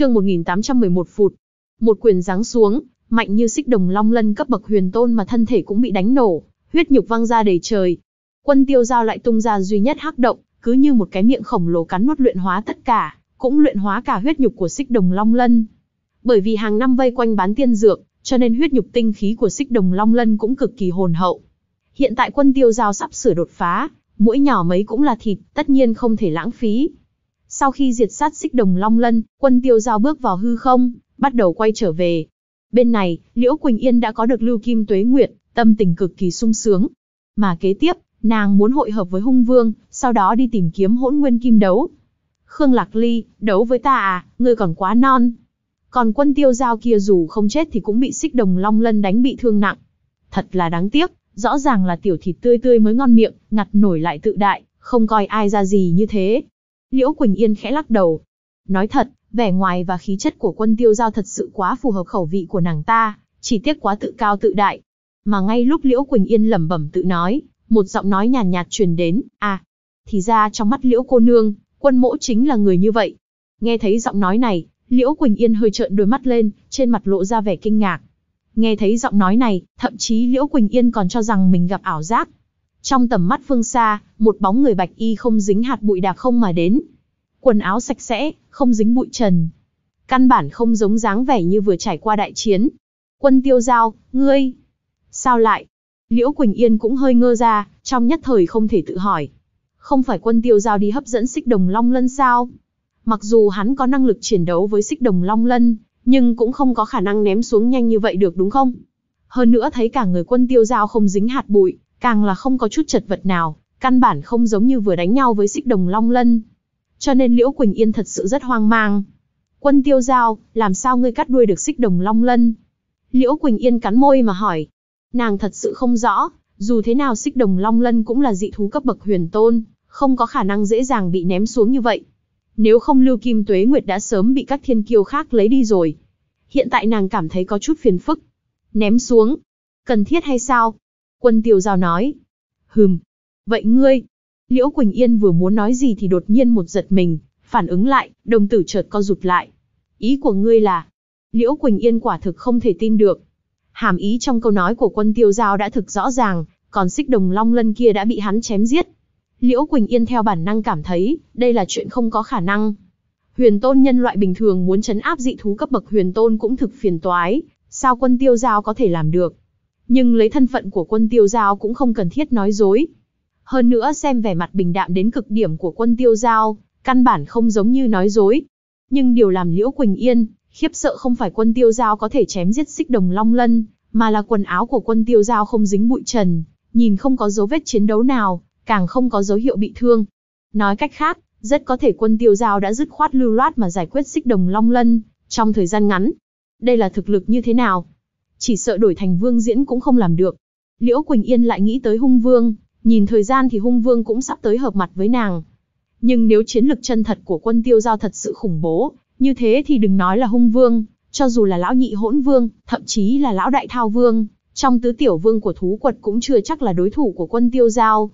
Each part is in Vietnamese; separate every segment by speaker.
Speaker 1: chương 1811 phụt. Một quyền giáng xuống, mạnh như xích đồng long lân cấp bậc huyền tôn mà thân thể cũng bị đánh nổ, huyết nhục văng ra đầy trời. Quân tiêu giao lại tung ra duy nhất hắc động, cứ như một cái miệng khổng lồ cắn nuốt luyện hóa tất cả, cũng luyện hóa cả huyết nhục của xích đồng long lân. Bởi vì hàng năm vây quanh bán tiên dược, cho nên huyết nhục tinh khí của xích đồng long lân cũng cực kỳ hồn hậu. Hiện tại quân tiêu giao sắp sửa đột phá, mỗi nhỏ mấy cũng là thịt, tất nhiên không thể lãng phí, sau khi diệt sát xích đồng Long Lân, quân tiêu giao bước vào hư không, bắt đầu quay trở về. Bên này, Liễu Quỳnh Yên đã có được Lưu Kim Tuế Nguyệt, tâm tình cực kỳ sung sướng. Mà kế tiếp, nàng muốn hội hợp với hung vương, sau đó đi tìm kiếm hỗn nguyên kim đấu. Khương Lạc Ly, đấu với ta à, ngươi còn quá non. Còn quân tiêu giao kia dù không chết thì cũng bị xích đồng long lân đánh bị thương nặng. Thật là đáng tiếc, rõ ràng là tiểu thịt tươi tươi mới ngon miệng, ngặt nổi lại tự đại, không coi ai ra gì như thế. Liễu Quỳnh Yên khẽ lắc đầu. Nói thật, vẻ ngoài và khí chất của quân tiêu giao thật sự quá phù hợp khẩu vị của nàng ta, chỉ tiếc quá tự cao tự đại. Mà ngay lúc Liễu Quỳnh Yên lẩm bẩm tự nói, một giọng nói nhàn nhạt truyền đến, à, thì ra trong mắt Liễu cô nương, quân mỗ chính là người như vậy. Nghe thấy giọng nói này, Liễu Quỳnh Yên hơi trợn đôi mắt lên, trên mặt lộ ra vẻ kinh ngạc. Nghe thấy giọng nói này, thậm chí Liễu Quỳnh Yên còn cho rằng mình gặp ảo giác, trong tầm mắt phương xa, một bóng người bạch y không dính hạt bụi đạp không mà đến. Quần áo sạch sẽ, không dính bụi trần. Căn bản không giống dáng vẻ như vừa trải qua đại chiến. Quân tiêu giao, ngươi. Sao lại? Liễu Quỳnh Yên cũng hơi ngơ ra, trong nhất thời không thể tự hỏi. Không phải quân tiêu giao đi hấp dẫn xích đồng long lân sao? Mặc dù hắn có năng lực chiến đấu với xích đồng long lân, nhưng cũng không có khả năng ném xuống nhanh như vậy được đúng không? Hơn nữa thấy cả người quân tiêu giao không dính hạt bụi, Càng là không có chút chật vật nào, căn bản không giống như vừa đánh nhau với xích đồng long lân. Cho nên Liễu Quỳnh Yên thật sự rất hoang mang. Quân tiêu giao, làm sao ngươi cắt đuôi được xích đồng long lân? Liễu Quỳnh Yên cắn môi mà hỏi. Nàng thật sự không rõ, dù thế nào xích đồng long lân cũng là dị thú cấp bậc huyền tôn, không có khả năng dễ dàng bị ném xuống như vậy. Nếu không Lưu Kim Tuế Nguyệt đã sớm bị các thiên kiêu khác lấy đi rồi. Hiện tại nàng cảm thấy có chút phiền phức. Ném xuống. Cần thiết hay sao? Quân tiêu giao nói. Hừm. Vậy ngươi? Liễu Quỳnh Yên vừa muốn nói gì thì đột nhiên một giật mình, phản ứng lại, đồng tử chợt co rụt lại. Ý của ngươi là? Liễu Quỳnh Yên quả thực không thể tin được. Hàm ý trong câu nói của quân tiêu giao đã thực rõ ràng, còn xích đồng long lân kia đã bị hắn chém giết. Liễu Quỳnh Yên theo bản năng cảm thấy, đây là chuyện không có khả năng. Huyền tôn nhân loại bình thường muốn chấn áp dị thú cấp bậc huyền tôn cũng thực phiền toái, sao quân tiêu giao có thể làm được nhưng lấy thân phận của quân tiêu giao cũng không cần thiết nói dối. Hơn nữa xem vẻ mặt bình đạm đến cực điểm của quân tiêu giao, căn bản không giống như nói dối. Nhưng điều làm Liễu Quỳnh Yên, khiếp sợ không phải quân tiêu giao có thể chém giết xích đồng long lân, mà là quần áo của quân tiêu giao không dính bụi trần, nhìn không có dấu vết chiến đấu nào, càng không có dấu hiệu bị thương. Nói cách khác, rất có thể quân tiêu giao đã dứt khoát lưu loát mà giải quyết xích đồng long lân, trong thời gian ngắn. Đây là thực lực như thế nào? chỉ sợ đổi thành Vương Diễn cũng không làm được. Liễu Quỳnh Yên lại nghĩ tới Hung Vương, nhìn thời gian thì Hung Vương cũng sắp tới hợp mặt với nàng. Nhưng nếu chiến lực chân thật của quân tiêu giao thật sự khủng bố, như thế thì đừng nói là Hung Vương, cho dù là lão nhị hỗn vương, thậm chí là lão đại thao vương, trong tứ tiểu vương của thú quật cũng chưa chắc là đối thủ của quân tiêu giao.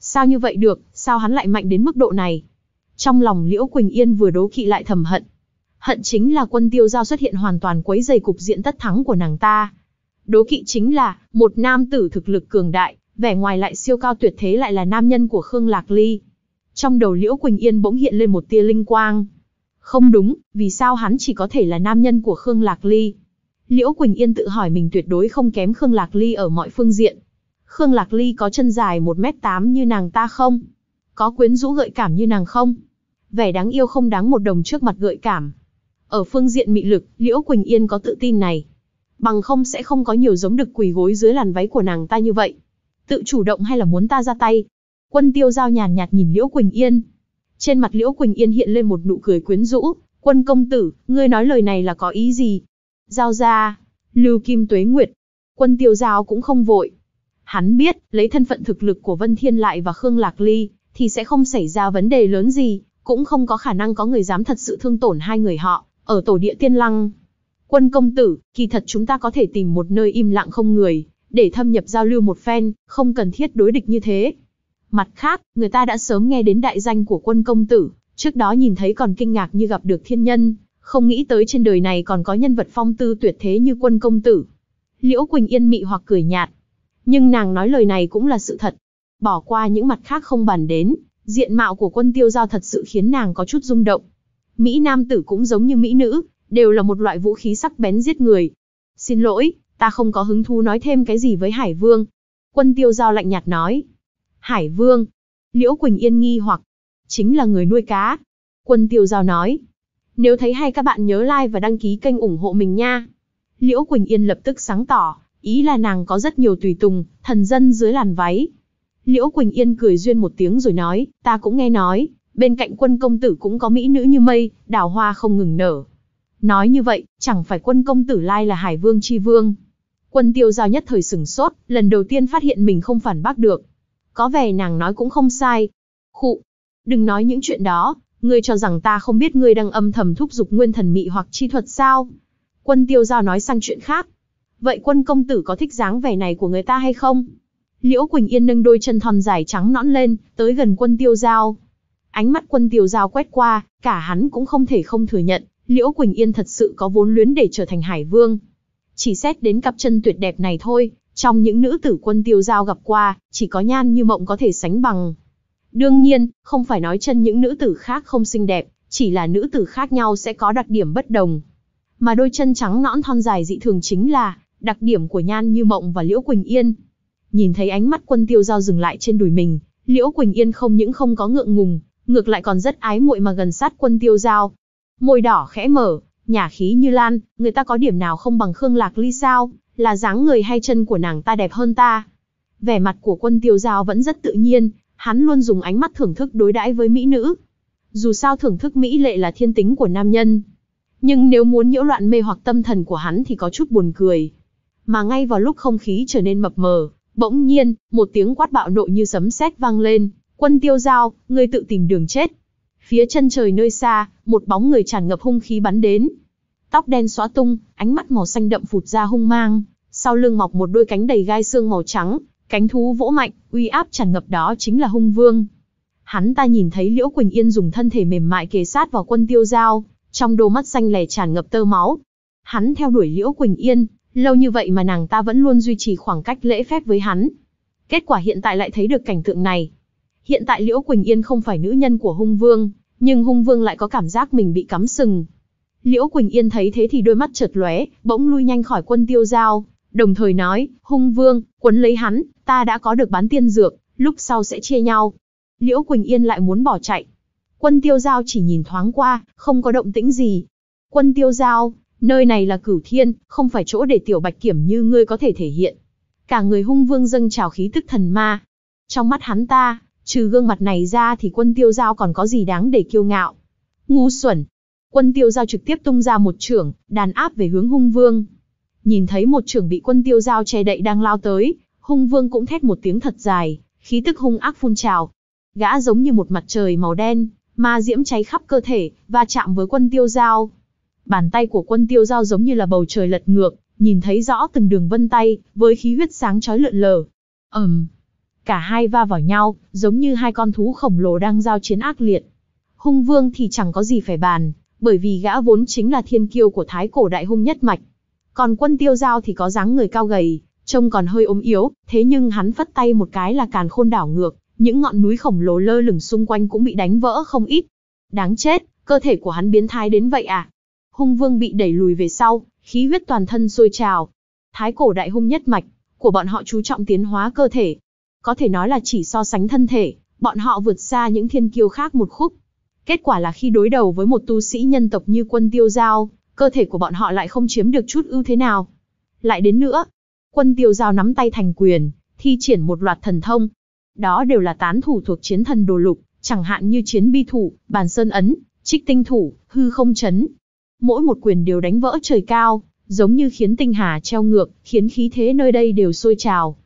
Speaker 1: Sao như vậy được, sao hắn lại mạnh đến mức độ này? Trong lòng Liễu Quỳnh Yên vừa đố kỵ lại thầm hận, hận chính là quân tiêu giao xuất hiện hoàn toàn quấy dày cục diện tất thắng của nàng ta. Đố kỵ chính là, một nam tử thực lực cường đại, vẻ ngoài lại siêu cao tuyệt thế lại là nam nhân của Khương Lạc Ly. Trong đầu Liễu Quỳnh Yên bỗng hiện lên một tia linh quang. Không đúng, vì sao hắn chỉ có thể là nam nhân của Khương Lạc Ly? Liễu Quỳnh Yên tự hỏi mình tuyệt đối không kém Khương Lạc Ly ở mọi phương diện. Khương Lạc Ly có chân dài 1m8 như nàng ta không? Có quyến rũ gợi cảm như nàng không? Vẻ đáng yêu không đáng một đồng trước mặt gợi cảm, ở phương diện mị lực, Liễu Quỳnh Yên có tự tin này. Bằng không sẽ không có nhiều giống được quỳ gối dưới làn váy của nàng ta như vậy. Tự chủ động hay là muốn ta ra tay? Quân tiêu giao nhàn nhạt nhìn Liễu Quỳnh Yên. Trên mặt Liễu Quỳnh Yên hiện lên một nụ cười quyến rũ. Quân công tử, ngươi nói lời này là có ý gì? Giao ra, Lưu Kim Tuế Nguyệt. Quân tiêu giao cũng không vội. Hắn biết, lấy thân phận thực lực của Vân Thiên Lại và Khương Lạc Ly, thì sẽ không xảy ra vấn đề lớn gì, cũng không có khả năng có người dám thật sự thương tổn hai người họ, ở tổ địa tiên lăng. Quân công tử, kỳ thật chúng ta có thể tìm một nơi im lặng không người, để thâm nhập giao lưu một phen, không cần thiết đối địch như thế. Mặt khác, người ta đã sớm nghe đến đại danh của quân công tử, trước đó nhìn thấy còn kinh ngạc như gặp được thiên nhân, không nghĩ tới trên đời này còn có nhân vật phong tư tuyệt thế như quân công tử. Liễu Quỳnh Yên mị hoặc cười nhạt, nhưng nàng nói lời này cũng là sự thật. Bỏ qua những mặt khác không bàn đến, diện mạo của quân tiêu giao thật sự khiến nàng có chút rung động. Mỹ nam tử cũng giống như Mỹ nữ, đều là một loại vũ khí sắc bén giết người. Xin lỗi, ta không có hứng thú nói thêm cái gì với Hải Vương. Quân tiêu giao lạnh nhạt nói. Hải Vương. Liễu Quỳnh Yên nghi hoặc. Chính là người nuôi cá. Quân tiêu giao nói. Nếu thấy hay các bạn nhớ like và đăng ký kênh ủng hộ mình nha. Liễu Quỳnh Yên lập tức sáng tỏ, ý là nàng có rất nhiều tùy tùng, thần dân dưới làn váy. Liễu Quỳnh Yên cười duyên một tiếng rồi nói, ta cũng nghe nói, bên cạnh quân công tử cũng có mỹ nữ như mây, đào hoa không ngừng nở. Nói như vậy, chẳng phải quân công tử lai là hải vương chi vương. Quân tiêu giao nhất thời sửng sốt, lần đầu tiên phát hiện mình không phản bác được. Có vẻ nàng nói cũng không sai. Khụ, đừng nói những chuyện đó, ngươi cho rằng ta không biết ngươi đang âm thầm thúc giục nguyên thần mị hoặc chi thuật sao. Quân tiêu giao nói sang chuyện khác. Vậy quân công tử có thích dáng vẻ này của người ta hay không? Liễu Quỳnh Yên nâng đôi chân thon dài trắng nõn lên, tới gần quân tiêu giao. Ánh mắt quân tiêu giao quét qua, cả hắn cũng không thể không thừa nhận, Liễu Quỳnh Yên thật sự có vốn luyến để trở thành hải vương. Chỉ xét đến cặp chân tuyệt đẹp này thôi, trong những nữ tử quân tiêu giao gặp qua, chỉ có nhan như mộng có thể sánh bằng. Đương nhiên, không phải nói chân những nữ tử khác không xinh đẹp, chỉ là nữ tử khác nhau sẽ có đặc điểm bất đồng. Mà đôi chân trắng nõn thon dài dị thường chính là đặc điểm của Nhan Như Mộng và Liễu Quỳnh Yên. Nhìn thấy ánh mắt quân tiêu giao dừng lại trên đùi mình, Liễu Quỳnh Yên không những không có ngượng ngùng, ngược lại còn rất ái muội mà gần sát quân tiêu giao. Môi đỏ khẽ mở, nhà khí như lan, người ta có điểm nào không bằng Khương Lạc Ly sao, là dáng người hay chân của nàng ta đẹp hơn ta. Vẻ mặt của quân tiêu giao vẫn rất tự nhiên, hắn luôn dùng ánh mắt thưởng thức đối đãi với mỹ nữ. Dù sao thưởng thức mỹ lệ là thiên tính của nam nhân. Nhưng nếu muốn nhiễu loạn mê hoặc tâm thần của hắn thì có chút buồn cười. Mà ngay vào lúc không khí trở nên mập mờ, bỗng nhiên, một tiếng quát bạo nộ như sấm sét vang lên, Quân tiêu giao, ngươi tự tìm đường chết. Phía chân trời nơi xa, một bóng người tràn ngập hung khí bắn đến. Tóc đen xóa tung, ánh mắt màu xanh đậm phụt ra hung mang. Sau lưng mọc một đôi cánh đầy gai xương màu trắng, cánh thú vỗ mạnh, uy áp tràn ngập đó chính là hung vương. Hắn ta nhìn thấy Liễu Quỳnh Yên dùng thân thể mềm mại kề sát vào quân tiêu giao, trong đôi mắt xanh lè tràn ngập tơ máu. Hắn theo đuổi Liễu Quỳnh Yên, lâu như vậy mà nàng ta vẫn luôn duy trì khoảng cách lễ phép với hắn. Kết quả hiện tại lại thấy được cảnh tượng này, Hiện tại Liễu Quỳnh Yên không phải nữ nhân của hung vương, nhưng hung vương lại có cảm giác mình bị cắm sừng. Liễu Quỳnh Yên thấy thế thì đôi mắt chợt lóe, bỗng lui nhanh khỏi quân tiêu giao, đồng thời nói, hung vương, quấn lấy hắn, ta đã có được bán tiên dược, lúc sau sẽ chia nhau. Liễu Quỳnh Yên lại muốn bỏ chạy. Quân tiêu giao chỉ nhìn thoáng qua, không có động tĩnh gì. Quân tiêu giao, nơi này là cửu thiên, không phải chỗ để tiểu bạch kiểm như ngươi có thể thể hiện. Cả người hung vương dâng trào khí tức thần ma. Trong mắt hắn ta, Trừ gương mặt này ra thì quân tiêu giao còn có gì đáng để kiêu ngạo. Ngu xuẩn. Quân tiêu giao trực tiếp tung ra một trưởng, đàn áp về hướng hung vương. Nhìn thấy một trưởng bị quân tiêu giao che đậy đang lao tới, hung vương cũng thét một tiếng thật dài, khí tức hung ác phun trào. Gã giống như một mặt trời màu đen, ma diễm cháy khắp cơ thể, và chạm với quân tiêu giao. Bàn tay của quân tiêu giao giống như là bầu trời lật ngược, nhìn thấy rõ từng đường vân tay, với khí huyết sáng chói lượn lờ. Ẩm, um, Cả hai va vào nhau, giống như hai con thú khổng lồ đang giao chiến ác liệt. Hung vương thì chẳng có gì phải bàn, bởi vì gã vốn chính là thiên kiêu của thái cổ đại hung nhất mạch. Còn quân tiêu giao thì có dáng người cao gầy, trông còn hơi ốm yếu, thế nhưng hắn phất tay một cái là càn khôn đảo ngược, những ngọn núi khổng lồ lơ lửng xung quanh cũng bị đánh vỡ không ít. Đáng chết, cơ thể của hắn biến thái đến vậy à? Hung vương bị đẩy lùi về sau, khí huyết toàn thân sôi trào. Thái cổ đại hung nhất mạch, của bọn họ chú trọng tiến hóa cơ thể, có thể nói là chỉ so sánh thân thể, bọn họ vượt xa những thiên kiêu khác một khúc. Kết quả là khi đối đầu với một tu sĩ nhân tộc như quân tiêu giao, cơ thể của bọn họ lại không chiếm được chút ưu thế nào. Lại đến nữa, quân tiêu giao nắm tay thành quyền, thi triển một loạt thần thông. Đó đều là tán thủ thuộc chiến thần đồ lục, chẳng hạn như chiến bi thủ, bàn sơn ấn, trích tinh thủ, hư không chấn. Mỗi một quyền đều đánh vỡ trời cao, giống như khiến tinh hà treo ngược, khiến khí thế nơi đây đều sôi trào.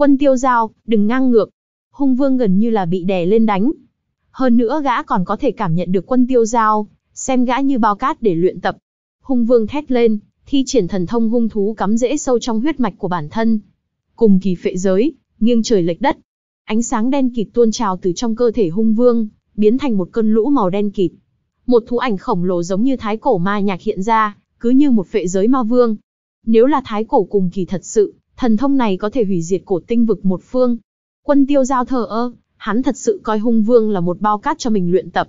Speaker 1: Quân tiêu giao, đừng ngang ngược. Hung vương gần như là bị đè lên đánh. Hơn nữa gã còn có thể cảm nhận được quân tiêu giao, xem gã như bao cát để luyện tập. Hung vương thét lên, thi triển thần thông hung thú cắm rễ sâu trong huyết mạch của bản thân. Cùng kỳ phệ giới, nghiêng trời lệch đất. Ánh sáng đen kịt tuôn trào từ trong cơ thể hung vương, biến thành một cơn lũ màu đen kịt. Một thú ảnh khổng lồ giống như thái cổ ma nhạc hiện ra, cứ như một phệ giới ma vương. Nếu là thái cổ cùng kỳ thật sự, Thần thông này có thể hủy diệt cổ tinh vực một phương. Quân tiêu giao thờ ơ, hắn thật sự coi hung vương là một bao cát cho mình luyện tập.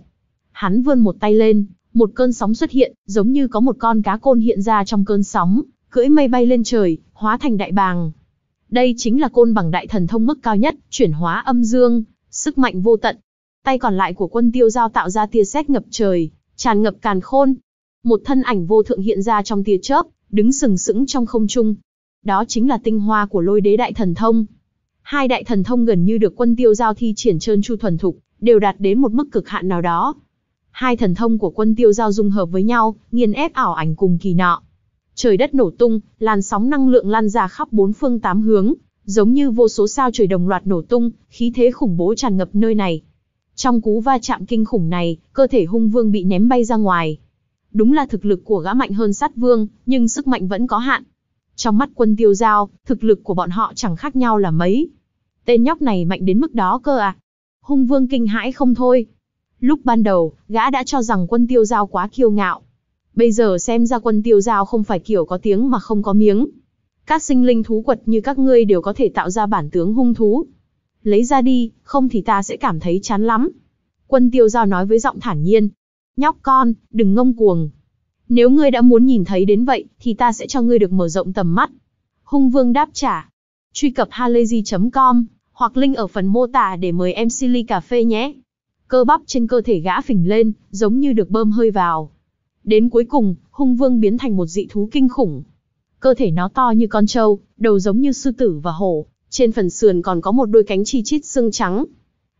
Speaker 1: Hắn vươn một tay lên, một cơn sóng xuất hiện, giống như có một con cá côn hiện ra trong cơn sóng, cưỡi mây bay lên trời, hóa thành đại bàng. Đây chính là côn bằng đại thần thông mức cao nhất, chuyển hóa âm dương, sức mạnh vô tận. Tay còn lại của quân tiêu giao tạo ra tia sét ngập trời, tràn ngập càn khôn. Một thân ảnh vô thượng hiện ra trong tia chớp, đứng sừng sững trong không trung, đó chính là tinh hoa của lôi đế đại thần thông. Hai đại thần thông gần như được quân tiêu giao thi triển trơn chu thuần thục, đều đạt đến một mức cực hạn nào đó. Hai thần thông của quân tiêu giao dung hợp với nhau, nghiền ép ảo ảnh cùng kỳ nọ. Trời đất nổ tung, làn sóng năng lượng lan ra khắp bốn phương tám hướng, giống như vô số sao trời đồng loạt nổ tung, khí thế khủng bố tràn ngập nơi này. Trong cú va chạm kinh khủng này, cơ thể hung vương bị ném bay ra ngoài. Đúng là thực lực của gã mạnh hơn sát vương, nhưng sức mạnh vẫn có hạn. Trong mắt quân tiêu giao, thực lực của bọn họ chẳng khác nhau là mấy. Tên nhóc này mạnh đến mức đó cơ à. Hung vương kinh hãi không thôi. Lúc ban đầu, gã đã cho rằng quân tiêu giao quá kiêu ngạo. Bây giờ xem ra quân tiêu giao không phải kiểu có tiếng mà không có miếng. Các sinh linh thú quật như các ngươi đều có thể tạo ra bản tướng hung thú. Lấy ra đi, không thì ta sẽ cảm thấy chán lắm. Quân tiêu giao nói với giọng thản nhiên. Nhóc con, đừng ngông cuồng, nếu ngươi đã muốn nhìn thấy đến vậy, thì ta sẽ cho ngươi được mở rộng tầm mắt. Hung Vương đáp trả. Truy cập halayzi.com, hoặc link ở phần mô tả để mời em Silly Cà Phê nhé. Cơ bắp trên cơ thể gã phình lên, giống như được bơm hơi vào. Đến cuối cùng, hung vương biến thành một dị thú kinh khủng. Cơ thể nó to như con trâu, đầu giống như sư tử và hổ, trên phần sườn còn có một đôi cánh chi chít xương trắng.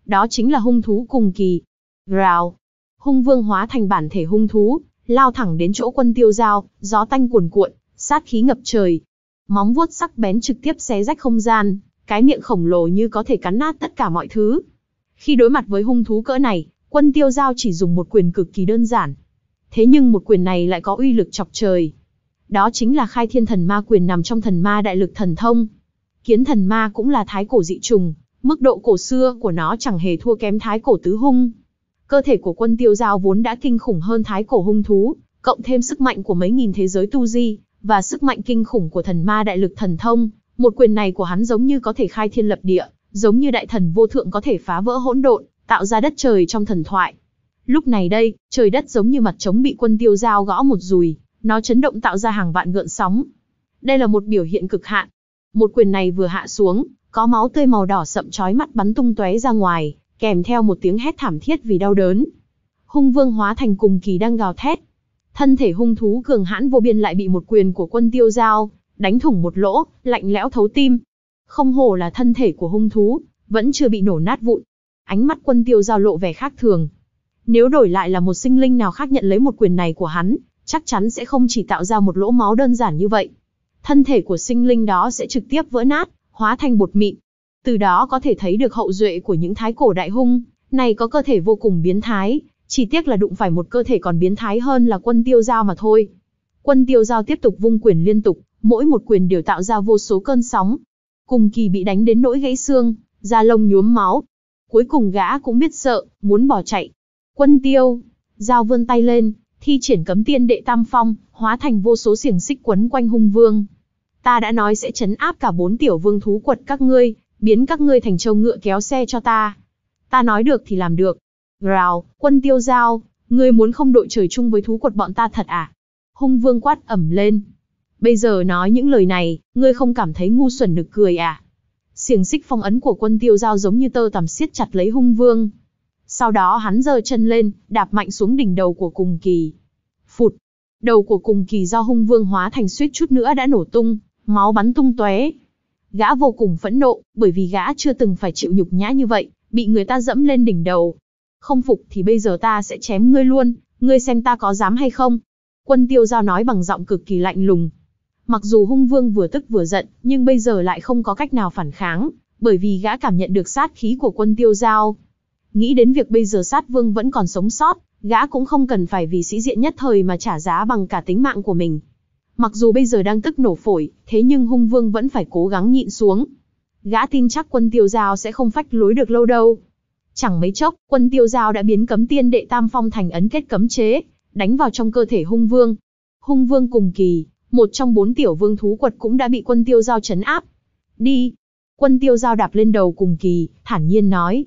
Speaker 1: Đó chính là hung thú cùng kỳ. Rào. Hung vương hóa thành bản thể hung thú, lao thẳng đến chỗ quân tiêu dao, gió tanh cuồn cuộn, sát khí ngập trời. Móng vuốt sắc bén trực tiếp xé rách không gian, cái miệng khổng lồ như có thể cắn nát tất cả mọi thứ. Khi đối mặt với hung thú cỡ này, quân tiêu giao chỉ dùng một quyền cực kỳ đơn giản. Thế nhưng một quyền này lại có uy lực chọc trời. Đó chính là khai thiên thần ma quyền nằm trong thần ma đại lực thần thông. Kiến thần ma cũng là thái cổ dị trùng, mức độ cổ xưa của nó chẳng hề thua kém thái cổ tứ hung. Cơ thể của quân tiêu giao vốn đã kinh khủng hơn thái cổ hung thú, cộng thêm sức mạnh của mấy nghìn thế giới tu di, và sức mạnh kinh khủng của thần ma đại lực thần thông, một quyền này của hắn giống như có thể khai thiên lập địa, giống như đại thần vô thượng có thể phá vỡ hỗn độn, tạo ra đất trời trong thần thoại. Lúc này đây, trời đất giống như mặt trống bị quân tiêu giao gõ một dùi, nó chấn động tạo ra hàng vạn gợn sóng. Đây là một biểu hiện cực hạn. Một quyền này vừa hạ xuống, có máu tươi màu đỏ sậm chói mắt bắn tung tóe ra ngoài, kèm theo một tiếng hét thảm thiết vì đau đớn. Hung vương hóa thành cùng kỳ đang gào thét. Thân thể hung thú cường hãn vô biên lại bị một quyền của quân tiêu giao, đánh thủng một lỗ, lạnh lẽo thấu tim. Không hổ là thân thể của hung thú, vẫn chưa bị nổ nát vụn. Ánh mắt quân tiêu giao lộ vẻ khác thường. Nếu đổi lại là một sinh linh nào khác nhận lấy một quyền này của hắn, chắc chắn sẽ không chỉ tạo ra một lỗ máu đơn giản như vậy. Thân thể của sinh linh đó sẽ trực tiếp vỡ nát, hóa thành bột mịn, từ đó có thể thấy được hậu duệ của những thái cổ đại hung, này có cơ thể vô cùng biến thái, chỉ tiếc là đụng phải một cơ thể còn biến thái hơn là quân tiêu giao mà thôi. Quân tiêu giao tiếp tục vung quyền liên tục, mỗi một quyền đều tạo ra vô số cơn sóng. Cùng kỳ bị đánh đến nỗi gãy xương, da lông nhuốm máu. Cuối cùng gã cũng biết sợ, muốn bỏ chạy. Quân tiêu, giao vươn tay lên, thi triển cấm tiên đệ tam phong, hóa thành vô số xiềng xích quấn quanh hung vương. Ta đã nói sẽ chấn áp cả bốn tiểu vương thú quật các ngươi, biến các ngươi thành châu ngựa kéo xe cho ta. Ta nói được thì làm được. Rào, quân tiêu giao, ngươi muốn không đội trời chung với thú quật bọn ta thật à? Hung vương quát ẩm lên. Bây giờ nói những lời này, ngươi không cảm thấy ngu xuẩn nực cười à? Xiềng xích phong ấn của quân tiêu giao giống như tơ tằm siết chặt lấy hung vương. Sau đó hắn giơ chân lên, đạp mạnh xuống đỉnh đầu của cùng kỳ. Phụt! Đầu của cùng kỳ do hung vương hóa thành suýt chút nữa đã nổ tung, máu bắn tung tóe, Gã vô cùng phẫn nộ, bởi vì gã chưa từng phải chịu nhục nhã như vậy, bị người ta dẫm lên đỉnh đầu. Không phục thì bây giờ ta sẽ chém ngươi luôn, ngươi xem ta có dám hay không? Quân tiêu giao nói bằng giọng cực kỳ lạnh lùng. Mặc dù hung vương vừa tức vừa giận, nhưng bây giờ lại không có cách nào phản kháng, bởi vì gã cảm nhận được sát khí của quân tiêu giao. Nghĩ đến việc bây giờ sát vương vẫn còn sống sót, gã cũng không cần phải vì sĩ diện nhất thời mà trả giá bằng cả tính mạng của mình. Mặc dù bây giờ đang tức nổ phổi, thế nhưng hung vương vẫn phải cố gắng nhịn xuống. Gã tin chắc quân tiêu giao sẽ không phách lối được lâu đâu. Chẳng mấy chốc, quân tiêu giao đã biến cấm tiên đệ tam phong thành ấn kết cấm chế, đánh vào trong cơ thể hung vương. Hung vương cùng kỳ, một trong bốn tiểu vương thú quật cũng đã bị quân tiêu giao chấn áp. Đi! Quân tiêu giao đạp lên đầu cùng kỳ, thản nhiên nói.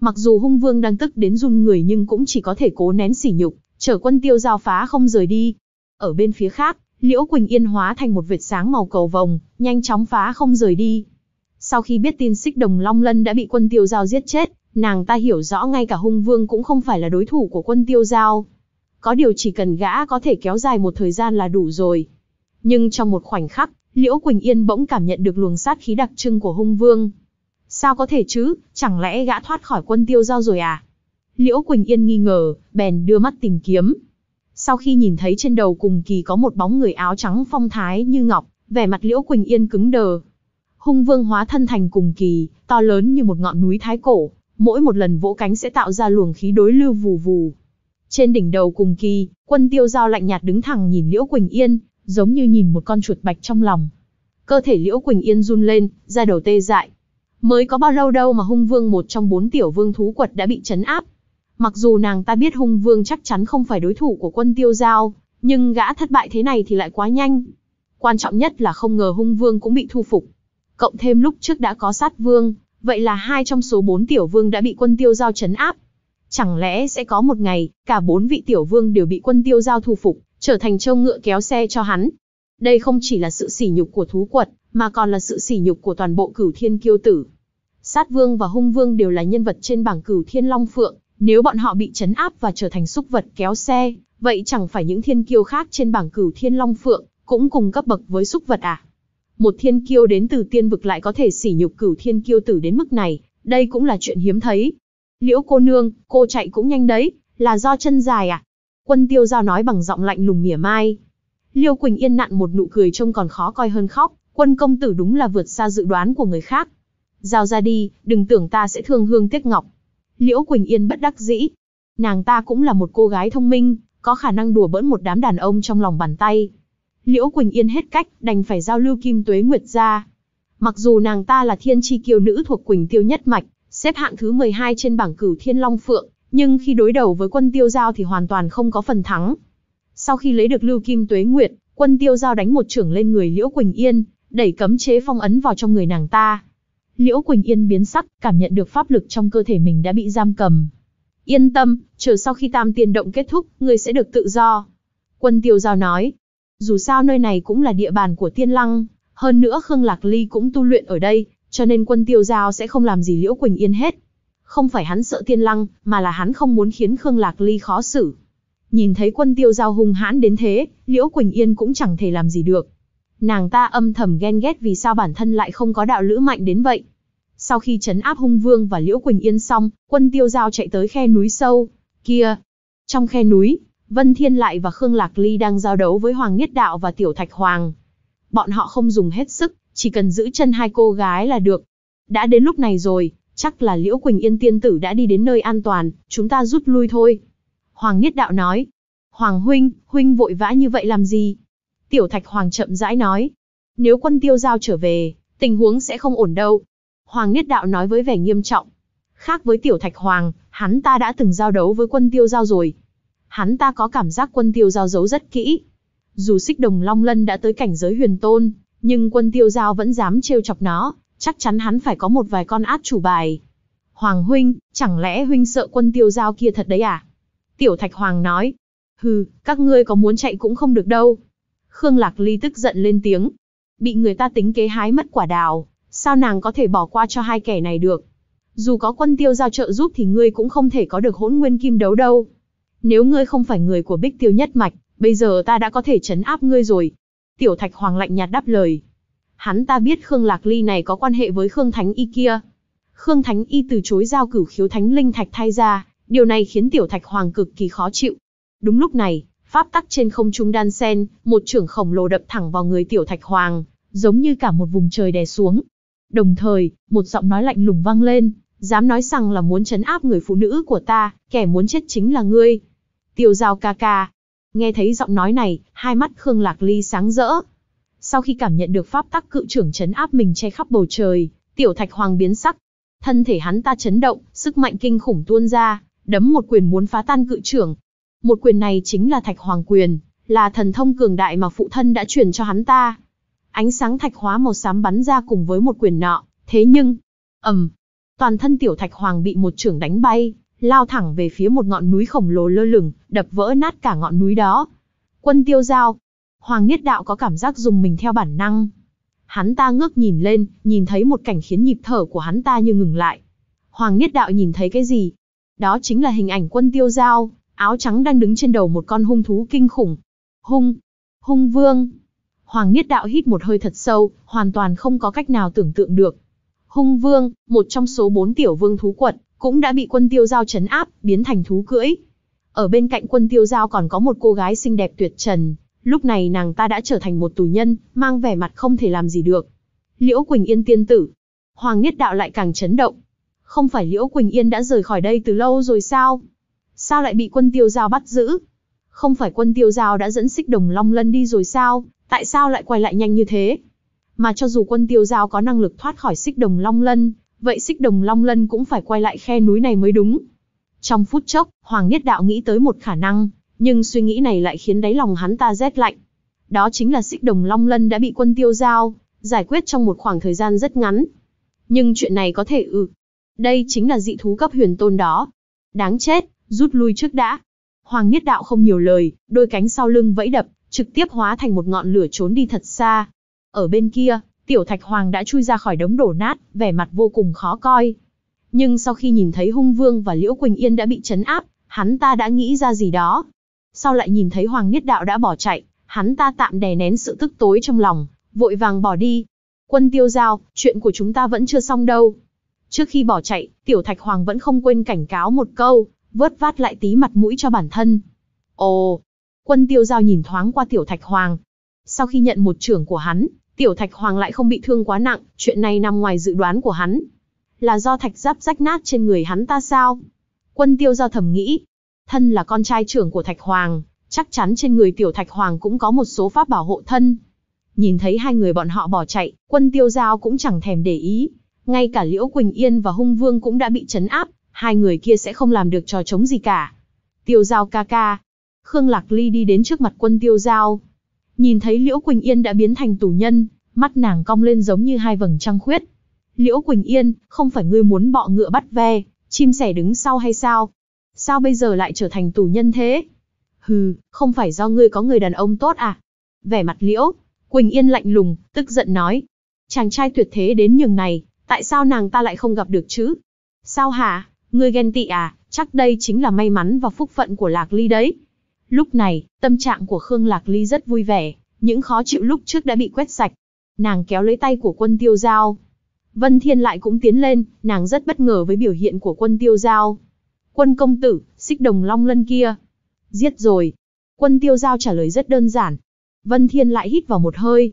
Speaker 1: Mặc dù hung vương đang tức đến run người nhưng cũng chỉ có thể cố nén sỉ nhục, chờ quân tiêu giao phá không rời đi. Ở bên phía khác, Liễu Quỳnh Yên hóa thành một vệt sáng màu cầu vồng, nhanh chóng phá không rời đi. Sau khi biết tin xích đồng Long Lân đã bị quân tiêu giao giết chết, nàng ta hiểu rõ ngay cả hung vương cũng không phải là đối thủ của quân tiêu giao. Có điều chỉ cần gã có thể kéo dài một thời gian là đủ rồi. Nhưng trong một khoảnh khắc, Liễu Quỳnh Yên bỗng cảm nhận được luồng sát khí đặc trưng của hung vương. Sao có thể chứ, chẳng lẽ gã thoát khỏi quân tiêu giao rồi à? Liễu Quỳnh Yên nghi ngờ, bèn đưa mắt tìm kiếm, sau khi nhìn thấy trên đầu cùng kỳ có một bóng người áo trắng phong thái như ngọc, vẻ mặt Liễu Quỳnh Yên cứng đờ. Hung vương hóa thân thành cùng kỳ, to lớn như một ngọn núi thái cổ, mỗi một lần vỗ cánh sẽ tạo ra luồng khí đối lưu vù vù. Trên đỉnh đầu cùng kỳ, quân tiêu giao lạnh nhạt đứng thẳng nhìn Liễu Quỳnh Yên, giống như nhìn một con chuột bạch trong lòng. Cơ thể Liễu Quỳnh Yên run lên, ra đầu tê dại. Mới có bao lâu đâu mà hung vương một trong bốn tiểu vương thú quật đã bị chấn áp, Mặc dù nàng ta biết hung vương chắc chắn không phải đối thủ của quân tiêu giao, nhưng gã thất bại thế này thì lại quá nhanh. Quan trọng nhất là không ngờ hung vương cũng bị thu phục. Cộng thêm lúc trước đã có sát vương, vậy là hai trong số bốn tiểu vương đã bị quân tiêu giao chấn áp. Chẳng lẽ sẽ có một ngày, cả bốn vị tiểu vương đều bị quân tiêu giao thu phục, trở thành trâu ngựa kéo xe cho hắn. Đây không chỉ là sự sỉ nhục của thú quật, mà còn là sự sỉ nhục của toàn bộ cửu thiên kiêu tử. Sát vương và hung vương đều là nhân vật trên bảng cửu thiên long phượng, nếu bọn họ bị chấn áp và trở thành súc vật kéo xe, vậy chẳng phải những thiên kiêu khác trên bảng cửu thiên long phượng, cũng cùng cấp bậc với súc vật à? Một thiên kiêu đến từ tiên vực lại có thể sỉ nhục cửu thiên kiêu tử đến mức này, đây cũng là chuyện hiếm thấy. Liễu cô nương, cô chạy cũng nhanh đấy, là do chân dài à? Quân tiêu giao nói bằng giọng lạnh lùng mỉa mai. Liêu Quỳnh Yên nặn một nụ cười trông còn khó coi hơn khóc, quân công tử đúng là vượt xa dự đoán của người khác. Giao ra đi, đừng tưởng ta sẽ thương hương tiếc ngọc. Liễu Quỳnh Yên bất đắc dĩ. Nàng ta cũng là một cô gái thông minh, có khả năng đùa bỡn một đám đàn ông trong lòng bàn tay. Liễu Quỳnh Yên hết cách, đành phải giao lưu Kim Tuế Nguyệt ra. Mặc dù nàng ta là thiên chi kiều nữ thuộc Quỳnh Tiêu nhất mạch, xếp hạng thứ 12 trên bảng cửu Thiên Long Phượng, nhưng khi đối đầu với quân Tiêu Giao thì hoàn toàn không có phần thắng. Sau khi lấy được Lưu Kim Tuế Nguyệt, quân Tiêu Giao đánh một trưởng lên người Liễu Quỳnh Yên, đẩy cấm chế phong ấn vào trong người nàng ta. Liễu Quỳnh Yên biến sắc, cảm nhận được pháp lực trong cơ thể mình đã bị giam cầm. Yên tâm, chờ sau khi tam tiên động kết thúc, ngươi sẽ được tự do. Quân tiêu giao nói, dù sao nơi này cũng là địa bàn của tiên lăng, hơn nữa Khương Lạc Ly cũng tu luyện ở đây, cho nên quân tiêu giao sẽ không làm gì Liễu Quỳnh Yên hết. Không phải hắn sợ tiên lăng, mà là hắn không muốn khiến Khương Lạc Ly khó xử. Nhìn thấy quân tiêu giao hung hãn đến thế, Liễu Quỳnh Yên cũng chẳng thể làm gì được, nàng ta âm thầm ghen ghét vì sao bản thân lại không có đạo lữ mạnh đến vậy. Sau khi trấn áp hung vương và Liễu Quỳnh Yên xong, quân tiêu giao chạy tới khe núi sâu, kia. Trong khe núi, Vân Thiên Lại và Khương Lạc Ly đang giao đấu với Hoàng Nhất Đạo và Tiểu Thạch Hoàng. Bọn họ không dùng hết sức, chỉ cần giữ chân hai cô gái là được. Đã đến lúc này rồi, chắc là Liễu Quỳnh Yên tiên tử đã đi đến nơi an toàn, chúng ta rút lui thôi. Hoàng Nhất Đạo nói, Hoàng Huynh, Huynh vội vã như vậy làm gì? Tiểu Thạch Hoàng chậm rãi nói. Nếu quân tiêu giao trở về, tình huống sẽ không ổn đâu. Hoàng Niết Đạo nói với vẻ nghiêm trọng. Khác với Tiểu Thạch Hoàng, hắn ta đã từng giao đấu với quân tiêu giao rồi. Hắn ta có cảm giác quân tiêu giao giấu rất kỹ. Dù xích đồng Long Lân đã tới cảnh giới huyền tôn, nhưng quân tiêu giao vẫn dám trêu chọc nó, chắc chắn hắn phải có một vài con át chủ bài. Hoàng huynh, chẳng lẽ huynh sợ quân tiêu giao kia thật đấy à? Tiểu Thạch Hoàng nói, hừ, các ngươi có muốn chạy cũng không được đâu, Khương Lạc Ly tức giận lên tiếng. Bị người ta tính kế hái mất quả đào, sao nàng có thể bỏ qua cho hai kẻ này được? Dù có quân tiêu giao trợ giúp thì ngươi cũng không thể có được hỗn nguyên kim đấu đâu. Nếu ngươi không phải người của bích tiêu nhất mạch, bây giờ ta đã có thể chấn áp ngươi rồi. Tiểu thạch hoàng lạnh nhạt đáp lời. Hắn ta biết Khương Lạc Ly này có quan hệ với Khương Thánh Y kia. Khương Thánh Y từ chối giao cửu khiếu thánh linh thạch thay ra, điều này khiến tiểu thạch hoàng cực kỳ khó chịu. Đúng lúc này, Pháp tắc trên không trung đan sen, một trưởng khổng lồ đập thẳng vào người tiểu thạch hoàng, giống như cả một vùng trời đè xuống. Đồng thời, một giọng nói lạnh lùng vang lên, dám nói rằng là muốn chấn áp người phụ nữ của ta, kẻ muốn chết chính là ngươi. Tiêu giao ca ca. Nghe thấy giọng nói này, hai mắt Khương Lạc Ly sáng rỡ. Sau khi cảm nhận được pháp tắc cự trưởng chấn áp mình che khắp bầu trời, tiểu thạch hoàng biến sắc. Thân thể hắn ta chấn động, sức mạnh kinh khủng tuôn ra, đấm một quyền muốn phá tan cự trưởng, một quyền này chính là thạch hoàng quyền, là thần thông cường đại mà phụ thân đã truyền cho hắn ta. Ánh sáng thạch hóa màu xám bắn ra cùng với một quyền nọ, thế nhưng, ầm, toàn thân tiểu thạch hoàng bị một trưởng đánh bay, lao thẳng về phía một ngọn núi khổng lồ lơ lửng, đập vỡ nát cả ngọn núi đó. Quân tiêu giao, Hoàng Niết Đạo có cảm giác dùng mình theo bản năng. Hắn ta ngước nhìn lên, nhìn thấy một cảnh khiến nhịp thở của hắn ta như ngừng lại. Hoàng Niết Đạo nhìn thấy cái gì? Đó chính là hình ảnh quân tiêu giao áo trắng đang đứng trên đầu một con hung thú kinh khủng. Hung, hung vương. Hoàng Niết Đạo hít một hơi thật sâu, hoàn toàn không có cách nào tưởng tượng được. Hung vương, một trong số bốn tiểu vương thú quật, cũng đã bị quân tiêu giao chấn áp, biến thành thú cưỡi. Ở bên cạnh quân tiêu giao còn có một cô gái xinh đẹp tuyệt trần, lúc này nàng ta đã trở thành một tù nhân, mang vẻ mặt không thể làm gì được. Liễu Quỳnh Yên tiên tử. Hoàng Niết Đạo lại càng chấn động. Không phải Liễu Quỳnh Yên đã rời khỏi đây từ lâu rồi sao? sao lại bị quân tiêu giao bắt giữ? Không phải quân tiêu giao đã dẫn xích đồng long lân đi rồi sao, tại sao lại quay lại nhanh như thế? Mà cho dù quân tiêu giao có năng lực thoát khỏi xích đồng long lân, vậy xích đồng long lân cũng phải quay lại khe núi này mới đúng. Trong phút chốc, Hoàng Niết Đạo nghĩ tới một khả năng, nhưng suy nghĩ này lại khiến đáy lòng hắn ta rét lạnh. Đó chính là xích đồng long lân đã bị quân tiêu giao, giải quyết trong một khoảng thời gian rất ngắn. Nhưng chuyện này có thể ừ. Đây chính là dị thú cấp huyền tôn đó. Đáng chết, rút lui trước đã. Hoàng Niết Đạo không nhiều lời, đôi cánh sau lưng vẫy đập, trực tiếp hóa thành một ngọn lửa trốn đi thật xa. Ở bên kia, Tiểu Thạch Hoàng đã chui ra khỏi đống đổ nát, vẻ mặt vô cùng khó coi. Nhưng sau khi nhìn thấy Hung Vương và Liễu Quỳnh Yên đã bị chấn áp, hắn ta đã nghĩ ra gì đó. Sau lại nhìn thấy Hoàng Niết Đạo đã bỏ chạy, hắn ta tạm đè nén sự tức tối trong lòng, vội vàng bỏ đi. Quân tiêu giao, chuyện của chúng ta vẫn chưa xong đâu. Trước khi bỏ chạy, Tiểu Thạch Hoàng vẫn không quên cảnh cáo một câu, vớt vát lại tí mặt mũi cho bản thân. Ồ, quân tiêu giao nhìn thoáng qua tiểu thạch hoàng. Sau khi nhận một trưởng của hắn, tiểu thạch hoàng lại không bị thương quá nặng, chuyện này nằm ngoài dự đoán của hắn. Là do thạch giáp rách nát trên người hắn ta sao? Quân tiêu giao thầm nghĩ, thân là con trai trưởng của thạch hoàng, chắc chắn trên người tiểu thạch hoàng cũng có một số pháp bảo hộ thân. Nhìn thấy hai người bọn họ bỏ chạy, quân tiêu giao cũng chẳng thèm để ý. Ngay cả Liễu Quỳnh Yên và Hung Vương cũng đã bị chấn áp, hai người kia sẽ không làm được trò chống gì cả. Tiêu giao ca ca. Khương Lạc Ly đi đến trước mặt quân tiêu giao. Nhìn thấy Liễu Quỳnh Yên đã biến thành tù nhân, mắt nàng cong lên giống như hai vầng trăng khuyết. Liễu Quỳnh Yên, không phải ngươi muốn bọ ngựa bắt ve, chim sẻ đứng sau hay sao? Sao bây giờ lại trở thành tù nhân thế? Hừ, không phải do ngươi có người đàn ông tốt à? Vẻ mặt Liễu, Quỳnh Yên lạnh lùng, tức giận nói. Chàng trai tuyệt thế đến nhường này, tại sao nàng ta lại không gặp được chứ? Sao hả? Ngươi ghen tị à, chắc đây chính là may mắn và phúc phận của Lạc Ly đấy. Lúc này, tâm trạng của Khương Lạc Ly rất vui vẻ, những khó chịu lúc trước đã bị quét sạch. Nàng kéo lấy tay của quân tiêu giao. Vân Thiên lại cũng tiến lên, nàng rất bất ngờ với biểu hiện của quân tiêu giao. Quân công tử, xích đồng long lân kia. Giết rồi. Quân tiêu giao trả lời rất đơn giản. Vân Thiên lại hít vào một hơi.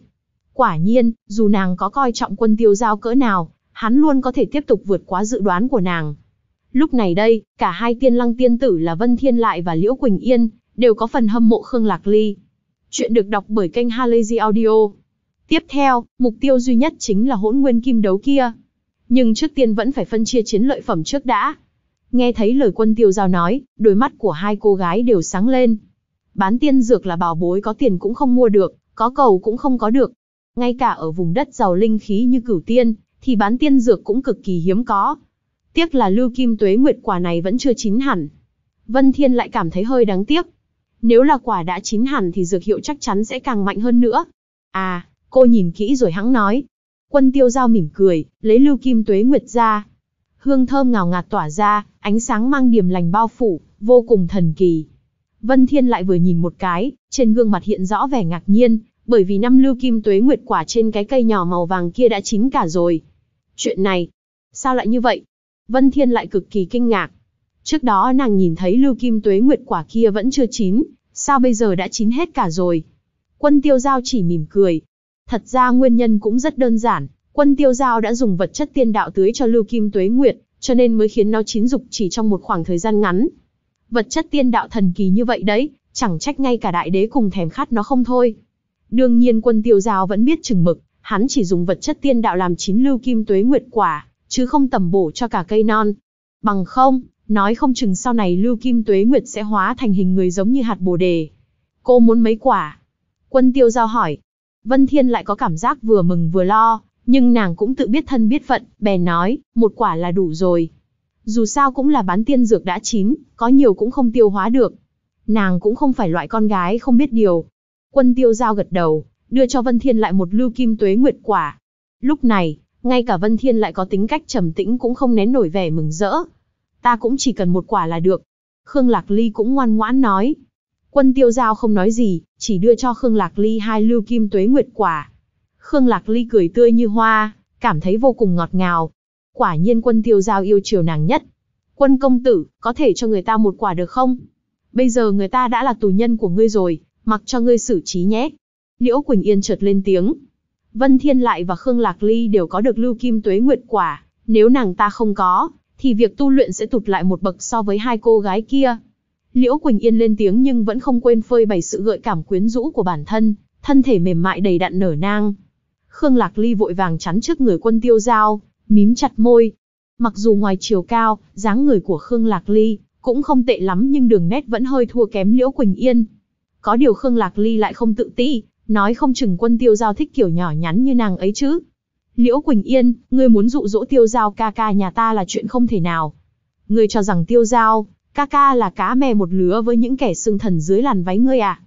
Speaker 1: Quả nhiên, dù nàng có coi trọng quân tiêu giao cỡ nào, hắn luôn có thể tiếp tục vượt quá dự đoán của nàng. Lúc này đây, cả hai tiên lăng tiên tử là Vân Thiên Lại và Liễu Quỳnh Yên, đều có phần hâm mộ Khương Lạc Ly. Chuyện được đọc bởi kênh Halazy Audio. Tiếp theo, mục tiêu duy nhất chính là hỗn nguyên kim đấu kia. Nhưng trước tiên vẫn phải phân chia chiến lợi phẩm trước đã. Nghe thấy lời quân tiêu giao nói, đôi mắt của hai cô gái đều sáng lên. Bán tiên dược là bảo bối có tiền cũng không mua được, có cầu cũng không có được. Ngay cả ở vùng đất giàu linh khí như cửu tiên, thì bán tiên dược cũng cực kỳ hiếm có. Tiếc là lưu kim tuế nguyệt quả này vẫn chưa chín hẳn. Vân Thiên lại cảm thấy hơi đáng tiếc. Nếu là quả đã chín hẳn thì dược hiệu chắc chắn sẽ càng mạnh hơn nữa. À, cô nhìn kỹ rồi hắn nói. Quân tiêu giao mỉm cười, lấy lưu kim tuế nguyệt ra. Hương thơm ngào ngạt tỏa ra, ánh sáng mang điểm lành bao phủ, vô cùng thần kỳ. Vân Thiên lại vừa nhìn một cái, trên gương mặt hiện rõ vẻ ngạc nhiên, bởi vì năm lưu kim tuế nguyệt quả trên cái cây nhỏ màu vàng kia đã chín cả rồi. Chuyện này, sao lại như vậy? Vân Thiên lại cực kỳ kinh ngạc. Trước đó nàng nhìn thấy lưu kim tuế nguyệt quả kia vẫn chưa chín, sao bây giờ đã chín hết cả rồi? Quân tiêu giao chỉ mỉm cười. Thật ra nguyên nhân cũng rất đơn giản, quân tiêu giao đã dùng vật chất tiên đạo tưới cho lưu kim tuế nguyệt, cho nên mới khiến nó chín dục chỉ trong một khoảng thời gian ngắn. Vật chất tiên đạo thần kỳ như vậy đấy, chẳng trách ngay cả đại đế cùng thèm khát nó không thôi. Đương nhiên quân tiêu giao vẫn biết chừng mực, hắn chỉ dùng vật chất tiên đạo làm chín lưu kim tuế nguyệt quả, chứ không tầm bổ cho cả cây non. Bằng không, nói không chừng sau này Lưu Kim Tuế Nguyệt sẽ hóa thành hình người giống như hạt bồ đề. Cô muốn mấy quả? Quân tiêu giao hỏi. Vân Thiên lại có cảm giác vừa mừng vừa lo, nhưng nàng cũng tự biết thân biết phận, bèn nói, một quả là đủ rồi. Dù sao cũng là bán tiên dược đã chín, có nhiều cũng không tiêu hóa được. Nàng cũng không phải loại con gái không biết điều. Quân tiêu giao gật đầu, đưa cho Vân Thiên lại một lưu kim tuế nguyệt quả. Lúc này, ngay cả Vân Thiên lại có tính cách trầm tĩnh cũng không nén nổi vẻ mừng rỡ. Ta cũng chỉ cần một quả là được. Khương Lạc Ly cũng ngoan ngoãn nói. Quân tiêu giao không nói gì, chỉ đưa cho Khương Lạc Ly hai lưu kim tuế nguyệt quả. Khương Lạc Ly cười tươi như hoa, cảm thấy vô cùng ngọt ngào. Quả nhiên quân tiêu giao yêu chiều nàng nhất. Quân công tử, có thể cho người ta một quả được không? Bây giờ người ta đã là tù nhân của ngươi rồi, mặc cho ngươi xử trí nhé. Liễu Quỳnh Yên chợt lên tiếng, Vân Thiên Lại và Khương Lạc Ly đều có được lưu kim tuế nguyệt quả, nếu nàng ta không có, thì việc tu luyện sẽ tụt lại một bậc so với hai cô gái kia. Liễu Quỳnh Yên lên tiếng nhưng vẫn không quên phơi bày sự gợi cảm quyến rũ của bản thân, thân thể mềm mại đầy đặn nở nang. Khương Lạc Ly vội vàng chắn trước người quân tiêu giao, mím chặt môi. Mặc dù ngoài chiều cao, dáng người của Khương Lạc Ly cũng không tệ lắm nhưng đường nét vẫn hơi thua kém Liễu Quỳnh Yên. Có điều Khương Lạc Ly lại không tự ti, nói không chừng quân tiêu giao thích kiểu nhỏ nhắn như nàng ấy chứ. Liễu Quỳnh Yên, ngươi muốn dụ dỗ tiêu giao ca ca nhà ta là chuyện không thể nào. Ngươi cho rằng tiêu giao, ca ca là cá mè một lứa với những kẻ xương thần dưới làn váy ngươi à?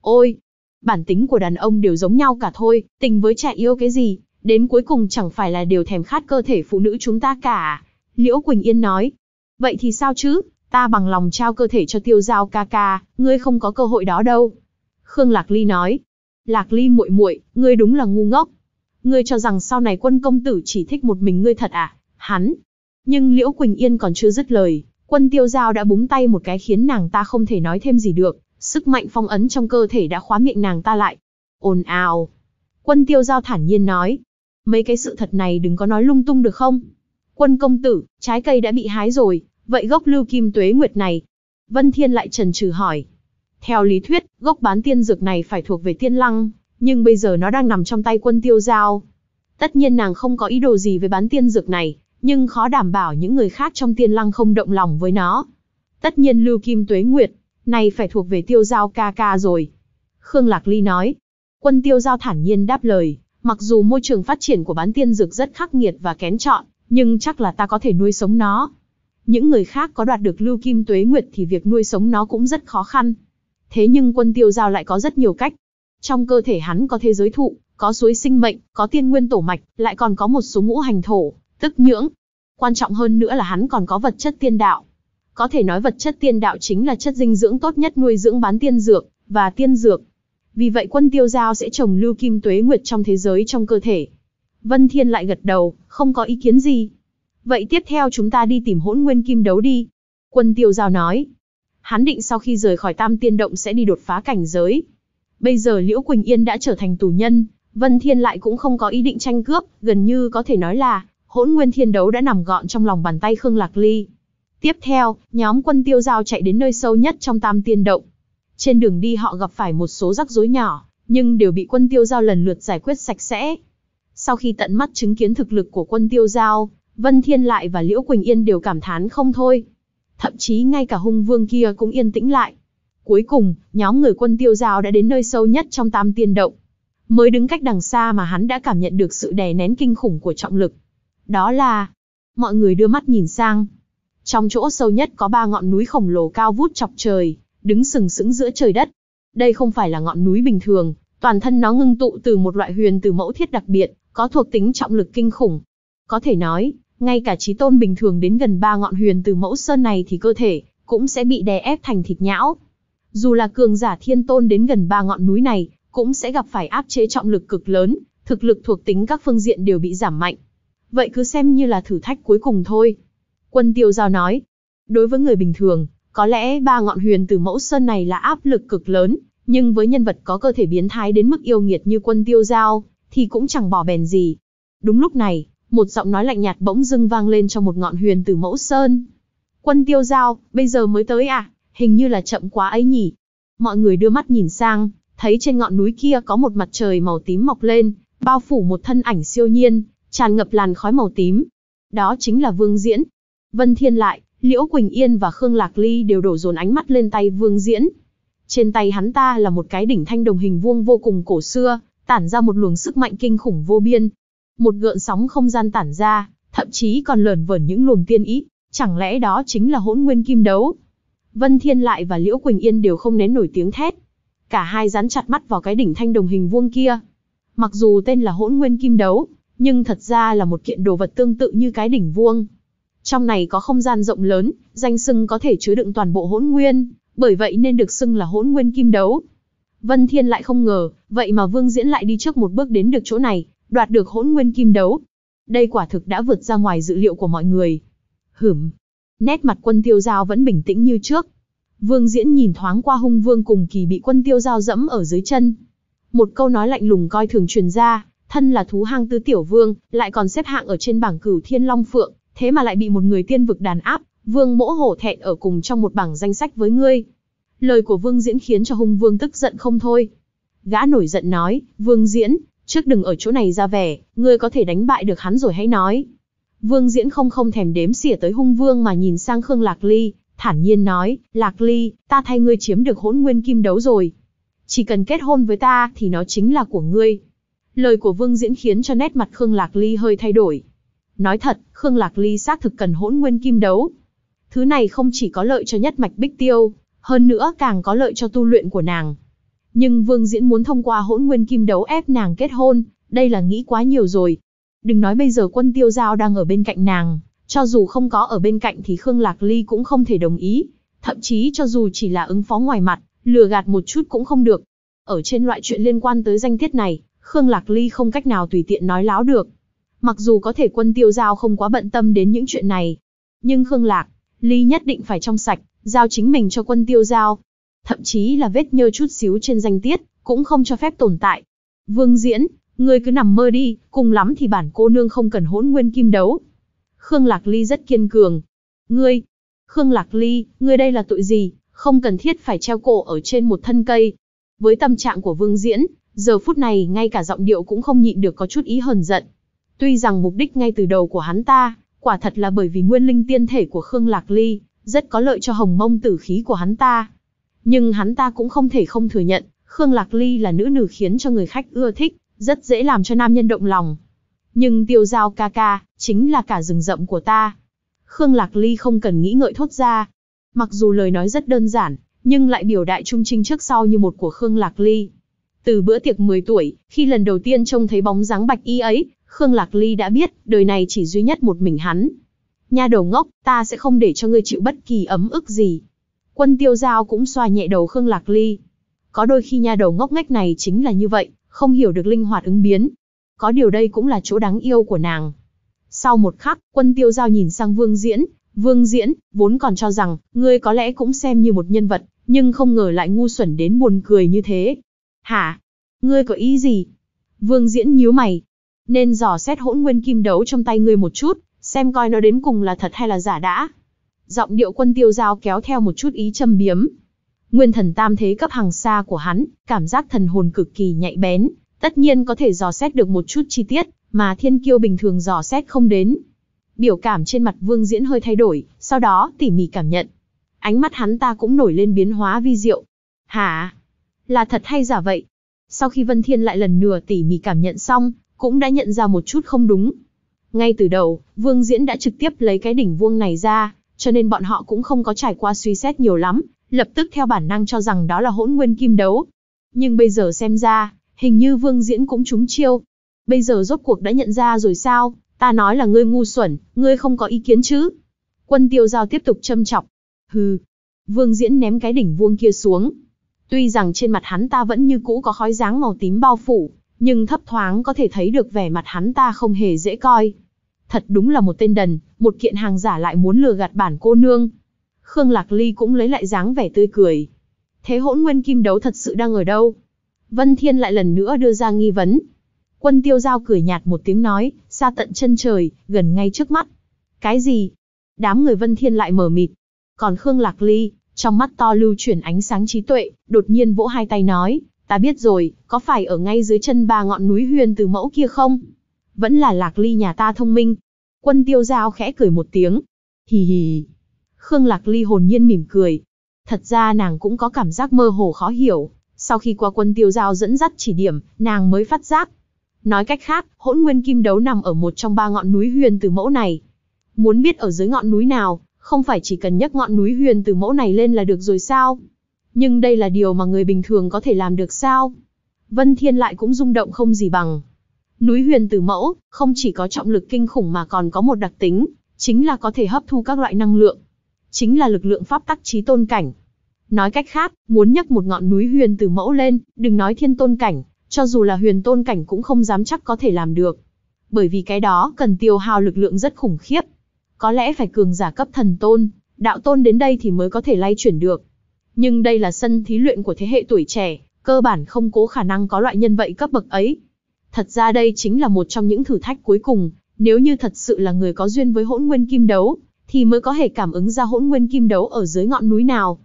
Speaker 1: Ôi, bản tính của đàn ông đều giống nhau cả thôi, tình với trẻ yêu cái gì, đến cuối cùng chẳng phải là đều thèm khát cơ thể phụ nữ chúng ta cả. Liễu Quỳnh Yên nói, vậy thì sao chứ, ta bằng lòng trao cơ thể cho tiêu giao ca ca, ngươi không có cơ hội đó đâu. Khương Lạc Ly nói, Lạc Ly muội muội, ngươi đúng là ngu ngốc. Ngươi cho rằng sau này quân công tử chỉ thích một mình ngươi thật à? Hắn. Nhưng Liễu Quỳnh Yên còn chưa dứt lời, quân tiêu giao đã búng tay một cái khiến nàng ta không thể nói thêm gì được, sức mạnh phong ấn trong cơ thể đã khóa miệng nàng ta lại. Ồn ào. Quân tiêu giao thản nhiên nói. Mấy cái sự thật này đừng có nói lung tung được không? Quân công tử, trái cây đã bị hái rồi, vậy gốc lưu kim tuế nguyệt này? Vân Thiên lại trần trừ hỏi. Theo lý thuyết, gốc bán tiên dược này phải thuộc về tiên lăng, nhưng bây giờ nó đang nằm trong tay quân tiêu giao. Tất nhiên nàng không có ý đồ gì với bán tiên dược này, nhưng khó đảm bảo những người khác trong tiên lăng không động lòng với nó. Tất nhiên Lưu Kim Tuế Nguyệt, này phải thuộc về tiêu giao ca ca rồi. Khương Lạc Ly nói, quân tiêu giao thản nhiên đáp lời, mặc dù môi trường phát triển của bán tiên dược rất khắc nghiệt và kén chọn, nhưng chắc là ta có thể nuôi sống nó. Những người khác có đoạt được Lưu Kim Tuế Nguyệt thì việc nuôi sống nó cũng rất khó khăn. Thế nhưng quân tiêu giao lại có rất nhiều cách. Trong cơ thể hắn có thế giới thụ, có suối sinh mệnh, có tiên nguyên tổ mạch, lại còn có một số ngũ hành thổ, tức nhưỡng. Quan trọng hơn nữa là hắn còn có vật chất tiên đạo. Có thể nói vật chất tiên đạo chính là chất dinh dưỡng tốt nhất nuôi dưỡng bán tiên dược và tiên dược. Vì vậy quân tiêu giao sẽ trồng lưu kim tuế nguyệt trong thế giới trong cơ thể. Vân Thiên lại gật đầu, không có ý kiến gì. Vậy tiếp theo chúng ta đi tìm hỗn nguyên kim đấu đi. Quân tiêu giao nói hắn định sau khi rời khỏi Tam Tiên Động sẽ đi đột phá cảnh giới. Bây giờ Liễu Quỳnh Yên đã trở thành tù nhân, Vân Thiên lại cũng không có ý định tranh cướp, gần như có thể nói là hỗn nguyên thiên đấu đã nằm gọn trong lòng bàn tay Khương Lạc Ly. Tiếp theo, nhóm quân tiêu giao chạy đến nơi sâu nhất trong Tam Tiên Động. Trên đường đi họ gặp phải một số rắc rối nhỏ, nhưng đều bị quân tiêu giao lần lượt giải quyết sạch sẽ. Sau khi tận mắt chứng kiến thực lực của quân tiêu giao, Vân Thiên lại và Liễu Quỳnh Yên đều cảm thán không thôi thậm chí ngay cả hung vương kia cũng yên tĩnh lại. Cuối cùng, nhóm người quân tiêu giao đã đến nơi sâu nhất trong tam tiên động. Mới đứng cách đằng xa mà hắn đã cảm nhận được sự đè nén kinh khủng của trọng lực. Đó là... Mọi người đưa mắt nhìn sang. Trong chỗ sâu nhất có ba ngọn núi khổng lồ cao vút chọc trời, đứng sừng sững giữa trời đất. Đây không phải là ngọn núi bình thường, toàn thân nó ngưng tụ từ một loại huyền từ mẫu thiết đặc biệt, có thuộc tính trọng lực kinh khủng. Có thể nói, ngay cả trí tôn bình thường đến gần ba ngọn huyền từ mẫu sơn này thì cơ thể cũng sẽ bị đè ép thành thịt nhão. Dù là cường giả thiên tôn đến gần ba ngọn núi này, cũng sẽ gặp phải áp chế trọng lực cực lớn, thực lực thuộc tính các phương diện đều bị giảm mạnh. Vậy cứ xem như là thử thách cuối cùng thôi. Quân tiêu giao nói, đối với người bình thường, có lẽ ba ngọn huyền từ mẫu sơn này là áp lực cực lớn, nhưng với nhân vật có cơ thể biến thái đến mức yêu nghiệt như quân tiêu giao, thì cũng chẳng bỏ bèn gì. Đúng lúc này, một giọng nói lạnh nhạt bỗng dưng vang lên trong một ngọn huyền từ mẫu sơn. Quân tiêu giao, bây giờ mới tới à, hình như là chậm quá ấy nhỉ. Mọi người đưa mắt nhìn sang, thấy trên ngọn núi kia có một mặt trời màu tím mọc lên, bao phủ một thân ảnh siêu nhiên, tràn ngập làn khói màu tím. Đó chính là Vương Diễn. Vân Thiên lại, Liễu Quỳnh Yên và Khương Lạc Ly đều đổ dồn ánh mắt lên tay Vương Diễn. Trên tay hắn ta là một cái đỉnh thanh đồng hình vuông vô cùng cổ xưa, tản ra một luồng sức mạnh kinh khủng vô biên, một gợn sóng không gian tản ra, thậm chí còn lởn vởn những luồng tiên ý, chẳng lẽ đó chính là hỗn nguyên kim đấu? Vân Thiên lại và Liễu Quỳnh Yên đều không nén nổi tiếng thét. Cả hai dán chặt mắt vào cái đỉnh thanh đồng hình vuông kia. Mặc dù tên là hỗn nguyên kim đấu, nhưng thật ra là một kiện đồ vật tương tự như cái đỉnh vuông. Trong này có không gian rộng lớn, danh xưng có thể chứa đựng toàn bộ hỗn nguyên, bởi vậy nên được xưng là hỗn nguyên kim đấu. Vân Thiên lại không ngờ, vậy mà Vương Diễn lại đi trước một bước đến được chỗ này, đoạt được hỗn nguyên kim đấu. Đây quả thực đã vượt ra ngoài dự liệu của mọi người. Hửm. Nét mặt quân tiêu giao vẫn bình tĩnh như trước. Vương Diễn nhìn thoáng qua hung vương cùng kỳ bị quân tiêu giao dẫm ở dưới chân. Một câu nói lạnh lùng coi thường truyền ra, thân là thú hang tứ tiểu vương, lại còn xếp hạng ở trên bảng cửu thiên long phượng, thế mà lại bị một người tiên vực đàn áp, vương mỗ hổ thẹn ở cùng trong một bảng danh sách với ngươi. Lời của vương diễn khiến cho hung vương tức giận không thôi. Gã nổi giận nói, vương diễn, Trước đừng ở chỗ này ra vẻ, ngươi có thể đánh bại được hắn rồi hãy nói. Vương Diễn không không thèm đếm xỉa tới hung vương mà nhìn sang Khương Lạc Ly, thản nhiên nói, Lạc Ly, ta thay ngươi chiếm được hỗn nguyên kim đấu rồi. Chỉ cần kết hôn với ta thì nó chính là của ngươi. Lời của Vương Diễn khiến cho nét mặt Khương Lạc Ly hơi thay đổi. Nói thật, Khương Lạc Ly xác thực cần hỗn nguyên kim đấu. Thứ này không chỉ có lợi cho nhất mạch bích tiêu, hơn nữa càng có lợi cho tu luyện của nàng. Nhưng Vương Diễn muốn thông qua hỗn nguyên kim đấu ép nàng kết hôn, đây là nghĩ quá nhiều rồi. Đừng nói bây giờ quân tiêu giao đang ở bên cạnh nàng, cho dù không có ở bên cạnh thì Khương Lạc Ly cũng không thể đồng ý. Thậm chí cho dù chỉ là ứng phó ngoài mặt, lừa gạt một chút cũng không được. Ở trên loại chuyện liên quan tới danh tiết này, Khương Lạc Ly không cách nào tùy tiện nói láo được. Mặc dù có thể quân tiêu giao không quá bận tâm đến những chuyện này, nhưng Khương Lạc, Ly nhất định phải trong sạch, giao chính mình cho quân tiêu giao, thậm chí là vết nhơ chút xíu trên danh tiết, cũng không cho phép tồn tại. Vương Diễn, ngươi cứ nằm mơ đi, cùng lắm thì bản cô nương không cần hỗn nguyên kim đấu. Khương Lạc Ly rất kiên cường. Ngươi, Khương Lạc Ly, ngươi đây là tội gì, không cần thiết phải treo cổ ở trên một thân cây. Với tâm trạng của Vương Diễn, giờ phút này ngay cả giọng điệu cũng không nhịn được có chút ý hờn giận. Tuy rằng mục đích ngay từ đầu của hắn ta, quả thật là bởi vì nguyên linh tiên thể của Khương Lạc Ly, rất có lợi cho hồng mông tử khí của hắn ta, nhưng hắn ta cũng không thể không thừa nhận, Khương Lạc Ly là nữ nữ khiến cho người khách ưa thích, rất dễ làm cho nam nhân động lòng. Nhưng tiêu giao ca ca, chính là cả rừng rậm của ta. Khương Lạc Ly không cần nghĩ ngợi thốt ra. Mặc dù lời nói rất đơn giản, nhưng lại biểu đại trung trinh trước sau như một của Khương Lạc Ly. Từ bữa tiệc 10 tuổi, khi lần đầu tiên trông thấy bóng dáng bạch y ấy, Khương Lạc Ly đã biết, đời này chỉ duy nhất một mình hắn. Nha đầu ngốc, ta sẽ không để cho ngươi chịu bất kỳ ấm ức gì. Quân tiêu giao cũng xoa nhẹ đầu Khương Lạc Ly. Có đôi khi nha đầu ngốc nghếch này chính là như vậy, không hiểu được linh hoạt ứng biến. Có điều đây cũng là chỗ đáng yêu của nàng. Sau một khắc, quân tiêu giao nhìn sang Vương Diễn. Vương Diễn, vốn còn cho rằng, ngươi có lẽ cũng xem như một nhân vật, nhưng không ngờ lại ngu xuẩn đến buồn cười như thế. Hả? Ngươi có ý gì? Vương Diễn nhíu mày. Nên dò xét hỗn nguyên kim đấu trong tay ngươi một chút, xem coi nó đến cùng là thật hay là giả đã giọng điệu quân tiêu giao kéo theo một chút ý châm biếm. Nguyên thần tam thế cấp hàng xa của hắn, cảm giác thần hồn cực kỳ nhạy bén, tất nhiên có thể dò xét được một chút chi tiết, mà thiên kiêu bình thường dò xét không đến. Biểu cảm trên mặt vương diễn hơi thay đổi, sau đó tỉ mỉ cảm nhận. Ánh mắt hắn ta cũng nổi lên biến hóa vi diệu. Hả? Là thật hay giả vậy? Sau khi Vân Thiên lại lần nửa tỉ mỉ cảm nhận xong, cũng đã nhận ra một chút không đúng. Ngay từ đầu, Vương Diễn đã trực tiếp lấy cái đỉnh vuông này ra, cho nên bọn họ cũng không có trải qua suy xét nhiều lắm, lập tức theo bản năng cho rằng đó là hỗn nguyên kim đấu. Nhưng bây giờ xem ra, hình như Vương Diễn cũng trúng chiêu. Bây giờ rốt cuộc đã nhận ra rồi sao, ta nói là ngươi ngu xuẩn, ngươi không có ý kiến chứ. Quân tiêu giao tiếp tục châm chọc. Hừ. Vương Diễn ném cái đỉnh vuông kia xuống. Tuy rằng trên mặt hắn ta vẫn như cũ có khói dáng màu tím bao phủ, nhưng thấp thoáng có thể thấy được vẻ mặt hắn ta không hề dễ coi, Thật đúng là một tên đần, một kiện hàng giả lại muốn lừa gạt bản cô nương. Khương Lạc Ly cũng lấy lại dáng vẻ tươi cười. Thế hỗn nguyên kim đấu thật sự đang ở đâu? Vân Thiên lại lần nữa đưa ra nghi vấn. Quân tiêu giao cười nhạt một tiếng nói, xa tận chân trời, gần ngay trước mắt. Cái gì? Đám người Vân Thiên lại mở mịt. Còn Khương Lạc Ly, trong mắt to lưu chuyển ánh sáng trí tuệ, đột nhiên vỗ hai tay nói, ta biết rồi, có phải ở ngay dưới chân ba ngọn núi huyền từ mẫu kia không? Vẫn là Lạc Ly nhà ta thông minh, Quân tiêu giao khẽ cười một tiếng. Hì hì. Khương Lạc Ly hồn nhiên mỉm cười. Thật ra nàng cũng có cảm giác mơ hồ khó hiểu. Sau khi qua quân tiêu giao dẫn dắt chỉ điểm, nàng mới phát giác. Nói cách khác, hỗn nguyên kim đấu nằm ở một trong ba ngọn núi huyền từ mẫu này. Muốn biết ở dưới ngọn núi nào, không phải chỉ cần nhấc ngọn núi huyền từ mẫu này lên là được rồi sao? Nhưng đây là điều mà người bình thường có thể làm được sao? Vân Thiên lại cũng rung động không gì bằng, Núi huyền tử mẫu, không chỉ có trọng lực kinh khủng mà còn có một đặc tính, chính là có thể hấp thu các loại năng lượng. Chính là lực lượng pháp tắc trí tôn cảnh. Nói cách khác, muốn nhấc một ngọn núi huyền tử mẫu lên, đừng nói thiên tôn cảnh, cho dù là huyền tôn cảnh cũng không dám chắc có thể làm được. Bởi vì cái đó cần tiêu hao lực lượng rất khủng khiếp. Có lẽ phải cường giả cấp thần tôn, đạo tôn đến đây thì mới có thể lay chuyển được. Nhưng đây là sân thí luyện của thế hệ tuổi trẻ, cơ bản không cố khả năng có loại nhân vậy cấp bậc ấy. Thật ra đây chính là một trong những thử thách cuối cùng, nếu như thật sự là người có duyên với hỗn nguyên kim đấu, thì mới có thể cảm ứng ra hỗn nguyên kim đấu ở dưới ngọn núi nào.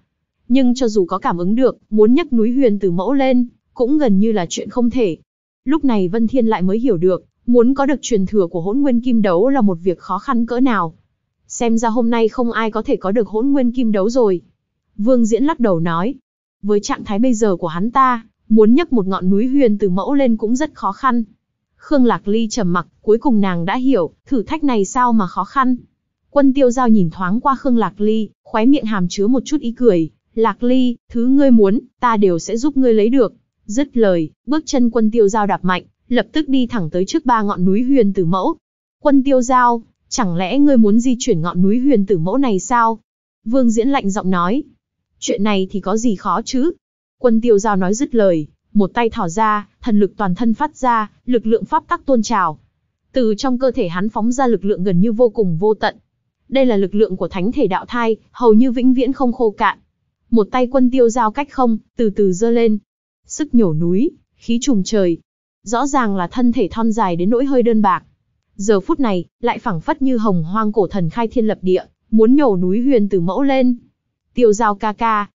Speaker 1: Nhưng cho dù có cảm ứng được, muốn nhấc núi huyền từ mẫu lên, cũng gần như là chuyện không thể. Lúc này Vân Thiên lại mới hiểu được, muốn có được truyền thừa của hỗn nguyên kim đấu là một việc khó khăn cỡ nào. Xem ra hôm nay không ai có thể có được hỗn nguyên kim đấu rồi. Vương Diễn lắc đầu nói, với trạng thái bây giờ của hắn ta, Muốn nhấc một ngọn núi huyền từ mẫu lên cũng rất khó khăn. Khương Lạc Ly trầm mặc, cuối cùng nàng đã hiểu, thử thách này sao mà khó khăn. Quân tiêu giao nhìn thoáng qua Khương Lạc Ly, khóe miệng hàm chứa một chút ý cười. Lạc Ly, thứ ngươi muốn, ta đều sẽ giúp ngươi lấy được. Dứt lời, bước chân quân tiêu giao đạp mạnh, lập tức đi thẳng tới trước ba ngọn núi huyền tử mẫu. Quân tiêu giao, chẳng lẽ ngươi muốn di chuyển ngọn núi huyền tử mẫu này sao? Vương Diễn lạnh giọng nói. Chuyện này thì có gì khó chứ, Quân tiêu giao nói dứt lời, một tay thỏ ra, thần lực toàn thân phát ra, lực lượng pháp tắc tôn trào. Từ trong cơ thể hắn phóng ra lực lượng gần như vô cùng vô tận. Đây là lực lượng của thánh thể đạo thai, hầu như vĩnh viễn không khô cạn. Một tay quân tiêu giao cách không, từ từ dơ lên. Sức nhổ núi, khí trùng trời. Rõ ràng là thân thể thon dài đến nỗi hơi đơn bạc. Giờ phút này, lại phảng phất như hồng hoang cổ thần khai thiên lập địa, muốn nhổ núi huyền từ mẫu lên. Tiêu giao ca ca,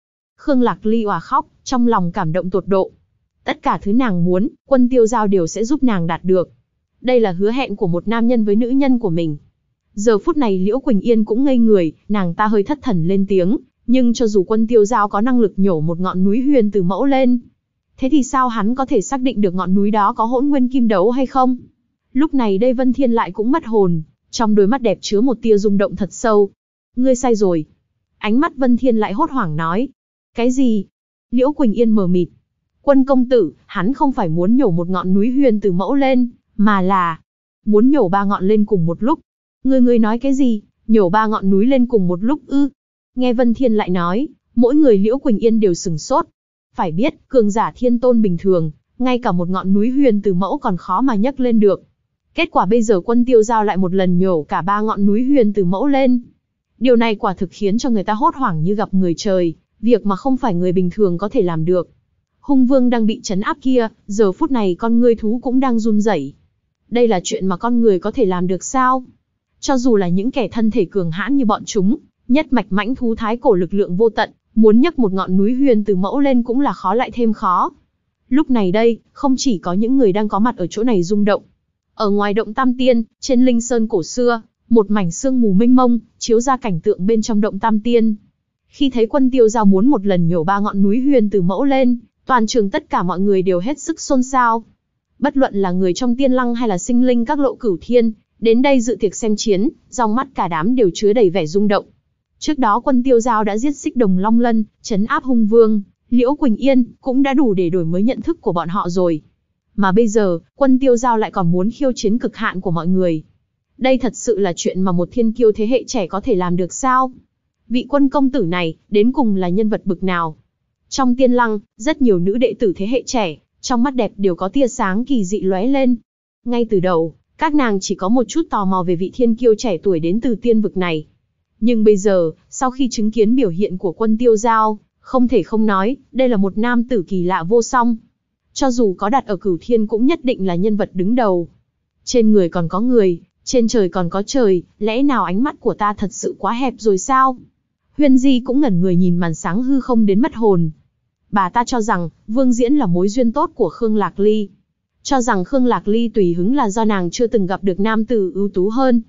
Speaker 1: Khương Lạc Ly òa khóc, trong lòng cảm động tột độ. Tất cả thứ nàng muốn, quân tiêu giao đều sẽ giúp nàng đạt được. Đây là hứa hẹn của một nam nhân với nữ nhân của mình. Giờ phút này Liễu Quỳnh Yên cũng ngây người, nàng ta hơi thất thần lên tiếng, nhưng cho dù quân tiêu giao có năng lực nhổ một ngọn núi huyền từ mẫu lên, thế thì sao hắn có thể xác định được ngọn núi đó có hỗn nguyên kim đấu hay không? Lúc này đây Vân Thiên lại cũng mất hồn, trong đôi mắt đẹp chứa một tia rung động thật sâu. Ngươi sai rồi. Ánh mắt Vân Thiên lại hốt hoảng nói, cái gì? Liễu Quỳnh Yên mờ mịt. Quân công tử, hắn không phải muốn nhổ một ngọn núi huyền từ mẫu lên, mà là muốn nhổ ba ngọn lên cùng một lúc. người người nói cái gì? Nhổ ba ngọn núi lên cùng một lúc ư? Nghe Vân Thiên lại nói, mỗi người Liễu Quỳnh Yên đều sừng sốt. Phải biết, cường giả thiên tôn bình thường, ngay cả một ngọn núi huyền từ mẫu còn khó mà nhấc lên được. Kết quả bây giờ quân tiêu giao lại một lần nhổ cả ba ngọn núi huyền từ mẫu lên. Điều này quả thực khiến cho người ta hốt hoảng như gặp người trời việc mà không phải người bình thường có thể làm được. Hung vương đang bị chấn áp kia, giờ phút này con ngươi thú cũng đang run rẩy. Đây là chuyện mà con người có thể làm được sao? Cho dù là những kẻ thân thể cường hãn như bọn chúng, nhất mạch mãnh thú thái cổ lực lượng vô tận, muốn nhấc một ngọn núi huyền từ mẫu lên cũng là khó lại thêm khó. Lúc này đây, không chỉ có những người đang có mặt ở chỗ này rung động. Ở ngoài động Tam Tiên, trên linh sơn cổ xưa, một mảnh sương mù mênh mông, chiếu ra cảnh tượng bên trong động Tam Tiên. Khi thấy quân tiêu giao muốn một lần nhổ ba ngọn núi huyền từ mẫu lên, toàn trường tất cả mọi người đều hết sức xôn xao. Bất luận là người trong tiên lăng hay là sinh linh các lộ cửu thiên, đến đây dự tiệc xem chiến, dòng mắt cả đám đều chứa đầy vẻ rung động. Trước đó quân tiêu giao đã giết xích đồng long lân, chấn áp hung vương, liễu Quỳnh Yên, cũng đã đủ để đổi mới nhận thức của bọn họ rồi. Mà bây giờ, quân tiêu giao lại còn muốn khiêu chiến cực hạn của mọi người. Đây thật sự là chuyện mà một thiên kiêu thế hệ trẻ có thể làm được sao? vị quân công tử này, đến cùng là nhân vật bực nào. Trong tiên lăng, rất nhiều nữ đệ tử thế hệ trẻ, trong mắt đẹp đều có tia sáng kỳ dị lóe lên. Ngay từ đầu, các nàng chỉ có một chút tò mò về vị thiên kiêu trẻ tuổi đến từ tiên vực này. Nhưng bây giờ, sau khi chứng kiến biểu hiện của quân tiêu giao, không thể không nói, đây là một nam tử kỳ lạ vô song. Cho dù có đặt ở cửu thiên cũng nhất định là nhân vật đứng đầu. Trên người còn có người, trên trời còn có trời, lẽ nào ánh mắt của ta thật sự quá hẹp rồi sao? Huyên Di cũng ngẩn người nhìn màn sáng hư không đến mất hồn. Bà ta cho rằng, Vương Diễn là mối duyên tốt của Khương Lạc Ly. Cho rằng Khương Lạc Ly tùy hứng là do nàng chưa từng gặp được nam tử ưu tú hơn.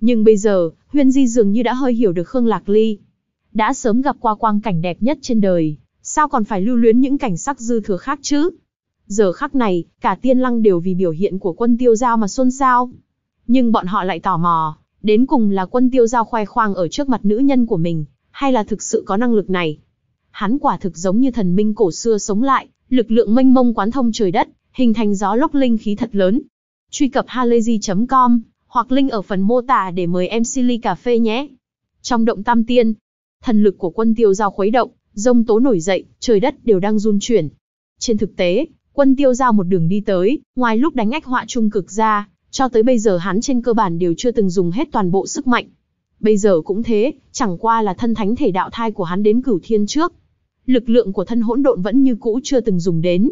Speaker 1: Nhưng bây giờ, Huyên Di dường như đã hơi hiểu được Khương Lạc Ly. Đã sớm gặp qua quang cảnh đẹp nhất trên đời, sao còn phải lưu luyến những cảnh sắc dư thừa khác chứ? Giờ khắc này, cả tiên lăng đều vì biểu hiện của quân tiêu giao mà xôn xao. Nhưng bọn họ lại tò mò, đến cùng là quân tiêu giao khoe khoang ở trước mặt nữ nhân của mình, hay là thực sự có năng lực này. Hắn quả thực giống như thần minh cổ xưa sống lại, lực lượng mênh mông quán thông trời đất, hình thành gió lốc linh khí thật lớn. Truy cập halayzi.com hoặc link ở phần mô tả để mời em Silly Cà Phê nhé. Trong động tam tiên, thần lực của quân tiêu giao khuấy động, rông tố nổi dậy, trời đất đều đang run chuyển. Trên thực tế, quân tiêu giao một đường đi tới, ngoài lúc đánh ách họa trung cực ra, cho tới bây giờ hắn trên cơ bản đều chưa từng dùng hết toàn bộ sức mạnh. Bây giờ cũng thế, chẳng qua là thân thánh thể đạo thai của hắn đến cửu thiên trước. Lực lượng của thân hỗn độn vẫn như cũ chưa từng dùng đến.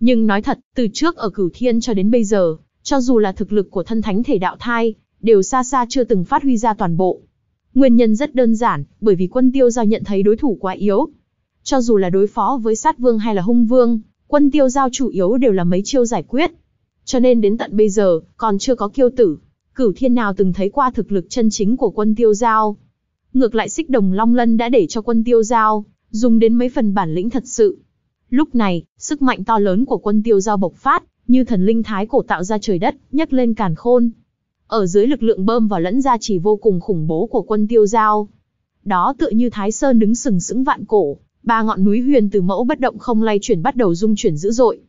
Speaker 1: Nhưng nói thật, từ trước ở cửu thiên cho đến bây giờ, cho dù là thực lực của thân thánh thể đạo thai, đều xa xa chưa từng phát huy ra toàn bộ. Nguyên nhân rất đơn giản, bởi vì quân tiêu giao nhận thấy đối thủ quá yếu. Cho dù là đối phó với sát vương hay là hung vương, quân tiêu giao chủ yếu đều là mấy chiêu giải quyết. Cho nên đến tận bây giờ, còn chưa có kiêu tử, cửu thiên nào từng thấy qua thực lực chân chính của quân tiêu giao. Ngược lại xích đồng long lân đã để cho quân tiêu giao, dùng đến mấy phần bản lĩnh thật sự. Lúc này, sức mạnh to lớn của quân tiêu giao bộc phát, như thần linh thái cổ tạo ra trời đất, nhấc lên càn khôn. Ở dưới lực lượng bơm vào lẫn ra chỉ vô cùng khủng bố của quân tiêu giao. Đó tựa như Thái Sơn đứng sừng sững vạn cổ, ba ngọn núi huyền từ mẫu bất động không lay chuyển bắt đầu rung chuyển dữ dội.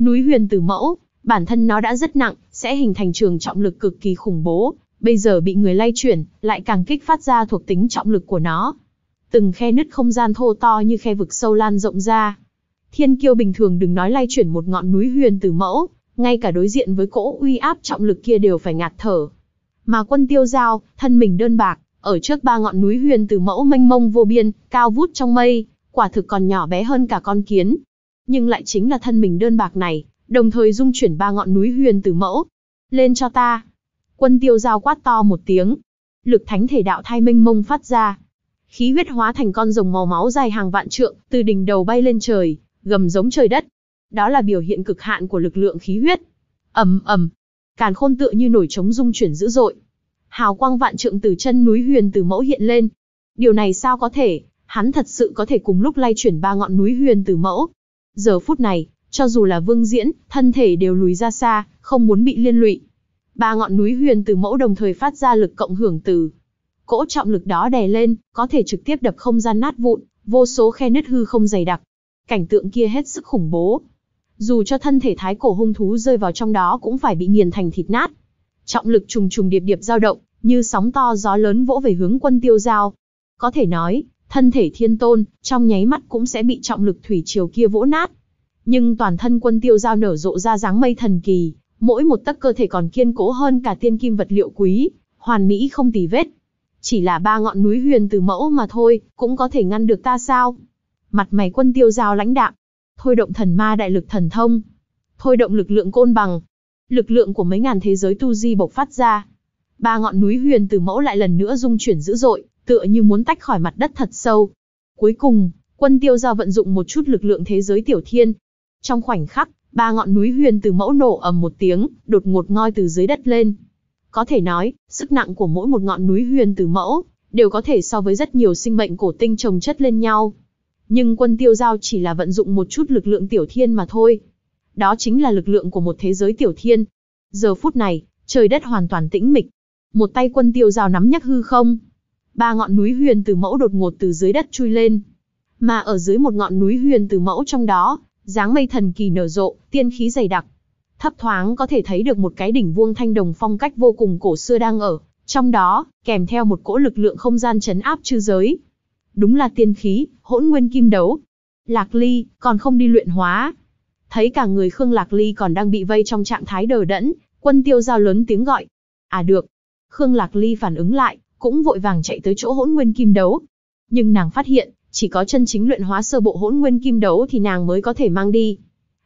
Speaker 1: Núi huyền từ mẫu, bản thân nó đã rất nặng, sẽ hình thành trường trọng lực cực kỳ khủng bố, bây giờ bị người lay chuyển, lại càng kích phát ra thuộc tính trọng lực của nó. Từng khe nứt không gian thô to như khe vực sâu lan rộng ra. Thiên kiêu bình thường đừng nói lay chuyển một ngọn núi huyền từ mẫu, ngay cả đối diện với cỗ uy áp trọng lực kia đều phải ngạt thở. Mà quân tiêu giao, thân mình đơn bạc, ở trước ba ngọn núi huyền từ mẫu mênh mông vô biên, cao vút trong mây, quả thực còn nhỏ bé hơn cả con kiến. Nhưng lại chính là thân mình đơn bạc này, đồng thời dung chuyển ba ngọn núi huyền từ mẫu. Lên cho ta. Quân tiêu giao quát to một tiếng. Lực thánh thể đạo thai minh mông phát ra. Khí huyết hóa thành con rồng màu máu dài hàng vạn trượng, từ đỉnh đầu bay lên trời, gầm giống trời đất. Đó là biểu hiện cực hạn của lực lượng khí huyết. ầm ầm, Càn khôn tựa như nổi trống dung chuyển dữ dội. Hào quang vạn trượng từ chân núi huyền từ mẫu hiện lên. Điều này sao có thể, hắn thật sự có thể cùng lúc lay chuyển ba ngọn núi huyền từ mẫu. Giờ phút này, cho dù là vương diễn, thân thể đều lùi ra xa, không muốn bị liên lụy. Ba ngọn núi huyền từ mẫu đồng thời phát ra lực cộng hưởng từ. Cỗ trọng lực đó đè lên, có thể trực tiếp đập không gian nát vụn, vô số khe nứt hư không dày đặc. Cảnh tượng kia hết sức khủng bố. Dù cho thân thể thái cổ hung thú rơi vào trong đó cũng phải bị nghiền thành thịt nát. Trọng lực trùng trùng điệp điệp dao động, như sóng to gió lớn vỗ về hướng quân tiêu giao. Có thể nói, thân thể thiên tôn, trong nháy mắt cũng sẽ bị trọng lực thủy triều kia vỗ nát. Nhưng toàn thân quân tiêu giao nở rộ ra dáng mây thần kỳ, mỗi một tấc cơ thể còn kiên cố hơn cả tiên kim vật liệu quý, hoàn mỹ không tì vết. Chỉ là ba ngọn núi huyền từ mẫu mà thôi, cũng có thể ngăn được ta sao? Mặt mày quân tiêu giao lãnh đạm, thôi động thần ma đại lực thần thông, thôi động lực lượng côn bằng, lực lượng của mấy ngàn thế giới tu di bộc phát ra. Ba ngọn núi huyền từ mẫu lại lần nữa rung chuyển dữ dội, tựa như muốn tách khỏi mặt đất thật sâu. Cuối cùng, quân tiêu giao vận dụng một chút lực lượng thế giới tiểu thiên, trong khoảnh khắc, ba ngọn núi huyền từ mẫu nổ ầm một tiếng, đột ngột ngoi từ dưới đất lên. Có thể nói, sức nặng của mỗi một ngọn núi huyền từ mẫu đều có thể so với rất nhiều sinh mệnh cổ tinh trồng chất lên nhau. Nhưng quân tiêu giao chỉ là vận dụng một chút lực lượng tiểu thiên mà thôi. Đó chính là lực lượng của một thế giới tiểu thiên. Giờ phút này, trời đất hoàn toàn tĩnh mịch. Một tay quân tiêu giao nắm nhắc hư không. Ba ngọn núi huyền từ mẫu đột ngột từ dưới đất chui lên. Mà ở dưới một ngọn núi huyền từ mẫu trong đó, dáng mây thần kỳ nở rộ, tiên khí dày đặc. Thấp thoáng có thể thấy được một cái đỉnh vuông thanh đồng phong cách vô cùng cổ xưa đang ở, trong đó, kèm theo một cỗ lực lượng không gian chấn áp chư giới. Đúng là tiên khí, hỗn nguyên kim đấu. Lạc Ly, còn không đi luyện hóa. Thấy cả người Khương Lạc Ly còn đang bị vây trong trạng thái đờ đẫn, quân tiêu giao lớn tiếng gọi. À được. Khương Lạc Ly phản ứng lại, cũng vội vàng chạy tới chỗ hỗn nguyên kim đấu. Nhưng nàng phát hiện, chỉ có chân chính luyện hóa sơ bộ hỗn nguyên kim đấu thì nàng mới có thể mang đi.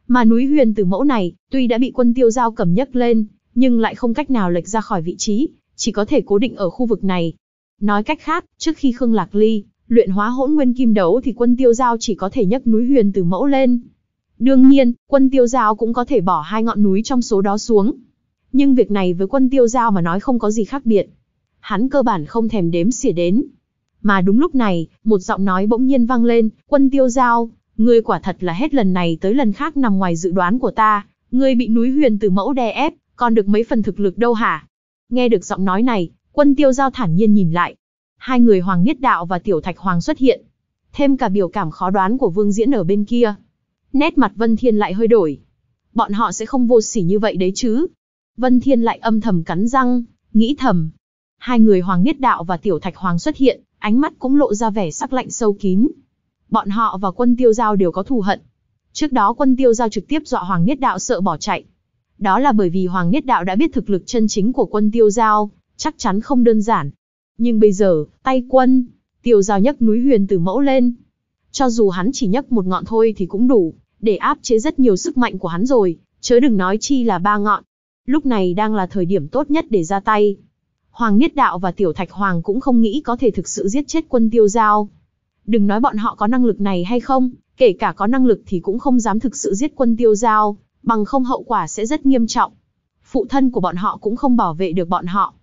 Speaker 1: Mà núi huyền từ mẫu này, tuy đã bị quân tiêu giao cầm nhấc lên, nhưng lại không cách nào lệch ra khỏi vị trí, chỉ có thể cố định ở khu vực này. Nói cách khác, trước khi Khương Lạc Ly, luyện hóa hỗn nguyên kim đấu thì quân tiêu giao chỉ có thể nhấc núi huyền từ mẫu lên. Đương nhiên, quân tiêu giao cũng có thể bỏ hai ngọn núi trong số đó xuống. Nhưng việc này với quân tiêu giao mà nói không có gì khác biệt. Hắn cơ bản không thèm đếm xỉa đến. Mà đúng lúc này, một giọng nói bỗng nhiên vang lên, quân tiêu giao, ngươi quả thật là hết lần này tới lần khác nằm ngoài dự đoán của ta, ngươi bị núi huyền từ mẫu đè ép, còn được mấy phần thực lực đâu hả? Nghe được giọng nói này, quân tiêu giao thản nhiên nhìn lại. Hai người Hoàng Niết Đạo và Tiểu Thạch Hoàng xuất hiện. Thêm cả biểu cảm khó đoán của Vương Diễn ở bên kia. Nét mặt Vân Thiên lại hơi đổi. Bọn họ sẽ không vô sỉ như vậy đấy chứ. Vân Thiên lại âm thầm cắn răng, nghĩ thầm. Hai người Hoàng Niết Đạo và Tiểu Thạch Hoàng xuất hiện, ánh mắt cũng lộ ra vẻ sắc lạnh sâu kín. Bọn họ và quân tiêu giao đều có thù hận. Trước đó quân tiêu giao trực tiếp dọa Hoàng Niết Đạo sợ bỏ chạy. Đó là bởi vì Hoàng Niết Đạo đã biết thực lực chân chính của quân tiêu giao, chắc chắn không đơn giản. Nhưng bây giờ, tay quân, tiêu giao nhấc núi huyền từ mẫu lên. Cho dù hắn chỉ nhấc một ngọn thôi thì cũng đủ, để áp chế rất nhiều sức mạnh của hắn rồi, chớ đừng nói chi là ba ngọn. Lúc này đang là thời điểm tốt nhất để ra tay. Hoàng Niết Đạo và Tiểu Thạch Hoàng cũng không nghĩ có thể thực sự giết chết quân tiêu giao. Đừng nói bọn họ có năng lực này hay không, kể cả có năng lực thì cũng không dám thực sự giết quân tiêu giao, bằng không hậu quả sẽ rất nghiêm trọng. Phụ thân của bọn họ cũng không bảo vệ được bọn họ.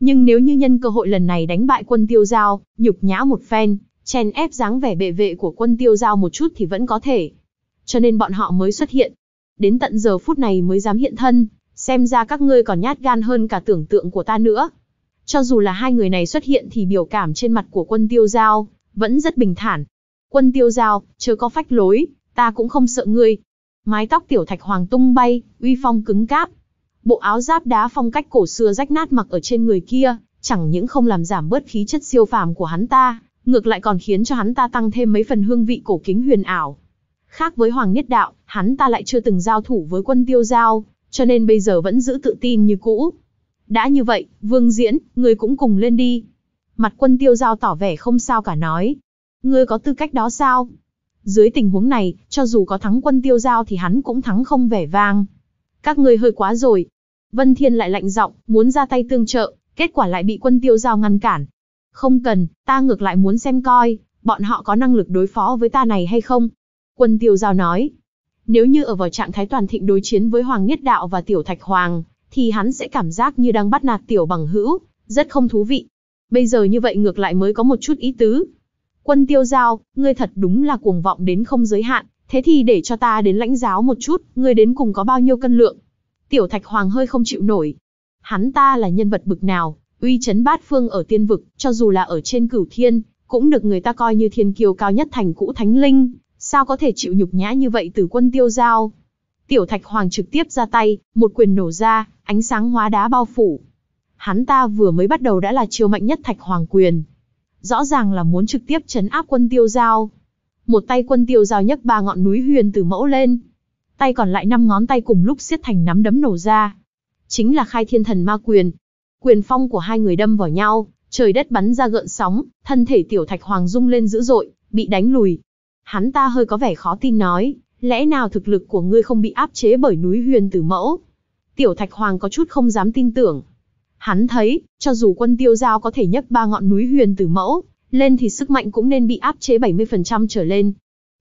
Speaker 1: Nhưng nếu như nhân cơ hội lần này đánh bại quân tiêu giao, nhục nhã một phen, chen ép dáng vẻ bệ vệ của quân tiêu giao một chút thì vẫn có thể. Cho nên bọn họ mới xuất hiện. Đến tận giờ phút này mới dám hiện thân, xem ra các ngươi còn nhát gan hơn cả tưởng tượng của ta nữa. Cho dù là hai người này xuất hiện thì biểu cảm trên mặt của quân tiêu giao, vẫn rất bình thản. Quân tiêu giao, chớ có phách lối, ta cũng không sợ ngươi. Mái tóc tiểu thạch hoàng tung bay, uy phong cứng cáp. Bộ áo giáp đá phong cách cổ xưa rách nát mặc ở trên người kia, chẳng những không làm giảm bớt khí chất siêu phàm của hắn ta, ngược lại còn khiến cho hắn ta tăng thêm mấy phần hương vị cổ kính huyền ảo. Khác với Hoàng Niết Đạo, hắn ta lại chưa từng giao thủ với quân tiêu giao, cho nên bây giờ vẫn giữ tự tin như cũ. Đã như vậy, Vương Diễn, ngươi cũng cùng lên đi. Mặt quân tiêu giao tỏ vẻ không sao cả nói. Ngươi có tư cách đó sao? Dưới tình huống này, cho dù có thắng quân tiêu giao thì hắn cũng thắng không vẻ vang. Các ngươi hơi quá rồi. Vân Thiên lại lạnh giọng, muốn ra tay tương trợ, kết quả lại bị quân tiêu giao ngăn cản. Không cần, ta ngược lại muốn xem coi, bọn họ có năng lực đối phó với ta này hay không? Quân tiêu giao nói, nếu như ở vào trạng thái toàn thịnh đối chiến với Hoàng Nhất Đạo và Tiểu Thạch Hoàng, thì hắn sẽ cảm giác như đang bắt nạt tiểu bằng hữu, rất không thú vị. Bây giờ như vậy ngược lại mới có một chút ý tứ. Quân tiêu giao, ngươi thật đúng là cuồng vọng đến không giới hạn, thế thì để cho ta đến lãnh giáo một chút, ngươi đến cùng có bao nhiêu cân lượng. Tiểu thạch hoàng hơi không chịu nổi. Hắn ta là nhân vật bực nào, uy chấn bát phương ở tiên vực, cho dù là ở trên cửu thiên, cũng được người ta coi như thiên kiều cao nhất thành cũ thánh linh, sao có thể chịu nhục nhã như vậy từ quân tiêu giao. Tiểu Thạch Hoàng trực tiếp ra tay, một quyền nổ ra, ánh sáng hóa đá bao phủ. Hắn ta vừa mới bắt đầu đã là chiêu mạnh nhất Thạch Hoàng quyền. Rõ ràng là muốn trực tiếp chấn áp quân tiêu giao. Một tay quân tiêu giao nhấc ba ngọn núi huyền từ mẫu lên. Tay còn lại năm ngón tay cùng lúc xiết thành nắm đấm nổ ra. Chính là khai thiên thần ma quyền. Quyền phong của hai người đâm vào nhau, trời đất bắn ra gợn sóng, thân thể tiểu thạch hoàng rung lên dữ dội, bị đánh lùi. Hắn ta hơi có vẻ khó tin nói, lẽ nào thực lực của ngươi không bị áp chế bởi núi huyền tử mẫu? Tiểu Thạch Hoàng có chút không dám tin tưởng. Hắn thấy, cho dù quân tiêu giao có thể nhấc ba ngọn núi huyền tử mẫu, lên thì sức mạnh cũng nên bị áp chế 70% trở lên.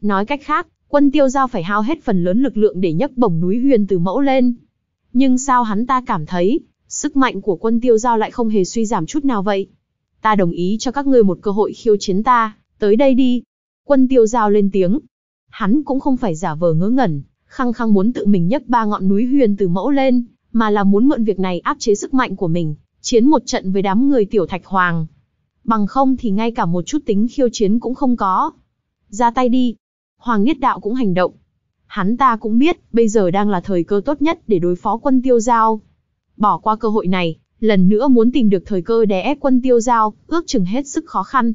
Speaker 1: Nói cách khác, quân tiêu giao phải hao hết phần lớn lực lượng để nhấc bổng núi huyền tử mẫu lên. Nhưng sao hắn ta cảm thấy, sức mạnh của quân tiêu giao lại không hề suy giảm chút nào vậy? Ta đồng ý cho các ngươi một cơ hội khiêu chiến ta, tới đây đi. Quân tiêu giao lên tiếng, hắn cũng không phải giả vờ ngớ ngẩn, khăng khăng muốn tự mình nhấc ba ngọn núi huyền từ mẫu lên, mà là muốn mượn việc này áp chế sức mạnh của mình, chiến một trận với đám người tiểu thạch hoàng. Bằng không thì ngay cả một chút tính khiêu chiến cũng không có. Ra tay đi. Hoàng Niết Đạo cũng hành động. Hắn ta cũng biết, bây giờ đang là thời cơ tốt nhất để đối phó quân tiêu giao. Bỏ qua cơ hội này, lần nữa muốn tìm được thời cơ đè ép quân tiêu giao, ước chừng hết sức khó khăn,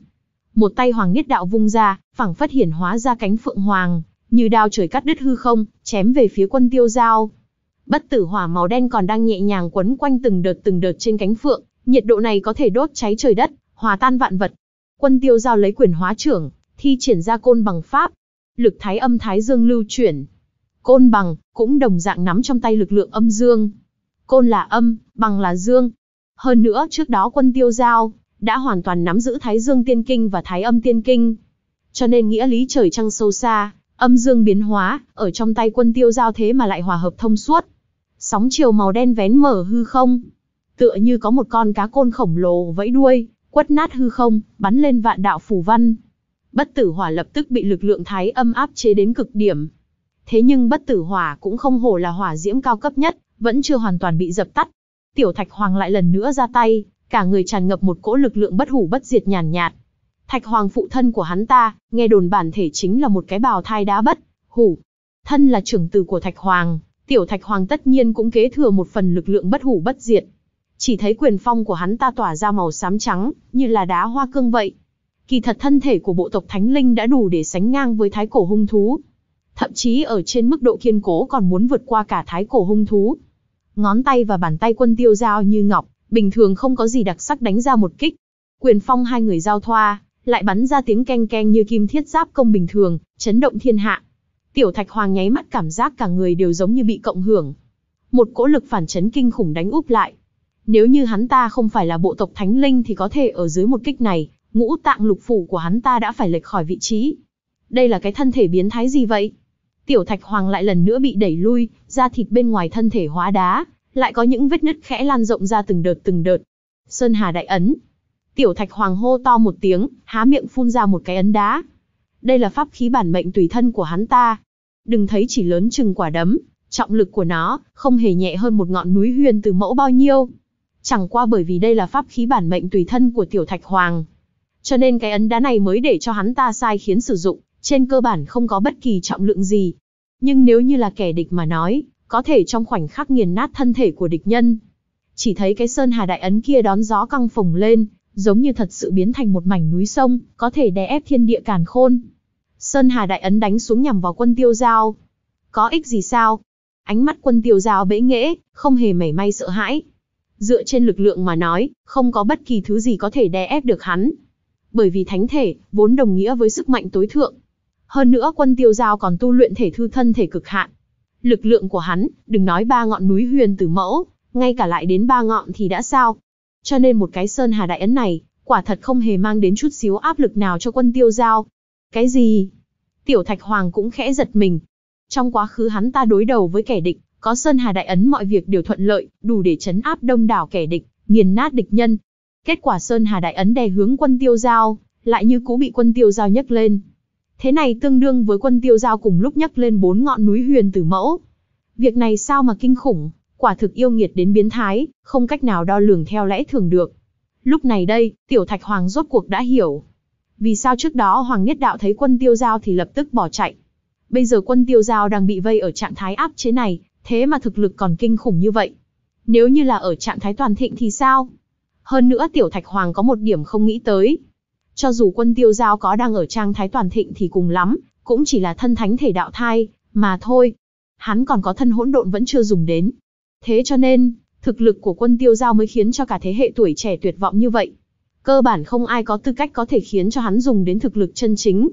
Speaker 1: một tay hoàng niết đạo vung ra, phẳng phất hiển hóa ra cánh phượng hoàng, như đao trời cắt đứt hư không, chém về phía quân tiêu giao. Bất tử hỏa màu đen còn đang nhẹ nhàng quấn quanh từng đợt từng đợt trên cánh phượng, nhiệt độ này có thể đốt cháy trời đất, hòa tan vạn vật. Quân tiêu giao lấy quyền hóa trưởng, thi triển ra côn bằng pháp, lực thái âm thái dương lưu chuyển. Côn bằng cũng đồng dạng nắm trong tay lực lượng âm dương. Côn là âm, bằng là dương. Hơn nữa trước đó quân tiêu giao đã hoàn toàn nắm giữ Thái Dương Tiên Kinh và Thái Âm Tiên Kinh. Cho nên nghĩa lý trời trăng sâu xa, âm dương biến hóa, ở trong tay quân tiêu giao thế mà lại hòa hợp thông suốt. Sóng chiều màu đen vén mở hư không. Tựa như có một con cá côn khổng lồ vẫy đuôi, quất nát hư không, bắn lên vạn đạo phủ văn. Bất tử hỏa lập tức bị lực lượng thái âm áp chế đến cực điểm. Thế nhưng bất tử hỏa cũng không hổ là hỏa diễm cao cấp nhất, vẫn chưa hoàn toàn bị dập tắt. Tiểu thạch hoàng lại lần nữa ra tay, cả người tràn ngập một cỗ lực lượng bất hủ bất diệt nhàn nhạt, Thạch Hoàng phụ thân của hắn ta, nghe đồn bản thể chính là một cái bào thai đá bất hủ. Thân là trưởng tử của Thạch Hoàng, tiểu Thạch Hoàng tất nhiên cũng kế thừa một phần lực lượng bất hủ bất diệt. Chỉ thấy quyền phong của hắn ta tỏa ra màu xám trắng, như là đá hoa cương vậy. Kỳ thật thân thể của bộ tộc Thánh Linh đã đủ để sánh ngang với thái cổ hung thú. Thậm chí ở trên mức độ kiên cố còn muốn vượt qua cả thái cổ hung thú. Ngón tay và bàn tay quân tiêu giao như ngọc, bình thường không có gì đặc sắc đánh ra một kích. Quyền phong hai người giao thoa, lại bắn ra tiếng keng keng như kim thiết giáp công bình thường, chấn động thiên hạ. Tiểu Thạch Hoàng nháy mắt cảm giác cả người đều giống như bị cộng hưởng. Một cỗ lực phản chấn kinh khủng đánh úp lại. Nếu như hắn ta không phải là bộ tộc Thánh Linh thì có thể ở dưới một kích này, ngũ tạng lục phủ của hắn ta đã phải lệch khỏi vị trí. Đây là cái thân thể biến thái gì vậy? Tiểu Thạch Hoàng lại lần nữa bị đẩy lui, da thịt bên ngoài thân thể hóa đá, lại có những vết nứt khẽ lan rộng ra từng đợt từng đợt. Sơn Hà đại ấn. Tiểu Thạch Hoàng hô to một tiếng, há miệng phun ra một cái ấn đá. Đây là pháp khí bản mệnh tùy thân của hắn ta. Đừng thấy chỉ lớn chừng quả đấm, trọng lực của nó không hề nhẹ hơn một ngọn núi huyền từ mẫu bao nhiêu. Chẳng qua bởi vì đây là pháp khí bản mệnh tùy thân của Tiểu Thạch Hoàng, cho nên cái ấn đá này mới để cho hắn ta sai khiến sử dụng, trên cơ bản không có bất kỳ trọng lượng gì. Nhưng nếu như là kẻ địch mà nói, có thể trong khoảnh khắc nghiền nát thân thể của địch nhân. Chỉ thấy cái sơn hà đại ấn kia đón gió căng phồng lên, giống như thật sự biến thành một mảnh núi sông, có thể đè ép thiên địa càn khôn. Sơn hà đại ấn đánh xuống nhằm vào quân tiêu giao. Có ích gì sao? Ánh mắt quân tiêu giao bế nghễ, không hề mảy may sợ hãi. Dựa trên lực lượng mà nói, không có bất kỳ thứ gì có thể đè ép được hắn. Bởi vì thánh thể, vốn đồng nghĩa với sức mạnh tối thượng. Hơn nữa quân tiêu giao còn tu luyện thể thư thân thể cực hạn, Lực lượng của hắn, đừng nói ba ngọn núi huyền tử mẫu, ngay cả lại đến ba ngọn thì đã sao. Cho nên một cái sơn hà đại ấn này, quả thật không hề mang đến chút xíu áp lực nào cho quân tiêu giao. Cái gì? Tiểu Thạch Hoàng cũng khẽ giật mình. Trong quá khứ hắn ta đối đầu với kẻ địch, có sơn hà đại ấn mọi việc đều thuận lợi, đủ để chấn áp đông đảo kẻ địch, nghiền nát địch nhân. Kết quả sơn hà đại ấn đè hướng quân tiêu giao, lại như cũ bị quân tiêu giao nhấc lên, Thế này tương đương với quân tiêu giao cùng lúc nhấc lên bốn ngọn núi huyền tử mẫu. Việc này sao mà kinh khủng, quả thực yêu nghiệt đến biến thái, không cách nào đo lường theo lẽ thường được. Lúc này đây, tiểu thạch hoàng rốt cuộc đã hiểu. Vì sao trước đó hoàng nhất đạo thấy quân tiêu giao thì lập tức bỏ chạy. Bây giờ quân tiêu giao đang bị vây ở trạng thái áp chế này, thế mà thực lực còn kinh khủng như vậy. Nếu như là ở trạng thái toàn thịnh thì sao? Hơn nữa tiểu thạch hoàng có một điểm không nghĩ tới, cho dù quân tiêu giao có đang ở trang thái toàn thịnh thì cùng lắm, cũng chỉ là thân thánh thể đạo thai, mà thôi. Hắn còn có thân hỗn độn vẫn chưa dùng đến. Thế cho nên, thực lực của quân tiêu giao mới khiến cho cả thế hệ tuổi trẻ tuyệt vọng như vậy. Cơ bản không ai có tư cách có thể khiến cho hắn dùng đến thực lực chân chính.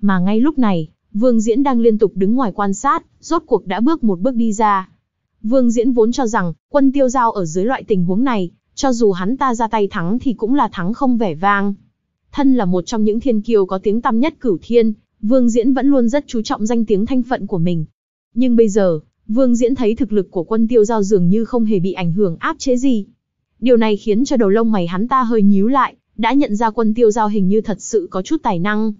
Speaker 1: Mà ngay lúc này, Vương Diễn đang liên tục đứng ngoài quan sát, rốt cuộc đã bước một bước đi ra. Vương Diễn vốn cho rằng, quân tiêu giao ở dưới loại tình huống này, cho dù hắn ta ra tay thắng thì cũng là thắng không vẻ vang. Thân là một trong những thiên kiều có tiếng tăm nhất cửu thiên, Vương Diễn vẫn luôn rất chú trọng danh tiếng thanh phận của mình. Nhưng bây giờ, Vương Diễn thấy thực lực của quân tiêu giao dường như không hề bị ảnh hưởng áp chế gì. Điều này khiến cho đầu lông mày hắn ta hơi nhíu lại, đã nhận ra quân tiêu giao hình như thật sự có chút tài năng.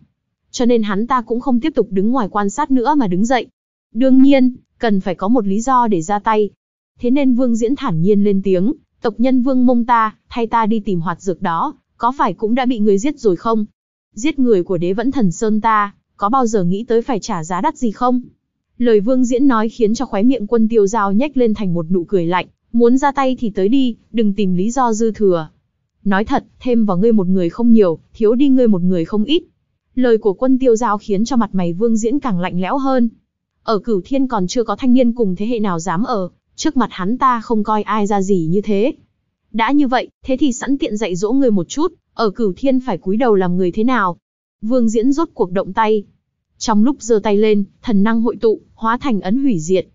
Speaker 1: Cho nên hắn ta cũng không tiếp tục đứng ngoài quan sát nữa mà đứng dậy. Đương nhiên, cần phải có một lý do để ra tay. Thế nên Vương Diễn thản nhiên lên tiếng, tộc nhân Vương Mông ta, thay ta đi tìm hoạt dược đó, có phải cũng đã bị người giết rồi không? Giết người của đế vẫn thần Sơn ta, có bao giờ nghĩ tới phải trả giá đắt gì không? Lời vương diễn nói khiến cho khóe miệng quân tiêu giao nhếch lên thành một nụ cười lạnh, muốn ra tay thì tới đi, đừng tìm lý do dư thừa. Nói thật, thêm vào ngươi một người không nhiều, thiếu đi ngươi một người không ít. Lời của quân tiêu giao khiến cho mặt mày vương diễn càng lạnh lẽo hơn. Ở cửu thiên còn chưa có thanh niên cùng thế hệ nào dám ở, trước mặt hắn ta không coi ai ra gì như thế. Đã như vậy, thế thì sẵn tiện dạy dỗ người một chút, ở cửu thiên phải cúi đầu làm người thế nào. Vương diễn rốt cuộc động tay. Trong lúc giơ tay lên, thần năng hội tụ, hóa thành ấn hủy diệt.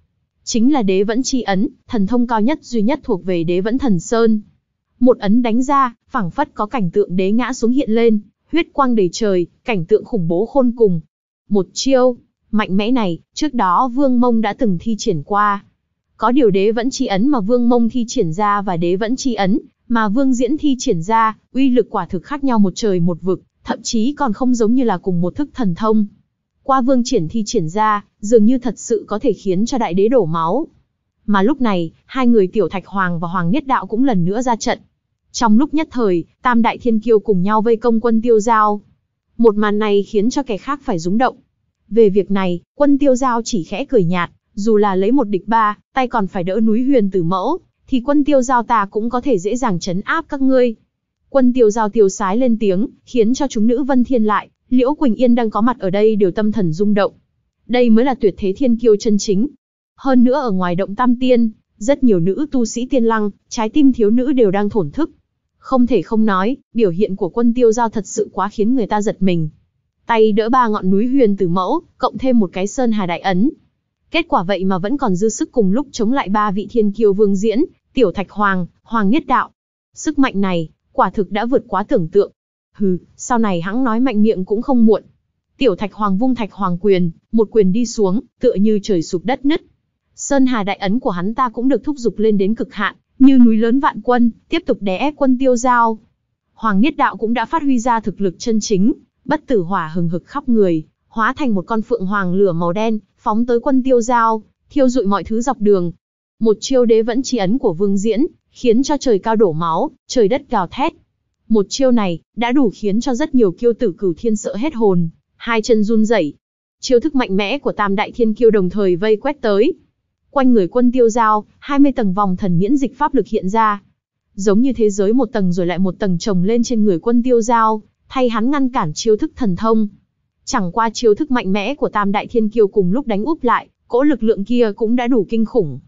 Speaker 1: Chính là đế vẫn chi ấn, thần thông cao nhất duy nhất thuộc về đế vẫn thần sơn. Một ấn đánh ra, phảng phất có cảnh tượng đế ngã xuống hiện lên, huyết quang đầy trời, cảnh tượng khủng bố khôn cùng. Một chiêu, mạnh mẽ này, trước đó Vương Mông đã từng thi triển qua, có điều đế vẫn chi ấn mà Vương Mông thi triển ra và đế vẫn chi ấn mà Vương Diễn thi triển ra, uy lực quả thực khác nhau một trời một vực, thậm chí còn không giống như là cùng một thức thần thông. Qua Vương Triển thi triển ra, dường như thật sự có thể khiến cho đại đế đổ máu. Mà lúc này, hai người Tiểu Thạch Hoàng và Hoàng Niết Đạo cũng lần nữa ra trận. Trong lúc nhất thời, Tam Đại Thiên Kiêu cùng nhau vây công quân Tiêu Giao. Một màn này khiến cho kẻ khác phải rúng động. Về việc này, quân Tiêu Giao chỉ khẽ cười nhạt, dù là lấy một địch ba, tay còn phải đỡ núi huyền tử mẫu, thì quân tiêu giao ta cũng có thể dễ dàng chấn áp các ngươi. Quân tiêu giao tiêu sái lên tiếng, khiến cho chúng nữ vân thiên lại, liễu Quỳnh Yên đang có mặt ở đây đều tâm thần rung động. Đây mới là tuyệt thế thiên kiêu chân chính. Hơn nữa ở ngoài động tam tiên, rất nhiều nữ tu sĩ tiên lăng, trái tim thiếu nữ đều đang thổn thức. Không thể không nói, biểu hiện của quân tiêu giao thật sự quá khiến người ta giật mình. Tay đỡ ba ngọn núi huyền tử mẫu, cộng thêm một cái sơn hà đại ấn, Kết quả vậy mà vẫn còn dư sức cùng lúc chống lại ba vị thiên kiêu vương diễn, tiểu thạch hoàng, hoàng nhất đạo. Sức mạnh này, quả thực đã vượt quá tưởng tượng. Hừ, sau này hắn nói mạnh miệng cũng không muộn. Tiểu thạch hoàng vung thạch hoàng quyền, một quyền đi xuống, tựa như trời sụp đất nứt. Sơn hà đại ấn của hắn ta cũng được thúc giục lên đến cực hạn, như núi lớn vạn quân, tiếp tục đè ép quân tiêu giao. Hoàng Niết Đạo cũng đã phát huy ra thực lực chân chính, bất tử hỏa hừng hực khắp người, hóa thành một con phượng hoàng lửa màu đen, phóng tới quân tiêu giao, thiêu rụi mọi thứ dọc đường. Một chiêu đế vẫn chỉ ấn của vương diễn, khiến cho trời cao đổ máu, trời đất gào thét. Một chiêu này, đã đủ khiến cho rất nhiều kiêu tử cửu thiên sợ hết hồn, hai chân run rẩy. Chiêu thức mạnh mẽ của tam đại thiên kiêu đồng thời vây quét tới. Quanh người quân tiêu giao, 20 tầng vòng thần miễn dịch pháp lực hiện ra. Giống như thế giới một tầng rồi lại một tầng trồng lên trên người quân tiêu giao, thay hắn ngăn cản chiêu thức thần thông. Chẳng qua chiêu thức mạnh mẽ của tam đại thiên kiêu cùng lúc đánh úp lại, cỗ lực lượng kia cũng đã đủ kinh khủng.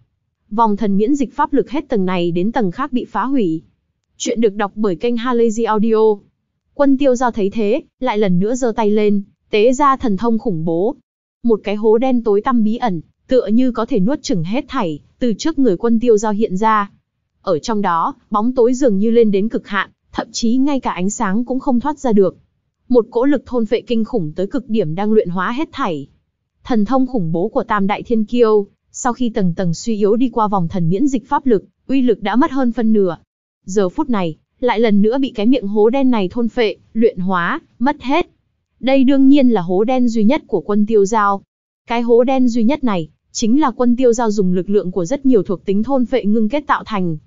Speaker 1: Vòng thần miễn dịch pháp lực hết tầng này đến tầng khác bị phá hủy. Chuyện được đọc bởi kênh Halazy Audio. Quân tiêu giao thấy thế, lại lần nữa giơ tay lên, tế ra thần thông khủng bố. Một cái hố đen tối tăm bí ẩn, tựa như có thể nuốt chửng hết thảy, từ trước người quân tiêu giao hiện ra. Ở trong đó, bóng tối dường như lên đến cực hạn, thậm chí ngay cả ánh sáng cũng không thoát ra được một cỗ lực thôn phệ kinh khủng tới cực điểm đang luyện hóa hết thảy. Thần thông khủng bố của Tam Đại Thiên Kiêu, sau khi tầng tầng suy yếu đi qua vòng thần miễn dịch pháp lực, uy lực đã mất hơn phân nửa. Giờ phút này, lại lần nữa bị cái miệng hố đen này thôn phệ, luyện hóa, mất hết. Đây đương nhiên là hố đen duy nhất của quân tiêu giao. Cái hố đen duy nhất này, chính là quân tiêu giao dùng lực lượng của rất nhiều thuộc tính thôn phệ ngưng kết tạo thành.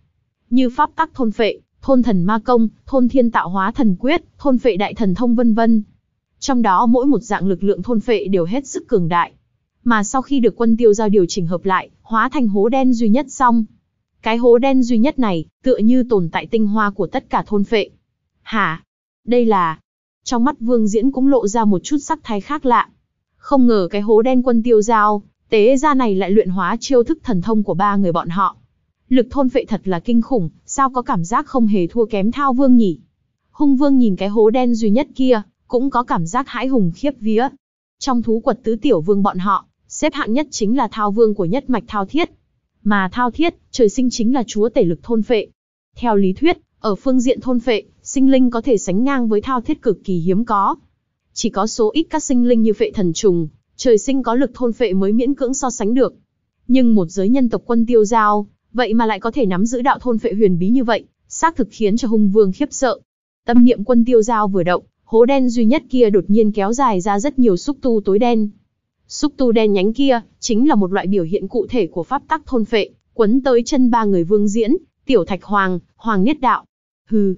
Speaker 1: Như pháp tắc thôn phệ, thôn thần ma công, thôn thiên tạo hóa thần quyết, thôn phệ đại thần thông vân vân. Trong đó mỗi một dạng lực lượng thôn phệ đều hết sức cường đại. Mà sau khi được quân tiêu giao điều chỉnh hợp lại, hóa thành hố đen duy nhất xong. Cái hố đen duy nhất này, tựa như tồn tại tinh hoa của tất cả thôn phệ. Hả? Đây là... Trong mắt vương diễn cũng lộ ra một chút sắc thái khác lạ. Không ngờ cái hố đen quân tiêu giao, tế ra này lại luyện hóa chiêu thức thần thông của ba người bọn họ lực thôn phệ thật là kinh khủng, sao có cảm giác không hề thua kém thao vương nhỉ? Hung vương nhìn cái hố đen duy nhất kia, cũng có cảm giác hãi hùng khiếp vía. Trong thú quật tứ tiểu vương bọn họ, xếp hạng nhất chính là thao vương của nhất mạch thao thiết. Mà thao thiết, trời sinh chính là chúa tể lực thôn phệ. Theo lý thuyết, ở phương diện thôn phệ, sinh linh có thể sánh ngang với thao thiết cực kỳ hiếm có. Chỉ có số ít các sinh linh như phệ thần trùng, trời sinh có lực thôn phệ mới miễn cưỡng so sánh được. Nhưng một giới nhân tộc quân tiêu giao, vậy mà lại có thể nắm giữ đạo thôn phệ huyền bí như vậy, xác thực khiến cho hung vương khiếp sợ. Tâm niệm quân tiêu giao vừa động, hố đen duy nhất kia đột nhiên kéo dài ra rất nhiều xúc tu tối đen. Xúc tu đen nhánh kia, chính là một loại biểu hiện cụ thể của pháp tắc thôn phệ, quấn tới chân ba người vương diễn, tiểu thạch hoàng, hoàng niết đạo. Hừ.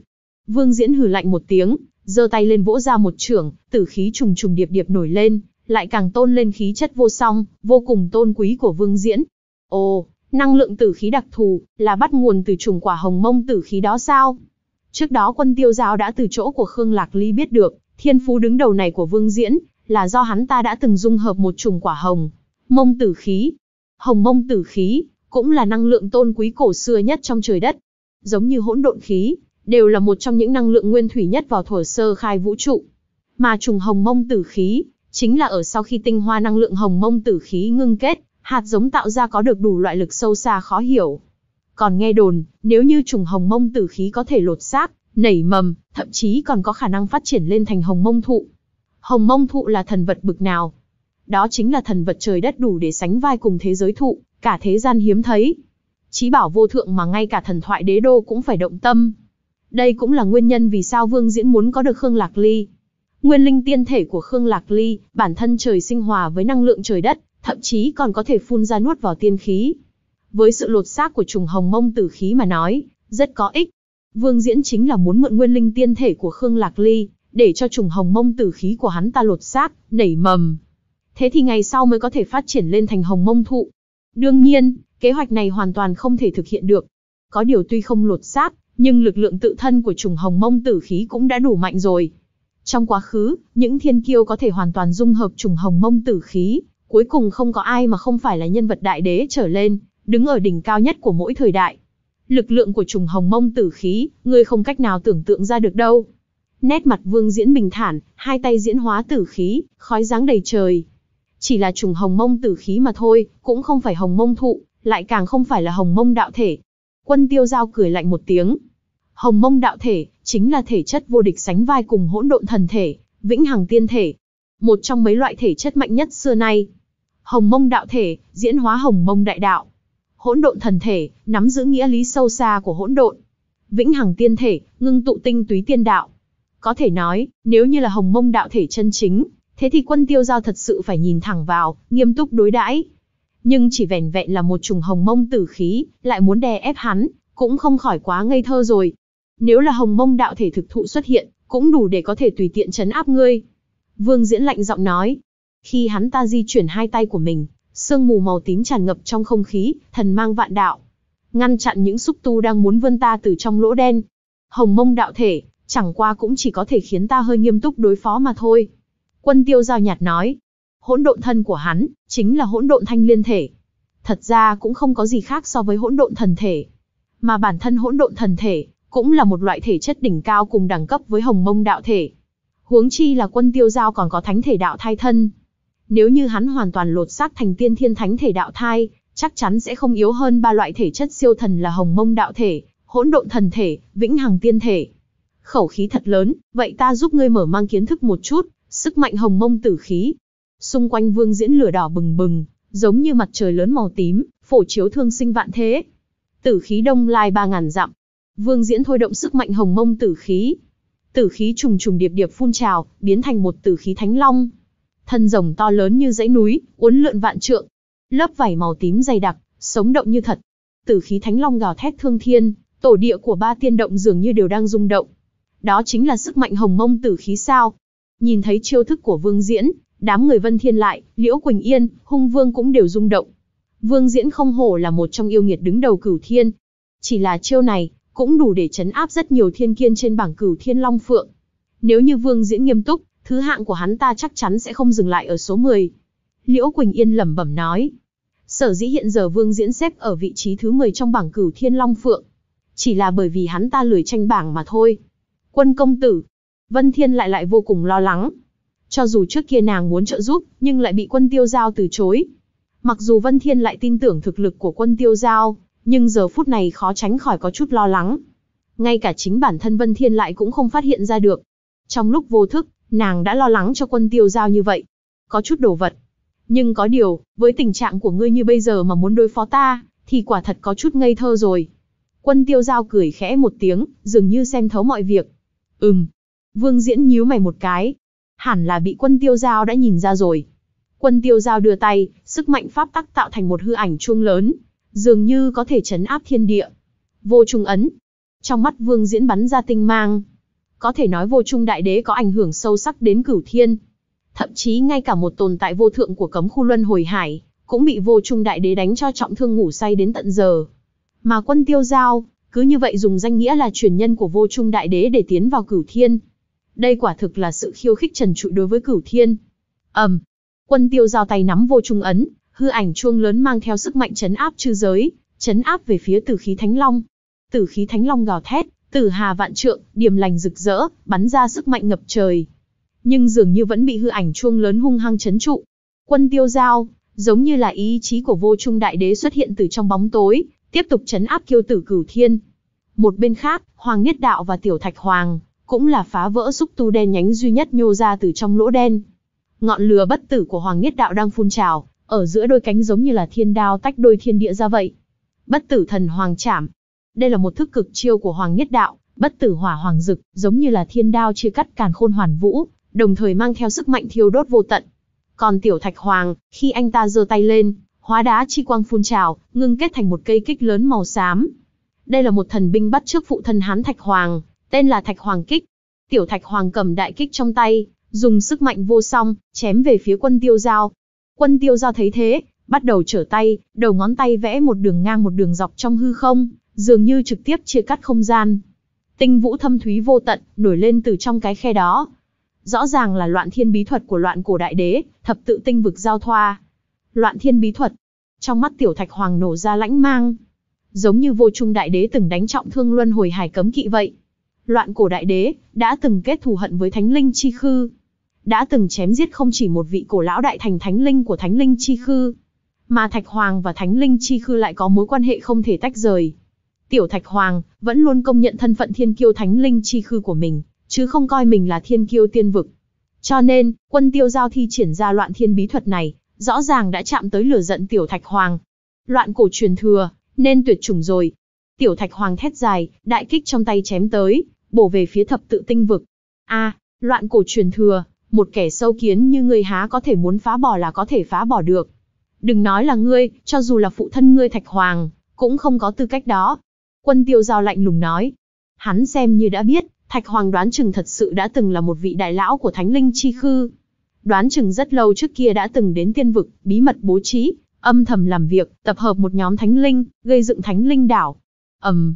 Speaker 1: Vương diễn hừ lạnh một tiếng, giơ tay lên vỗ ra một trưởng, tử khí trùng trùng điệp điệp nổi lên, lại càng tôn lên khí chất vô song, vô cùng tôn quý của vương diễn. Ồ, Năng lượng tử khí đặc thù, là bắt nguồn từ trùng quả hồng mông tử khí đó sao? Trước đó quân tiêu giao đã từ chỗ của Khương Lạc Ly biết được, thiên phú đứng đầu này của Vương Diễn, là do hắn ta đã từng dung hợp một trùng quả hồng, mông tử khí. Hồng mông tử khí, cũng là năng lượng tôn quý cổ xưa nhất trong trời đất. Giống như hỗn độn khí, đều là một trong những năng lượng nguyên thủy nhất vào thuở sơ khai vũ trụ. Mà trùng hồng mông tử khí, chính là ở sau khi tinh hoa năng lượng hồng mông tử khí ngưng kết, hạt giống tạo ra có được đủ loại lực sâu xa khó hiểu. Còn nghe đồn, nếu như trùng hồng mông tử khí có thể lột xác, nảy mầm, thậm chí còn có khả năng phát triển lên thành hồng mông thụ. Hồng mông thụ là thần vật bực nào? Đó chính là thần vật trời đất đủ để sánh vai cùng thế giới thụ, cả thế gian hiếm thấy. Chí bảo vô thượng mà ngay cả thần thoại đế đô cũng phải động tâm. Đây cũng là nguyên nhân vì sao Vương Diễn muốn có được Khương Lạc Ly. Nguyên linh tiên thể của Khương Lạc Ly, bản thân trời sinh hòa với năng lượng trời đất, thậm chí còn có thể phun ra nuốt vào tiên khí. Với sự lột xác của trùng hồng mông tử khí mà nói, rất có ích. Vương Diễn chính là muốn mượn nguyên linh tiên thể của Khương Lạc Ly, để cho trùng hồng mông tử khí của hắn ta lột xác, nảy mầm. Thế thì ngày sau mới có thể phát triển lên thành hồng mông thụ. Đương nhiên, kế hoạch này hoàn toàn không thể thực hiện được. Có điều tuy không lột xác, nhưng lực lượng tự thân của trùng hồng mông tử khí cũng đã đủ mạnh rồi. Trong quá khứ, những thiên kiêu có thể hoàn toàn dung hợp trùng hồng mông tử khí, Cuối cùng không có ai mà không phải là nhân vật đại đế trở lên, đứng ở đỉnh cao nhất của mỗi thời đại. Lực lượng của trùng hồng mông tử khí, ngươi không cách nào tưởng tượng ra được đâu. Nét mặt vương diễn bình thản, hai tay diễn hóa tử khí, khói dáng đầy trời. Chỉ là trùng hồng mông tử khí mà thôi, cũng không phải hồng mông thụ, lại càng không phải là hồng mông đạo thể. Quân tiêu giao cười lạnh một tiếng. Hồng mông đạo thể, chính là thể chất vô địch sánh vai cùng hỗn độn thần thể, vĩnh hằng tiên thể. Một trong mấy loại thể chất mạnh nhất xưa nay hồng mông đạo thể, diễn hóa hồng mông đại đạo. Hỗn độn thần thể, nắm giữ nghĩa lý sâu xa của hỗn độn. Vĩnh hằng tiên thể, ngưng tụ tinh túy tiên đạo. Có thể nói, nếu như là hồng mông đạo thể chân chính, thế thì quân tiêu giao thật sự phải nhìn thẳng vào, nghiêm túc đối đãi. Nhưng chỉ vẻn vẹn là một trùng hồng mông tử khí, lại muốn đè ép hắn, cũng không khỏi quá ngây thơ rồi. Nếu là hồng mông đạo thể thực thụ xuất hiện, cũng đủ để có thể tùy tiện chấn áp ngươi. Vương Diễn lạnh giọng nói, khi hắn ta di chuyển hai tay của mình, sương mù màu tím tràn ngập trong không khí, thần mang vạn đạo. Ngăn chặn những xúc tu đang muốn vươn ta từ trong lỗ đen. Hồng mông đạo thể, chẳng qua cũng chỉ có thể khiến ta hơi nghiêm túc đối phó mà thôi. Quân tiêu giao nhạt nói, hỗn độn thân của hắn, chính là hỗn độn thanh liên thể. Thật ra cũng không có gì khác so với hỗn độn thần thể. Mà bản thân hỗn độn thần thể, cũng là một loại thể chất đỉnh cao cùng đẳng cấp với hồng mông đạo thể. Huống chi là quân tiêu giao còn có thánh thể đạo thai thân, nếu như hắn hoàn toàn lột xác thành tiên thiên thánh thể đạo thai, chắc chắn sẽ không yếu hơn ba loại thể chất siêu thần là hồng mông đạo thể, hỗn độn thần thể, vĩnh hằng tiên thể. Khẩu khí thật lớn, vậy ta giúp ngươi mở mang kiến thức một chút, sức mạnh hồng mông tử khí. Xung quanh vương diễn lửa đỏ bừng bừng, giống như mặt trời lớn màu tím, phổ chiếu thương sinh vạn thế. Tử khí đông lai ba ngàn dặm. Vương diễn thôi động sức mạnh hồng mông tử khí. Tử khí trùng trùng điệp điệp phun trào, biến thành một tử khí thánh long, thân rồng to lớn như dãy núi, uốn lượn vạn trượng. Lớp vảy màu tím dày đặc, sống động như thật. Tử khí thánh long gào thét thương thiên, tổ địa của ba tiên động dường như đều đang rung động. Đó chính là sức mạnh hồng mông tử khí sao? Nhìn thấy chiêu thức của Vương Diễn, đám người Vân Thiên lại, Liễu Quỳnh Yên, Hung Vương cũng đều rung động. Vương Diễn không hổ là một trong yêu nghiệt đứng đầu cửu thiên. Chỉ là chiêu này, cũng đủ để chấn áp rất nhiều thiên kiên trên bảng cửu thiên long phượng. Nếu như Vương Diễn nghiêm túc, thứ hạng của hắn ta chắc chắn sẽ không dừng lại ở số 10. Liễu Quỳnh Yên lẩm bẩm nói. Sở dĩ hiện giờ Vương Diễn xếp ở vị trí thứ 10 trong bảng cửu thiên long phượng. Chỉ là bởi vì hắn ta lười tranh bảng mà thôi. Quân công tử. Vân Thiên lại lại vô cùng lo lắng. Cho dù trước kia nàng muốn trợ giúp, nhưng lại bị quân tiêu giao từ chối. Mặc dù Vân Thiên lại tin tưởng thực lực của quân tiêu giao, nhưng giờ phút này khó tránh khỏi có chút lo lắng. Ngay cả chính bản thân Vân Thiên lại cũng không phát hiện ra được. Trong lúc vô thức, nàng đã lo lắng cho quân tiêu giao như vậy. Có chút đồ vật. Nhưng có điều, với tình trạng của ngươi như bây giờ mà muốn đối phó ta, thì quả thật có chút ngây thơ rồi. Quân tiêu giao cười khẽ một tiếng, dường như xem thấu mọi việc. Ừm. Vương diễn nhíu mày một cái. Hẳn là bị quân tiêu giao đã nhìn ra rồi. Quân tiêu giao đưa tay, sức mạnh pháp tắc tạo thành một hư ảnh chuông lớn, dường như có thể chấn áp thiên địa. Vô trùng ấn. Trong mắt vương diễn bắn ra tinh mang, có thể nói vô trung đại đế có ảnh hưởng sâu sắc đến cửu thiên. Thậm chí ngay cả một tồn tại vô thượng của cấm khu luân hồi hải, cũng bị vô trung đại đế đánh cho trọng thương ngủ say đến tận giờ. Mà quân tiêu giao, cứ như vậy dùng danh nghĩa là truyền nhân của vô trung đại đế để tiến vào cửu thiên. Đây quả thực là sự khiêu khích trần trụi đối với cửu thiên. ầm, um, quân tiêu giao tay nắm vô trung ấn, hư ảnh chuông lớn mang theo sức mạnh chấn áp chư giới, chấn áp về phía tử khí thánh long. Tử khí thánh long gào thét, Tử hà vạn trượng, điểm lành rực rỡ, bắn ra sức mạnh ngập trời. Nhưng dường như vẫn bị hư ảnh chuông lớn hung hăng chấn trụ. Quân tiêu giao, giống như là ý chí của vô trung đại đế xuất hiện từ trong bóng tối, tiếp tục chấn áp kiêu tử cửu thiên. Một bên khác, Hoàng Niết Đạo và Tiểu Thạch Hoàng, cũng là phá vỡ xúc tu đen nhánh duy nhất nhô ra từ trong lỗ đen. Ngọn lửa bất tử của Hoàng Niết Đạo đang phun trào, ở giữa đôi cánh giống như là thiên đao tách đôi thiên địa ra vậy. Bất tử thần Hoàng Trảm, đây là một thức cực chiêu của Hoàng Nhất Đạo, bất tử hỏa hoàng dực, giống như là thiên đao chia cắt càn khôn hoàn vũ, đồng thời mang theo sức mạnh thiêu đốt vô tận. Còn tiểu thạch hoàng, khi anh ta giơ tay lên, hóa đá chi quang phun trào, ngưng kết thành một cây kích lớn màu xám. Đây là một thần binh bắt trước phụ thân hán thạch hoàng, tên là thạch hoàng kích. Tiểu thạch hoàng cầm đại kích trong tay, dùng sức mạnh vô song, chém về phía quân tiêu giao. Quân tiêu giao thấy thế, bắt đầu trở tay, đầu ngón tay vẽ một đường ngang một đường dọc trong hư không, dường như trực tiếp chia cắt không gian. Tinh vũ thâm thúy vô tận, nổi lên từ trong cái khe đó. Rõ ràng là loạn thiên bí thuật của loạn cổ đại đế, thập tự tinh vực giao thoa. Loạn thiên bí thuật. Trong mắt tiểu thạch hoàng nổ ra lãnh mang. Giống như vô trung đại đế từng đánh trọng thương luân hồi hải cấm kỵ vậy. Loạn cổ đại đế, đã từng kết thù hận với thánh linh chi khư. Đã từng chém giết không chỉ một vị cổ lão đại thành thánh linh của thánh linh chi khư, mà Thạch Hoàng và Thánh Linh Chi Khư lại có mối quan hệ không thể tách rời. Tiểu Thạch Hoàng vẫn luôn công nhận thân phận thiên kiêu thánh linh chi khư của mình, chứ không coi mình là thiên kiêu tiên vực. Cho nên, quân tiêu giao thi triển ra loạn thiên bí thuật này, rõ ràng đã chạm tới lửa giận Tiểu Thạch Hoàng. Loạn cổ truyền thừa, nên tuyệt chủng rồi. Tiểu Thạch Hoàng thét dài, đại kích trong tay chém tới, bổ về phía thập tự tinh vực. A, loạn cổ truyền thừa, một kẻ sâu kiến như ngươi há có thể muốn phá bỏ là có thể phá bỏ được. Đừng nói là ngươi, cho dù là phụ thân ngươi Thạch Hoàng, cũng không có tư cách đó. Quân tiêu giao lạnh lùng nói. Hắn xem như đã biết, Thạch Hoàng đoán chừng thật sự đã từng là một vị đại lão của Thánh Linh Chi Khư. Đoán chừng rất lâu trước kia đã từng đến tiên vực, bí mật bố trí, âm thầm làm việc, tập hợp một nhóm Thánh Linh, gây dựng Thánh Linh đảo. ầm,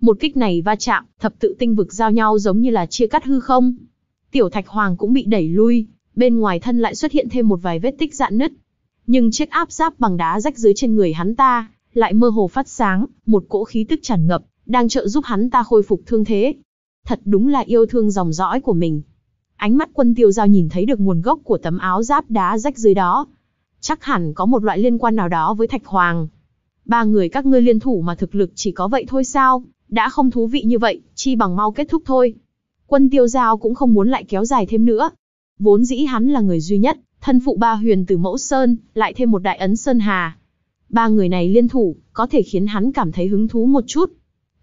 Speaker 1: Một kích này va chạm, thập tự tinh vực giao nhau giống như là chia cắt hư không. Tiểu Thạch Hoàng cũng bị đẩy lui, bên ngoài thân lại xuất hiện thêm một vài vết tích dạn nứt. Nhưng chiếc áp giáp bằng đá rách dưới trên người hắn ta, lại mơ hồ phát sáng, một cỗ khí tức tràn ngập, đang trợ giúp hắn ta khôi phục thương thế. Thật đúng là yêu thương dòng dõi của mình. Ánh mắt quân tiêu giao nhìn thấy được nguồn gốc của tấm áo giáp đá rách dưới đó. Chắc hẳn có một loại liên quan nào đó với Thạch Hoàng. Ba người các ngươi liên thủ mà thực lực chỉ có vậy thôi sao, đã không thú vị như vậy, chi bằng mau kết thúc thôi. Quân tiêu giao cũng không muốn lại kéo dài thêm nữa. Vốn dĩ hắn là người duy nhất, thân phụ ba huyền từ mẫu Sơn, lại thêm một đại ấn Sơn Hà, ba người này liên thủ, có thể khiến hắn cảm thấy hứng thú một chút.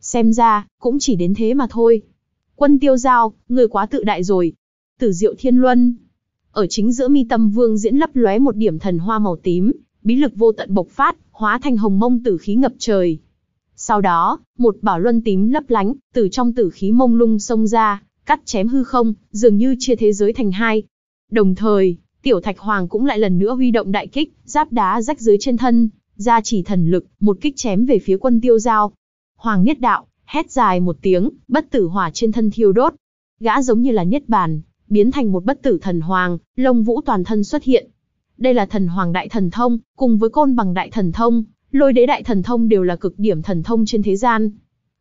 Speaker 1: Xem ra, cũng chỉ đến thế mà thôi. Quân tiêu giao, người quá tự đại rồi. Tử diệu thiên luân. Ở chính giữa mi tâm vương diễn lấp lóe một điểm thần hoa màu tím, bí lực vô tận bộc phát, hóa thành hồng mông tử khí ngập trời. Sau đó, một bảo luân tím lấp lánh, từ trong tử khí mông lung xông ra, cắt chém hư không, dường như chia thế giới thành hai. Đồng thời, tiểu thạch hoàng cũng lại lần nữa huy động đại kích, giáp đá rách dưới trên thân, ra chỉ thần lực, một kích chém về phía quân tiêu giao. Hoàng Niết Đạo, hét dài một tiếng, bất tử hỏa trên thân thiêu đốt. Gã giống như là Niết Bàn, biến thành một bất tử thần hoàng, lông vũ toàn thân xuất hiện. Đây là thần hoàng đại thần thông, cùng với côn bằng đại thần thông, lôi đế đại thần thông đều là cực điểm thần thông trên thế gian.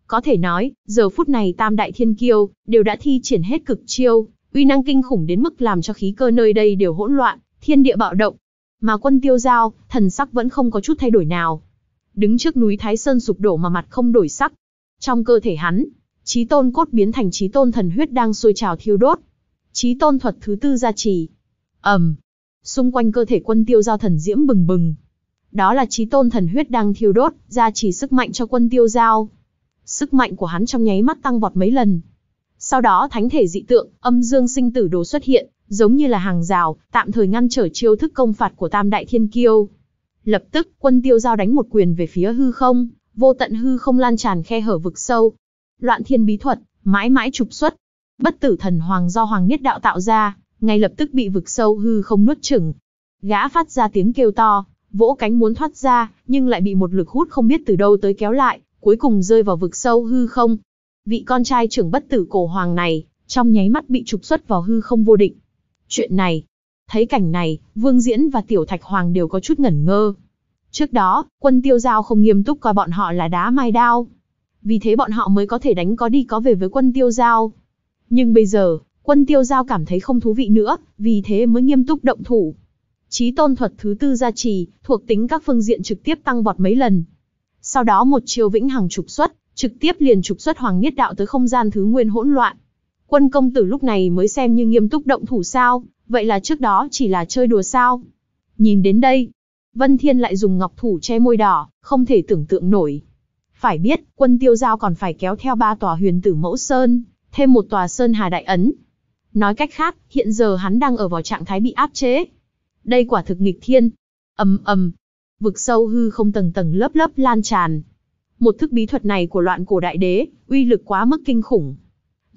Speaker 1: Có thể nói, giờ phút này tam đại thiên kiêu, đều đã thi triển hết cực chiêu, uy năng kinh khủng đến mức làm cho khí cơ nơi đây đều hỗn loạn, thiên địa bạo động, mà quân tiêu giao, thần sắc vẫn không có chút thay đổi nào. Đứng trước núi Thái Sơn sụp đổ mà mặt không đổi sắc. Trong cơ thể hắn, trí tôn cốt biến thành trí tôn thần huyết đang sôi trào thiêu đốt. Trí tôn thuật thứ tư gia trì. ầm, Xung quanh cơ thể quân tiêu giao thần diễm bừng bừng. Đó là trí tôn thần huyết đang thiêu đốt, gia trì sức mạnh cho quân tiêu giao. Sức mạnh của hắn trong nháy mắt tăng vọt mấy lần. Sau đó thánh thể dị tượng, âm dương sinh tử đồ xuất hiện, giống như là hàng rào, tạm thời ngăn trở chiêu thức công phạt của Tam Đại Thiên Kiêu. Lập tức, quân tiêu giao đánh một quyền về phía hư không, vô tận hư không lan tràn khe hở vực sâu. Loạn thiên bí thuật, mãi mãi trục xuất. Bất tử thần hoàng do Hoàng nhất Đạo tạo ra, ngay lập tức bị vực sâu hư không nuốt chửng. Gã phát ra tiếng kêu to, vỗ cánh muốn thoát ra, nhưng lại bị một lực hút không biết từ đâu tới kéo lại, cuối cùng rơi vào vực sâu hư không. Vị con trai trưởng bất tử cổ hoàng này, trong nháy mắt bị trục xuất vào hư không vô định, Chuyện này, thấy cảnh này, Vương Diễn và Tiểu Thạch Hoàng đều có chút ngẩn ngơ. Trước đó, quân tiêu giao không nghiêm túc coi bọn họ là đá mai đao. Vì thế bọn họ mới có thể đánh có đi có về với quân tiêu giao. Nhưng bây giờ, quân tiêu giao cảm thấy không thú vị nữa, vì thế mới nghiêm túc động thủ. Chí tôn thuật thứ tư gia trì, thuộc tính các phương diện trực tiếp tăng vọt mấy lần. Sau đó một chiều vĩnh hằng trục xuất, trực tiếp liền trục xuất hoàng niết đạo tới không gian thứ nguyên hỗn loạn. Quân công tử lúc này mới xem như nghiêm túc động thủ sao, vậy là trước đó chỉ là chơi đùa sao. Nhìn đến đây, Vân Thiên lại dùng ngọc thủ che môi đỏ, không thể tưởng tượng nổi. Phải biết, quân tiêu giao còn phải kéo theo ba tòa huyền tử mẫu sơn, thêm một tòa sơn hà đại ấn. Nói cách khác, hiện giờ hắn đang ở vào trạng thái bị áp chế. Đây quả thực nghịch thiên. ầm ầm, vực sâu hư không tầng tầng lớp lớp lan tràn. Một thức bí thuật này của loạn cổ đại đế, uy lực quá mức kinh khủng,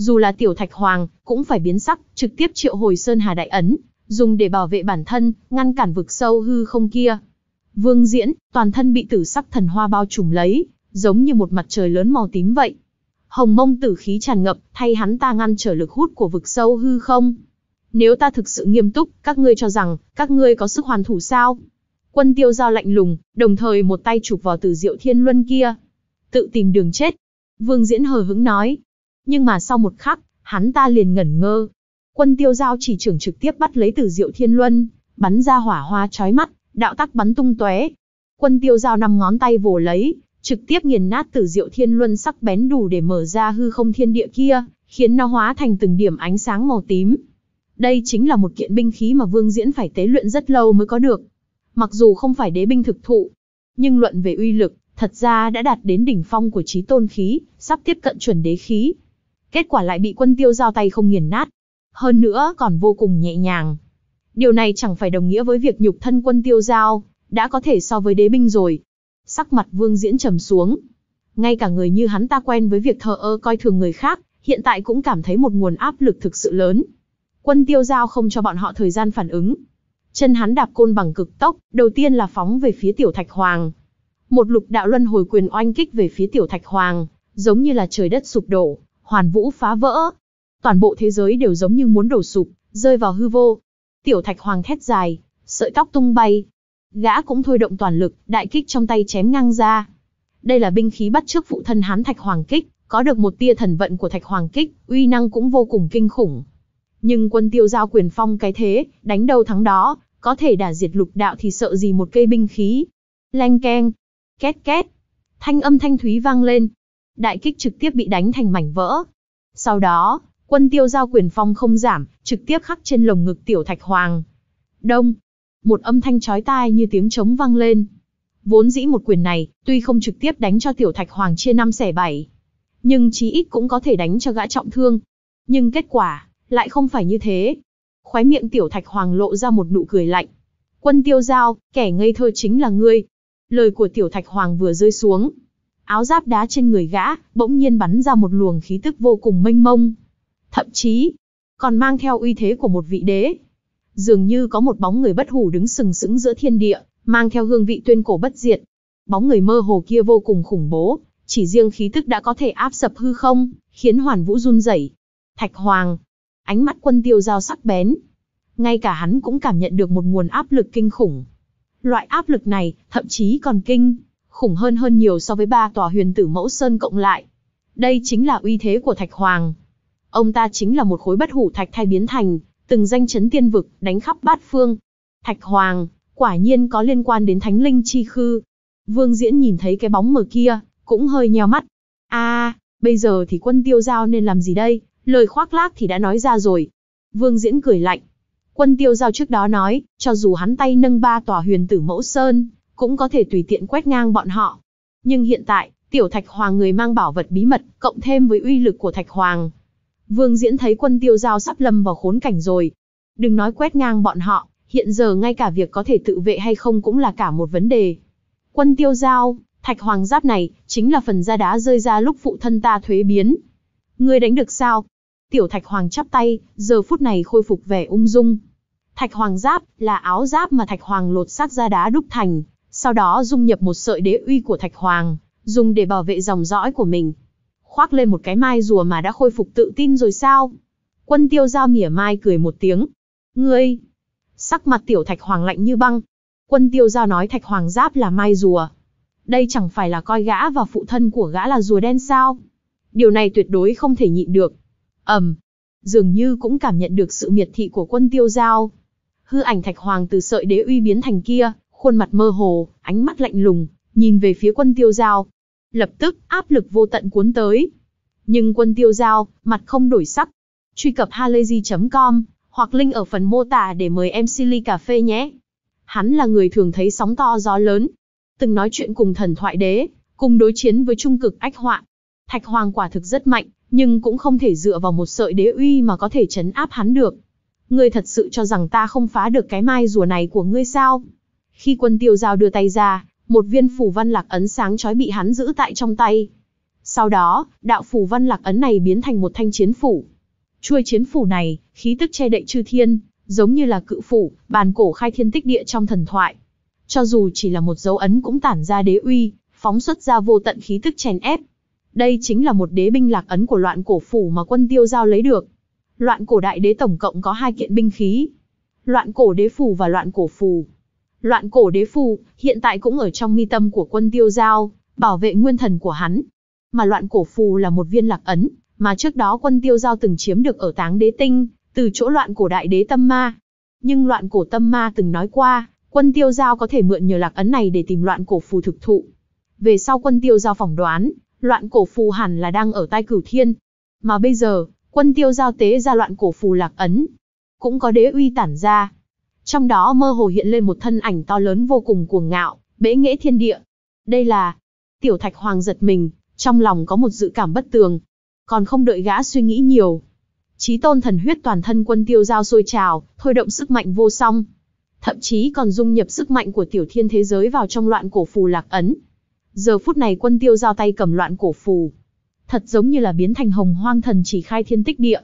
Speaker 1: dù là tiểu thạch hoàng, cũng phải biến sắc, trực tiếp triệu hồi Sơn Hà Đại Ấn, dùng để bảo vệ bản thân, ngăn cản vực sâu hư không kia. Vương Diễn, toàn thân bị tử sắc thần hoa bao trùm lấy, giống như một mặt trời lớn màu tím vậy. Hồng mông tử khí tràn ngập, thay hắn ta ngăn trở lực hút của vực sâu hư không. Nếu ta thực sự nghiêm túc, các ngươi cho rằng, các ngươi có sức hoàn thủ sao? Quân tiêu giao lạnh lùng, đồng thời một tay chụp vào tử diệu thiên luân kia. Tự tìm đường chết. Vương Diễn hờ hững nói, nhưng mà sau một khắc, hắn ta liền ngẩn ngơ. Quân tiêu giao chỉ trưởng trực tiếp bắt lấy từ diệu thiên luân, bắn ra hỏa hoa chói mắt, đạo tắc bắn tung tóe. Quân tiêu giao năm ngón tay vồ lấy, trực tiếp nghiền nát từ diệu thiên luân sắc bén đủ để mở ra hư không thiên địa kia, khiến nó hóa thành từng điểm ánh sáng màu tím. Đây chính là một kiện binh khí mà Vương Diễn phải tế luyện rất lâu mới có được. Mặc dù không phải đế binh thực thụ, nhưng luận về uy lực, thật ra đã đạt đến đỉnh phong của trí tôn khí, sắp tiếp cận chuẩn đế khí, kết quả lại bị quân tiêu giao tay không nghiền nát. Hơn nữa còn vô cùng nhẹ nhàng. Điều này chẳng phải đồng nghĩa với việc nhục thân quân tiêu giao, đã có thể so với đế binh rồi. Sắc mặt vương diễn trầm xuống. Ngay cả người như hắn ta quen với việc thờ ơ coi thường người khác, hiện tại cũng cảm thấy một nguồn áp lực thực sự lớn. Quân tiêu giao không cho bọn họ thời gian phản ứng. Chân hắn đạp côn bằng cực tốc, đầu tiên là phóng về phía tiểu thạch hoàng. Một lục đạo luân hồi quyền oanh kích về phía tiểu thạch hoàng, giống như là trời đất sụp đổ, hoàn vũ phá vỡ. Toàn bộ thế giới đều giống như muốn đổ sụp, rơi vào hư vô. Tiểu thạch hoàng thét dài, sợi tóc tung bay. Gã cũng thôi động toàn lực, đại kích trong tay chém ngang ra. Đây là binh khí bắt trước phụ thân hán thạch hoàng kích, có được một tia thần vận của thạch hoàng kích, uy năng cũng vô cùng kinh khủng. Nhưng quân tiêu giao quyền phong cái thế, đánh đâu thắng đó, có thể đả diệt lục đạo thì sợ gì một cây binh khí. Lanh keng, két két, thanh âm thanh thúy vang lên, đại kích trực tiếp bị đánh thành mảnh vỡ. Sau đó, quân tiêu giao quyền phong không giảm, trực tiếp khắc trên lồng ngực tiểu thạch hoàng. Đông, một âm thanh chói tai như tiếng trống vang lên. Vốn dĩ một quyền này, tuy không trực tiếp đánh cho tiểu thạch hoàng chia năm xẻ bảy, nhưng chí ít cũng có thể đánh cho gã trọng thương. Nhưng kết quả, lại không phải như thế. Khóe miệng tiểu thạch hoàng lộ ra một nụ cười lạnh. Quân tiêu giao, kẻ ngây thơ chính là ngươi. Lời của tiểu thạch hoàng vừa rơi xuống, áo giáp đá trên người gã, bỗng nhiên bắn ra một luồng khí tức vô cùng mênh mông. Thậm chí, còn mang theo uy thế của một vị đế. Dường như có một bóng người bất hủ đứng sừng sững giữa thiên địa, mang theo hương vị tuyên cổ bất diệt. Bóng người mơ hồ kia vô cùng khủng bố, chỉ riêng khí tức đã có thể áp sập hư không, khiến hoàn vũ run rẩy. Thạch Hoàng, ánh mắt quân tiêu giao sắc bén. Ngay cả hắn cũng cảm nhận được một nguồn áp lực kinh khủng. Loại áp lực này, thậm chí còn kinh, khủng hơn hơn nhiều so với ba tòa huyền tử mẫu sơn cộng lại. Đây chính là uy thế của Thạch Hoàng. Ông ta chính là một khối bất hủ thạch thay biến thành, từng danh chấn tiên vực, đánh khắp bát phương. Thạch Hoàng, quả nhiên có liên quan đến thánh linh chi khư. Vương Diễn nhìn thấy cái bóng mờ kia, cũng hơi nheo mắt. a à, bây giờ thì quân tiêu giao nên làm gì đây? Lời khoác lác thì đã nói ra rồi. Vương Diễn cười lạnh. Quân tiêu giao trước đó nói, cho dù hắn tay nâng ba tòa huyền tử mẫu sơn, cũng có thể tùy tiện quét ngang bọn họ. Nhưng hiện tại, tiểu thạch hoàng người mang bảo vật bí mật, cộng thêm với uy lực của thạch hoàng. Vương Diễn thấy quân tiêu giao sắp lâm vào khốn cảnh rồi. Đừng nói quét ngang bọn họ, hiện giờ ngay cả việc có thể tự vệ hay không cũng là cả một vấn đề. Quân tiêu giao, thạch hoàng giáp này, chính là phần da đá rơi ra lúc phụ thân ta thuế biến. Ngươi đánh được sao? Tiểu thạch hoàng chắp tay, giờ phút này khôi phục vẻ ung dung. Thạch hoàng giáp là áo giáp mà thạch hoàng lột xác da đá đúc thành, sau đó dung nhập một sợi đế uy của Thạch Hoàng, dùng để bảo vệ dòng dõi của mình. Khoác lên một cái mai rùa mà đã khôi phục tự tin rồi sao? Quân tiêu giao mỉa mai cười một tiếng. Ngươi! Sắc mặt tiểu Thạch Hoàng lạnh như băng. Quân tiêu giao nói Thạch Hoàng giáp là mai rùa. Đây chẳng phải là coi gã và phụ thân của gã là rùa đen sao? Điều này tuyệt đối không thể nhịn được. Ẩm! dường như cũng cảm nhận được sự miệt thị của quân tiêu giao. Hư ảnh Thạch Hoàng từ sợi đế uy biến thành kia, khuôn mặt mơ hồ, ánh mắt lạnh lùng, nhìn về phía quân tiêu giao. Lập tức, áp lực vô tận cuốn tới. Nhưng quân tiêu giao, mặt không đổi sắc. Truy cập halayzi.com, hoặc link ở phần mô tả để mời em Silly Cà Phê nhé. Hắn là người thường thấy sóng to gió lớn. Từng nói chuyện cùng thần thoại đế, cùng đối chiến với trung cực ách họa. Thạch hoàng quả thực rất mạnh, nhưng cũng không thể dựa vào một sợi đế uy mà có thể chấn áp hắn được. Ngươi thật sự cho rằng ta không phá được cái mai rùa này của ngươi sao? Khi quân tiêu giao đưa tay ra, một viên phủ văn lạc ấn sáng chói bị hắn giữ tại trong tay. Sau đó, đạo phủ văn lạc ấn này biến thành một thanh chiến phủ. Chuôi chiến phủ này, khí tức che đậy chư thiên, giống như là cự phủ, bàn cổ khai thiên tích địa trong thần thoại. Cho dù chỉ là một dấu ấn cũng tản ra đế uy, phóng xuất ra vô tận khí tức chèn ép. Đây chính là một đế binh lạc ấn của loạn cổ phủ mà quân tiêu giao lấy được. Loạn cổ đại đế tổng cộng có hai kiện binh khí. Loạn cổ đế phủ và loạn cổ phủ. Loạn cổ đế phù, hiện tại cũng ở trong mi tâm của quân tiêu giao, bảo vệ nguyên thần của hắn. Mà loạn cổ phù là một viên lạc ấn, mà trước đó quân tiêu giao từng chiếm được ở táng đế tinh, từ chỗ loạn cổ đại đế tâm ma. Nhưng loạn cổ tâm ma từng nói qua, quân tiêu giao có thể mượn nhờ lạc ấn này để tìm loạn cổ phù thực thụ. Về sau quân tiêu giao phỏng đoán, loạn cổ phù hẳn là đang ở tai cửu thiên. Mà bây giờ, quân tiêu giao tế ra loạn cổ phù lạc ấn. Cũng có đế uy tản ra, trong đó mơ hồ hiện lên một thân ảnh to lớn vô cùng cuồng ngạo, bế nghĩa thiên địa. Đây là... Tiểu Thạch Hoàng giật mình, trong lòng có một dự cảm bất tường. Còn không đợi gã suy nghĩ nhiều. Chí tôn thần huyết toàn thân quân tiêu giao sôi trào, thôi động sức mạnh vô song. Thậm chí còn dung nhập sức mạnh của tiểu thiên thế giới vào trong loạn cổ phù lạc ấn. Giờ phút này quân tiêu giao tay cầm loạn cổ phù. Thật giống như là biến thành hồng hoang thần chỉ khai thiên tích địa.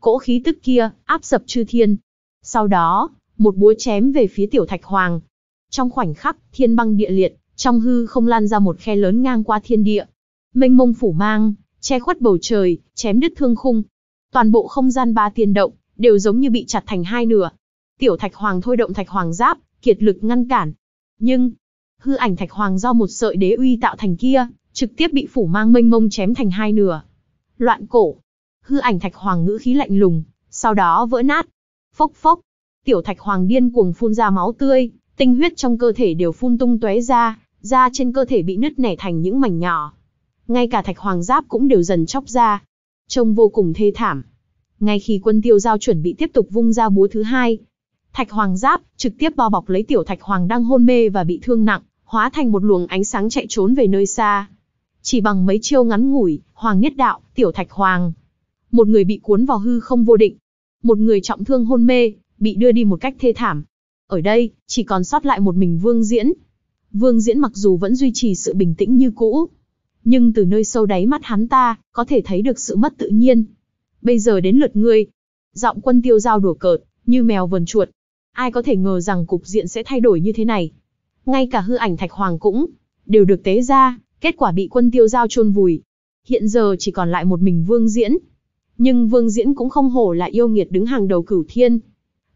Speaker 1: Cỗ khí tức kia, áp sập chư thiên. Sau đó, một búa chém về phía tiểu thạch hoàng. Trong khoảnh khắc, thiên băng địa liệt, trong hư không lan ra một khe lớn ngang qua thiên địa. Mênh mông phủ mang, che khuất bầu trời, chém đứt thương khung. Toàn bộ không gian ba tiên động, đều giống như bị chặt thành hai nửa. Tiểu thạch hoàng thôi động thạch hoàng giáp, kiệt lực ngăn cản. Nhưng, hư ảnh thạch hoàng do một sợi đế uy tạo thành kia, trực tiếp bị phủ mang mênh mông chém thành hai nửa. Loạn cổ, hư ảnh thạch hoàng ngữ khí lạnh lùng, sau đó vỡ nát. Phốc phốc, Tiểu Thạch Hoàng điên cuồng phun ra máu tươi, tinh huyết trong cơ thể đều phun tung tóe ra, da trên cơ thể bị nứt nẻ thành những mảnh nhỏ. Ngay cả Thạch Hoàng giáp cũng đều dần chóc ra, trông vô cùng thê thảm. Ngay khi quân tiêu giao chuẩn bị tiếp tục vung ra búa thứ hai, Thạch Hoàng giáp trực tiếp bao bọc lấy Tiểu Thạch Hoàng đang hôn mê và bị thương nặng, hóa thành một luồng ánh sáng chạy trốn về nơi xa. Chỉ bằng mấy chiêu ngắn ngủi, Hoàng Niết Đạo, Tiểu Thạch Hoàng, một người bị cuốn vào hư không vô định, một người trọng thương hôn mê, bị đưa đi một cách thê thảm. Ở đây, chỉ còn sót lại một mình Vương Diễn. Vương Diễn mặc dù vẫn duy trì sự bình tĩnh như cũ, nhưng từ nơi sâu đáy mắt hắn ta, có thể thấy được sự mất tự nhiên. Bây giờ đến lượt ngươi. Giọng quân tiêu giao đùa cợt, như mèo vờn chuột. Ai có thể ngờ rằng cục diện sẽ thay đổi như thế này. Ngay cả hư ảnh thạch hoàng cũng, đều được tế ra, kết quả bị quân tiêu giao chôn vùi. Hiện giờ chỉ còn lại một mình vương diễn. Nhưng vương diễn cũng không hổ là yêu nghiệt đứng hàng đầu cửu thiên.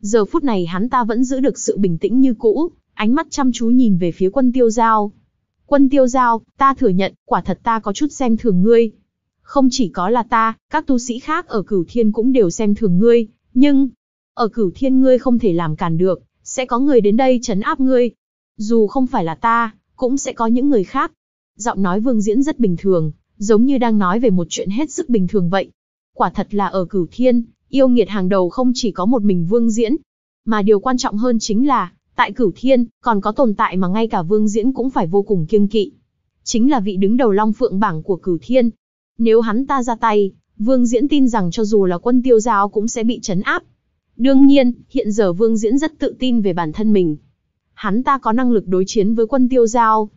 Speaker 1: Giờ phút này hắn ta vẫn giữ được sự bình tĩnh như cũ, ánh mắt chăm chú nhìn về phía quân tiêu giao. Quân tiêu giao, ta thừa nhận, quả thật ta có chút xem thường ngươi. Không chỉ có là ta, các tu sĩ khác ở cửu thiên cũng đều xem thường ngươi, nhưng... Ở cửu thiên ngươi không thể làm cản được, sẽ có người đến đây chấn áp ngươi. Dù không phải là ta, cũng sẽ có những người khác. Giọng nói vương diễn rất bình thường, giống như đang nói về một chuyện hết sức bình thường vậy. Quả thật là ở cửu thiên, yêu nghiệt hàng đầu không chỉ có một mình Vương Diễn, mà điều quan trọng hơn chính là, tại Cửu Thiên, còn có tồn tại mà ngay cả Vương Diễn cũng phải vô cùng kiêng kỵ. Chính là vị đứng đầu Long Phượng bảng của Cửu Thiên. Nếu hắn ta ra tay, Vương Diễn tin rằng cho dù là quân tiêu giao cũng sẽ bị chấn áp. Đương nhiên, hiện giờ Vương Diễn rất tự tin về bản thân mình. Hắn ta có năng lực đối chiến với quân tiêu giao.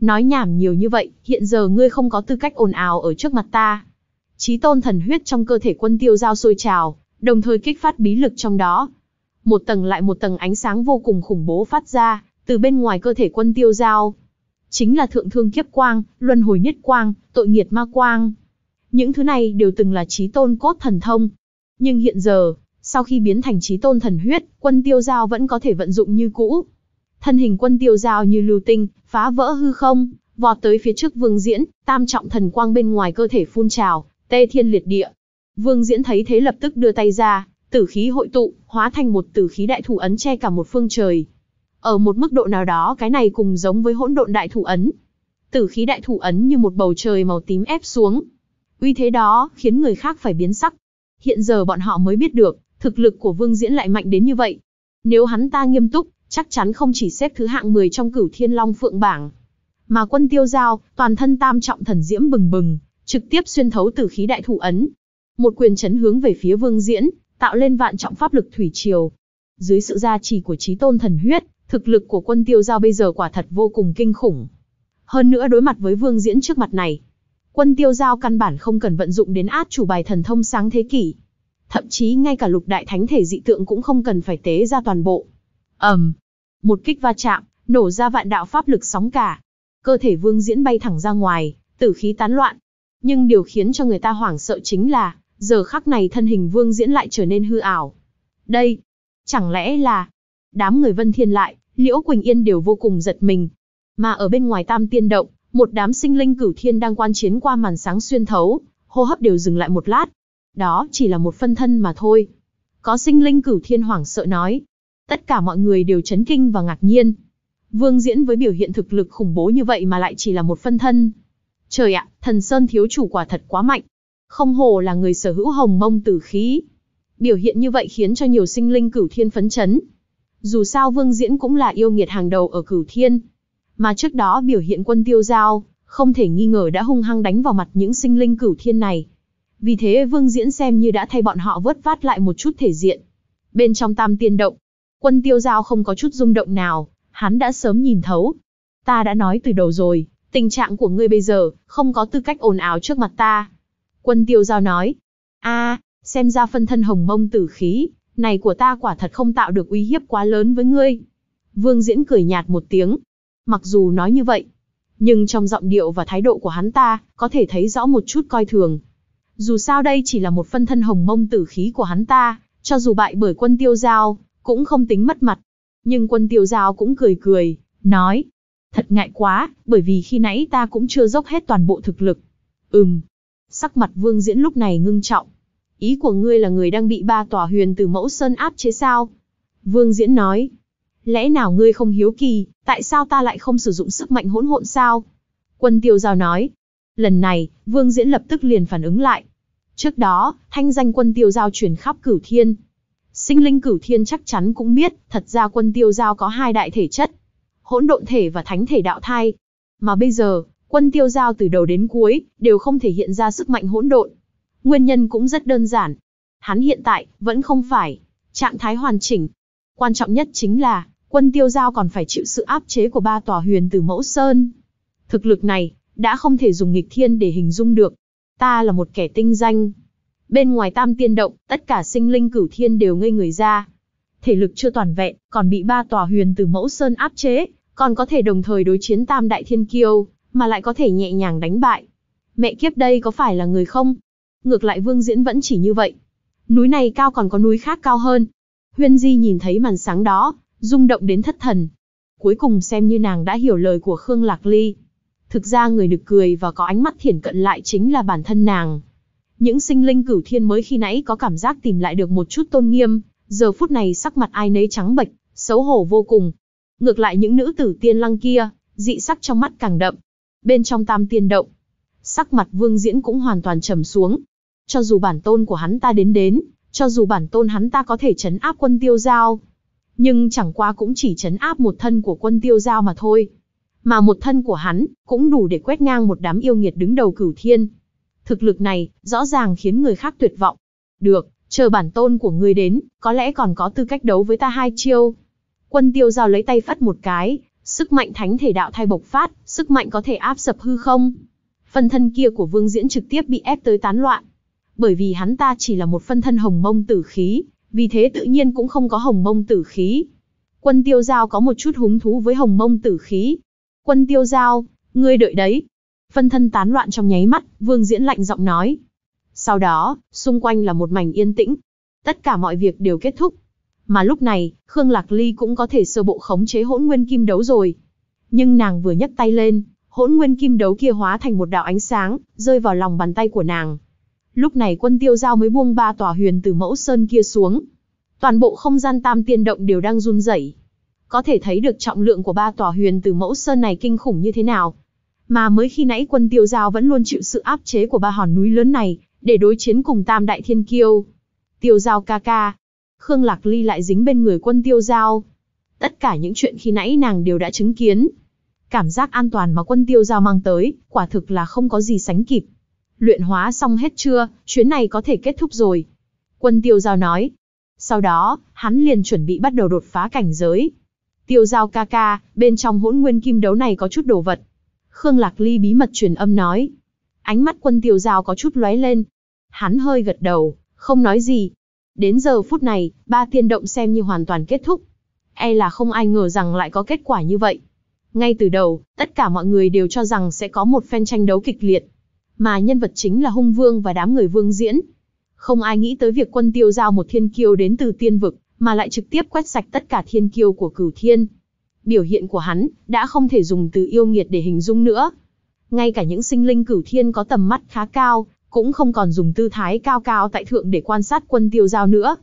Speaker 1: Nói nhảm nhiều như vậy, hiện giờ ngươi không có tư cách ồn ào ở trước mặt ta trí tôn thần huyết trong cơ thể quân tiêu giao sôi trào, đồng thời kích phát bí lực trong đó. Một tầng lại một tầng ánh sáng vô cùng khủng bố phát ra, từ bên ngoài cơ thể quân tiêu giao. Chính là thượng thương kiếp quang, luân hồi nhất quang, tội nghiệt ma quang. Những thứ này đều từng là trí tôn cốt thần thông. Nhưng hiện giờ, sau khi biến thành trí tôn thần huyết, quân tiêu giao vẫn có thể vận dụng như cũ. Thân hình quân tiêu giao như lưu tinh, phá vỡ hư không, vọt tới phía trước vương diễn, tam trọng thần quang bên ngoài cơ thể phun trào, Tê thiên liệt địa. Vương Diễn thấy thế lập tức đưa tay ra, tử khí hội tụ, hóa thành một tử khí đại thủ ấn che cả một phương trời. Ở một mức độ nào đó cái này cùng giống với hỗn độn đại thủ ấn. Tử khí đại thủ ấn như một bầu trời màu tím ép xuống. Uy thế đó khiến người khác phải biến sắc. Hiện giờ bọn họ mới biết được, thực lực của Vương Diễn lại mạnh đến như vậy. Nếu hắn ta nghiêm túc, chắc chắn không chỉ xếp thứ hạng 10 trong cửu thiên long phượng bảng. Mà quân tiêu giao, toàn thân tam trọng thần diễm bừng bừng, trực tiếp xuyên thấu từ khí đại thủ ấn. Một quyền chấn hướng về phía Vương Diễn, tạo lên vạn trọng pháp lực thủy triều. Dưới sự gia trì của trí tôn thần huyết, thực lực của quân tiêu giao bây giờ quả thật vô cùng kinh khủng. Hơn nữa đối mặt với Vương Diễn trước mặt này, quân tiêu giao căn bản không cần vận dụng đến át chủ bài thần thông sáng thế kỷ. Thậm chí ngay cả lục đại thánh thể dị tượng cũng không cần phải tế ra toàn bộ. ầm, Một kích va chạm, nổ ra vạn đạo pháp lực sóng cả. Cơ thể vương diễn bay thẳng ra ngoài, tử khí tán loạn, nhưng điều khiến cho người ta hoảng sợ chính là, giờ khắc này thân hình Vương Diễn lại trở nên hư ảo. Đây, chẳng lẽ là... Đám người Vân Thiên lại, Liễu Quỳnh Yên đều vô cùng giật mình. Mà ở bên ngoài Tam Tiên Động, một đám sinh linh cửu thiên đang quan chiến qua màn sáng xuyên thấu, hô hấp đều dừng lại một lát. Đó chỉ là một phân thân mà thôi. Có sinh linh cửu thiên hoảng sợ nói. Tất cả mọi người đều chấn kinh và ngạc nhiên. Vương Diễn với biểu hiện thực lực khủng bố như vậy mà lại chỉ là một phân thân, Trời ạ, thần Sơn thiếu chủ quả thật quá mạnh. Không hồ là người sở hữu hồng mông tử khí. Biểu hiện như vậy khiến cho nhiều sinh linh cửu thiên phấn chấn. Dù sao Vương Diễn cũng là yêu nghiệt hàng đầu ở cửu thiên. Mà trước đó biểu hiện quân tiêu giao, không thể nghi ngờ đã hung hăng đánh vào mặt những sinh linh cửu thiên này. Vì thế Vương Diễn xem như đã thay bọn họ vớt vát lại một chút thể diện. Bên trong tam tiên động, quân tiêu giao không có chút rung động nào, hắn đã sớm nhìn thấu. Ta đã nói từ đầu rồi, tình trạng của ngươi bây giờ, không có tư cách ồn ào trước mặt ta. Quân tiêu giao nói, a, xem ra phân thân hồng mông tử khí, này của ta quả thật không tạo được uy hiếp quá lớn với ngươi. Vương Diễn cười nhạt một tiếng, mặc dù nói như vậy, nhưng trong giọng điệu và thái độ của hắn ta, có thể thấy rõ một chút coi thường. Dù sao đây chỉ là một phân thân hồng mông tử khí của hắn ta, cho dù bại bởi quân tiêu giao, cũng không tính mất mặt. Nhưng quân tiêu giao cũng cười cười, nói, Thật ngại quá, bởi vì khi nãy ta cũng chưa dốc hết toàn bộ thực lực. Ừm. Sắc mặt vương diễn lúc này ngưng trọng. Ý của ngươi là người đang bị ba tòa huyền từ mẫu sơn áp chế sao? Vương diễn nói. Lẽ nào ngươi không hiếu kỳ, tại sao ta lại không sử dụng sức mạnh hỗn hộn sao? Quân tiêu giao nói. Lần này, vương diễn lập tức liền phản ứng lại. Trước đó, thanh danh quân tiêu giao truyền khắp cửu thiên. Sinh linh cửu thiên chắc chắn cũng biết, thật ra quân tiêu giao có hai đại thể chất hỗn độn thể và thánh thể đạo thai. Mà bây giờ, quân tiêu giao từ đầu đến cuối, đều không thể hiện ra sức mạnh hỗn độn. Nguyên nhân cũng rất đơn giản. Hắn hiện tại, vẫn không phải, trạng thái hoàn chỉnh. Quan trọng nhất chính là, quân tiêu giao còn phải chịu sự áp chế của ba tòa huyền từ mẫu sơn. Thực lực này, đã không thể dùng nghịch thiên để hình dung được. Ta là một kẻ tinh danh. Bên ngoài tam tiên động, tất cả sinh linh cửu thiên đều ngây người ra. Thể lực chưa toàn vẹn, còn bị ba tòa huyền từ mẫu sơn áp chế, còn có thể đồng thời đối chiến tam đại thiên kiêu, mà lại có thể nhẹ nhàng đánh bại. Mẹ kiếp đây có phải là người không? Ngược lại Vương Diễn vẫn chỉ như vậy. Núi này cao còn có núi khác cao hơn. Huyên Di nhìn thấy màn sáng đó, rung động đến thất thần. Cuối cùng xem như nàng đã hiểu lời của Khương Lạc Ly. Thực ra người được cười và có ánh mắt thiển cận lại chính là bản thân nàng. Những sinh linh cửu thiên mới khi nãy có cảm giác tìm lại được một chút tôn nghiêm, giờ phút này sắc mặt ai nấy trắng bệch, xấu hổ vô cùng, Ngược lại những nữ tử tiên lăng kia, dị sắc trong mắt càng đậm. Bên trong tam tiên động, sắc mặt vương diễn cũng hoàn toàn trầm xuống. Cho dù bản tôn của hắn ta đến đến, cho dù bản tôn hắn ta có thể chấn áp quân tiêu giao, nhưng chẳng qua cũng chỉ chấn áp một thân của quân tiêu giao mà thôi. Mà một thân của hắn, cũng đủ để quét ngang một đám yêu nghiệt đứng đầu cửu thiên. Thực lực này, rõ ràng khiến người khác tuyệt vọng. Được, chờ bản tôn của ngươi đến, có lẽ còn có tư cách đấu với ta hai chiêu. Quân tiêu giao lấy tay phát một cái, sức mạnh thánh thể đạo thay bộc phát, sức mạnh có thể áp sập hư không. Phân thân kia của Vương Diễn trực tiếp bị ép tới tán loạn. Bởi vì hắn ta chỉ là một phân thân hồng mông tử khí, vì thế tự nhiên cũng không có hồng mông tử khí. Quân tiêu giao có một chút hứng thú với hồng mông tử khí. Quân tiêu giao, ngươi đợi đấy. Phân thân tán loạn trong nháy mắt, Vương Diễn lạnh giọng nói. Sau đó, xung quanh là một mảnh yên tĩnh. Tất cả mọi việc đều kết thúc, mà lúc này, Khương Lạc Ly cũng có thể sơ bộ khống chế hỗn nguyên kim đấu rồi. Nhưng nàng vừa nhấc tay lên, hỗn nguyên kim đấu kia hóa thành một đạo ánh sáng, rơi vào lòng bàn tay của nàng. Lúc này quân tiêu giao mới buông ba tòa huyền từ mẫu sơn kia xuống. Toàn bộ không gian tam tiên động đều đang run rẩy. Có thể thấy được trọng lượng của ba tòa huyền từ mẫu sơn này kinh khủng như thế nào. Mà mới khi nãy quân tiêu giao vẫn luôn chịu sự áp chế của ba hòn núi lớn này, để đối chiến cùng tam đại thiên kiêu. Tiêu giao ca ca, Khương Lạc Ly lại dính bên người quân tiêu giao. Tất cả những chuyện khi nãy nàng đều đã chứng kiến. Cảm giác an toàn mà quân tiêu giao mang tới, quả thực là không có gì sánh kịp. Luyện hóa xong hết chưa, chuyến này có thể kết thúc rồi. Quân tiêu giao nói. Sau đó, hắn liền chuẩn bị bắt đầu đột phá cảnh giới. Tiêu giao ca ca, bên trong hỗn nguyên kim đấu này có chút đồ vật. Khương Lạc Ly bí mật truyền âm nói. Ánh mắt quân tiêu giao có chút lóe lên. Hắn hơi gật đầu, không nói gì, Đến giờ phút này, ba tiên động xem như hoàn toàn kết thúc. E là không ai ngờ rằng lại có kết quả như vậy. Ngay từ đầu, tất cả mọi người đều cho rằng sẽ có một phen tranh đấu kịch liệt. Mà nhân vật chính là hung vương và đám người vương diễn. Không ai nghĩ tới việc quân tiêu giao một thiên kiêu đến từ tiên vực, mà lại trực tiếp quét sạch tất cả thiên kiêu của cửu thiên. Biểu hiện của hắn, đã không thể dùng từ yêu nghiệt để hình dung nữa. Ngay cả những sinh linh cửu thiên có tầm mắt khá cao, cũng không còn dùng tư thái cao cao tại thượng để quan sát quân tiêu giao nữa.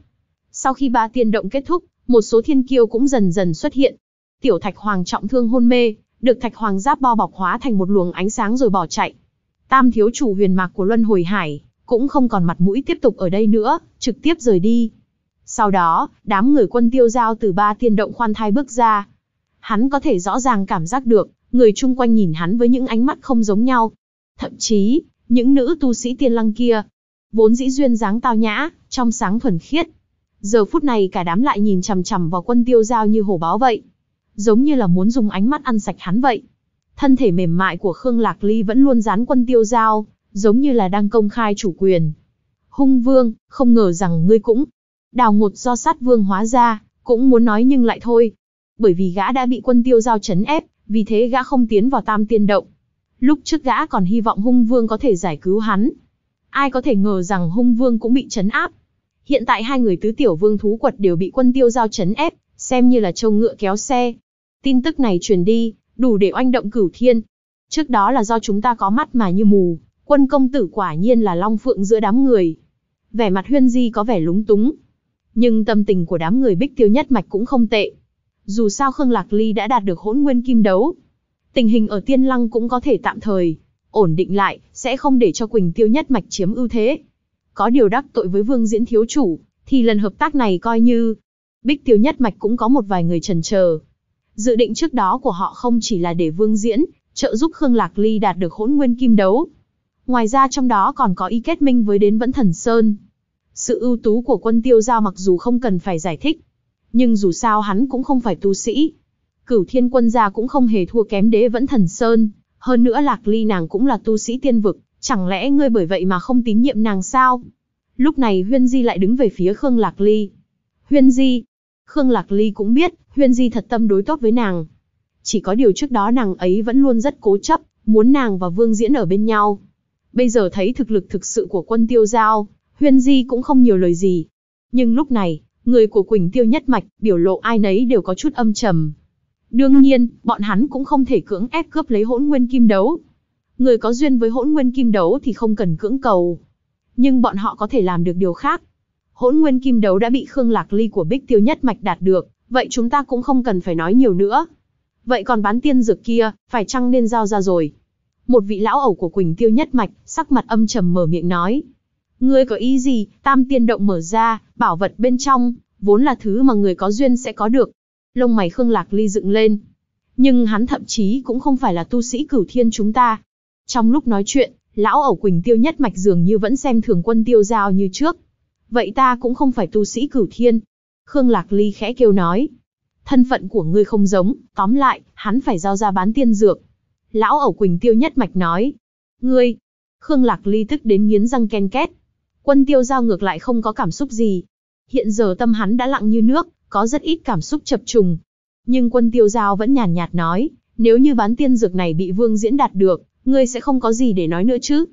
Speaker 1: Sau khi ba tiên động kết thúc, một số thiên kiêu cũng dần dần xuất hiện. Tiểu Thạch Hoàng trọng thương hôn mê, được Thạch Hoàng giáp bao bọc hóa thành một luồng ánh sáng rồi bỏ chạy. Tam thiếu chủ huyền mạc của Luân Hồi Hải cũng không còn mặt mũi tiếp tục ở đây nữa, trực tiếp rời đi. Sau đó, đám người quân tiêu giao từ ba tiên động khoan thai bước ra. Hắn có thể rõ ràng cảm giác được, người chung quanh nhìn hắn với những ánh mắt không giống nhau. Thậm chí, những nữ tu sĩ tiên lăng kia, vốn dĩ duyên dáng tao nhã, trong sáng thuần khiết. Giờ phút này cả đám lại nhìn chằm chằm vào quân tiêu giao như hổ báo vậy. Giống như là muốn dùng ánh mắt ăn sạch hắn vậy. Thân thể mềm mại của Khương Lạc Ly vẫn luôn dán quân tiêu giao, giống như là đang công khai chủ quyền. Hung vương, không ngờ rằng ngươi cũng. Đào ngột do sát vương hóa ra, cũng muốn nói nhưng lại thôi. Bởi vì gã đã bị quân tiêu giao chấn ép, vì thế gã không tiến vào tam tiên động. Lúc trước gã còn hy vọng hung vương có thể giải cứu hắn. Ai có thể ngờ rằng hung vương cũng bị chấn áp. Hiện tại hai người tứ tiểu vương thú quật đều bị quân tiêu giao chấn ép, xem như là trâu ngựa kéo xe. Tin tức này truyền đi, đủ để oanh động cửu thiên. Trước đó là do chúng ta có mắt mà như mù, quân công tử quả nhiên là long phượng giữa đám người. Vẻ mặt huyên di có vẻ lúng túng. Nhưng tâm tình của đám người bích tiêu nhất mạch cũng không tệ. Dù sao Khương Lạc Ly đã đạt được hỗn nguyên kim đấu, tình hình ở Tiên Lăng cũng có thể tạm thời ổn định lại, sẽ không để cho Quỳnh Tiêu nhất mạch chiếm ưu thế. Có điều đắc tội với Vương Diễn thiếu chủ, thì lần hợp tác này coi như Bích Tiêu nhất mạch cũng có một vài người trần chờ. Dự định trước đó của họ không chỉ là để Vương Diễn trợ giúp Khương Lạc Ly đạt được Hỗn Nguyên Kim đấu. Ngoài ra trong đó còn có ý kết minh với đến Vẫn Thần Sơn. Sự ưu tú của quân Tiêu Giao mặc dù không cần phải giải thích, nhưng dù sao hắn cũng không phải tu sĩ, Cửu Thiên Quân gia cũng không hề thua kém Đế Vẫn Thần Sơn, hơn nữa Lạc Ly nàng cũng là tu sĩ tiên vực, chẳng lẽ ngươi bởi vậy mà không tín nhiệm nàng sao? Lúc này Huyên Di lại đứng về phía Khương Lạc Ly. Huyên Di, Khương Lạc Ly cũng biết, Huyên Di thật tâm đối tốt với nàng. Chỉ có điều trước đó nàng ấy vẫn luôn rất cố chấp, muốn nàng và Vương Diễn ở bên nhau. Bây giờ thấy thực lực thực sự của quân tiêu giao, Huyên Di cũng không nhiều lời gì. Nhưng lúc này, người của Quỳnh Tiêu nhất mạch, biểu lộ ai nấy đều có chút âm trầm. Đương nhiên, bọn hắn cũng không thể cưỡng ép cướp lấy hỗn nguyên kim đấu. Người có duyên với hỗn nguyên kim đấu thì không cần cưỡng cầu. Nhưng bọn họ có thể làm được điều khác. Hỗn nguyên kim đấu đã bị Khương Lạc Ly của Bích Tiêu Nhất Mạch đạt được, vậy chúng ta cũng không cần phải nói nhiều nữa. Vậy còn bán tiên dược kia, phải chăng nên giao ra rồi? Một vị lão ẩu của Quỳnh Tiêu Nhất Mạch, sắc mặt âm trầm mở miệng nói. Ngươi có ý gì, tam tiên động mở ra, bảo vật bên trong, vốn là thứ mà người có duyên sẽ có được, Lông mày Khương Lạc Ly dựng lên. Nhưng hắn thậm chí cũng không phải là tu sĩ cửu thiên chúng ta. Trong lúc nói chuyện, lão ẩu Quỳnh Tiêu nhất mạch dường như vẫn xem thường quân tiêu giao như trước. Vậy ta cũng không phải tu sĩ cửu thiên. Khương Lạc Ly khẽ kêu nói. Thân phận của ngươi không giống, tóm lại, hắn phải giao ra bán tiên dược. Lão ẩu Quỳnh Tiêu nhất mạch nói. Ngươi! Khương Lạc Ly tức đến nghiến răng ken két. Quân tiêu giao ngược lại không có cảm xúc gì. Hiện giờ tâm hắn đã lặng như nước, có rất ít cảm xúc chập trùng. Nhưng quân tiêu giao vẫn nhàn nhạt nói, nếu như bán tiên dược này bị vương diễn đạt được, ngươi sẽ không có gì để nói nữa chứ.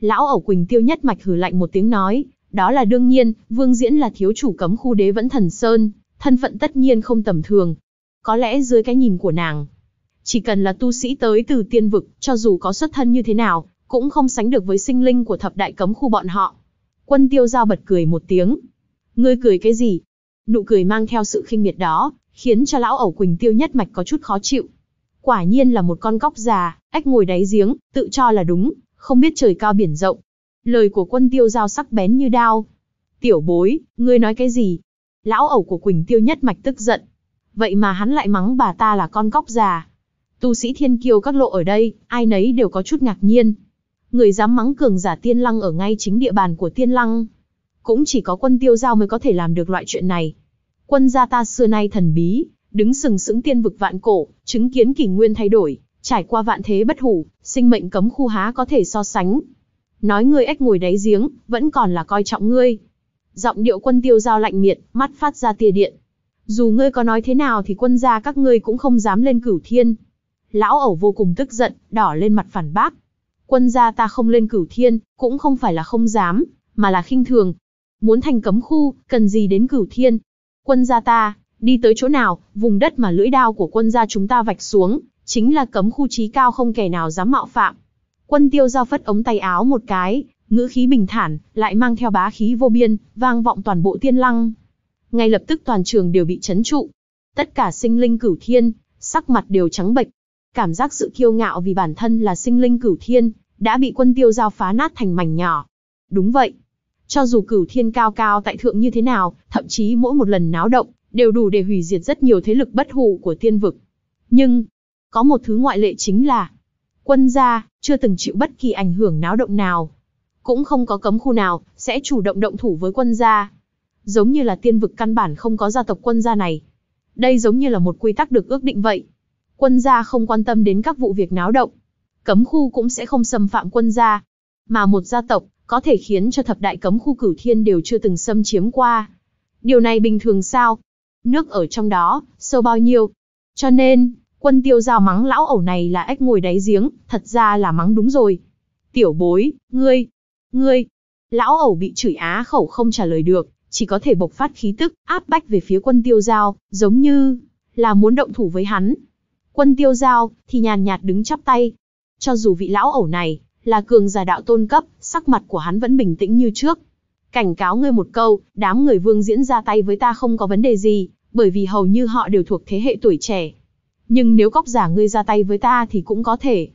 Speaker 1: Lão ẩu Quỳnh Tiêu nhất mạch hử lạnh một tiếng nói, đó là đương nhiên, vương diễn là thiếu chủ cấm khu đế vẫn thần sơn, thân phận tất nhiên không tầm thường. Có lẽ dưới cái nhìn của nàng, chỉ cần là tu sĩ tới từ tiên vực, cho dù có xuất thân như thế nào, cũng không sánh được với sinh linh của thập đại cấm khu bọn họ. Quân tiêu giao bật cười một tiếng. Ngươi cười cái gì? Nụ cười mang theo sự khinh miệt đó, khiến cho lão ẩu Quỳnh Tiêu nhất mạch có chút khó chịu. Quả nhiên là một con góc già, ếch ngồi đáy giếng, tự cho là đúng, không biết trời cao biển rộng. Lời của quân tiêu giao sắc bén như đao. Tiểu bối, ngươi nói cái gì? Lão ẩu của Quỳnh Tiêu nhất mạch tức giận. Vậy mà hắn lại mắng bà ta là con góc già. Tu sĩ thiên kiêu các lộ ở đây, ai nấy đều có chút ngạc nhiên. Người dám mắng cường giả tiên lăng ở ngay chính địa bàn của tiên lăng, cũng chỉ có quân tiêu giao mới có thể làm được loại chuyện này. Quân gia ta xưa nay thần bí, đứng sừng sững tiên vực vạn cổ, chứng kiến kỷ nguyên thay đổi, trải qua vạn thế bất hủ, sinh mệnh cấm khu há có thể so sánh. Nói ngươi ếch ngồi đáy giếng, vẫn còn là coi trọng ngươi. Giọng điệu quân tiêu giao lạnh miệt, mắt phát ra tia điện. Dù ngươi có nói thế nào thì quân gia các ngươi cũng không dám lên cửu thiên. Lão ẩu vô cùng tức giận, đỏ lên mặt phản bác. Quân gia ta không lên cửu thiên, cũng không phải là không dám, mà là khinh thường, muốn thành cấm khu, cần gì đến cửu thiên. Quân gia ta, đi tới chỗ nào, vùng đất mà lưỡi đao của quân gia chúng ta vạch xuống, chính là cấm khu trí cao không kẻ nào dám mạo phạm. Quân tiêu giao phất ống tay áo một cái, ngữ khí bình thản, lại mang theo bá khí vô biên, vang vọng toàn bộ tiên lăng. Ngay lập tức toàn trường đều bị chấn trụ. Tất cả sinh linh cửu thiên, sắc mặt đều trắng bệch. Cảm giác sự kiêu ngạo vì bản thân là sinh linh cửu thiên, đã bị quân tiêu giao phá nát thành mảnh nhỏ. Đúng vậy, cho dù cửu thiên cao cao tại thượng như thế nào, thậm chí mỗi một lần náo động, đều đủ để hủy diệt rất nhiều thế lực bất hủ của tiên vực. Nhưng, có một thứ ngoại lệ chính là, quân gia, chưa từng chịu bất kỳ ảnh hưởng náo động nào. Cũng không có cấm khu nào, sẽ chủ động động thủ với quân gia. Giống như là tiên vực căn bản không có gia tộc quân gia này. Đây giống như là một quy tắc được ước định vậy. Quân gia không quan tâm đến các vụ việc náo động. Cấm khu cũng sẽ không xâm phạm quân gia. Mà một gia tộc, có thể khiến cho thập đại cấm khu cửu thiên đều chưa từng xâm chiếm qua. Điều này bình thường sao? Nước ở trong đó, sâu bao nhiêu? Cho nên, quân tiêu giao mắng lão ẩu này là ếch ngồi đáy giếng, thật ra là mắng đúng rồi. Tiểu bối, ngươi, ngươi, lão ẩu bị chửi á khẩu không trả lời được, chỉ có thể bộc phát khí tức, áp bách về phía quân tiêu giao, giống như là muốn động thủ với hắn. Quân tiêu giao, thì nhàn nhạt đứng chắp tay. Cho dù vị lão ẩu này, là cường giả đạo tôn cấp, sắc mặt của hắn vẫn bình tĩnh như trước. Cảnh cáo ngươi một câu, đám người vương diễn ra tay với ta không có vấn đề gì, bởi vì hầu như họ đều thuộc thế hệ tuổi trẻ. Nhưng nếu góc giả ngươi ra tay với ta thì cũng có thể.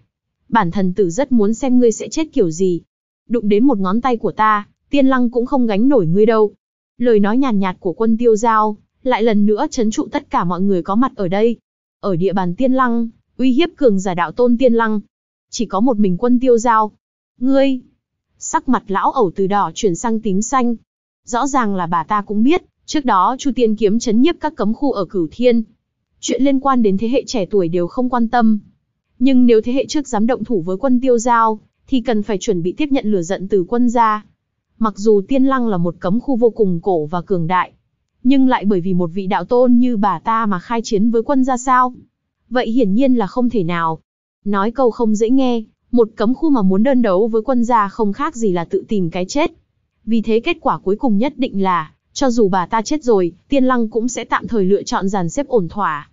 Speaker 1: Bản thần tử rất muốn xem ngươi sẽ chết kiểu gì. Đụng đến một ngón tay của ta, tiên lăng cũng không gánh nổi ngươi đâu. Lời nói nhàn nhạt, nhạt của quân tiêu giao, lại lần nữa chấn trụ tất cả mọi người có mặt ở đây. Ở địa bàn tiên lăng, uy hiếp cường giả đạo tôn tiên lăng, chỉ có một mình quân tiêu giao. Ngươi! Sắc mặt lão ẩu từ đỏ chuyển sang tím xanh. Rõ ràng là bà ta cũng biết, trước đó Chu Tiên kiếm chấn nhiếp các cấm khu ở Cửu Thiên. Chuyện liên quan đến thế hệ trẻ tuổi đều không quan tâm. Nhưng nếu thế hệ trước dám động thủ với quân tiêu giao, thì cần phải chuẩn bị tiếp nhận lửa giận từ quân gia. Mặc dù Tiên Lăng là một cấm khu vô cùng cổ và cường đại, nhưng lại bởi vì một vị đạo tôn như bà ta mà khai chiến với quân gia sao? Vậy hiển nhiên là không thể nào. Nói câu không dễ nghe, một cấm khu mà muốn đơn đấu với quân gia không khác gì là tự tìm cái chết. Vì thế kết quả cuối cùng nhất định là, cho dù bà ta chết rồi, tiên lăng cũng sẽ tạm thời lựa chọn dàn xếp ổn thỏa.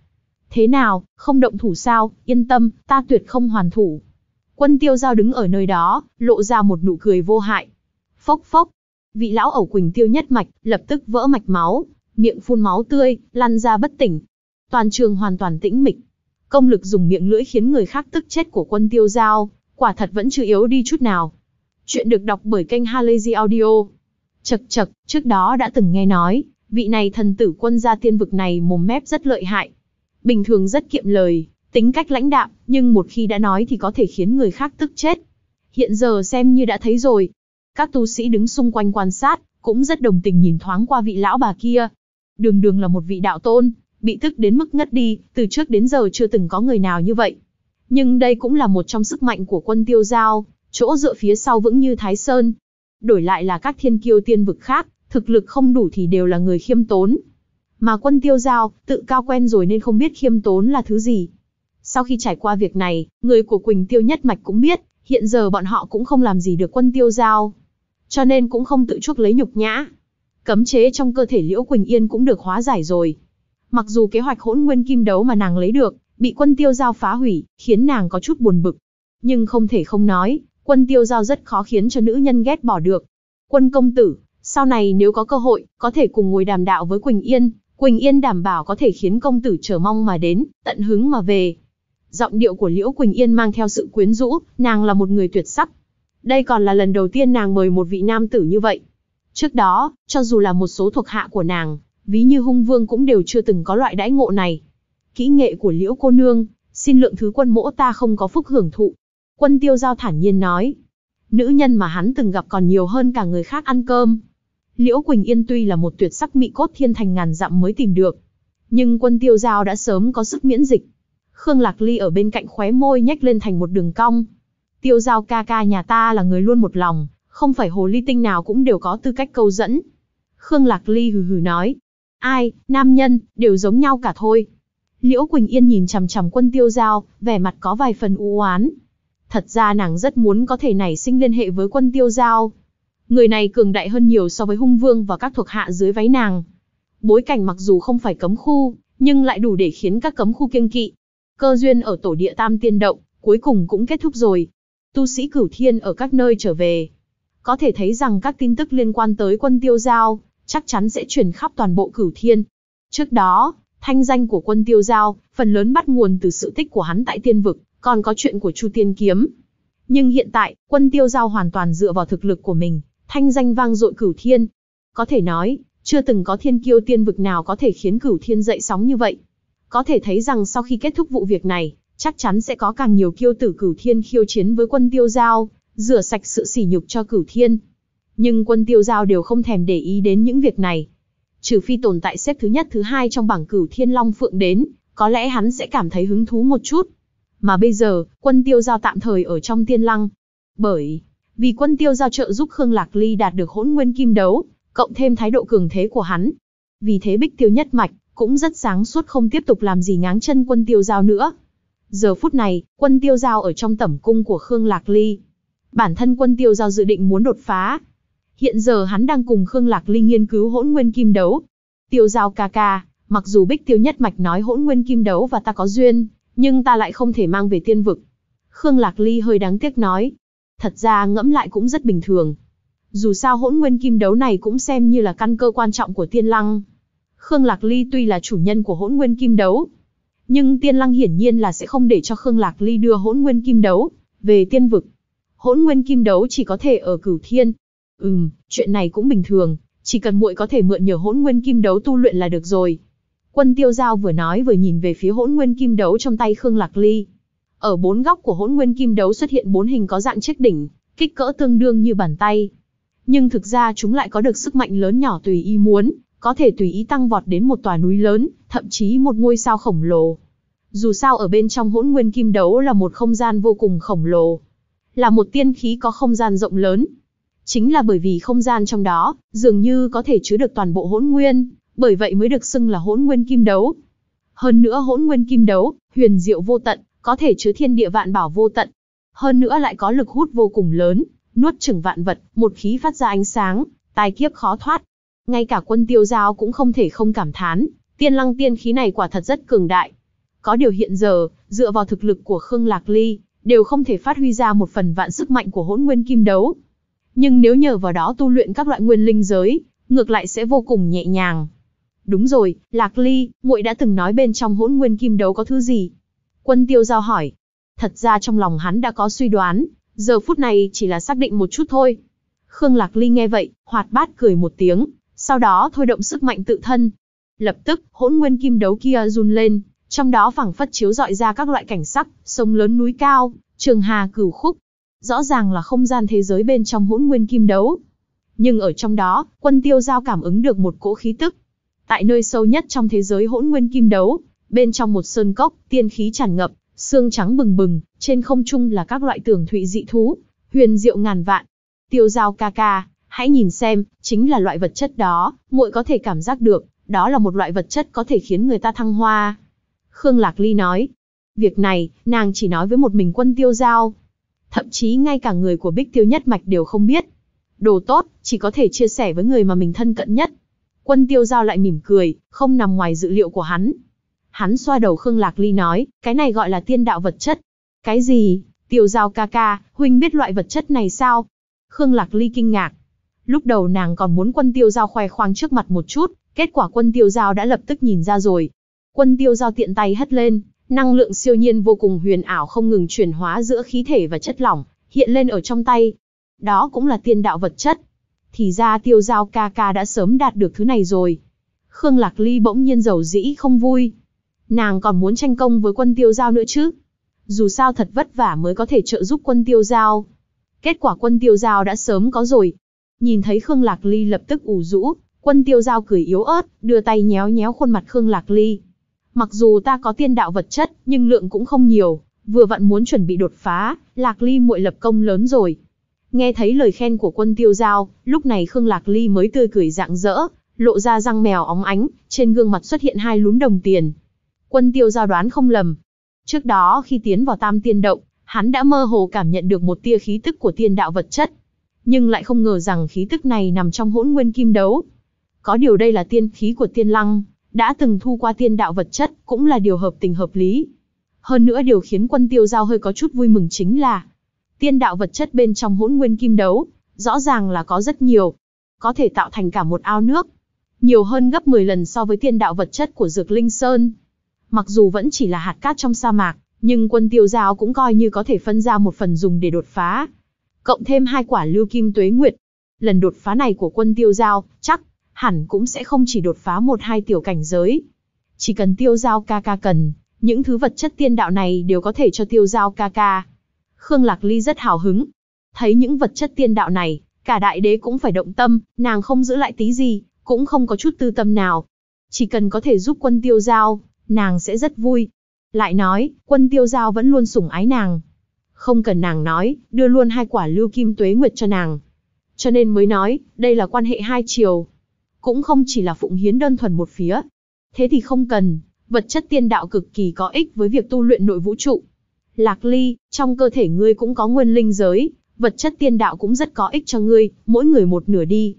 Speaker 1: Thế nào, không động thủ sao, yên tâm, ta tuyệt không hoàn thủ. Quân tiêu giao đứng ở nơi đó, lộ ra một nụ cười vô hại. Phốc phốc, vị lão ẩu quỳnh tiêu nhất mạch, lập tức vỡ mạch máu, miệng phun máu tươi, lăn ra bất tỉnh. Toàn trường hoàn toàn tĩnh mịch. Công lực dùng miệng lưỡi khiến người khác tức chết của quân tiêu giao, quả thật vẫn chưa yếu đi chút nào. Chuyện được đọc bởi kênh Halazy Audio. Chật chật, trước đó đã từng nghe nói, vị này thần tử quân gia tiên vực này mồm mép rất lợi hại. Bình thường rất kiệm lời, tính cách lãnh đạm, nhưng một khi đã nói thì có thể khiến người khác tức chết. Hiện giờ xem như đã thấy rồi. Các tu sĩ đứng xung quanh quan sát, cũng rất đồng tình nhìn thoáng qua vị lão bà kia. Đường đường là một vị đạo tôn, bị tức đến mức ngất đi, từ trước đến giờ chưa từng có người nào như vậy. Nhưng đây cũng là một trong sức mạnh của quân tiêu giao, chỗ dựa phía sau vững như Thái Sơn. Đổi lại là các thiên kiêu tiên vực khác, thực lực không đủ thì đều là người khiêm tốn. Mà quân tiêu giao, tự cao quen rồi nên không biết khiêm tốn là thứ gì. Sau khi trải qua việc này, người của Quỳnh Tiêu nhất mạch cũng biết, hiện giờ bọn họ cũng không làm gì được quân tiêu giao. Cho nên cũng không tự chuốc lấy nhục nhã. Cấm chế trong cơ thể Liễu Quỳnh Yên cũng được hóa giải rồi. Mặc dù kế hoạch hỗn nguyên kim đấu mà nàng lấy được, bị quân tiêu giao phá hủy, khiến nàng có chút buồn bực. Nhưng không thể không nói, quân tiêu giao rất khó khiến cho nữ nhân ghét bỏ được. Quân công tử, sau này nếu có cơ hội, có thể cùng ngồi đàm đạo với Quỳnh Yên, Quỳnh Yên đảm bảo có thể khiến công tử chờ mong mà đến, tận hứng mà về. Giọng điệu của Liễu Quỳnh Yên mang theo sự quyến rũ, nàng là một người tuyệt sắc. Đây còn là lần đầu tiên nàng mời một vị nam tử như vậy. Trước đó, cho dù là một số thuộc hạ của nàng, ví như hung vương cũng đều chưa từng có loại đãi ngộ này. Kỹ nghệ của liễu cô nương, xin lượng thứ quân mỗ ta không có phúc hưởng thụ. Quân tiêu giao thản nhiên nói, nữ nhân mà hắn từng gặp còn nhiều hơn cả người khác ăn cơm. Liễu Quỳnh Yên tuy là một tuyệt sắc mỹ cốt thiên thành ngàn dặm mới tìm được, nhưng quân tiêu giao đã sớm có sức miễn dịch. Khương Lạc Ly ở bên cạnh khóe môi nhếch lên thành một đường cong. Tiêu giao ca ca nhà ta là người luôn một lòng, không phải hồ ly tinh nào cũng đều có tư cách câu dẫn. Khương Lạc Ly hừ hừ nói, Ai, nam nhân, đều giống nhau cả thôi. Liễu Quỳnh Yên nhìn chằm chằm quân tiêu giao, vẻ mặt có vài phần u oán. Thật ra nàng rất muốn có thể nảy sinh liên hệ với quân tiêu giao. Người này cường đại hơn nhiều so với hung vương và các thuộc hạ dưới váy nàng. Bối cảnh mặc dù không phải cấm khu, nhưng lại đủ để khiến các cấm khu kiêng kỵ. Cơ duyên ở tổ địa tam tiên động, cuối cùng cũng kết thúc rồi. Tu sĩ cửu thiên ở các nơi trở về. Có thể thấy rằng các tin tức liên quan tới quân tiêu giao, chắc chắn sẽ chuyển khắp toàn bộ cửu thiên. Trước đó, thanh danh của quân tiêu giao, phần lớn bắt nguồn từ sự tích của hắn tại tiên vực, còn có chuyện của Chu Tiên Kiếm. Nhưng hiện tại, quân tiêu giao hoàn toàn dựa vào thực lực của mình, thanh danh vang dội cửu thiên. Có thể nói, chưa từng có thiên kiêu tiên vực nào có thể khiến cửu thiên dậy sóng như vậy. Có thể thấy rằng sau khi kết thúc vụ việc này, chắc chắn sẽ có càng nhiều kiêu tử cửu thiên khiêu chiến với quân tiêu giao, rửa sạch sự sỉ nhục cho cửu thiên nhưng quân tiêu giao đều không thèm để ý đến những việc này. Trừ phi tồn tại xếp thứ nhất thứ hai trong bảng cửu thiên long phượng đến, có lẽ hắn sẽ cảm thấy hứng thú một chút. Mà bây giờ, quân tiêu giao tạm thời ở trong tiên lăng. Bởi, vì quân tiêu giao trợ giúp Khương Lạc Ly đạt được hỗn nguyên kim đấu, cộng thêm thái độ cường thế của hắn. Vì thế bích tiêu nhất mạch, cũng rất sáng suốt không tiếp tục làm gì ngáng chân quân tiêu giao nữa. Giờ phút này, quân tiêu giao ở trong tẩm cung của Khương Lạc Ly. Bản thân quân tiêu giao dự định muốn đột phá, Hiện giờ hắn đang cùng Khương Lạc Linh nghiên cứu hỗn nguyên kim đấu. Tiêu giao ca ca, mặc dù bích tiêu nhất mạch nói hỗn nguyên kim đấu và ta có duyên, nhưng ta lại không thể mang về tiên vực. Khương Lạc Ly hơi đáng tiếc nói. Thật ra ngẫm lại cũng rất bình thường. Dù sao hỗn nguyên kim đấu này cũng xem như là căn cơ quan trọng của tiên lăng. Khương Lạc Ly tuy là chủ nhân của hỗn nguyên kim đấu, nhưng tiên lăng hiển nhiên là sẽ không để cho Khương Lạc Ly đưa hỗn nguyên kim đấu về tiên vực. Hỗn nguyên kim đấu chỉ có thể ở cửu thiên, Ừm, chuyện này cũng bình thường, chỉ cần muội có thể mượn nhờ hỗn nguyên kim đấu tu luyện là được rồi. Quân tiêu giao vừa nói vừa nhìn về phía hỗn nguyên kim đấu trong tay Khương Lạc Ly. Ở bốn góc của hỗn nguyên kim đấu xuất hiện bốn hình có dạng chiếc đỉnh, kích cỡ tương đương như bàn tay. Nhưng thực ra chúng lại có được sức mạnh lớn nhỏ tùy ý muốn, có thể tùy ý tăng vọt đến một tòa núi lớn, thậm chí một ngôi sao khổng lồ. Dù sao ở bên trong hỗn nguyên kim đấu là một không gian vô cùng khổng lồ. Là một tiên khí có không gian rộng lớn, Chính là bởi vì không gian trong đó, dường như có thể chứa được toàn bộ hỗn nguyên, bởi vậy mới được xưng là hỗn nguyên kim đấu. Hơn nữa hỗn nguyên kim đấu, huyền diệu vô tận, có thể chứa thiên địa vạn bảo vô tận. Hơn nữa lại có lực hút vô cùng lớn, nuốt chửng vạn vật, một khí phát ra ánh sáng, tai kiếp khó thoát. Ngay cả quân tiêu giao cũng không thể không cảm thán, tiên lăng tiên khí này quả thật rất cường đại. Có điều hiện giờ, dựa vào thực lực của Khương Lạc Ly, đều không thể phát huy ra một phần vạn sức mạnh của hỗn nguyên kim đấu nhưng nếu nhờ vào đó tu luyện các loại nguyên linh giới, ngược lại sẽ vô cùng nhẹ nhàng. Đúng rồi, Lạc Ly, muội đã từng nói bên trong hỗn nguyên kim đấu có thứ gì? Quân tiêu giao hỏi. Thật ra trong lòng hắn đã có suy đoán, giờ phút này chỉ là xác định một chút thôi. Khương Lạc Ly nghe vậy, hoạt bát cười một tiếng, sau đó thôi động sức mạnh tự thân. Lập tức, hỗn nguyên kim đấu kia run lên, trong đó phẳng phất chiếu dọi ra các loại cảnh sắc, sông lớn núi cao, trường hà cửu khúc, rõ ràng là không gian thế giới bên trong hỗn nguyên kim đấu. Nhưng ở trong đó, quân tiêu giao cảm ứng được một cỗ khí tức. Tại nơi sâu nhất trong thế giới hỗn nguyên kim đấu, bên trong một sơn cốc, tiên khí tràn ngập, xương trắng bừng bừng, trên không trung là các loại tưởng thụy dị thú, huyền diệu ngàn vạn. Tiêu giao ca ca, hãy nhìn xem, chính là loại vật chất đó, muội có thể cảm giác được, đó là một loại vật chất có thể khiến người ta thăng hoa. Khương Lạc Ly nói, việc này, nàng chỉ nói với một mình quân tiêu giao, thậm chí ngay cả người của Bích Tiêu nhất mạch đều không biết. Đồ tốt, chỉ có thể chia sẻ với người mà mình thân cận nhất. Quân Tiêu Giao lại mỉm cười, không nằm ngoài dự liệu của hắn. Hắn xoa đầu Khương Lạc Ly nói, cái này gọi là tiên đạo vật chất. Cái gì? Tiêu Giao ca ca, huynh biết loại vật chất này sao? Khương Lạc Ly kinh ngạc. Lúc đầu nàng còn muốn quân Tiêu Giao khoe khoang trước mặt một chút, kết quả quân Tiêu Giao đã lập tức nhìn ra rồi. Quân Tiêu Giao tiện tay hất lên, Năng lượng siêu nhiên vô cùng huyền ảo không ngừng chuyển hóa giữa khí thể và chất lỏng, hiện lên ở trong tay. Đó cũng là tiên đạo vật chất. Thì ra tiêu giao ca ca đã sớm đạt được thứ này rồi. Khương Lạc Ly bỗng nhiên giàu dĩ không vui. Nàng còn muốn tranh công với quân tiêu giao nữa chứ. Dù sao thật vất vả mới có thể trợ giúp quân tiêu giao. Kết quả quân tiêu giao đã sớm có rồi. Nhìn thấy Khương Lạc Ly lập tức ủ rũ, quân tiêu giao cười yếu ớt, đưa tay nhéo nhéo khuôn mặt Khương Lạc Ly. Mặc dù ta có tiên đạo vật chất, nhưng lượng cũng không nhiều, vừa vặn muốn chuẩn bị đột phá, Lạc Ly muội lập công lớn rồi. Nghe thấy lời khen của quân tiêu giao, lúc này Khương Lạc Ly mới tươi cười rạng rỡ, lộ ra răng mèo óng ánh, trên gương mặt xuất hiện hai lúm đồng tiền. Quân tiêu giao đoán không lầm. Trước đó khi tiến vào tam tiên động, hắn đã mơ hồ cảm nhận được một tia khí tức của tiên đạo vật chất. Nhưng lại không ngờ rằng khí tức này nằm trong hỗn nguyên kim đấu. Có điều đây là tiên khí của tiên lăng, đã từng thu qua tiên đạo vật chất, cũng là điều hợp tình hợp lý. Hơn nữa điều khiến quân tiêu giao hơi có chút vui mừng chính là tiên đạo vật chất bên trong hỗn nguyên kim đấu, rõ ràng là có rất nhiều, có thể tạo thành cả một ao nước, nhiều hơn gấp 10 lần so với tiên đạo vật chất của Dược Linh Sơn. Mặc dù vẫn chỉ là hạt cát trong sa mạc, nhưng quân tiêu giao cũng coi như có thể phân ra một phần dùng để đột phá. Cộng thêm hai quả lưu kim tuế nguyệt. Lần đột phá này của quân tiêu giao, chắc hẳn cũng sẽ không chỉ đột phá một hai tiểu cảnh giới. Chỉ cần tiêu giao ca ca cần, những thứ vật chất tiên đạo này đều có thể cho tiêu giao ca ca. Khương Lạc Ly rất hào hứng. Thấy những vật chất tiên đạo này, cả đại đế cũng phải động tâm, nàng không giữ lại tí gì, cũng không có chút tư tâm nào. Chỉ cần có thể giúp quân tiêu giao, nàng sẽ rất vui. Lại nói, quân tiêu giao vẫn luôn sủng ái nàng. Không cần nàng nói, đưa luôn hai quả lưu kim tuế nguyệt cho nàng. Cho nên mới nói, đây là quan hệ hai chiều, cũng không chỉ là phụng hiến đơn thuần một phía. Thế thì không cần, vật chất tiên đạo cực kỳ có ích với việc tu luyện nội vũ trụ. Lạc Ly, trong cơ thể ngươi cũng có nguyên linh giới, vật chất tiên đạo cũng rất có ích cho ngươi, mỗi người một nửa đi.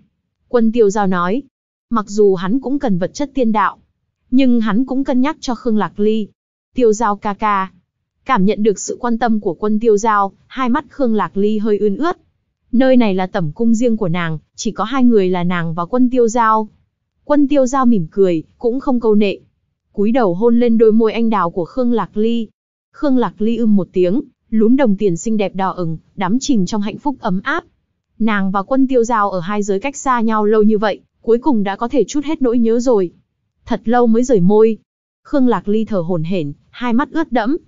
Speaker 1: Quân tiêu giao nói, mặc dù hắn cũng cần vật chất tiên đạo, nhưng hắn cũng cân nhắc cho Khương Lạc Ly. Tiêu giao ca ca. Cảm nhận được sự quan tâm của quân tiêu giao, hai mắt Khương Lạc Ly hơi ươn ướt. Nơi này là tẩm cung riêng của nàng, chỉ có hai người là nàng và quân tiêu giao. Quân tiêu giao mỉm cười, cũng không câu nệ. cúi đầu hôn lên đôi môi anh đào của Khương Lạc Ly. Khương Lạc Ly ưm một tiếng, lúm đồng tiền xinh đẹp đỏ ửng, đắm chìm trong hạnh phúc ấm áp. Nàng và quân tiêu giao ở hai giới cách xa nhau lâu như vậy, cuối cùng đã có thể chút hết nỗi nhớ rồi. Thật lâu mới rời môi. Khương Lạc Ly thở hổn hển, hai mắt ướt đẫm.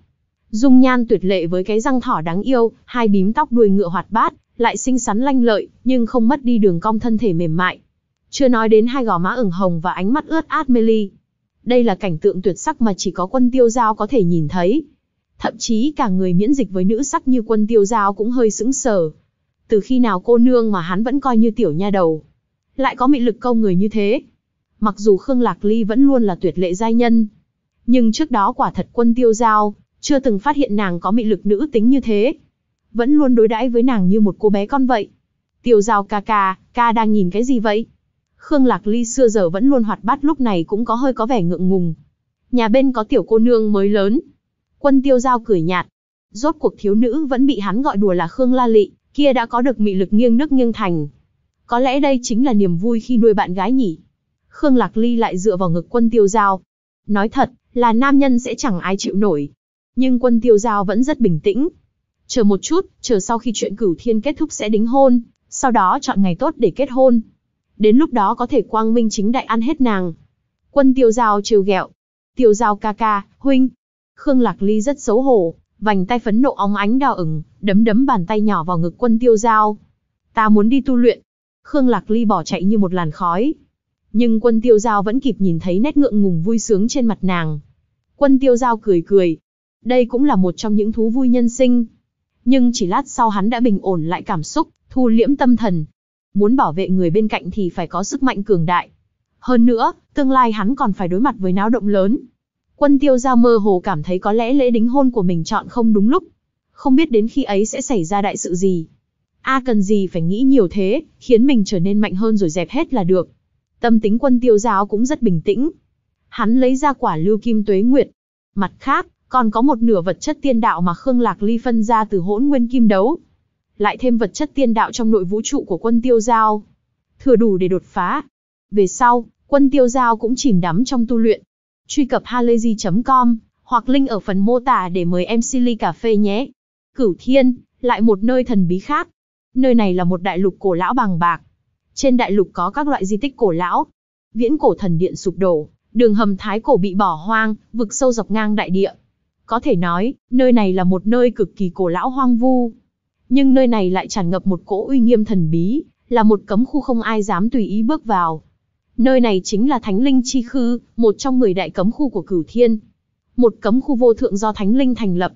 Speaker 1: Dung nhan tuyệt lệ với cái răng thỏ đáng yêu, hai bím tóc đuôi ngựa hoạt bát, lại xinh xắn lanh lợi, nhưng không mất đi đường cong thân thể mềm mại. Chưa nói đến hai gò má ửng hồng và ánh mắt ướt át mê ly. Đây là cảnh tượng tuyệt sắc mà chỉ có quân tiêu giao có thể nhìn thấy. Thậm chí cả người miễn dịch với nữ sắc như quân tiêu giao cũng hơi sững sờ. Từ khi nào cô nương mà hắn vẫn coi như tiểu nha đầu. Lại có mị lực câu người như thế. Mặc dù Khương Lạc Ly vẫn luôn là tuyệt lệ giai nhân. Nhưng trước đó quả thật quân tiêu giao, chưa từng phát hiện nàng có mị lực nữ tính như thế vẫn luôn đối đãi với nàng như một cô bé con vậy. Tiểu Giao ca ca, ca đang nhìn cái gì vậy? Khương Lạc Ly xưa giờ vẫn luôn hoạt bát lúc này cũng có hơi có vẻ ngượng ngùng. Nhà bên có tiểu cô nương mới lớn. Quân Tiêu Giao cười nhạt. Rốt cuộc thiếu nữ vẫn bị hắn gọi đùa là Khương La Lị, kia đã có được mị lực nghiêng nước nghiêng thành. Có lẽ đây chính là niềm vui khi nuôi bạn gái nhỉ. Khương Lạc Ly lại dựa vào ngực quân Tiêu Giao. Nói thật, là nam nhân sẽ chẳng ai chịu nổi. Nhưng quân Tiêu Giao vẫn rất bình tĩnh, Chờ một chút, chờ sau khi chuyện cửu thiên kết thúc sẽ đính hôn, sau đó chọn ngày tốt để kết hôn. Đến lúc đó có thể quang minh chính đại ăn hết nàng. Quân tiêu giao trêu ghẹo. Tiêu giao ca ca, huynh. Khương Lạc Ly rất xấu hổ, vành tay phấn nộ óng ánh đỏ ửng, đấm đấm bàn tay nhỏ vào ngực quân tiêu giao. Ta muốn đi tu luyện. Khương Lạc Ly bỏ chạy như một làn khói. Nhưng quân tiêu giao vẫn kịp nhìn thấy nét ngượng ngùng vui sướng trên mặt nàng. Quân tiêu giao cười cười. Đây cũng là một trong những thú vui nhân sinh nhưng chỉ lát sau hắn đã bình ổn lại cảm xúc, thu liễm tâm thần. Muốn bảo vệ người bên cạnh thì phải có sức mạnh cường đại. Hơn nữa, tương lai hắn còn phải đối mặt với náo động lớn. Quân tiêu giao mơ hồ cảm thấy có lẽ lễ đính hôn của mình chọn không đúng lúc. Không biết đến khi ấy sẽ xảy ra đại sự gì. A cần gì phải nghĩ nhiều thế, khiến mình trở nên mạnh hơn rồi dẹp hết là được. Tâm tính quân tiêu giao cũng rất bình tĩnh. Hắn lấy ra quả lưu kim tuế nguyệt. Mặt khác, còn có một nửa vật chất tiên đạo mà Khương Lạc Ly phân ra từ hỗn nguyên kim đấu. Lại thêm vật chất tiên đạo trong nội vũ trụ của quân tiêu giao. Thừa đủ để đột phá. Về sau, quân tiêu giao cũng chìm đắm trong tu luyện. Truy cập halayzi.com hoặc link ở phần mô tả để mời em Silly Cà Phê nhé. Cửu Thiên, lại một nơi thần bí khác. Nơi này là một đại lục cổ lão bằng bạc. Trên đại lục có các loại di tích cổ lão. Viễn cổ thần điện sụp đổ, đường hầm thái cổ bị bỏ hoang, vực sâu dọc ngang đại địa có thể nói, nơi này là một nơi cực kỳ cổ lão hoang vu. Nhưng nơi này lại tràn ngập một cỗ uy nghiêm thần bí, là một cấm khu không ai dám tùy ý bước vào. Nơi này chính là Thánh Linh Chi Khư, một trong 10 đại cấm khu của cửu thiên. Một cấm khu vô thượng do Thánh Linh thành lập.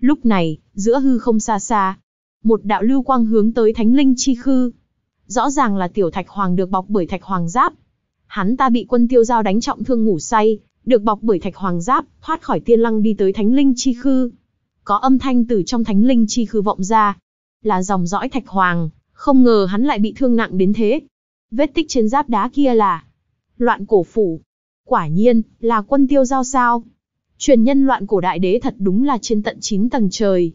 Speaker 1: Lúc này, giữa hư không xa xa, một đạo lưu quang hướng tới Thánh Linh Chi Khư. Rõ ràng là tiểu thạch hoàng được bọc bởi thạch hoàng giáp. Hắn ta bị quân tiêu giao đánh trọng thương ngủ say, được bọc bởi thạch hoàng giáp, thoát khỏi tiên lăng đi tới thánh linh chi khư. Có âm thanh từ trong thánh linh chi khư vọng ra, là dòng dõi thạch hoàng, không ngờ hắn lại bị thương nặng đến thế. Vết tích trên giáp đá kia là loạn cổ phủ. Quả nhiên, là quân tiêu giao sao. Truyền nhân loạn cổ đại đế thật đúng là trên tận 9 tầng trời.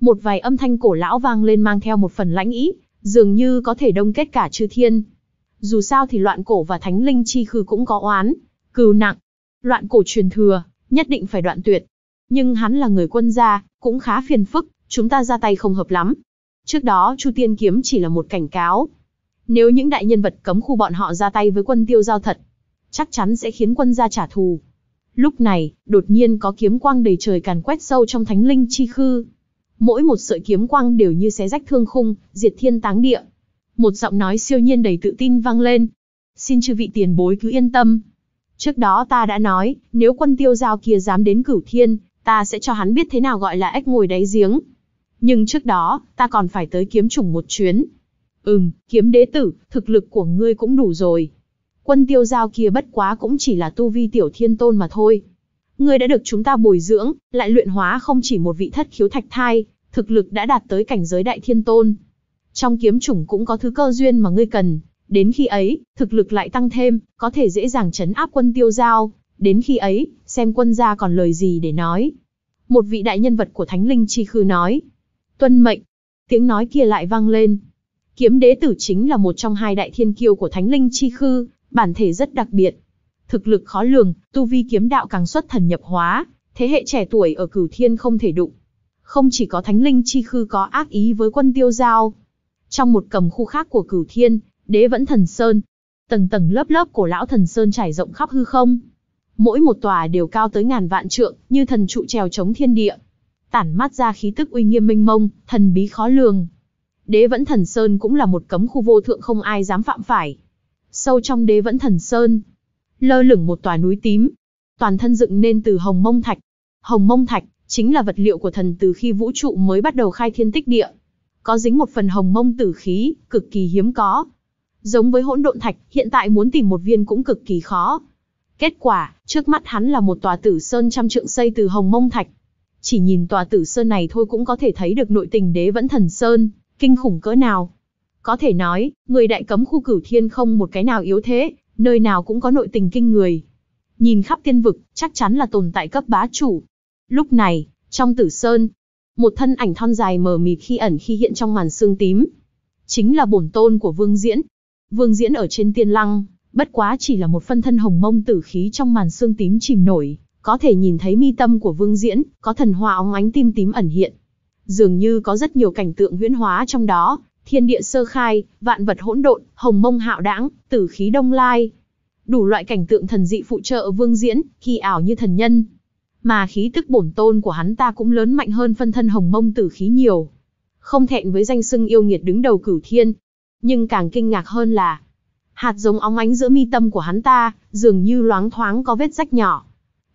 Speaker 1: Một vài âm thanh cổ lão vang lên mang theo một phần lãnh ý, dường như có thể đông kết cả chư thiên. Dù sao thì loạn cổ và thánh linh chi khư cũng có oán, cừu nặng, Loạn cổ truyền thừa, nhất định phải đoạn tuyệt. Nhưng hắn là người quân gia, cũng khá phiền phức, chúng ta ra tay không hợp lắm. Trước đó Chu Tiên Kiếm chỉ là một cảnh cáo. Nếu những đại nhân vật cấm khu bọn họ ra tay với quân tiêu giao thật, chắc chắn sẽ khiến quân gia trả thù. Lúc này, đột nhiên có kiếm quang đầy trời càn quét sâu trong thánh linh chi khư. Mỗi một sợi kiếm quang đều như xé rách thương khung, diệt thiên táng địa. Một giọng nói siêu nhiên đầy tự tin vang lên. Xin chư vị tiền bối cứ yên tâm, Trước đó ta đã nói, nếu quân tiêu giao kia dám đến cửu thiên, ta sẽ cho hắn biết thế nào gọi là ếch ngồi đáy giếng. Nhưng trước đó, ta còn phải tới kiếm chủng một chuyến. Ừm, kiếm đế tử, thực lực của ngươi cũng đủ rồi. Quân tiêu giao kia bất quá cũng chỉ là tu vi tiểu thiên tôn mà thôi. Ngươi đã được chúng ta bồi dưỡng, lại luyện hóa không chỉ một vị thất khiếu thạch thai, thực lực đã đạt tới cảnh giới đại thiên tôn. Trong kiếm chủng cũng có thứ cơ duyên mà ngươi cần, Đến khi ấy, thực lực lại tăng thêm, có thể dễ dàng chấn áp quân tiêu giao. Đến khi ấy, xem quân gia còn lời gì để nói. Một vị đại nhân vật của Thánh Linh Chi Khư nói. Tuân mệnh. Tiếng nói kia lại vang lên. Kiếm đế tử chính là một trong hai đại thiên kiêu của Thánh Linh Chi Khư, bản thể rất đặc biệt. Thực lực khó lường, tu vi kiếm đạo càng xuất thần nhập hóa, thế hệ trẻ tuổi ở cửu thiên không thể đụng. Không chỉ có Thánh Linh Chi Khư có ác ý với quân tiêu giao. Trong một cầm khu khác của cửu thiên, Đế vẫn thần sơn, tầng tầng lớp lớp của lão thần sơn trải rộng khắp hư không. Mỗi một tòa đều cao tới ngàn vạn trượng, như thần trụ trèo chống thiên địa. Tản mát ra khí tức uy nghiêm minh mông, thần bí khó lường. Đế vẫn thần sơn cũng là một cấm khu vô thượng không ai dám phạm phải. Sâu trong đế vẫn thần sơn, lơ lửng một tòa núi tím, toàn thân dựng nên từ hồng mông thạch. Hồng mông thạch chính là vật liệu của thần từ khi vũ trụ mới bắt đầu khai thiên tích địa. Có dính một phần hồng mông tử khí, cực kỳ hiếm có, Giống với hỗn độn thạch, hiện tại muốn tìm một viên cũng cực kỳ khó. Kết quả, trước mắt hắn là một tòa tử sơn trăm trượng xây từ hồng mông thạch. Chỉ nhìn tòa tử sơn này thôi cũng có thể thấy được nội tình đế vẫn thần sơn, kinh khủng cỡ nào. Có thể nói, người đại cấm khu cửu thiên không một cái nào yếu thế, nơi nào cũng có nội tình kinh người. Nhìn khắp tiên vực, chắc chắn là tồn tại cấp bá chủ. Lúc này, trong tử sơn, một thân ảnh thon dài mờ mịt khi ẩn khi hiện trong màn xương tím. Chính là bổn tôn của Vương Diễn, Vương Diễn ở trên tiên lăng, bất quá chỉ là một phân thân hồng mông tử khí trong màn xương tím chìm nổi, có thể nhìn thấy mi tâm của Vương Diễn, có thần hoa óng ánh tim tím ẩn hiện. Dường như có rất nhiều cảnh tượng huyễn hóa trong đó, thiên địa sơ khai, vạn vật hỗn độn, hồng mông hạo đãng, tử khí đông lai. Đủ loại cảnh tượng thần dị phụ trợ Vương Diễn, khi ảo như thần nhân. Mà khí tức bổn tôn của hắn ta cũng lớn mạnh hơn phân thân hồng mông tử khí nhiều. Không thẹn với danh xưng yêu nghiệt đứng đầu cửu thiên, nhưng càng kinh ngạc hơn là hạt giống óng ánh giữa mi tâm của hắn ta, dường như loáng thoáng có vết rách nhỏ.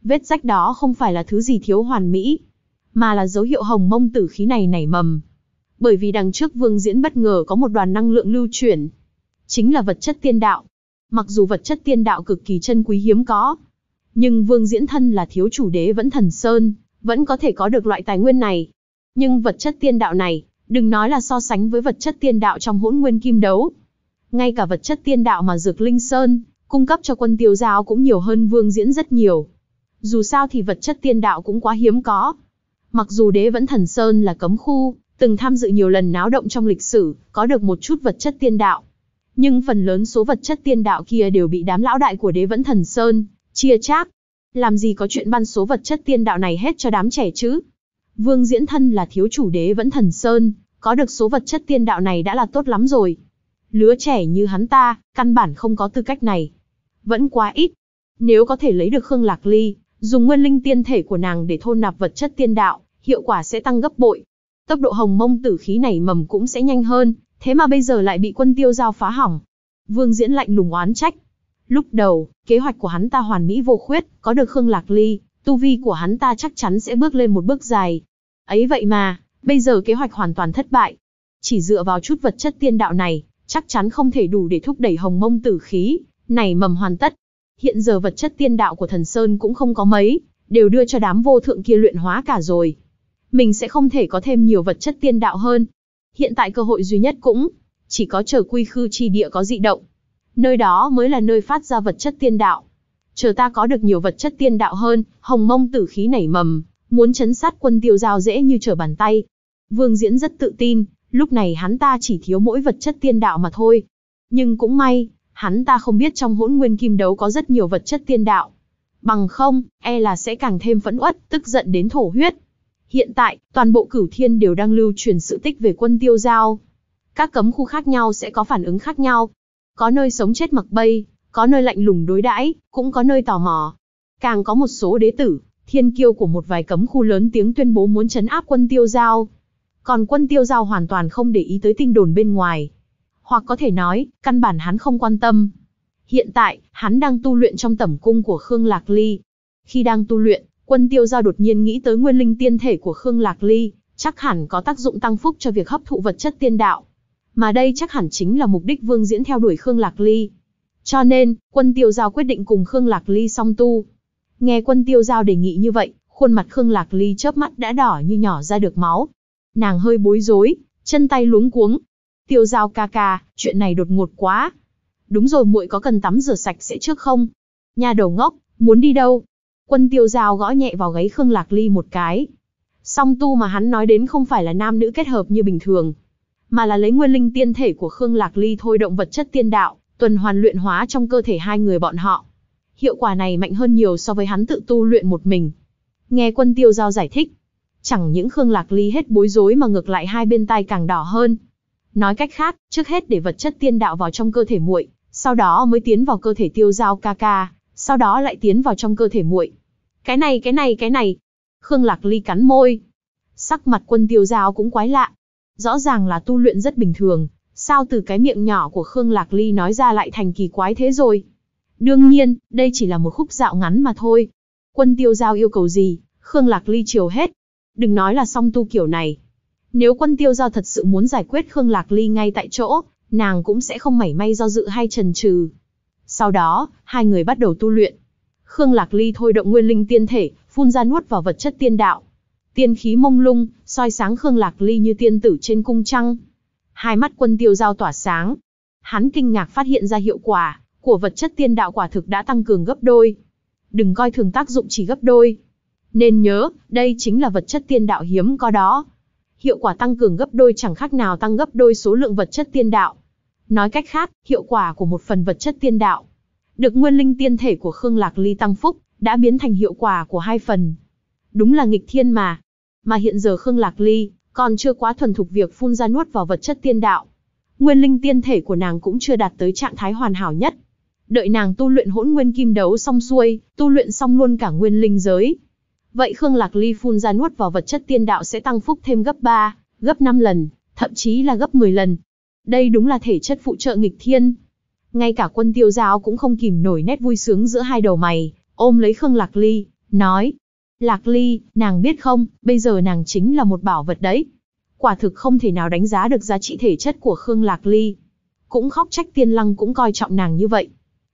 Speaker 1: Vết rách đó không phải là thứ gì thiếu hoàn mỹ, mà là dấu hiệu hồng mông tử khí này nảy mầm. Bởi vì đằng trước Vương Diễn bất ngờ có một đoàn năng lượng lưu chuyển, chính là vật chất tiên đạo. Mặc dù vật chất tiên đạo cực kỳ chân quý hiếm có, nhưng Vương Diễn thân là thiếu chủ đế vẫn thần sơn, vẫn có thể có được loại tài nguyên này. Nhưng vật chất tiên đạo này, Đừng nói là so sánh với vật chất tiên đạo trong hỗn nguyên kim đấu. Ngay cả vật chất tiên đạo mà Dược Linh Sơn cung cấp cho quân tiêu giáo cũng nhiều hơn vương diễn rất nhiều. Dù sao thì vật chất tiên đạo cũng quá hiếm có. Mặc dù đế vẫn thần Sơn là cấm khu, từng tham dự nhiều lần náo động trong lịch sử, có được một chút vật chất tiên đạo. Nhưng phần lớn số vật chất tiên đạo kia đều bị đám lão đại của đế vẫn thần Sơn, chia chác. Làm gì có chuyện ban số vật chất tiên đạo này hết cho đám trẻ chứ? Vương Diễn thân là thiếu chủ đế vẫn thần sơn, có được số vật chất tiên đạo này đã là tốt lắm rồi. Lứa trẻ như hắn ta, căn bản không có tư cách này. Vẫn quá ít. Nếu có thể lấy được Khương Lạc Ly, dùng nguyên linh tiên thể của nàng để thôn nạp vật chất tiên đạo, hiệu quả sẽ tăng gấp bội. Tốc độ hồng mông tử khí này mầm cũng sẽ nhanh hơn, thế mà bây giờ lại bị quân tiêu giao phá hỏng. Vương Diễn lạnh lùng oán trách. Lúc đầu, kế hoạch của hắn ta hoàn mỹ vô khuyết, có được Khương Lạc Ly, tu vi của hắn ta chắc chắn sẽ bước lên một bước dài. Ấy vậy mà, bây giờ kế hoạch hoàn toàn thất bại. Chỉ dựa vào chút vật chất tiên đạo này, chắc chắn không thể đủ để thúc đẩy hồng mông tử khí, này mầm hoàn tất. Hiện giờ vật chất tiên đạo của thần Sơn cũng không có mấy, đều đưa cho đám vô thượng kia luyện hóa cả rồi. Mình sẽ không thể có thêm nhiều vật chất tiên đạo hơn. Hiện tại cơ hội duy nhất cũng chỉ có chờ quy khư chi địa có dị động. Nơi đó mới là nơi phát ra vật chất tiên đạo chờ ta có được nhiều vật chất tiên đạo hơn, hồng mông tử khí nảy mầm, muốn chấn sát quân tiêu giao dễ như trở bàn tay. Vương Diễn rất tự tin, lúc này hắn ta chỉ thiếu mỗi vật chất tiên đạo mà thôi. Nhưng cũng may, hắn ta không biết trong hỗn nguyên kim đấu có rất nhiều vật chất tiên đạo. Bằng không, e là sẽ càng thêm phẫn uất, tức giận đến thổ huyết. Hiện tại, toàn bộ cửu thiên đều đang lưu truyền sự tích về quân tiêu giao. Các cấm khu khác nhau sẽ có phản ứng khác nhau. Có nơi sống chết mặc bay, có nơi lạnh lùng đối đãi, cũng có nơi tò mò. Càng có một số đế tử, thiên kiêu của một vài cấm khu lớn tiếng tuyên bố muốn chấn áp quân tiêu giao. Còn quân tiêu giao hoàn toàn không để ý tới tin đồn bên ngoài. Hoặc có thể nói, căn bản hắn không quan tâm. Hiện tại, hắn đang tu luyện trong tẩm cung của Khương Lạc Ly. Khi đang tu luyện, quân tiêu giao đột nhiên nghĩ tới nguyên linh tiên thể của Khương Lạc Ly, chắc hẳn có tác dụng tăng phúc cho việc hấp thụ vật chất tiên đạo. Mà đây chắc hẳn chính là mục đích Vương Diễn theo đuổi Khương Lạc Ly. Cho nên, quân tiêu giao quyết định cùng Khương Lạc Ly song tu. Nghe quân tiêu giao đề nghị như vậy, khuôn mặt Khương Lạc Ly chớp mắt đã đỏ như nhỏ ra được máu. Nàng hơi bối rối, chân tay luống cuống. Tiêu giao ca ca, chuyện này đột ngột quá. Đúng rồi muội có cần tắm rửa sạch sẽ trước không? Nhà đầu ngốc, muốn đi đâu? Quân tiêu giao gõ nhẹ vào gáy Khương Lạc Ly một cái. Song tu mà hắn nói đến không phải là nam nữ kết hợp như bình thường, mà là lấy nguyên linh tiên thể của Khương Lạc Ly thôi động vật chất tiên đạo, tuần hoàn luyện hóa trong cơ thể hai người bọn họ. Hiệu quả này mạnh hơn nhiều so với hắn tự tu luyện một mình. Nghe quân tiêu giao giải thích, chẳng những Khương Lạc Ly hết bối rối mà ngược lại hai bên tai càng đỏ hơn. Nói cách khác, trước hết để vật chất tiên đạo vào trong cơ thể muội, sau đó mới tiến vào cơ thể tiêu giao ca ca, sau đó lại tiến vào trong cơ thể muội. Cái này cái này cái này. Khương Lạc Ly cắn môi. Sắc mặt quân tiêu giao cũng quái lạ. Rõ ràng là tu luyện rất bình thường, sao từ cái miệng nhỏ của Khương Lạc Ly nói ra lại thành kỳ quái thế rồi. Đương nhiên, đây chỉ là một khúc dạo ngắn mà thôi. Quân tiêu giao yêu cầu gì, Khương Lạc Ly chiều hết. Đừng nói là song tu kiểu này. Nếu quân tiêu giao thật sự muốn giải quyết Khương Lạc Ly ngay tại chỗ, nàng cũng sẽ không mảy may do dự hay trần trừ. Sau đó, hai người bắt đầu tu luyện. Khương Lạc Ly thôi động nguyên linh tiên thể, phun ra nuốt vào vật chất tiên đạo. Tiên khí mông lung, soi sáng Khương Lạc Ly như tiên tử trên cung trăng. Hai mắt quân tiêu giao tỏa sáng. Hắn kinh ngạc phát hiện ra hiệu quả của vật chất tiên đạo quả thực đã tăng cường gấp đôi. Đừng coi thường tác dụng chỉ gấp đôi. Nên nhớ, đây chính là vật chất tiên đạo hiếm có đó. Hiệu quả tăng cường gấp đôi chẳng khác nào tăng gấp đôi số lượng vật chất tiên đạo. Nói cách khác, hiệu quả của một phần vật chất tiên đạo được nguyên linh tiên thể của Khương Lạc Ly tăng phúc, đã biến thành hiệu quả của hai phần. Đúng là nghịch thiên mà. Mà hiện giờ Khương Lạc Ly còn chưa quá thuần thục việc phun ra nuốt vào vật chất tiên đạo. Nguyên linh tiên thể của nàng cũng chưa đạt tới trạng thái hoàn hảo nhất. Đợi nàng tu luyện hỗn nguyên kim đấu xong xuôi, tu luyện xong luôn cả nguyên linh giới. Vậy Khương Lạc Ly phun ra nuốt vào vật chất tiên đạo sẽ tăng phúc thêm gấp 3, gấp 5 lần, thậm chí là gấp 10 lần. Đây đúng là thể chất phụ trợ nghịch thiên. Ngay cả quân tiêu giáo cũng không kìm nổi nét vui sướng giữa hai đầu mày, ôm lấy Khương Lạc Ly, nói, Lạc Ly, nàng biết không, bây giờ nàng chính là một bảo vật đấy. Quả thực không thể nào đánh giá được giá trị thể chất của Khương Lạc Ly. Cũng khóc trách tiên lăng cũng coi trọng nàng như vậy.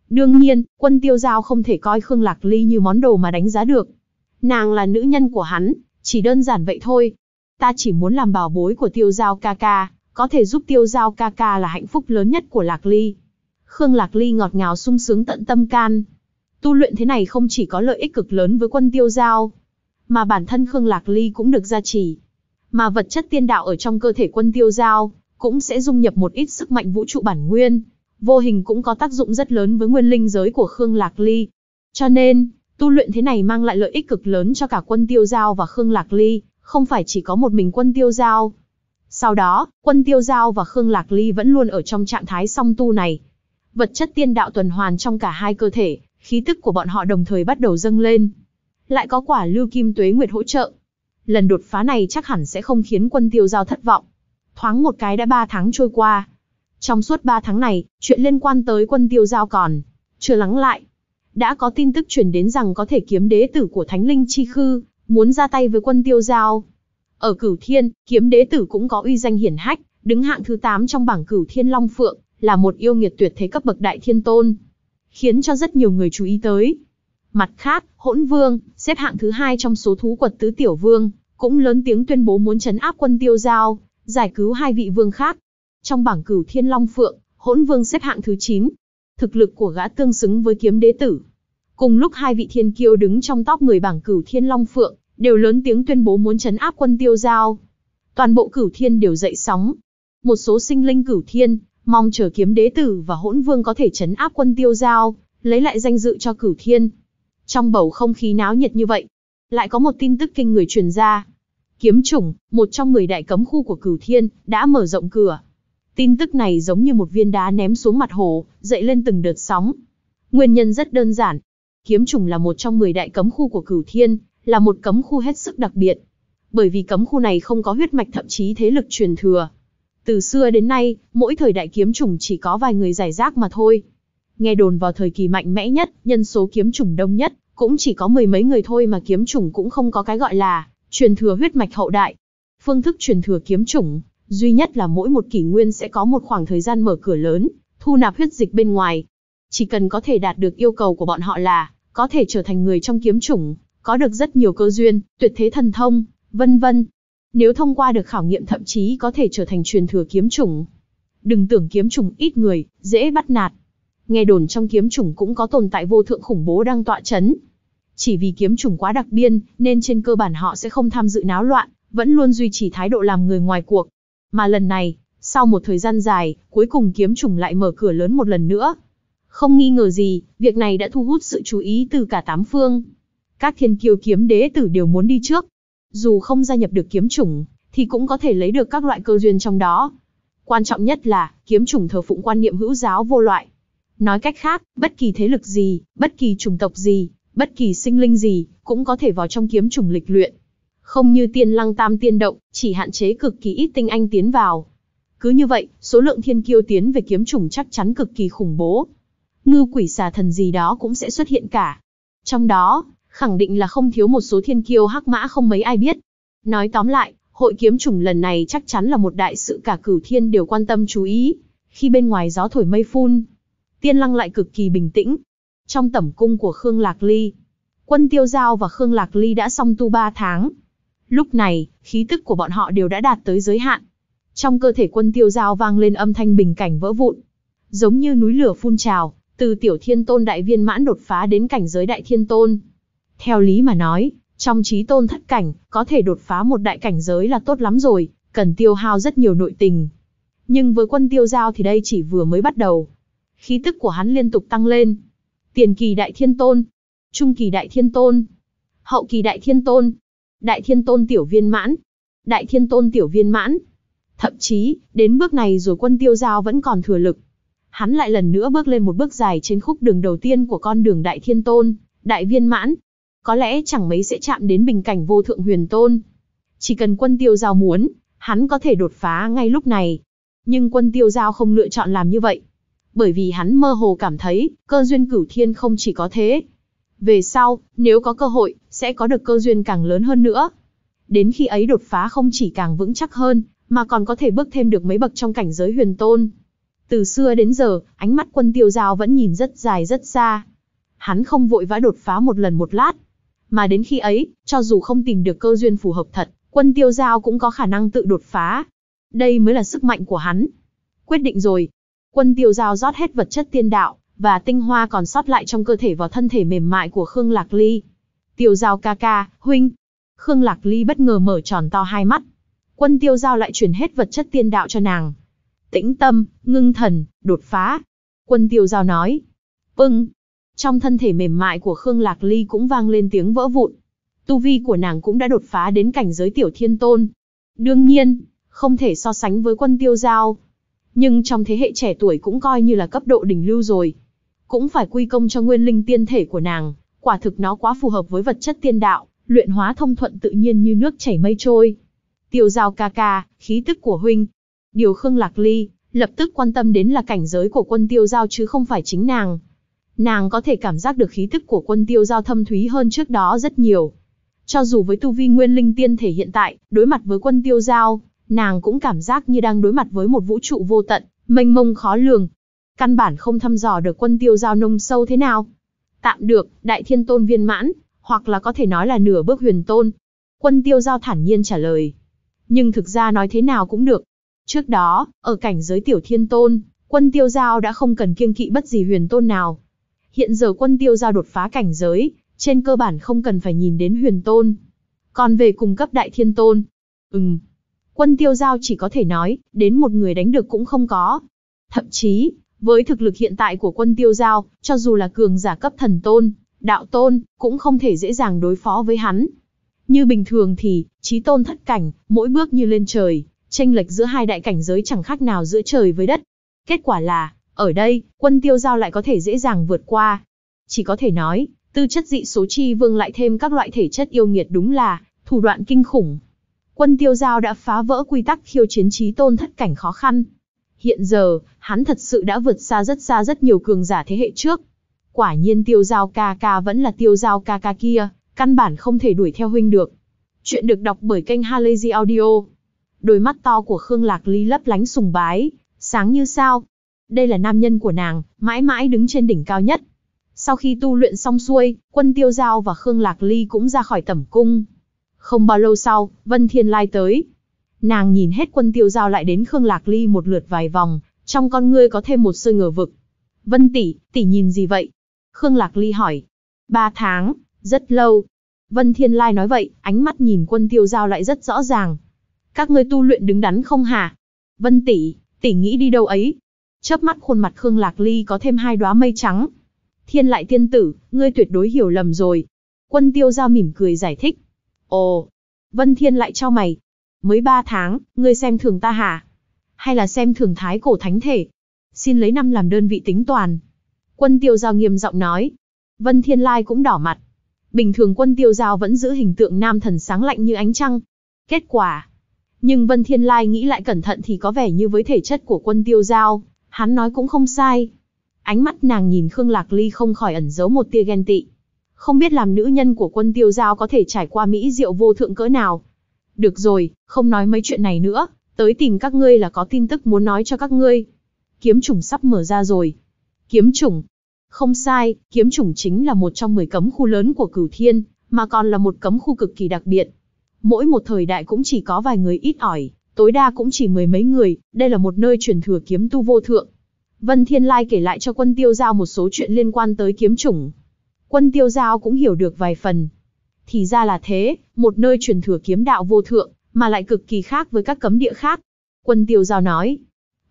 Speaker 1: Đương nhiên, quân tiêu giao không thể coi Khương Lạc Ly như món đồ mà đánh giá được. Nàng là nữ nhân của hắn, chỉ đơn giản vậy thôi. Ta chỉ muốn làm bảo bối của tiêu giao ca ca, có thể giúp tiêu giao ca ca là hạnh phúc lớn nhất của Lạc Ly. Khương Lạc Ly ngọt ngào sung sướng tận tâm can, Tu luyện thế này không chỉ có lợi ích cực lớn với quân tiêu giao, mà bản thân Khương Lạc Ly cũng được gia trì. Mà vật chất tiên đạo ở trong cơ thể quân tiêu giao, cũng sẽ dung nhập một ít sức mạnh vũ trụ bản nguyên, vô hình cũng có tác dụng rất lớn với nguyên linh giới của Khương Lạc Ly. Cho nên, tu luyện thế này mang lại lợi ích cực lớn cho cả quân tiêu giao và Khương Lạc Ly, không phải chỉ có một mình quân tiêu giao. Sau đó, quân tiêu giao và Khương Lạc Ly vẫn luôn ở trong trạng thái song tu này. Vật chất tiên đạo tuần hoàn trong cả hai cơ thể, khí tức của bọn họ đồng thời bắt đầu dâng lên. Lại có quả lưu kim tuế nguyệt hỗ trợ. Lần đột phá này chắc hẳn sẽ không khiến quân tiêu giao thất vọng. Thoáng một cái đã ba tháng trôi qua. Trong suốt ba tháng này, chuyện liên quan tới quân tiêu giao còn, chưa lắng lại. Đã có tin tức truyền đến rằng có thể kiếm đế tử của Thánh Linh Chi Khư, muốn ra tay với quân tiêu giao. Ở Cửu Thiên, kiếm đế tử cũng có uy danh hiển hách, đứng hạng thứ 8 trong bảng Cửu Thiên Long Phượng, là một yêu nghiệt tuyệt thế cấp bậc đại thiên tôn khiến cho rất nhiều người chú ý tới. Mặt khác, hỗn vương, xếp hạng thứ hai trong số thú quật tứ tiểu vương, cũng lớn tiếng tuyên bố muốn chấn áp quân tiêu giao, giải cứu hai vị vương khác. Trong bảng cửu thiên long phượng, hỗn vương xếp hạng thứ 9. Thực lực của gã tương xứng với kiếm đế tử. Cùng lúc hai vị thiên kiêu đứng trong top 10 bảng cửu thiên long phượng, đều lớn tiếng tuyên bố muốn chấn áp quân tiêu giao. Toàn bộ cửu thiên đều dậy sóng. Một số sinh linh cửu thiên, mong chờ kiếm đế tử và hỗn vương có thể chấn áp quân tiêu giao, lấy lại danh dự cho cửu thiên. Trong bầu không khí náo nhiệt như vậy, lại có một tin tức kinh người truyền ra. Kiếm chủng, một trong 10 đại cấm khu của cửu thiên, đã mở rộng cửa. Tin tức này giống như một viên đá ném xuống mặt hồ, dậy lên từng đợt sóng. Nguyên nhân rất đơn giản. Kiếm chủng là một trong 10 đại cấm khu của cửu thiên, là một cấm khu hết sức đặc biệt. Bởi vì cấm khu này không có huyết mạch thậm chí thế lực truyền thừa, từ xưa đến nay, mỗi thời đại kiếm chủng chỉ có vài người giải rác mà thôi. Nghe đồn vào thời kỳ mạnh mẽ nhất, nhân số kiếm chủng đông nhất, cũng chỉ có mười mấy người thôi mà kiếm chủng cũng không có cái gọi là truyền thừa huyết mạch hậu đại. Phương thức truyền thừa kiếm chủng, duy nhất là mỗi một kỷ nguyên sẽ có một khoảng thời gian mở cửa lớn, thu nạp huyết dịch bên ngoài. Chỉ cần có thể đạt được yêu cầu của bọn họ là có thể trở thành người trong kiếm chủng, có được rất nhiều cơ duyên, tuyệt thế thần thông, vân vân, nếu thông qua được khảo nghiệm thậm chí có thể trở thành truyền thừa kiếm chủng. Đừng tưởng kiếm chủng ít người, dễ bắt nạt. Nghe đồn trong kiếm chủng cũng có tồn tại vô thượng khủng bố đang tọa chấn. Chỉ vì kiếm chủng quá đặc biên, nên trên cơ bản họ sẽ không tham dự náo loạn, vẫn luôn duy trì thái độ làm người ngoài cuộc. Mà lần này, sau một thời gian dài, cuối cùng kiếm chủng lại mở cửa lớn một lần nữa. Không nghi ngờ gì, việc này đã thu hút sự chú ý từ cả tám phương. Các thiên kiêu kiếm đế tử đều muốn đi trước, dù không gia nhập được kiếm chủng, thì cũng có thể lấy được các loại cơ duyên trong đó. Quan trọng nhất là, kiếm chủng thờ phụng quan niệm hữu giáo vô loại. Nói cách khác, bất kỳ thế lực gì, bất kỳ chủng tộc gì, bất kỳ sinh linh gì, cũng có thể vào trong kiếm chủng lịch luyện. Không như tiên lăng tam tiên động, chỉ hạn chế cực kỳ ít tinh anh tiến vào. Cứ như vậy, số lượng thiên kiêu tiến về kiếm chủng chắc chắn cực kỳ khủng bố. Ngư quỷ xà thần gì đó cũng sẽ xuất hiện cả. Trong đó, khẳng định là không thiếu một số thiên kiêu hắc mã không mấy ai biết. Nói tóm lại, hội kiếm chủng lần này chắc chắn là một đại sự cả cửu thiên đều quan tâm chú ý. Khi bên ngoài gió thổi mây phun, tiên lăng lại cực kỳ bình tĩnh. Trong tẩm cung của Khương Lạc Ly, quân tiêu giao và Khương Lạc Ly đã song tu ba tháng. Lúc này, khí tức của bọn họ đều đã đạt tới giới hạn. Trong cơ thể quân tiêu giao vang lên âm thanh bình cảnh vỡ vụn. Giống như núi lửa phun trào, từ tiểu thiên tôn đại viên mãn đột phá đến cảnh giới đại thiên tôn. Theo lý mà nói, trong trí tôn thất cảnh, có thể đột phá một đại cảnh giới là tốt lắm rồi, cần tiêu hao rất nhiều nội tình. Nhưng với quân tiêu giao thì đây chỉ vừa mới bắt đầu. Khí tức của hắn liên tục tăng lên. Tiền kỳ đại thiên tôn, trung kỳ đại thiên tôn, hậu kỳ đại thiên tôn, đại thiên tôn tiểu viên mãn, đại thiên tôn tiểu viên mãn. Thậm chí, đến bước này rồi quân tiêu giao vẫn còn thừa lực. Hắn lại lần nữa bước lên một bước dài trên khúc đường đầu tiên của con đường đại thiên tôn, đại viên mãn, có lẽ chẳng mấy sẽ chạm đến bình cảnh vô thượng huyền tôn. Chỉ cần quân tiêu giao muốn, hắn có thể đột phá ngay lúc này. Nhưng quân tiêu giao không lựa chọn làm như vậy. Bởi vì hắn mơ hồ cảm thấy, cơ duyên cửu thiên không chỉ có thế. Về sau, nếu có cơ hội, sẽ có được cơ duyên càng lớn hơn nữa. Đến khi ấy đột phá không chỉ càng vững chắc hơn, mà còn có thể bước thêm được mấy bậc trong cảnh giới huyền tôn. Từ xưa đến giờ, ánh mắt quân tiêu giao vẫn nhìn rất dài rất xa. Hắn không vội vã đột phá một lần một lát, mà đến khi ấy, cho dù không tìm được cơ duyên phù hợp thật, quân tiêu giao cũng có khả năng tự đột phá. Đây mới là sức mạnh của hắn. Quyết định rồi. Quân tiêu giao rót hết vật chất tiên đạo, và tinh hoa còn sót lại trong cơ thể vào thân thể mềm mại của Khương Lạc Ly. Tiêu giao ca ca, huynh. Khương Lạc Ly bất ngờ mở tròn to hai mắt. Quân tiêu giao lại chuyển hết vật chất tiên đạo cho nàng. Tĩnh tâm, ngưng thần, đột phá. Quân tiêu giao nói. Vâng, trong thân thể mềm mại của Khương Lạc Ly cũng vang lên tiếng vỡ vụn. Tu vi của nàng cũng đã đột phá đến cảnh giới tiểu thiên tôn. Đương nhiên, không thể so sánh với quân tiêu giao. Nhưng trong thế hệ trẻ tuổi cũng coi như là cấp độ đỉnh lưu rồi. Cũng phải quy công cho nguyên linh tiên thể của nàng, quả thực nó quá phù hợp với vật chất tiên đạo, luyện hóa thông thuận tự nhiên như nước chảy mây trôi. Tiêu giao ca ca, khí tức của huynh. Điều Khương Lạc Ly, lập tức quan tâm đến là cảnh giới của quân tiêu giao chứ không phải chính nàng. Nàng có thể cảm giác được khí thức của quân tiêu giao thâm thúy hơn trước đó rất nhiều. Cho dù với tu vi nguyên linh tiên thể hiện tại, đối mặt với quân tiêu giao, nàng cũng cảm giác như đang đối mặt với một vũ trụ vô tận, mênh mông khó lường. Căn bản không thăm dò được quân tiêu giao nông sâu thế nào. Tạm được, đại thiên tôn viên mãn, hoặc là có thể nói là nửa bước huyền tôn. Quân tiêu giao thản nhiên trả lời. Nhưng thực ra nói thế nào cũng được. Trước đó, ở cảnh giới tiểu thiên tôn, quân tiêu giao đã không cần kiêng kỵ bất gì huyền tôn nào, hiện giờ quân tiêu giao đột phá cảnh giới, trên cơ bản không cần phải nhìn đến huyền tôn. Còn về cung cấp đại thiên tôn, ừm, quân tiêu giao chỉ có thể nói, đến một người đánh được cũng không có. Thậm chí, với thực lực hiện tại của quân tiêu giao, cho dù là cường giả cấp thần tôn, đạo tôn, cũng không thể dễ dàng đối phó với hắn. Như bình thường thì, trí tôn thất cảnh, mỗi bước như lên trời, tranh lệch giữa hai đại cảnh giới chẳng khác nào giữa trời với đất. Kết quả là, ở đây, quân tiêu giao lại có thể dễ dàng vượt qua. Chỉ có thể nói, tư chất dị số chi vương lại thêm các loại thể chất yêu nghiệt đúng là thủ đoạn kinh khủng. Quân tiêu giao đã phá vỡ quy tắc khiêu chiến trí tôn thất cảnh khó khăn. Hiện giờ, hắn thật sự đã vượt xa rất xa rất nhiều cường giả thế hệ trước. Quả nhiên tiêu giao ca ca vẫn là tiêu giao ca ca kia, căn bản không thể đuổi theo huynh được. Chuyện được đọc bởi kênh Halazy Audio. Đôi mắt to của Khương Lạc Ly lấp lánh sùng bái, sáng như sao, đây là nam nhân của nàng, mãi mãi đứng trên đỉnh cao nhất. Sau khi tu luyện xong xuôi, quân tiêu giao và Khương Lạc Ly cũng ra khỏi tẩm cung. Không bao lâu sau, Vân Thiên Lai tới. Nàng nhìn hết quân tiêu giao lại đến Khương Lạc Ly một lượt vài vòng, trong con ngươi có thêm một sơ ngờ vực. Vân tỷ, tỷ nhìn gì vậy? Khương Lạc Ly hỏi. Ba tháng, rất lâu. Vân Thiên Lai nói vậy, ánh mắt nhìn quân tiêu giao lại rất rõ ràng. Các ngươi tu luyện đứng đắn không hả? Vân tỷ, tỷ nghĩ đi đâu ấy, Chớp mắt khuôn mặt Khương Lạc Ly có thêm hai đóa mây trắng. Thiên lại tiên tử, ngươi tuyệt đối hiểu lầm rồi. Quân tiêu giao mỉm cười giải thích. Ồ, Vân Thiên lại cho mày. Mới ba tháng, ngươi xem thường ta hả? Hay là xem thường thái cổ thánh thể? Xin lấy năm làm đơn vị tính toàn. Quân tiêu giao nghiêm giọng nói. Vân Thiên Lai cũng đỏ mặt. Bình thường quân tiêu giao vẫn giữ hình tượng nam thần sáng lạnh như ánh trăng. Kết quả. Nhưng Vân Thiên Lai nghĩ lại cẩn thận thì có vẻ như với thể chất của quân tiêu giao, Hắn nói cũng không sai. Ánh mắt nàng nhìn Khương Lạc Ly không khỏi ẩn giấu một tia ghen tị. Không biết làm nữ nhân của quân tiêu giao có thể trải qua Mỹ diệu vô thượng cỡ nào. Được rồi, không nói mấy chuyện này nữa, tới tìm các ngươi là có tin tức muốn nói cho các ngươi. Kiếm chủng sắp mở ra rồi. Kiếm chủng. Không sai, kiếm chủng chính là một trong 10 cấm khu lớn của cửu thiên, mà còn là một cấm khu cực kỳ đặc biệt. Mỗi một thời đại cũng chỉ có vài người ít ỏi, tối đa cũng chỉ mười mấy người, đây là một nơi truyền thừa kiếm tu vô thượng. Vân Thiên Lai kể lại cho quân tiêu giao một số chuyện liên quan tới kiếm chủng. Quân tiêu giao cũng hiểu được vài phần. Thì ra là thế, một nơi truyền thừa kiếm đạo vô thượng, mà lại cực kỳ khác với các cấm địa khác. Quân tiêu giao nói,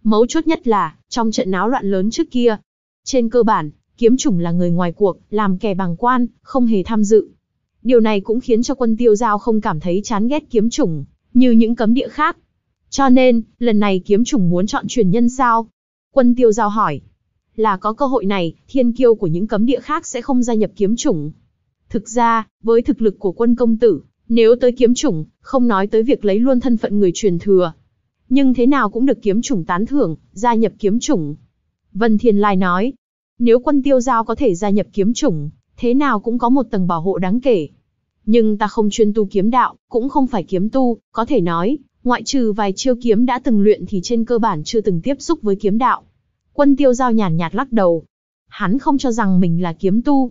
Speaker 1: mấu chốt nhất là, trong trận náo loạn lớn trước kia, trên cơ bản, kiếm chủng là người ngoài cuộc, làm kẻ bằng quan, không hề tham dự. Điều này cũng khiến cho quân tiêu giao không cảm thấy chán ghét kiếm chủng, như những cấm địa khác, cho nên, lần này kiếm chủng muốn chọn truyền nhân sao? Quân tiêu giao hỏi. Là có cơ hội này, thiên kiêu của những cấm địa khác sẽ không gia nhập kiếm chủng. Thực ra, với thực lực của quân công tử, nếu tới kiếm chủng, không nói tới việc lấy luôn thân phận người truyền thừa. Nhưng thế nào cũng được kiếm chủng tán thưởng, gia nhập kiếm chủng. Vân Thiên Lai nói, nếu quân tiêu giao có thể gia nhập kiếm chủng, thế nào cũng có một tầng bảo hộ đáng kể. Nhưng ta không chuyên tu kiếm đạo, cũng không phải kiếm tu, có thể nói, Ngoại trừ vài chiêu kiếm đã từng luyện thì trên cơ bản chưa từng tiếp xúc với kiếm đạo. Quân tiêu giao nhàn nhạt lắc đầu. Hắn không cho rằng mình là kiếm tu.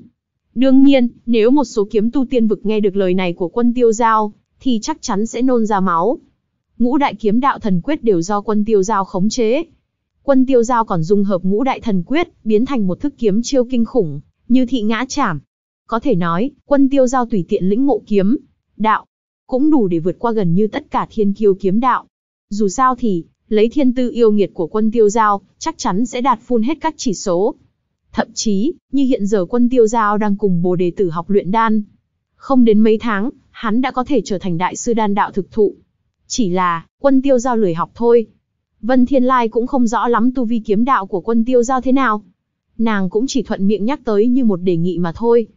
Speaker 1: Đương nhiên, nếu một số kiếm tu tiên vực nghe được lời này của quân tiêu giao, thì chắc chắn sẽ nôn ra máu. Ngũ đại kiếm đạo thần quyết đều do quân tiêu giao khống chế. Quân tiêu giao còn dung hợp ngũ đại thần quyết, biến thành một thức kiếm chiêu kinh khủng, như thị ngã chảm. Có thể nói, quân tiêu giao tùy tiện lĩnh ngộ kiếm, đạo, cũng đủ để vượt qua gần như tất cả thiên kiêu kiếm đạo. Dù sao thì, lấy thiên tư yêu nghiệt của quân tiêu giao, chắc chắn sẽ đạt phun hết các chỉ số. Thậm chí, như hiện giờ quân tiêu giao đang cùng bồ đề tử học luyện đan. Không đến mấy tháng, hắn đã có thể trở thành đại sư đan đạo thực thụ. Chỉ là, quân tiêu giao lười học thôi. Vân Thiên Lai cũng không rõ lắm tu vi kiếm đạo của quân tiêu giao thế nào. Nàng cũng chỉ thuận miệng nhắc tới như một đề nghị mà thôi.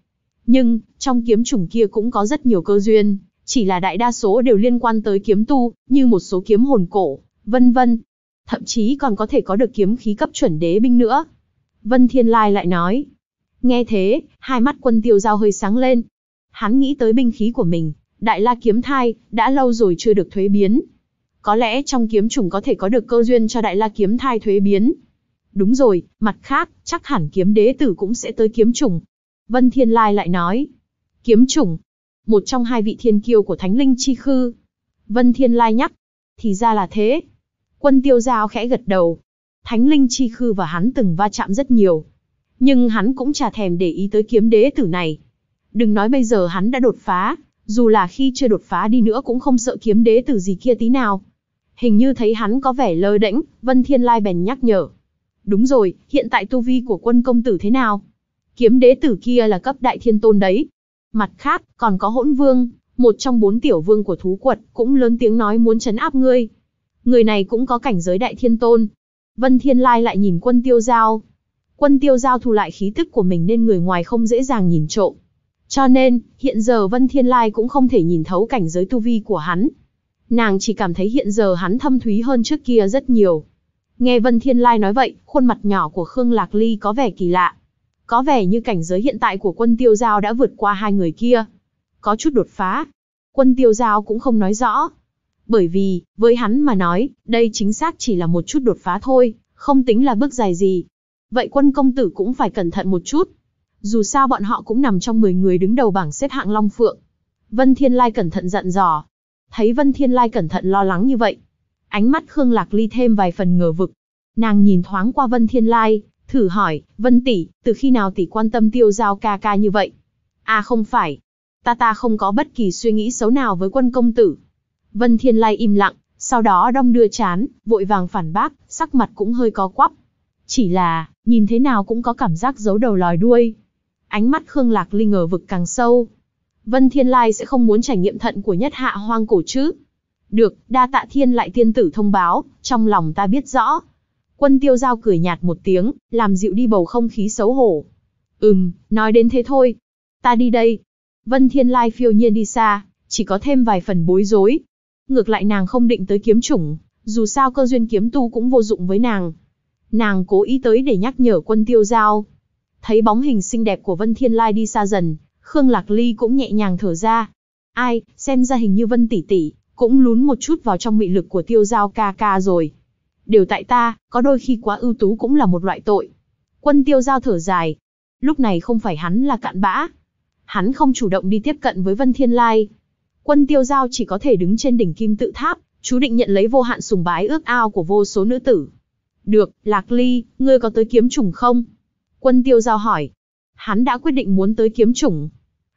Speaker 1: Nhưng, trong kiếm chủng kia cũng có rất nhiều cơ duyên chỉ là đại đa số đều liên quan tới kiếm tu, như một số kiếm hồn cổ, vân vân. Thậm chí còn có thể có được kiếm khí cấp chuẩn đế binh nữa. Vân Thiên Lai lại nói. Nghe thế, hai mắt quân tiêu giao hơi sáng lên. Hắn nghĩ tới binh khí của mình, đại la kiếm thai, đã lâu rồi chưa được thuế biến. Có lẽ trong kiếm chủng có thể có được cơ duyên cho đại la kiếm thai thuế biến. Đúng rồi, mặt khác, chắc hẳn kiếm đế tử cũng sẽ tới kiếm chủng. Vân Thiên Lai lại nói. Kiếm chủng, một trong hai vị thiên kiêu của thánh linh chi khư. Vân Thiên Lai nhắc, thì ra là thế. Quân tiêu giao khẽ gật đầu. Thánh linh chi khư và hắn từng va chạm rất nhiều. Nhưng hắn cũng chả thèm để ý tới kiếm đế tử này. Đừng nói bây giờ hắn đã đột phá, dù là khi chưa đột phá đi nữa cũng không sợ kiếm đế tử gì kia tí nào. Hình như thấy hắn có vẻ lơ đễnh, Vân Thiên Lai bèn nhắc nhở. Đúng rồi, hiện tại tu vi của quân công tử thế nào? Kiếm đế tử kia là cấp đại thiên tôn đấy, Mặt khác, còn có hỗn vương, một trong bốn tiểu vương của thú quật, cũng lớn tiếng nói muốn chấn áp ngươi. Người này cũng có cảnh giới đại thiên tôn. Vân Thiên Lai lại nhìn quân tiêu giao. Quân tiêu giao thu lại khí tức của mình nên người ngoài không dễ dàng nhìn trộm. Cho nên, hiện giờ Vân Thiên Lai cũng không thể nhìn thấu cảnh giới tu vi của hắn. Nàng chỉ cảm thấy hiện giờ hắn thâm thúy hơn trước kia rất nhiều. Nghe Vân Thiên Lai nói vậy, khuôn mặt nhỏ của Khương Lạc Ly có vẻ kỳ lạ. Có vẻ như cảnh giới hiện tại của quân tiêu giao đã vượt qua hai người kia. Có chút đột phá. Quân tiêu giao cũng không nói rõ. Bởi vì, với hắn mà nói, đây chính xác chỉ là một chút đột phá thôi, không tính là bước dài gì. Vậy quân công tử cũng phải cẩn thận một chút. Dù sao bọn họ cũng nằm trong 10 người đứng đầu bảng xếp hạng Long Phượng. Vân Thiên Lai cẩn thận dặn dò. Thấy Vân Thiên Lai cẩn thận lo lắng như vậy. Ánh mắt Khương Lạc Ly thêm vài phần ngờ vực. Nàng nhìn thoáng qua Vân Thiên Lai, thử hỏi, Vân tỷ, từ khi nào tỷ quan tâm tiêu giao ca ca như vậy? À không phải, ta ta không có bất kỳ suy nghĩ xấu nào với quân công tử. Vân Thiên Lai im lặng, sau đó đong đưa chán, vội vàng phản bác, sắc mặt cũng hơi có quắp. Chỉ là, nhìn thế nào cũng có cảm giác giấu đầu lòi đuôi. Ánh mắt Khương Lạc Linh ở vực càng sâu. Vân Thiên Lai sẽ không muốn trải nghiệm thận của nhất hạ hoang cổ chứ. Được, đa tạ thiên lại tiên tử thông báo, trong lòng ta biết rõ, Quân tiêu giao cười nhạt một tiếng, làm dịu đi bầu không khí xấu hổ. Ừm, nói đến thế thôi. Ta đi đây. Vân Thiên Lai phiêu nhiên đi xa, chỉ có thêm vài phần bối rối. Ngược lại nàng không định tới kiếm chủng, dù sao cơ duyên kiếm tu cũng vô dụng với nàng. Nàng cố ý tới để nhắc nhở quân tiêu giao. Thấy bóng hình xinh đẹp của Vân Thiên Lai đi xa dần, Khương Lạc Ly cũng nhẹ nhàng thở ra. Ai, xem ra hình như Vân tỷ tỷ cũng lún một chút vào trong mị lực của tiêu giao ca ca rồi đều tại ta, có đôi khi quá ưu tú cũng là một loại tội. Quân tiêu giao thở dài. Lúc này không phải hắn là cạn bã. Hắn không chủ động đi tiếp cận với Vân Thiên Lai. Quân tiêu giao chỉ có thể đứng trên đỉnh kim tự tháp, chú định nhận lấy vô hạn sùng bái ước ao của vô số nữ tử. Được, Lạc Ly, ngươi có tới kiếm trùng không? Quân tiêu giao hỏi. Hắn đã quyết định muốn tới kiếm trùng.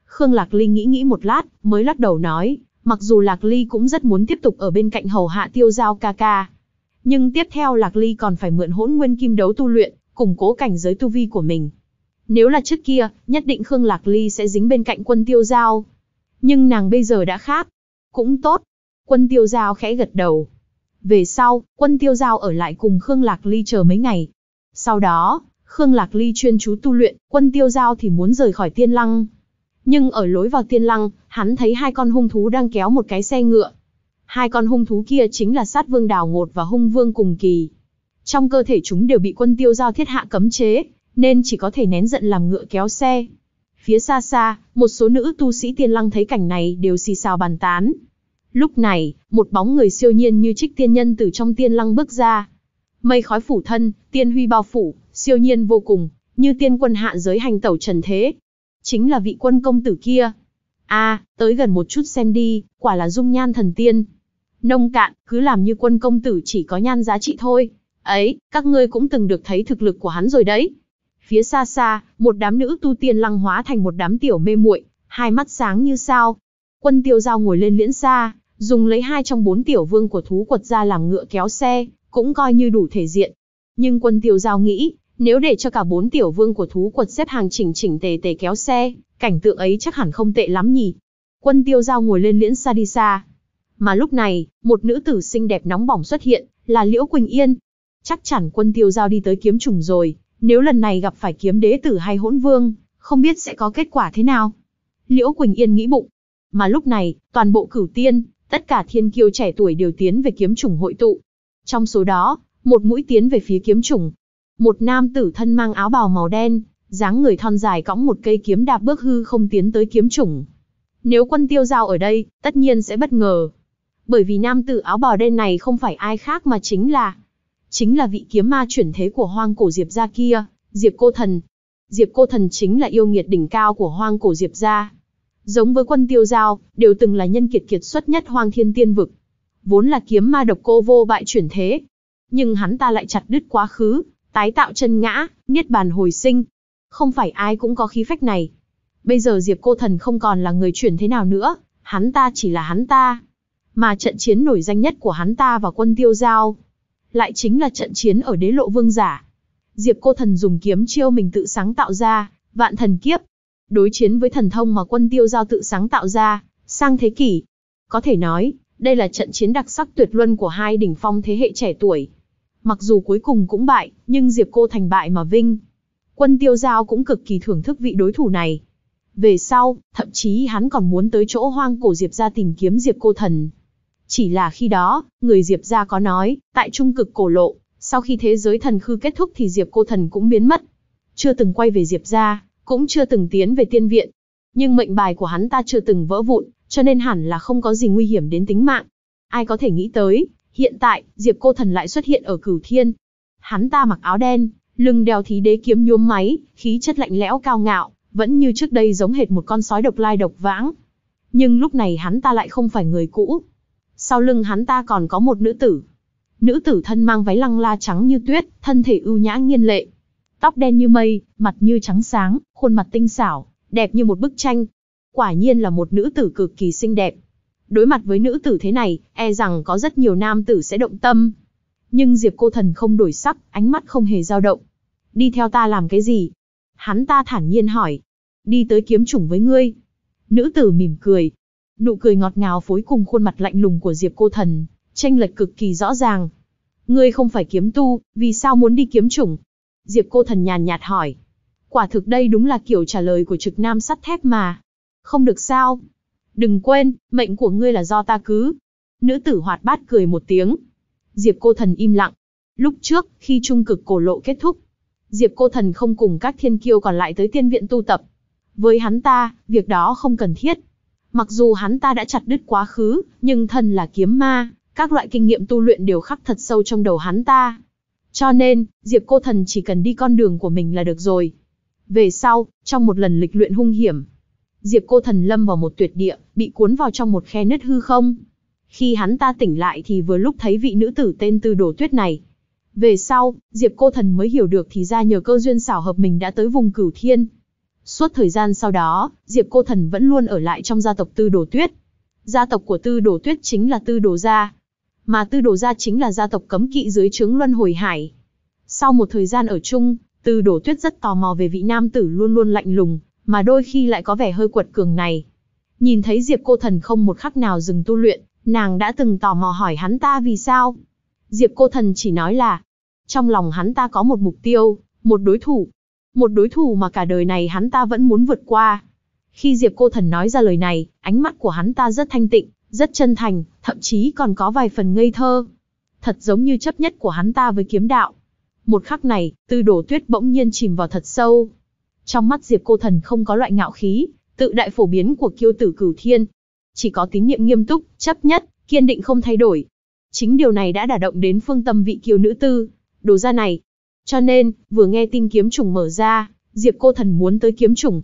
Speaker 1: Khương Lạc Ly nghĩ nghĩ một lát, mới lắc đầu nói, mặc dù Lạc Ly cũng rất muốn tiếp tục ở bên cạnh hầu hạ tiêu giao ca ca, nhưng tiếp theo Lạc Ly còn phải mượn hỗn nguyên kim đấu tu luyện, củng cố cảnh giới tu vi của mình. Nếu là trước kia, nhất định Khương Lạc Ly sẽ dính bên cạnh quân tiêu giao. Nhưng nàng bây giờ đã khác. Cũng tốt. Quân tiêu giao khẽ gật đầu. Về sau, quân tiêu giao ở lại cùng Khương Lạc Ly chờ mấy ngày. Sau đó, Khương Lạc Ly chuyên chú tu luyện, quân tiêu giao thì muốn rời khỏi tiên lăng. Nhưng ở lối vào tiên lăng, hắn thấy hai con hung thú đang kéo một cái xe ngựa, Hai con hung thú kia chính là sát vương đào ngột và hung vương cùng kỳ. Trong cơ thể chúng đều bị quân tiêu giao thiết hạ cấm chế, nên chỉ có thể nén giận làm ngựa kéo xe. Phía xa xa, một số nữ tu sĩ tiên lăng thấy cảnh này đều xì xào bàn tán. Lúc này, một bóng người siêu nhiên như trích tiên nhân từ trong tiên lăng bước ra. Mây khói phủ thân, tiên huy bao phủ, siêu nhiên vô cùng, như tiên quân hạ giới hành tẩu trần thế. Chính là vị quân công tử kia. a à, tới gần một chút xem đi, quả là dung nhan thần tiên nông cạn, cứ làm như quân công tử chỉ có nhan giá trị thôi. Ấy, các ngươi cũng từng được thấy thực lực của hắn rồi đấy. Phía xa xa, một đám nữ tu tiên lăng hóa thành một đám tiểu mê muội, hai mắt sáng như sao. Quân tiêu giao ngồi lên liễn xa, dùng lấy hai trong bốn tiểu vương của thú quật ra làm ngựa kéo xe, cũng coi như đủ thể diện. Nhưng quân tiêu giao nghĩ, nếu để cho cả bốn tiểu vương của thú quật xếp hàng chỉnh chỉnh tề tề kéo xe, cảnh tượng ấy chắc hẳn không tệ lắm nhỉ. Quân tiêu giao ngồi lên liễn xa đi xa, mà lúc này, một nữ tử xinh đẹp nóng bỏng xuất hiện, là Liễu Quỳnh Yên. Chắc chắn quân tiêu giao đi tới kiếm trùng rồi, nếu lần này gặp phải kiếm đế tử hay hỗn vương, không biết sẽ có kết quả thế nào. Liễu Quỳnh Yên nghĩ bụng. Mà lúc này, toàn bộ cửu tiên, tất cả thiên kiêu trẻ tuổi đều tiến về kiếm trùng hội tụ. Trong số đó, một mũi tiến về phía kiếm trùng. Một nam tử thân mang áo bào màu đen, dáng người thon dài cõng một cây kiếm đạp bước hư không tiến tới kiếm trùng. Nếu quân tiêu giao ở đây, tất nhiên sẽ bất ngờ, bởi vì nam tử áo bò đen này không phải ai khác mà chính là chính là vị kiếm ma chuyển thế của hoang cổ Diệp gia kia, Diệp Cô Thần. Diệp Cô Thần chính là yêu nghiệt đỉnh cao của hoang cổ Diệp gia. Giống với quân tiêu giao, đều từng là nhân kiệt kiệt xuất nhất hoang thiên tiên vực. Vốn là kiếm ma độc cô vô bại chuyển thế. Nhưng hắn ta lại chặt đứt quá khứ, tái tạo chân ngã, niết bàn hồi sinh. Không phải ai cũng có khí phách này. Bây giờ Diệp Cô Thần không còn là người chuyển thế nào nữa, hắn ta chỉ là hắn ta. Mà trận chiến nổi danh nhất của hắn ta và quân tiêu giao, lại chính là trận chiến ở đế lộ vương giả. Diệp cô thần dùng kiếm chiêu mình tự sáng tạo ra, vạn thần kiếp. Đối chiến với thần thông mà quân tiêu giao tự sáng tạo ra, sang thế kỷ. Có thể nói, đây là trận chiến đặc sắc tuyệt luân của hai đỉnh phong thế hệ trẻ tuổi. Mặc dù cuối cùng cũng bại, nhưng Diệp cô thành bại mà vinh. Quân tiêu giao cũng cực kỳ thưởng thức vị đối thủ này. Về sau, thậm chí hắn còn muốn tới chỗ hoang cổ Diệp ra tìm kiếm Diệp cô thần, chỉ là khi đó, người Diệp gia có nói, tại trung cực cổ lộ, sau khi thế giới thần khư kết thúc thì Diệp cô thần cũng biến mất. Chưa từng quay về Diệp gia, cũng chưa từng tiến về tiên viện. Nhưng mệnh bài của hắn ta chưa từng vỡ vụn, cho nên hẳn là không có gì nguy hiểm đến tính mạng. Ai có thể nghĩ tới, hiện tại, Diệp cô thần lại xuất hiện ở cửu thiên. Hắn ta mặc áo đen, lưng đeo thí đế kiếm nhuốm máy, khí chất lạnh lẽo cao ngạo, vẫn như trước đây giống hệt một con sói độc lai độc vãng. Nhưng lúc này hắn ta lại không phải người cũ, sau lưng hắn ta còn có một nữ tử. Nữ tử thân mang váy lăng la trắng như tuyết, thân thể ưu nhã nghiên lệ. Tóc đen như mây, mặt như trắng sáng, khuôn mặt tinh xảo, đẹp như một bức tranh. Quả nhiên là một nữ tử cực kỳ xinh đẹp. Đối mặt với nữ tử thế này, e rằng có rất nhiều nam tử sẽ động tâm. Nhưng Diệp Cô Thần không đổi sắc, ánh mắt không hề dao động. Đi theo ta làm cái gì? Hắn ta thản nhiên hỏi. Đi tới kiếm chủng với ngươi. Nữ tử mỉm cười, Nụ cười ngọt ngào phối cùng khuôn mặt lạnh lùng của Diệp Cô Thần, tranh lệch cực kỳ rõ ràng. Ngươi không phải kiếm tu, vì sao muốn đi kiếm chủng? Diệp Cô Thần nhàn nhạt hỏi. Quả thực đây đúng là kiểu trả lời của trực nam sắt thép mà. Không được sao. Đừng quên, mệnh của ngươi là do ta cứ. Nữ tử hoạt bát cười một tiếng. Diệp Cô Thần im lặng. Lúc trước, khi trung cực cổ lộ kết thúc, Diệp Cô Thần không cùng các thiên kiêu còn lại tới tiên viện tu tập. Với hắn ta, việc đó không cần thiết. Mặc dù hắn ta đã chặt đứt quá khứ, nhưng thân là kiếm ma, các loại kinh nghiệm tu luyện đều khắc thật sâu trong đầu hắn ta. Cho nên, Diệp Cô Thần chỉ cần đi con đường của mình là được rồi. Về sau, trong một lần lịch luyện hung hiểm, Diệp Cô Thần lâm vào một tuyệt địa, bị cuốn vào trong một khe nứt hư không. Khi hắn ta tỉnh lại thì vừa lúc thấy vị nữ tử tên Tư Đồ Tuyết này. Về sau, Diệp Cô Thần mới hiểu được thì ra nhờ cơ duyên xảo hợp mình đã tới vùng Cửu Thiên. Suốt thời gian sau đó, Diệp Cô Thần vẫn luôn ở lại trong gia tộc Tư Đồ Tuyết. Gia tộc của Tư Đồ Tuyết chính là Tư Đồ Gia, mà Tư Đồ Gia chính là gia tộc cấm kỵ dưới trướng Luân Hồi Hải. Sau một thời gian ở chung, Tư Đồ Tuyết rất tò mò về vị nam tử luôn luôn lạnh lùng, mà đôi khi lại có vẻ hơi quật cường này. Nhìn thấy Diệp Cô Thần không một khắc nào dừng tu luyện, nàng đã từng tò mò hỏi hắn ta vì sao. Diệp Cô Thần chỉ nói là, trong lòng hắn ta có một mục tiêu, một đối thủ, một đối thủ mà cả đời này hắn ta vẫn muốn vượt qua. Khi Diệp Cô Thần nói ra lời này, ánh mắt của hắn ta rất thanh tịnh, rất chân thành, thậm chí còn có vài phần ngây thơ. Thật giống như chấp nhất của hắn ta với kiếm đạo. Một khắc này, tư đổ tuyết bỗng nhiên chìm vào thật sâu. Trong mắt Diệp Cô Thần không có loại ngạo khí, tự đại phổ biến của kiêu tử cửu thiên. Chỉ có tín nhiệm nghiêm túc, chấp nhất, kiên định không thay đổi. Chính điều này đã đả động đến phương tâm vị kiều nữ tư. Đồ ra này, cho nên, vừa nghe tin kiếm trùng mở ra, Diệp cô thần muốn tới kiếm trùng.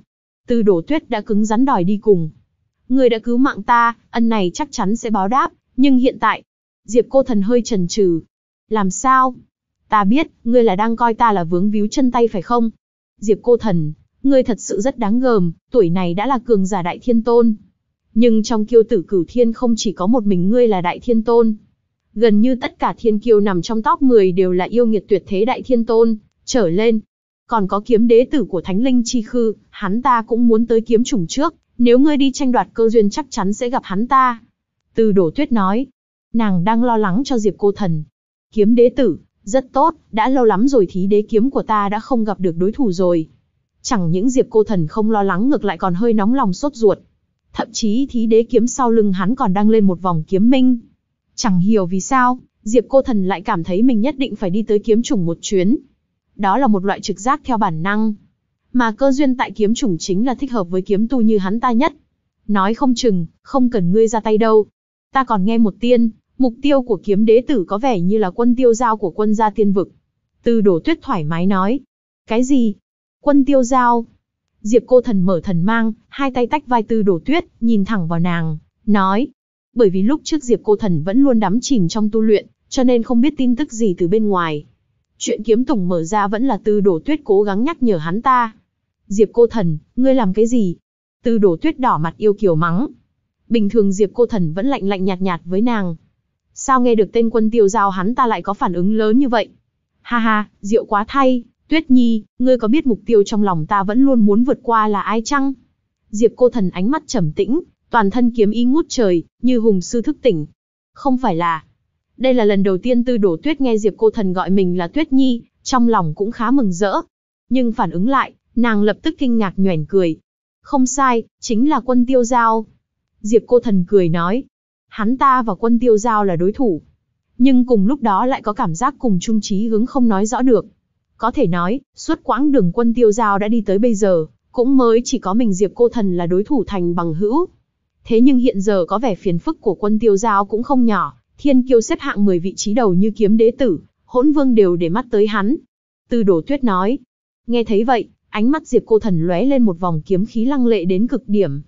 Speaker 1: Từ đổ tuyết đã cứng rắn đòi đi cùng. Người đã cứu mạng ta, ân này chắc chắn sẽ báo đáp, nhưng hiện tại, Diệp cô thần hơi chần chừ. Làm sao? Ta biết, ngươi là đang coi ta là vướng víu chân tay phải không? Diệp cô thần, ngươi thật sự rất đáng gờm, tuổi này đã là cường giả đại thiên tôn. Nhưng trong kiêu tử cửu thiên không chỉ có một mình ngươi là đại thiên tôn, Gần như tất cả thiên kiêu nằm trong top 10 đều là yêu nghiệt tuyệt thế đại thiên tôn, trở lên. Còn có kiếm đế tử của Thánh Linh Chi Khư, hắn ta cũng muốn tới kiếm chủng trước, nếu ngươi đi tranh đoạt cơ duyên chắc chắn sẽ gặp hắn ta. Từ đổ tuyết nói, nàng đang lo lắng cho Diệp Cô Thần. Kiếm đế tử, rất tốt, đã lâu lắm rồi thí đế kiếm của ta đã không gặp được đối thủ rồi. Chẳng những Diệp Cô Thần không lo lắng ngược lại còn hơi nóng lòng sốt ruột. Thậm chí thí đế kiếm sau lưng hắn còn đang lên một vòng kiếm minh, Chẳng hiểu vì sao, Diệp Cô Thần lại cảm thấy mình nhất định phải đi tới kiếm trùng một chuyến. Đó là một loại trực giác theo bản năng. Mà cơ duyên tại kiếm trùng chính là thích hợp với kiếm tu như hắn ta nhất. Nói không chừng, không cần ngươi ra tay đâu. Ta còn nghe một tiên, mục tiêu của kiếm đế tử có vẻ như là quân tiêu giao của quân gia tiên vực. Từ đổ tuyết thoải mái nói. Cái gì? Quân tiêu giao? Diệp cô thần mở thần mang, hai tay tách vai tư đổ tuyết, nhìn thẳng vào nàng, nói bởi vì lúc trước Diệp Cô Thần vẫn luôn đắm chìm trong tu luyện, cho nên không biết tin tức gì từ bên ngoài. Chuyện kiếm tùng mở ra vẫn là Tư Đổ Tuyết cố gắng nhắc nhở hắn ta. Diệp Cô Thần, ngươi làm cái gì? Tư Đổ Tuyết đỏ mặt yêu kiều mắng. Bình thường Diệp Cô Thần vẫn lạnh lạnh nhạt nhạt với nàng. Sao nghe được tên quân tiêu giao hắn ta lại có phản ứng lớn như vậy? Ha ha, rượu quá thay, Tuyết Nhi, ngươi có biết mục tiêu trong lòng ta vẫn luôn muốn vượt qua là ai chăng? Diệp Cô Thần ánh mắt trầm tĩnh, Toàn thân kiếm ý ngút trời, như hùng sư thức tỉnh. Không phải là... Đây là lần đầu tiên Tư Đổ Tuyết nghe Diệp Cô Thần gọi mình là Tuyết Nhi, trong lòng cũng khá mừng rỡ. Nhưng phản ứng lại, nàng lập tức kinh ngạc nhoẻn cười. Không sai, chính là quân tiêu giao. Diệp Cô Thần cười nói. Hắn ta và quân tiêu giao là đối thủ. Nhưng cùng lúc đó lại có cảm giác cùng chung trí hướng không nói rõ được. Có thể nói, suốt quãng đường quân tiêu giao đã đi tới bây giờ, cũng mới chỉ có mình Diệp Cô Thần là đối thủ thành bằng hữu. Thế nhưng hiện giờ có vẻ phiền phức của quân tiêu giao cũng không nhỏ, thiên kiêu xếp hạng 10 vị trí đầu như kiếm đế tử, hỗn vương đều để mắt tới hắn. Tư đổ tuyết nói. Nghe thấy vậy, ánh mắt Diệp cô thần lóe lên một vòng kiếm khí lăng lệ đến cực điểm.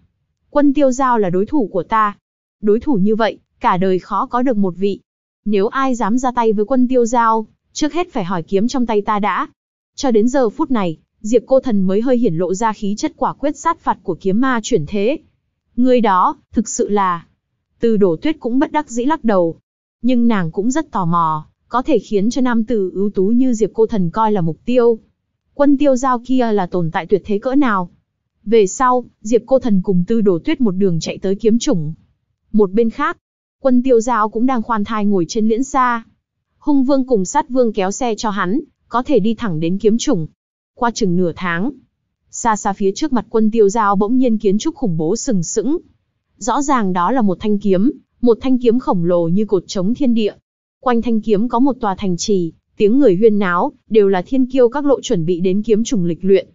Speaker 1: Quân tiêu giao là đối thủ của ta. Đối thủ như vậy, cả đời khó có được một vị. Nếu ai dám ra tay với quân tiêu giao, trước hết phải hỏi kiếm trong tay ta đã. Cho đến giờ phút này, Diệp cô thần mới hơi hiển lộ ra khí chất quả quyết sát phạt của kiếm ma chuyển thế, người đó, thực sự là... Từ đổ tuyết cũng bất đắc dĩ lắc đầu. Nhưng nàng cũng rất tò mò, có thể khiến cho nam tử ưu tú như Diệp Cô Thần coi là mục tiêu. Quân tiêu giao kia là tồn tại tuyệt thế cỡ nào? Về sau, Diệp Cô Thần cùng tư đổ tuyết một đường chạy tới kiếm chủng. Một bên khác, quân tiêu giao cũng đang khoan thai ngồi trên liễn xa. Hung vương cùng sát vương kéo xe cho hắn, có thể đi thẳng đến kiếm chủng. Qua chừng nửa tháng, Xa xa phía trước mặt quân tiêu giao bỗng nhiên kiến trúc khủng bố sừng sững. Rõ ràng đó là một thanh kiếm, một thanh kiếm khổng lồ như cột chống thiên địa. Quanh thanh kiếm có một tòa thành trì, tiếng người huyên náo, đều là thiên kiêu các lộ chuẩn bị đến kiếm trùng lịch luyện.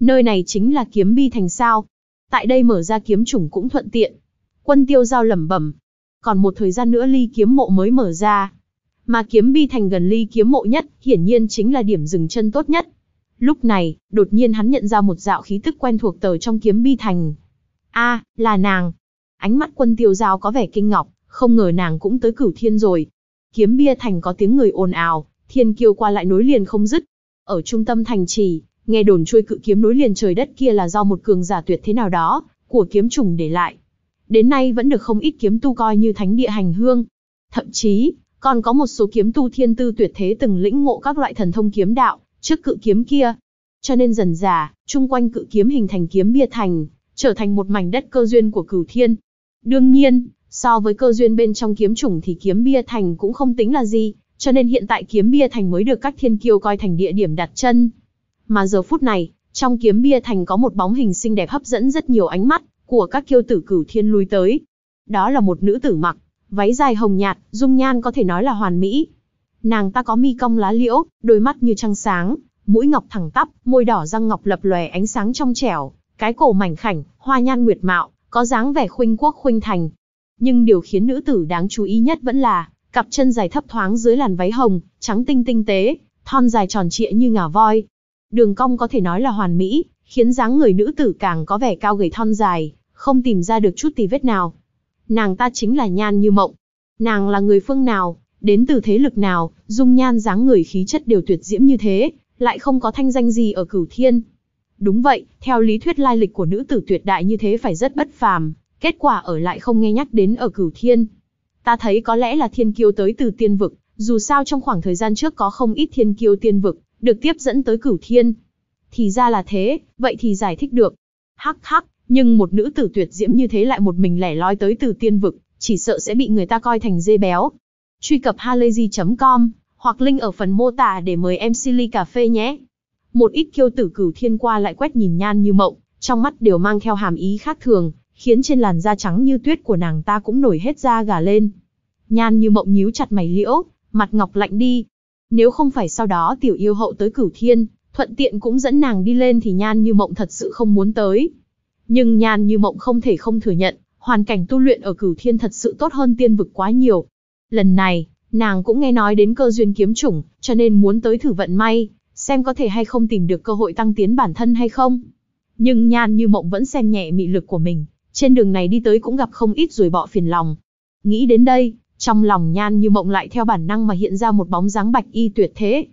Speaker 1: Nơi này chính là kiếm bi thành sao. Tại đây mở ra kiếm trùng cũng thuận tiện. Quân tiêu giao lẩm bẩm. Còn một thời gian nữa ly kiếm mộ mới mở ra. Mà kiếm bi thành gần ly kiếm mộ nhất, hiển nhiên chính là điểm dừng chân tốt nhất. Lúc này, đột nhiên hắn nhận ra một dạo khí tức quen thuộc tờ trong kiếm bi thành. a là nàng. Ánh mắt quân tiêu giao có vẻ kinh ngọc, không ngờ nàng cũng tới cửu thiên rồi. Kiếm bia thành có tiếng người ồn ào, thiên kiêu qua lại nối liền không dứt. Ở trung tâm thành trì, nghe đồn chui cự kiếm nối liền trời đất kia là do một cường giả tuyệt thế nào đó, của kiếm trùng để lại. Đến nay vẫn được không ít kiếm tu coi như thánh địa hành hương. Thậm chí, còn có một số kiếm tu thiên tư tuyệt thế từng lĩnh ngộ các loại thần thông kiếm đạo, trước cự kiếm kia. Cho nên dần dà, chung quanh cự kiếm hình thành kiếm bia thành, trở thành một mảnh đất cơ duyên của cửu thiên. Đương nhiên, so với cơ duyên bên trong kiếm chủng thì kiếm bia thành cũng không tính là gì, cho nên hiện tại kiếm bia thành mới được các thiên kiêu coi thành địa điểm đặt chân. Mà giờ phút này, trong kiếm bia thành có một bóng hình xinh đẹp hấp dẫn rất nhiều ánh mắt của các kiêu tử cửu thiên lui tới. Đó là một nữ tử mặc, váy dài hồng nhạt, dung nhan có thể nói là hoàn mỹ, Nàng ta có mi cong lá liễu, đôi mắt như trăng sáng, mũi ngọc thẳng tắp, môi đỏ răng ngọc lập lòe ánh sáng trong trẻo, cái cổ mảnh khảnh, hoa nhan nguyệt mạo, có dáng vẻ khuynh quốc khuynh thành. Nhưng điều khiến nữ tử đáng chú ý nhất vẫn là cặp chân dài thấp thoáng dưới làn váy hồng, trắng tinh tinh tế, thon dài tròn trịa như ngà voi. Đường cong có thể nói là hoàn mỹ, khiến dáng người nữ tử càng có vẻ cao gầy thon dài, không tìm ra được chút tì vết nào. Nàng ta chính là Nhan Như Mộng. Nàng là người phương nào, đến từ thế lực nào, dung nhan dáng người khí chất đều tuyệt diễm như thế, lại không có thanh danh gì ở cửu thiên. Đúng vậy, theo lý thuyết lai lịch của nữ tử tuyệt đại như thế phải rất bất phàm, kết quả ở lại không nghe nhắc đến ở cửu thiên. Ta thấy có lẽ là thiên kiêu tới từ tiên vực, dù sao trong khoảng thời gian trước có không ít thiên kiêu tiên vực, được tiếp dẫn tới cửu thiên. Thì ra là thế, vậy thì giải thích được. Hắc hắc, nhưng một nữ tử tuyệt diễm như thế lại một mình lẻ loi tới từ tiên vực, chỉ sợ sẽ bị người ta coi thành dê béo, truy cập halayzi.com hoặc link ở phần mô tả để mời em Silly Cà Phê nhé. Một ít kiêu tử cửu thiên qua lại quét nhìn nhan như mộng, trong mắt đều mang theo hàm ý khác thường, khiến trên làn da trắng như tuyết của nàng ta cũng nổi hết da gà lên. Nhan như mộng nhíu chặt mày liễu, mặt ngọc lạnh đi. Nếu không phải sau đó tiểu yêu hậu tới cửu thiên, thuận tiện cũng dẫn nàng đi lên thì nhan như mộng thật sự không muốn tới. Nhưng nhan như mộng không thể không thừa nhận, hoàn cảnh tu luyện ở cửu thiên thật sự tốt hơn tiên vực quá nhiều, Lần này, nàng cũng nghe nói đến cơ duyên kiếm chủng, cho nên muốn tới thử vận may, xem có thể hay không tìm được cơ hội tăng tiến bản thân hay không. Nhưng nhan như mộng vẫn xem nhẹ mị lực của mình, trên đường này đi tới cũng gặp không ít rủi bọ phiền lòng. Nghĩ đến đây, trong lòng nhan như mộng lại theo bản năng mà hiện ra một bóng dáng bạch y tuyệt thế.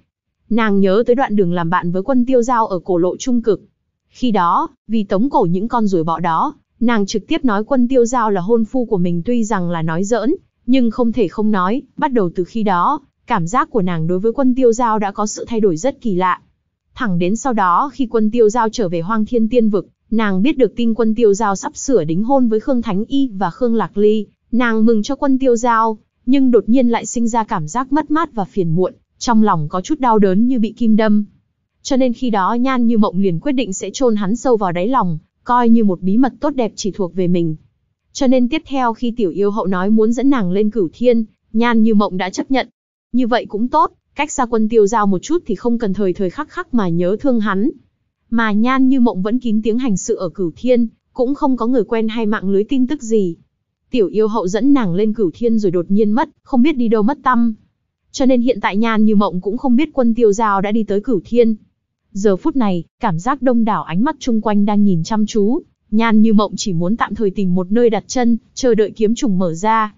Speaker 1: Nàng nhớ tới đoạn đường làm bạn với quân tiêu giao ở cổ lộ trung cực. Khi đó, vì tống cổ những con rủi bọ đó, nàng trực tiếp nói quân tiêu giao là hôn phu của mình tuy rằng là nói giỡn, nhưng không thể không nói, bắt đầu từ khi đó, cảm giác của nàng đối với quân tiêu giao đã có sự thay đổi rất kỳ lạ. Thẳng đến sau đó khi quân tiêu giao trở về hoang thiên tiên vực, nàng biết được tin quân tiêu giao sắp sửa đính hôn với Khương Thánh Y và Khương Lạc Ly, nàng mừng cho quân tiêu giao, nhưng đột nhiên lại sinh ra cảm giác mất mát và phiền muộn, trong lòng có chút đau đớn như bị kim đâm. Cho nên khi đó Nhan Như Mộng liền quyết định sẽ chôn hắn sâu vào đáy lòng, coi như một bí mật tốt đẹp chỉ thuộc về mình. Cho nên tiếp theo khi tiểu yêu hậu nói muốn dẫn nàng lên cửu thiên, nhan như mộng đã chấp nhận. Như vậy cũng tốt, cách xa quân tiêu giao một chút thì không cần thời thời khắc khắc mà nhớ thương hắn. Mà nhan như mộng vẫn kín tiếng hành sự ở cửu thiên, cũng không có người quen hay mạng lưới tin tức gì. Tiểu yêu hậu dẫn nàng lên cửu thiên rồi đột nhiên mất, không biết đi đâu mất tâm. Cho nên hiện tại nhan như mộng cũng không biết quân tiêu giao đã đi tới cửu thiên. Giờ phút này, cảm giác đông đảo ánh mắt chung quanh đang nhìn chăm chú, Nhan như mộng chỉ muốn tạm thời tìm một nơi đặt chân, chờ đợi kiếm trùng mở ra.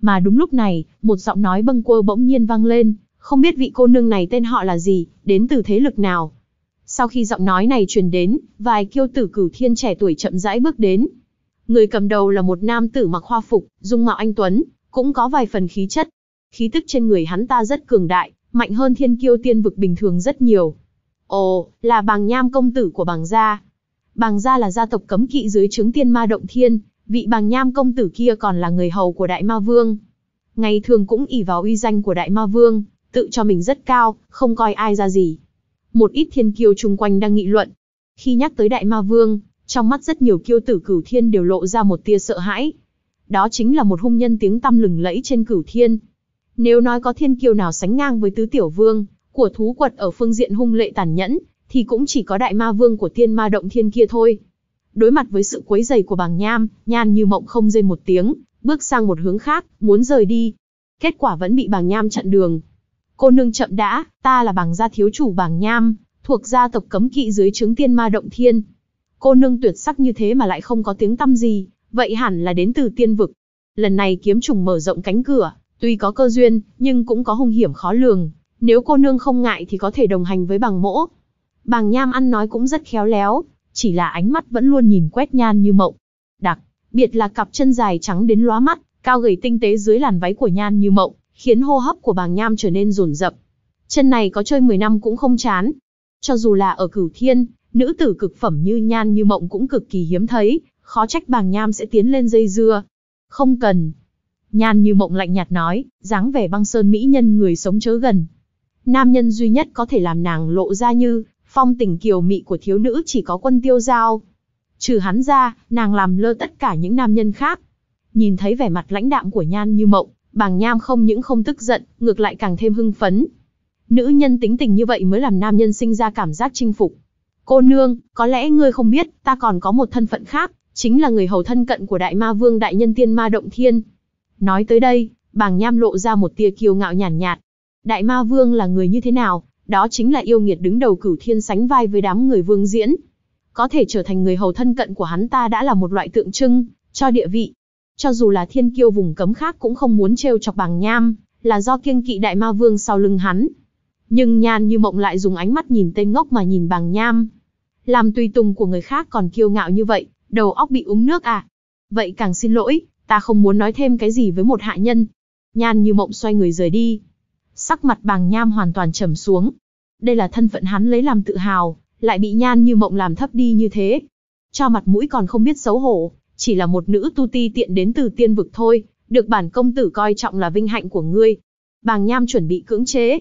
Speaker 1: Mà đúng lúc này, một giọng nói bâng quơ bỗng nhiên vang lên, không biết vị cô nương này tên họ là gì, đến từ thế lực nào. Sau khi giọng nói này truyền đến, vài kiêu tử cửu thiên trẻ tuổi chậm rãi bước đến. Người cầm đầu là một nam tử mặc hoa phục, dung mạo anh Tuấn, cũng có vài phần khí chất. Khí tức trên người hắn ta rất cường đại, mạnh hơn thiên kiêu tiên vực bình thường rất nhiều. Ồ, là bàng nham công tử của bàng gia, Bàng gia là gia tộc cấm kỵ dưới trướng tiên ma động thiên, vị bàng nham công tử kia còn là người hầu của đại ma vương. Ngày thường cũng ỷ vào uy danh của đại ma vương, tự cho mình rất cao, không coi ai ra gì. Một ít thiên kiêu chung quanh đang nghị luận. Khi nhắc tới đại ma vương, trong mắt rất nhiều kiêu tử cửu thiên đều lộ ra một tia sợ hãi. Đó chính là một hung nhân tiếng tăm lừng lẫy trên cửu thiên. Nếu nói có thiên kiêu nào sánh ngang với tứ tiểu vương, của thú quật ở phương diện hung lệ tàn nhẫn, thì cũng chỉ có đại ma vương của thiên ma động thiên kia thôi. Đối mặt với sự quấy rầy của bàng nham, nhan như mộng không rên một tiếng, bước sang một hướng khác, muốn rời đi. Kết quả vẫn bị bàng nham chặn đường. Cô nương chậm đã, ta là bàng gia thiếu chủ bàng nham, thuộc gia tộc cấm kỵ dưới trướng tiên ma động thiên. Cô nương tuyệt sắc như thế mà lại không có tiếng tăm gì, vậy hẳn là đến từ tiên vực. Lần này kiếm trùng mở rộng cánh cửa, tuy có cơ duyên, nhưng cũng có hung hiểm khó lường. Nếu cô nương không ngại thì có thể đồng hành với bằng mỗ, Bàng Nham ăn nói cũng rất khéo léo, chỉ là ánh mắt vẫn luôn nhìn quét Nhan Như Mộng. Đặc biệt là cặp chân dài trắng đến lóa mắt, cao gầy tinh tế dưới làn váy của Nhan Như Mộng, khiến hô hấp của Bàng Nham trở nên rồn rập. Chân này có chơi 10 năm cũng không chán. Cho dù là ở Cửu Thiên, nữ tử cực phẩm như Nhan Như Mộng cũng cực kỳ hiếm thấy, khó trách Bàng Nham sẽ tiến lên dây dưa. Không cần. Nhan Như Mộng lạnh nhạt nói, dáng vẻ băng sơn mỹ nhân người sống chớ gần. Nam nhân duy nhất có thể làm nàng lộ ra như Phong tình kiều mị của thiếu nữ chỉ có quân tiêu giao. Trừ hắn ra, nàng làm lơ tất cả những nam nhân khác. Nhìn thấy vẻ mặt lãnh đạm của nhan như mộng, bàng nham không những không tức giận, ngược lại càng thêm hưng phấn. Nữ nhân tính tình như vậy mới làm nam nhân sinh ra cảm giác chinh phục. Cô nương, có lẽ ngươi không biết, ta còn có một thân phận khác, chính là người hầu thân cận của đại ma vương đại nhân tiên ma động thiên. Nói tới đây, bàng nham lộ ra một tia kiêu ngạo nhàn nhạt, nhạt. Đại ma vương là người như thế nào, đó chính là yêu nghiệt đứng đầu cửu thiên sánh vai với đám người vương diễn. Có thể trở thành người hầu thân cận của hắn ta đã là một loại tượng trưng, cho địa vị. Cho dù là thiên kiêu vùng cấm khác cũng không muốn trêu chọc bằng nham, là do kiêng kỵ đại ma vương sau lưng hắn. Nhưng nhan như mộng lại dùng ánh mắt nhìn tên ngốc mà nhìn bằng nham. Làm tùy tùng của người khác còn kiêu ngạo như vậy, đầu óc bị uống nước à? Vậy càng xin lỗi, ta không muốn nói thêm cái gì với một hạ nhân. Nhan như mộng xoay người rời đi, sắc mặt bàng nham hoàn toàn trầm xuống. Đây là thân phận hắn lấy làm tự hào, lại bị nhan như mộng làm thấp đi như thế. Cho mặt mũi còn không biết xấu hổ, chỉ là một nữ tu ti tiện đến từ tiên vực thôi, được bản công tử coi trọng là vinh hạnh của ngươi. Bàng nham chuẩn bị cưỡng chế.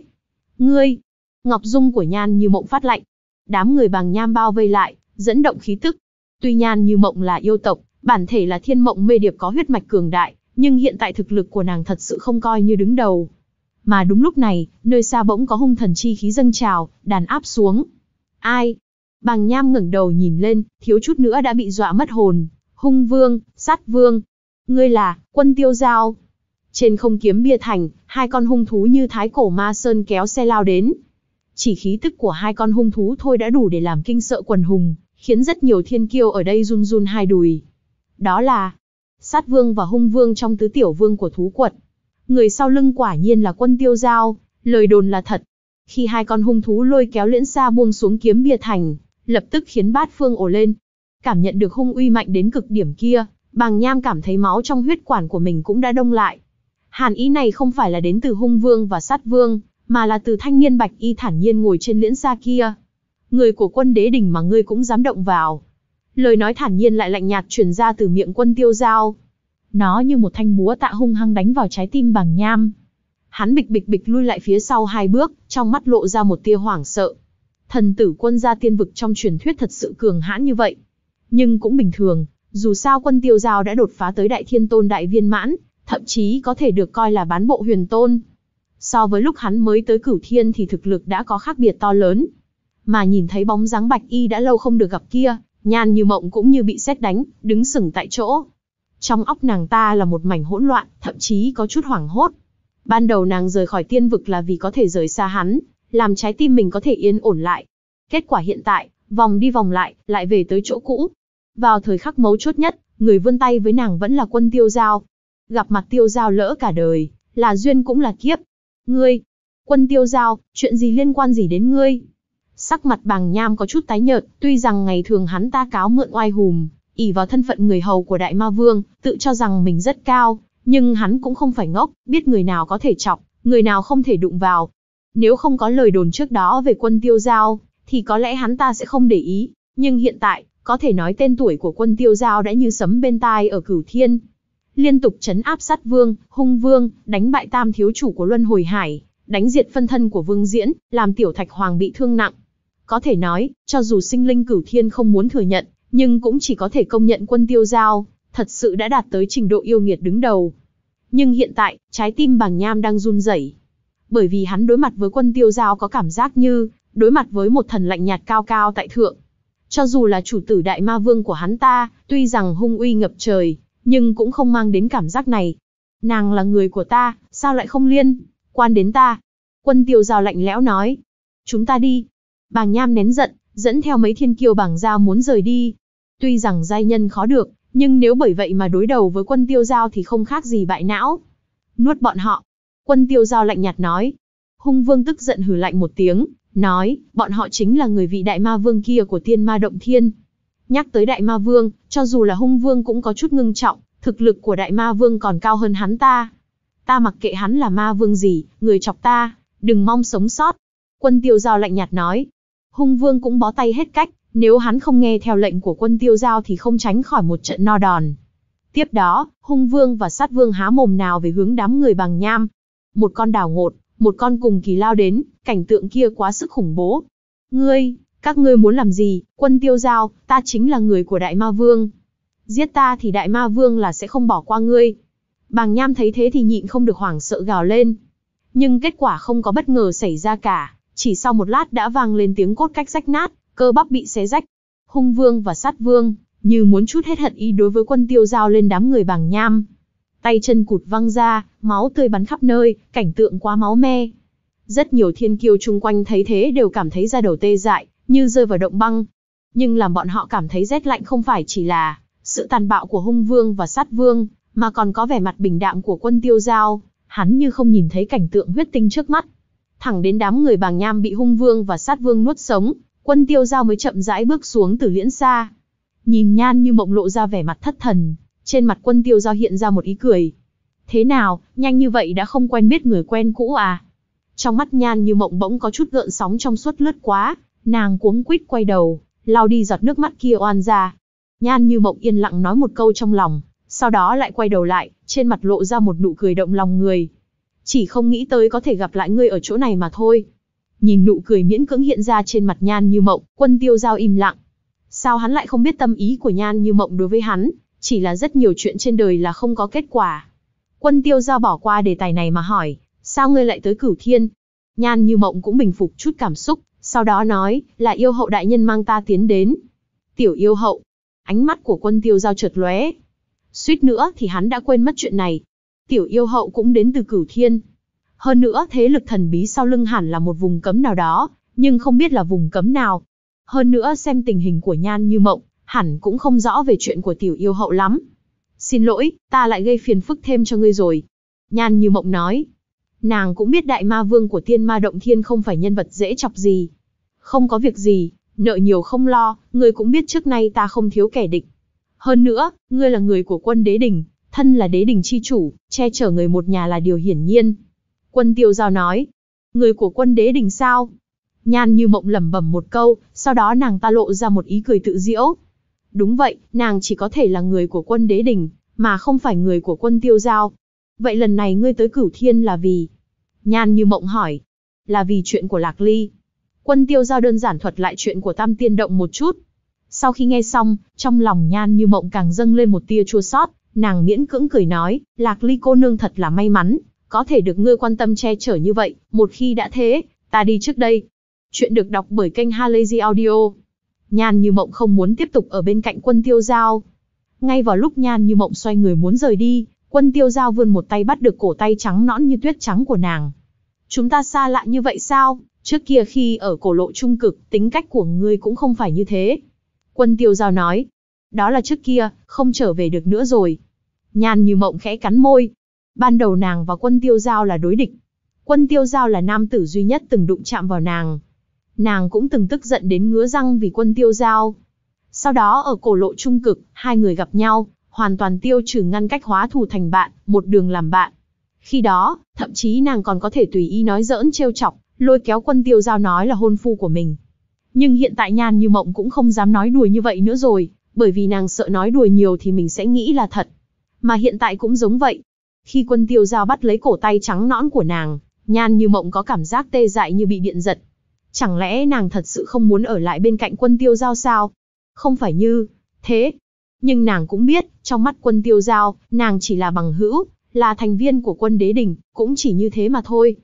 Speaker 1: Ngươi! Ngọc Dung của nhan như mộng phát lạnh. Đám người bàng nham bao vây lại, dẫn động khí tức. Tuy nhan như mộng là yêu tộc, bản thể là thiên mộng mê điệp có huyết mạch cường đại, nhưng hiện tại thực lực của nàng thật sự không coi như đứng đầu, mà đúng lúc này, nơi xa bỗng có hung thần chi khí dâng trào, đàn áp xuống. Ai? Bàng Nham ngẩng đầu nhìn lên, thiếu chút nữa đã bị dọa mất hồn. Hung vương, sát vương. Ngươi là, quân tiêu giao. Trên không kiếm bia thành, hai con hung thú như thái cổ ma sơn kéo xe lao đến. Chỉ khí tức của hai con hung thú thôi đã đủ để làm kinh sợ quần hùng, khiến rất nhiều thiên kiêu ở đây run run hai đùi. Đó là sát vương và hung vương trong tứ tiểu vương của thú quật người sau lưng quả nhiên là quân tiêu giao, lời đồn là thật. Khi hai con hung thú lôi kéo liễn xa buông xuống kiếm bia thành, lập tức khiến bát phương ổ lên. Cảm nhận được hung uy mạnh đến cực điểm kia, bàng nham cảm thấy máu trong huyết quản của mình cũng đã đông lại. Hàn ý này không phải là đến từ hung vương và sát vương, mà là từ thanh niên bạch y thản nhiên ngồi trên liễn xa kia. Người của quân đế đỉnh mà ngươi cũng dám động vào. Lời nói thản nhiên lại lạnh nhạt truyền ra từ miệng quân tiêu giao. Nó như một thanh búa tạ hung hăng đánh vào trái tim bàng nham. Hắn bịch bịch bịch lui lại phía sau hai bước, trong mắt lộ ra một tia hoảng sợ. Thần tử quân gia tiên vực trong truyền thuyết thật sự cường hãn như vậy. Nhưng cũng bình thường, dù sao quân tiêu giao đã đột phá tới đại thiên tôn đại viên mãn, thậm chí có thể được coi là bán bộ huyền tôn. So với lúc hắn mới tới cửu thiên thì thực lực đã có khác biệt to lớn. Mà nhìn thấy bóng dáng bạch y đã lâu không được gặp kia, nhan như mộng cũng như bị xét đánh, đứng sừng tại chỗ, trong óc nàng ta là một mảnh hỗn loạn, thậm chí có chút hoảng hốt. Ban đầu nàng rời khỏi tiên vực là vì có thể rời xa hắn, làm trái tim mình có thể yên ổn lại. Kết quả hiện tại, vòng đi vòng lại, lại về tới chỗ cũ. Vào thời khắc mấu chốt nhất, người vươn tay với nàng vẫn là quân tiêu giao. Gặp mặt tiêu giao lỡ cả đời, là duyên cũng là kiếp. Ngươi, quân tiêu giao, chuyện gì liên quan gì đến ngươi? Sắc mặt bàng nham có chút tái nhợt, tuy rằng ngày thường hắn ta cáo mượn oai hùm, ỷ vào thân phận người hầu của đại ma vương, tự cho rằng mình rất cao, nhưng hắn cũng không phải ngốc, biết người nào có thể chọc, người nào không thể đụng vào. Nếu không có lời đồn trước đó về quân tiêu giao, thì có lẽ hắn ta sẽ không để ý, nhưng hiện tại, có thể nói tên tuổi của quân tiêu giao đã như sấm bên tai ở cửu thiên. Liên tục chấn áp sát vương, hung vương, đánh bại tam thiếu chủ của Luân Hồi Hải, đánh diệt phân thân của vương diễn, làm tiểu thạch hoàng bị thương nặng. Có thể nói, cho dù sinh linh cửu thiên không muốn thừa nhận, nhưng cũng chỉ có thể công nhận quân tiêu giao, thật sự đã đạt tới trình độ yêu nghiệt đứng đầu. Nhưng hiện tại, trái tim bàng nham đang run rẩy. Bởi vì hắn đối mặt với quân tiêu giao có cảm giác như, đối mặt với một thần lạnh nhạt cao cao tại thượng. Cho dù là chủ tử đại ma vương của hắn ta, tuy rằng hung uy ngập trời, nhưng cũng không mang đến cảm giác này. Nàng là người của ta, sao lại không liên, quan đến ta? Quân tiêu giao lạnh lẽo nói. Chúng ta đi. Bàng nham nén giận, dẫn theo mấy thiên kiêu bảng giao muốn rời đi. Tuy rằng giai nhân khó được, nhưng nếu bởi vậy mà đối đầu với quân tiêu giao thì không khác gì bại não. Nuốt bọn họ. Quân tiêu giao lạnh nhạt nói. Hung vương tức giận hử lạnh một tiếng, nói, bọn họ chính là người vị đại ma vương kia của tiên ma động thiên. Nhắc tới đại ma vương, cho dù là hung vương cũng có chút ngưng trọng, thực lực của đại ma vương còn cao hơn hắn ta. Ta mặc kệ hắn là ma vương gì, người chọc ta, đừng mong sống sót. Quân tiêu giao lạnh nhạt nói, hung vương cũng bó tay hết cách, nếu hắn không nghe theo lệnh của quân tiêu giao thì không tránh khỏi một trận no đòn. Tiếp đó, hung vương và sát vương há mồm nào về hướng đám người bằng nham. Một con đào ngột, một con cùng kỳ lao đến, cảnh tượng kia quá sức khủng bố. Ngươi, các ngươi muốn làm gì, quân tiêu giao, ta chính là người của đại ma vương. Giết ta thì đại ma vương là sẽ không bỏ qua ngươi. Bàng nham thấy thế thì nhịn không được hoảng sợ gào lên. Nhưng kết quả không có bất ngờ xảy ra cả. Chỉ sau một lát đã vang lên tiếng cốt cách rách nát, cơ bắp bị xé rách. Hung vương và sát vương, như muốn chút hết hận ý đối với quân tiêu giao lên đám người bằng nham. Tay chân cụt văng ra, máu tươi bắn khắp nơi, cảnh tượng quá máu me. Rất nhiều thiên kiêu chung quanh thấy thế đều cảm thấy da đầu tê dại, như rơi vào động băng. Nhưng làm bọn họ cảm thấy rét lạnh không phải chỉ là sự tàn bạo của hung vương và sát vương, mà còn có vẻ mặt bình đạm của quân tiêu giao, hắn như không nhìn thấy cảnh tượng huyết tinh trước mắt thẳng đến đám người bàng nham bị hung vương và sát vương nuốt sống, quân tiêu giao mới chậm rãi bước xuống từ liễn xa. Nhìn nhan như mộng lộ ra vẻ mặt thất thần, trên mặt quân tiêu giao hiện ra một ý cười. Thế nào, nhanh như vậy đã không quen biết người quen cũ à? Trong mắt nhan như mộng bỗng có chút gợn sóng trong suốt lướt quá, nàng cuống quýt quay đầu, lao đi giọt nước mắt kia oan ra. Nhan như mộng yên lặng nói một câu trong lòng, sau đó lại quay đầu lại, trên mặt lộ ra một nụ cười động lòng người, chỉ không nghĩ tới có thể gặp lại ngươi ở chỗ này mà thôi. Nhìn nụ cười miễn cưỡng hiện ra trên mặt Nhan Như Mộng, Quân Tiêu Giao im lặng. Sao hắn lại không biết tâm ý của Nhan Như Mộng đối với hắn, chỉ là rất nhiều chuyện trên đời là không có kết quả. Quân Tiêu Giao bỏ qua đề tài này mà hỏi, sao ngươi lại tới Cửu Thiên? Nhan Như Mộng cũng bình phục chút cảm xúc, sau đó nói, là yêu hậu đại nhân mang ta tiến đến. Tiểu yêu hậu, ánh mắt của quân tiêu giao chợt lóe. Suýt nữa thì hắn đã quên mất chuyện này, tiểu yêu hậu cũng đến từ cửu thiên. Hơn nữa thế lực thần bí sau lưng hẳn là một vùng cấm nào đó, nhưng không biết là vùng cấm nào. Hơn nữa xem tình hình của nhan như mộng, hẳn cũng không rõ về chuyện của tiểu yêu hậu lắm. Xin lỗi, ta lại gây phiền phức thêm cho ngươi rồi. Nhan như mộng nói. Nàng cũng biết đại ma vương của tiên ma động thiên không phải nhân vật dễ chọc gì. Không có việc gì, nợ nhiều không lo, ngươi cũng biết trước nay ta không thiếu kẻ địch. Hơn nữa, ngươi là người của quân đế đình, thân là đế đình chi chủ, che chở người một nhà là điều hiển nhiên. Quân tiêu giao nói, người của quân đế đình sao? Nhan như mộng lẩm bẩm một câu, sau đó nàng ta lộ ra một ý cười tự diễu. Đúng vậy, nàng chỉ có thể là người của quân đế đình, mà không phải người của quân tiêu giao. Vậy lần này ngươi tới cửu thiên là vì? Nhan như mộng hỏi. Là vì chuyện của Lạc Ly. Quân tiêu giao đơn giản thuật lại chuyện của Tam Tiên Động một chút. Sau khi nghe xong, trong lòng nhan như mộng càng dâng lên một tia chua sót. Nàng miễn cưỡng cười nói, Lạc Ly cô nương thật là may mắn, có thể được ngươi quan tâm che chở như vậy, một khi đã thế, ta đi trước đây. Chuyện được đọc bởi kênh Halazy Audio. Nhan Như Mộng không muốn tiếp tục ở bên cạnh quân tiêu giao. Ngay vào lúc Nhan Như Mộng xoay người muốn rời đi, quân tiêu giao vươn một tay bắt được cổ tay trắng nõn như tuyết trắng của nàng. Chúng ta xa lạ như vậy sao? Trước kia khi ở cổ lộ trung cực, tính cách của ngươi cũng không phải như thế. Quân tiêu giao nói, đó là trước kia, không trở về được nữa rồi. Nhan như mộng khẽ cắn môi. Ban đầu nàng và quân tiêu giao là đối địch. Quân tiêu giao là nam tử duy nhất từng đụng chạm vào nàng. Nàng cũng từng tức giận đến ngứa răng vì quân tiêu giao. Sau đó ở cổ lộ trung cực, hai người gặp nhau, hoàn toàn tiêu trừ ngăn cách hóa thù thành bạn, một đường làm bạn. Khi đó, thậm chí nàng còn có thể tùy ý nói giỡn trêu chọc, lôi kéo quân tiêu giao nói là hôn phu của mình. Nhưng hiện tại nhan như mộng cũng không dám nói đùa như vậy nữa rồi bởi vì nàng sợ nói đùa nhiều thì mình sẽ nghĩ là thật. Mà hiện tại cũng giống vậy. Khi quân tiêu giao bắt lấy cổ tay trắng nõn của nàng, nhan như mộng có cảm giác tê dại như bị điện giật. Chẳng lẽ nàng thật sự không muốn ở lại bên cạnh quân tiêu giao sao? Không phải như, thế. Nhưng nàng cũng biết, trong mắt quân tiêu giao, nàng chỉ là bằng hữu, là thành viên của quân đế đình, cũng chỉ như thế mà thôi.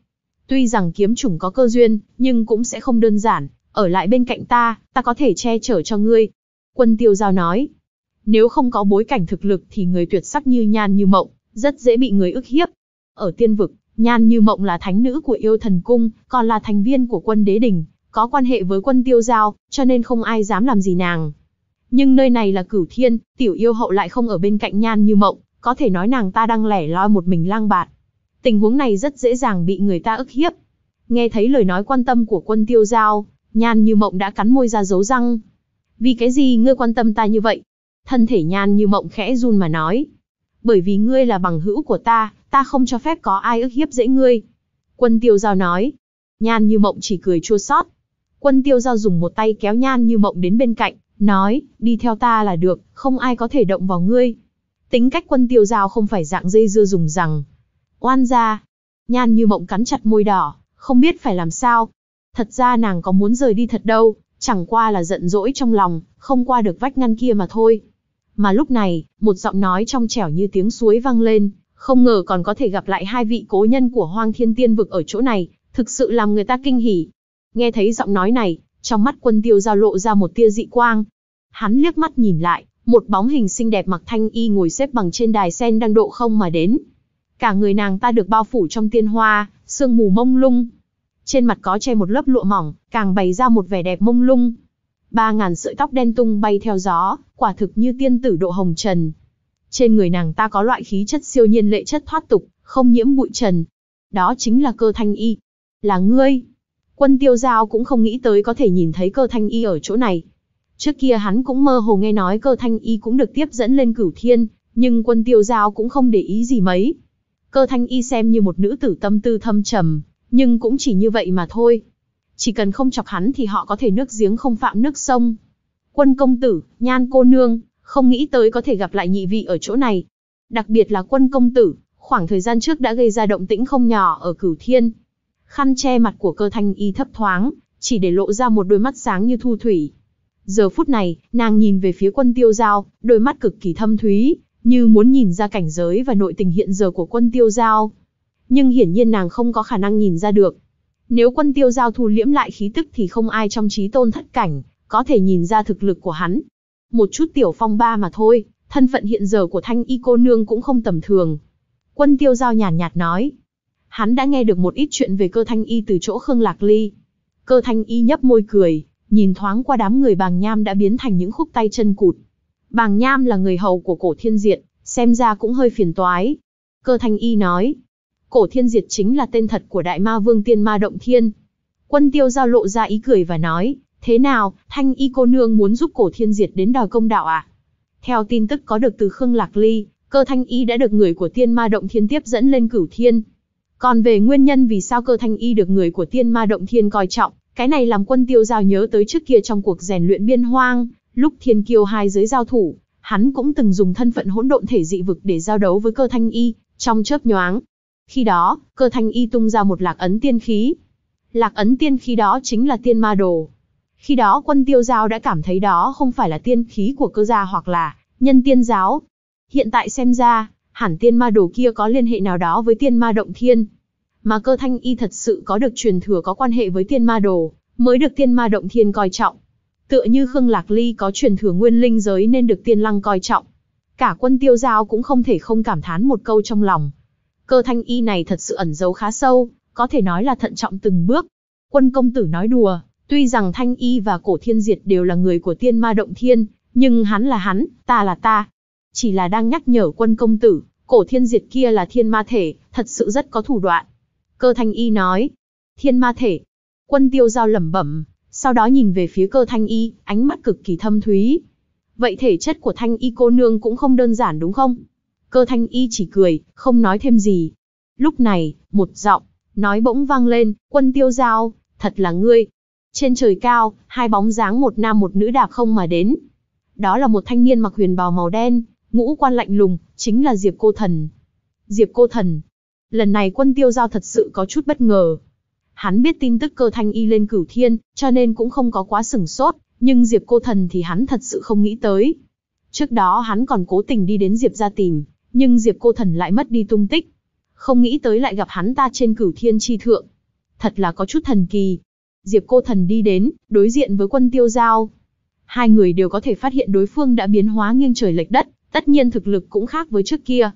Speaker 1: Tuy rằng kiếm chủng có cơ duyên, nhưng cũng sẽ không đơn giản, ở lại bên cạnh ta, ta có thể che chở cho ngươi, Quân tiêu giao nói, nếu không có bối cảnh thực lực thì người tuyệt sắc như nhan như mộng, rất dễ bị người ức hiếp. Ở tiên vực, nhan như mộng là thánh nữ của yêu thần cung, còn là thành viên của quân đế đình, có quan hệ với quân tiêu giao, cho nên không ai dám làm gì nàng. Nhưng nơi này là cửu thiên, tiểu yêu hậu lại không ở bên cạnh nhan như mộng, có thể nói nàng ta đang lẻ loi một mình lang bạt. Tình huống này rất dễ dàng bị người ta ức hiếp. Nghe thấy lời nói quan tâm của quân tiêu giao, nhan như mộng đã cắn môi ra dấu răng, vì cái gì ngươi quan tâm ta như vậy? Thân thể nhan như mộng khẽ run mà nói. Bởi vì ngươi là bằng hữu của ta, ta không cho phép có ai ức hiếp dễ ngươi. Quân tiêu giao nói. Nhan như mộng chỉ cười chua xót. Quân tiêu giao dùng một tay kéo nhan như mộng đến bên cạnh, nói, đi theo ta là được, không ai có thể động vào ngươi. Tính cách quân tiêu giao không phải dạng dây dưa dùng rằng. Oan ra. Nhan như mộng cắn chặt môi đỏ, không biết phải làm sao. Thật ra nàng có muốn rời đi thật đâu, Chẳng qua là giận dỗi trong lòng, không qua được vách ngăn kia mà thôi. Mà lúc này, một giọng nói trong trẻo như tiếng suối vang lên, không ngờ còn có thể gặp lại hai vị cố nhân của Hoang Thiên Tiên vực ở chỗ này, thực sự làm người ta kinh hỉ. Nghe thấy giọng nói này, trong mắt Quân Tiêu giao lộ ra một tia dị quang. Hắn liếc mắt nhìn lại, một bóng hình xinh đẹp mặc thanh y ngồi xếp bằng trên đài sen đang độ không mà đến. Cả người nàng ta được bao phủ trong tiên hoa, sương mù mông lung, trên mặt có che một lớp lụa mỏng, càng bày ra một vẻ đẹp mông lung. Ba ngàn sợi tóc đen tung bay theo gió, quả thực như tiên tử độ hồng trần. Trên người nàng ta có loại khí chất siêu nhiên lệ chất thoát tục, không nhiễm bụi trần. Đó chính là cơ thanh y. Là ngươi. Quân tiêu giao cũng không nghĩ tới có thể nhìn thấy cơ thanh y ở chỗ này. Trước kia hắn cũng mơ hồ nghe nói cơ thanh y cũng được tiếp dẫn lên cửu thiên, nhưng quân tiêu giao cũng không để ý gì mấy. Cơ thanh y xem như một nữ tử tâm tư thâm trầm, nhưng cũng chỉ như vậy mà thôi. Chỉ cần không chọc hắn thì họ có thể nước giếng không phạm nước sông. Quân công tử, nhan cô nương, không nghĩ tới có thể gặp lại nhị vị ở chỗ này. Đặc biệt là quân công tử, khoảng thời gian trước đã gây ra động tĩnh không nhỏ ở cửu thiên. Khăn che mặt của cơ thanh y thấp thoáng, chỉ để lộ ra một đôi mắt sáng như thu thủy. Giờ phút này, nàng nhìn về phía quân tiêu giao, đôi mắt cực kỳ thâm thúy, như muốn nhìn ra cảnh giới và nội tình hiện giờ của quân tiêu giao nhưng hiển nhiên nàng không có khả năng nhìn ra được. Nếu quân tiêu giao thu liễm lại khí tức thì không ai trong trí tôn thất cảnh, có thể nhìn ra thực lực của hắn. Một chút tiểu phong ba mà thôi, thân phận hiện giờ của thanh y cô nương cũng không tầm thường. Quân tiêu giao nhàn nhạt nói. Hắn đã nghe được một ít chuyện về cơ thanh y từ chỗ Khương Lạc Ly. Cơ thanh y nhấp môi cười, nhìn thoáng qua đám người bàng nham đã biến thành những khúc tay chân cụt. Bàng nham là người hầu của cổ thiên diện, xem ra cũng hơi phiền toái. Cơ thanh y nói, Cổ Thiên Diệt chính là tên thật của Đại Ma Vương Tiên Ma Động Thiên. Quân Tiêu Giao lộ ra ý cười và nói, thế nào, Thanh Y cô nương muốn giúp Cổ Thiên Diệt đến đòi công đạo à? Theo tin tức có được từ Khương Lạc Ly, cơ Thanh Y đã được người của Tiên Ma Động Thiên tiếp dẫn lên cửu thiên. Còn về nguyên nhân vì sao cơ Thanh Y được người của Tiên Ma Động Thiên coi trọng, cái này làm quân Tiêu Giao nhớ tới trước kia trong cuộc rèn luyện biên hoang, lúc Thiên Kiêu hai giới giao thủ, hắn cũng từng dùng thân phận hỗn độn thể dị vực để giao đấu với cơ Thanh Y, trong chớp nhoáng, khi đó, cơ thanh y tung ra một lạc ấn tiên khí. Lạc ấn tiên khí đó chính là tiên ma đồ. Khi đó quân tiêu giao đã cảm thấy đó không phải là tiên khí của cơ gia hoặc là nhân tiên giáo. Hiện tại xem ra, hẳn tiên ma đồ kia có liên hệ nào đó với tiên ma động thiên. Mà cơ thanh y thật sự có được truyền thừa có quan hệ với tiên ma đồ, mới được tiên ma động thiên coi trọng. Tựa như Khương Lạc Ly có truyền thừa nguyên linh giới nên được tiên lăng coi trọng. Cả quân tiêu giao cũng không thể không cảm thán một câu trong lòng. Cơ thanh y này thật sự ẩn giấu khá sâu, có thể nói là thận trọng từng bước. Quân công tử nói đùa, tuy rằng thanh y và cổ thiên diệt đều là người của tiên ma động thiên, nhưng hắn là hắn, ta là ta. Chỉ là đang nhắc nhở quân công tử, cổ thiên diệt kia là thiên ma thể, thật sự rất có thủ đoạn. Cơ thanh y nói, thiên ma thể. Quân tiêu giao lẩm bẩm, sau đó nhìn về phía cơ thanh y, ánh mắt cực kỳ thâm thúy. Vậy thể chất của thanh y cô nương cũng không đơn giản đúng không? Cơ thanh y chỉ cười, không nói thêm gì. Lúc này, một giọng, nói bỗng vang lên, quân tiêu giao, thật là ngươi. Trên trời cao, hai bóng dáng một nam một nữ đạp không mà đến. Đó là một thanh niên mặc huyền bào màu đen, ngũ quan lạnh lùng, chính là Diệp Cô Thần. Diệp Cô Thần. Lần này quân tiêu giao thật sự có chút bất ngờ. Hắn biết tin tức cơ thanh y lên cửu thiên, cho nên cũng không có quá sửng sốt, nhưng Diệp Cô Thần thì hắn thật sự không nghĩ tới. Trước đó hắn còn cố tình đi đến Diệp ra tìm, nhưng Diệp Cô Thần lại mất đi tung tích. Không nghĩ tới lại gặp hắn ta trên cửu thiên tri thượng. Thật là có chút thần kỳ. Diệp Cô Thần đi đến, đối diện với quân tiêu giao. Hai người đều có thể phát hiện đối phương đã biến hóa nghiêng trời lệch đất, tất nhiên thực lực cũng khác với trước kia.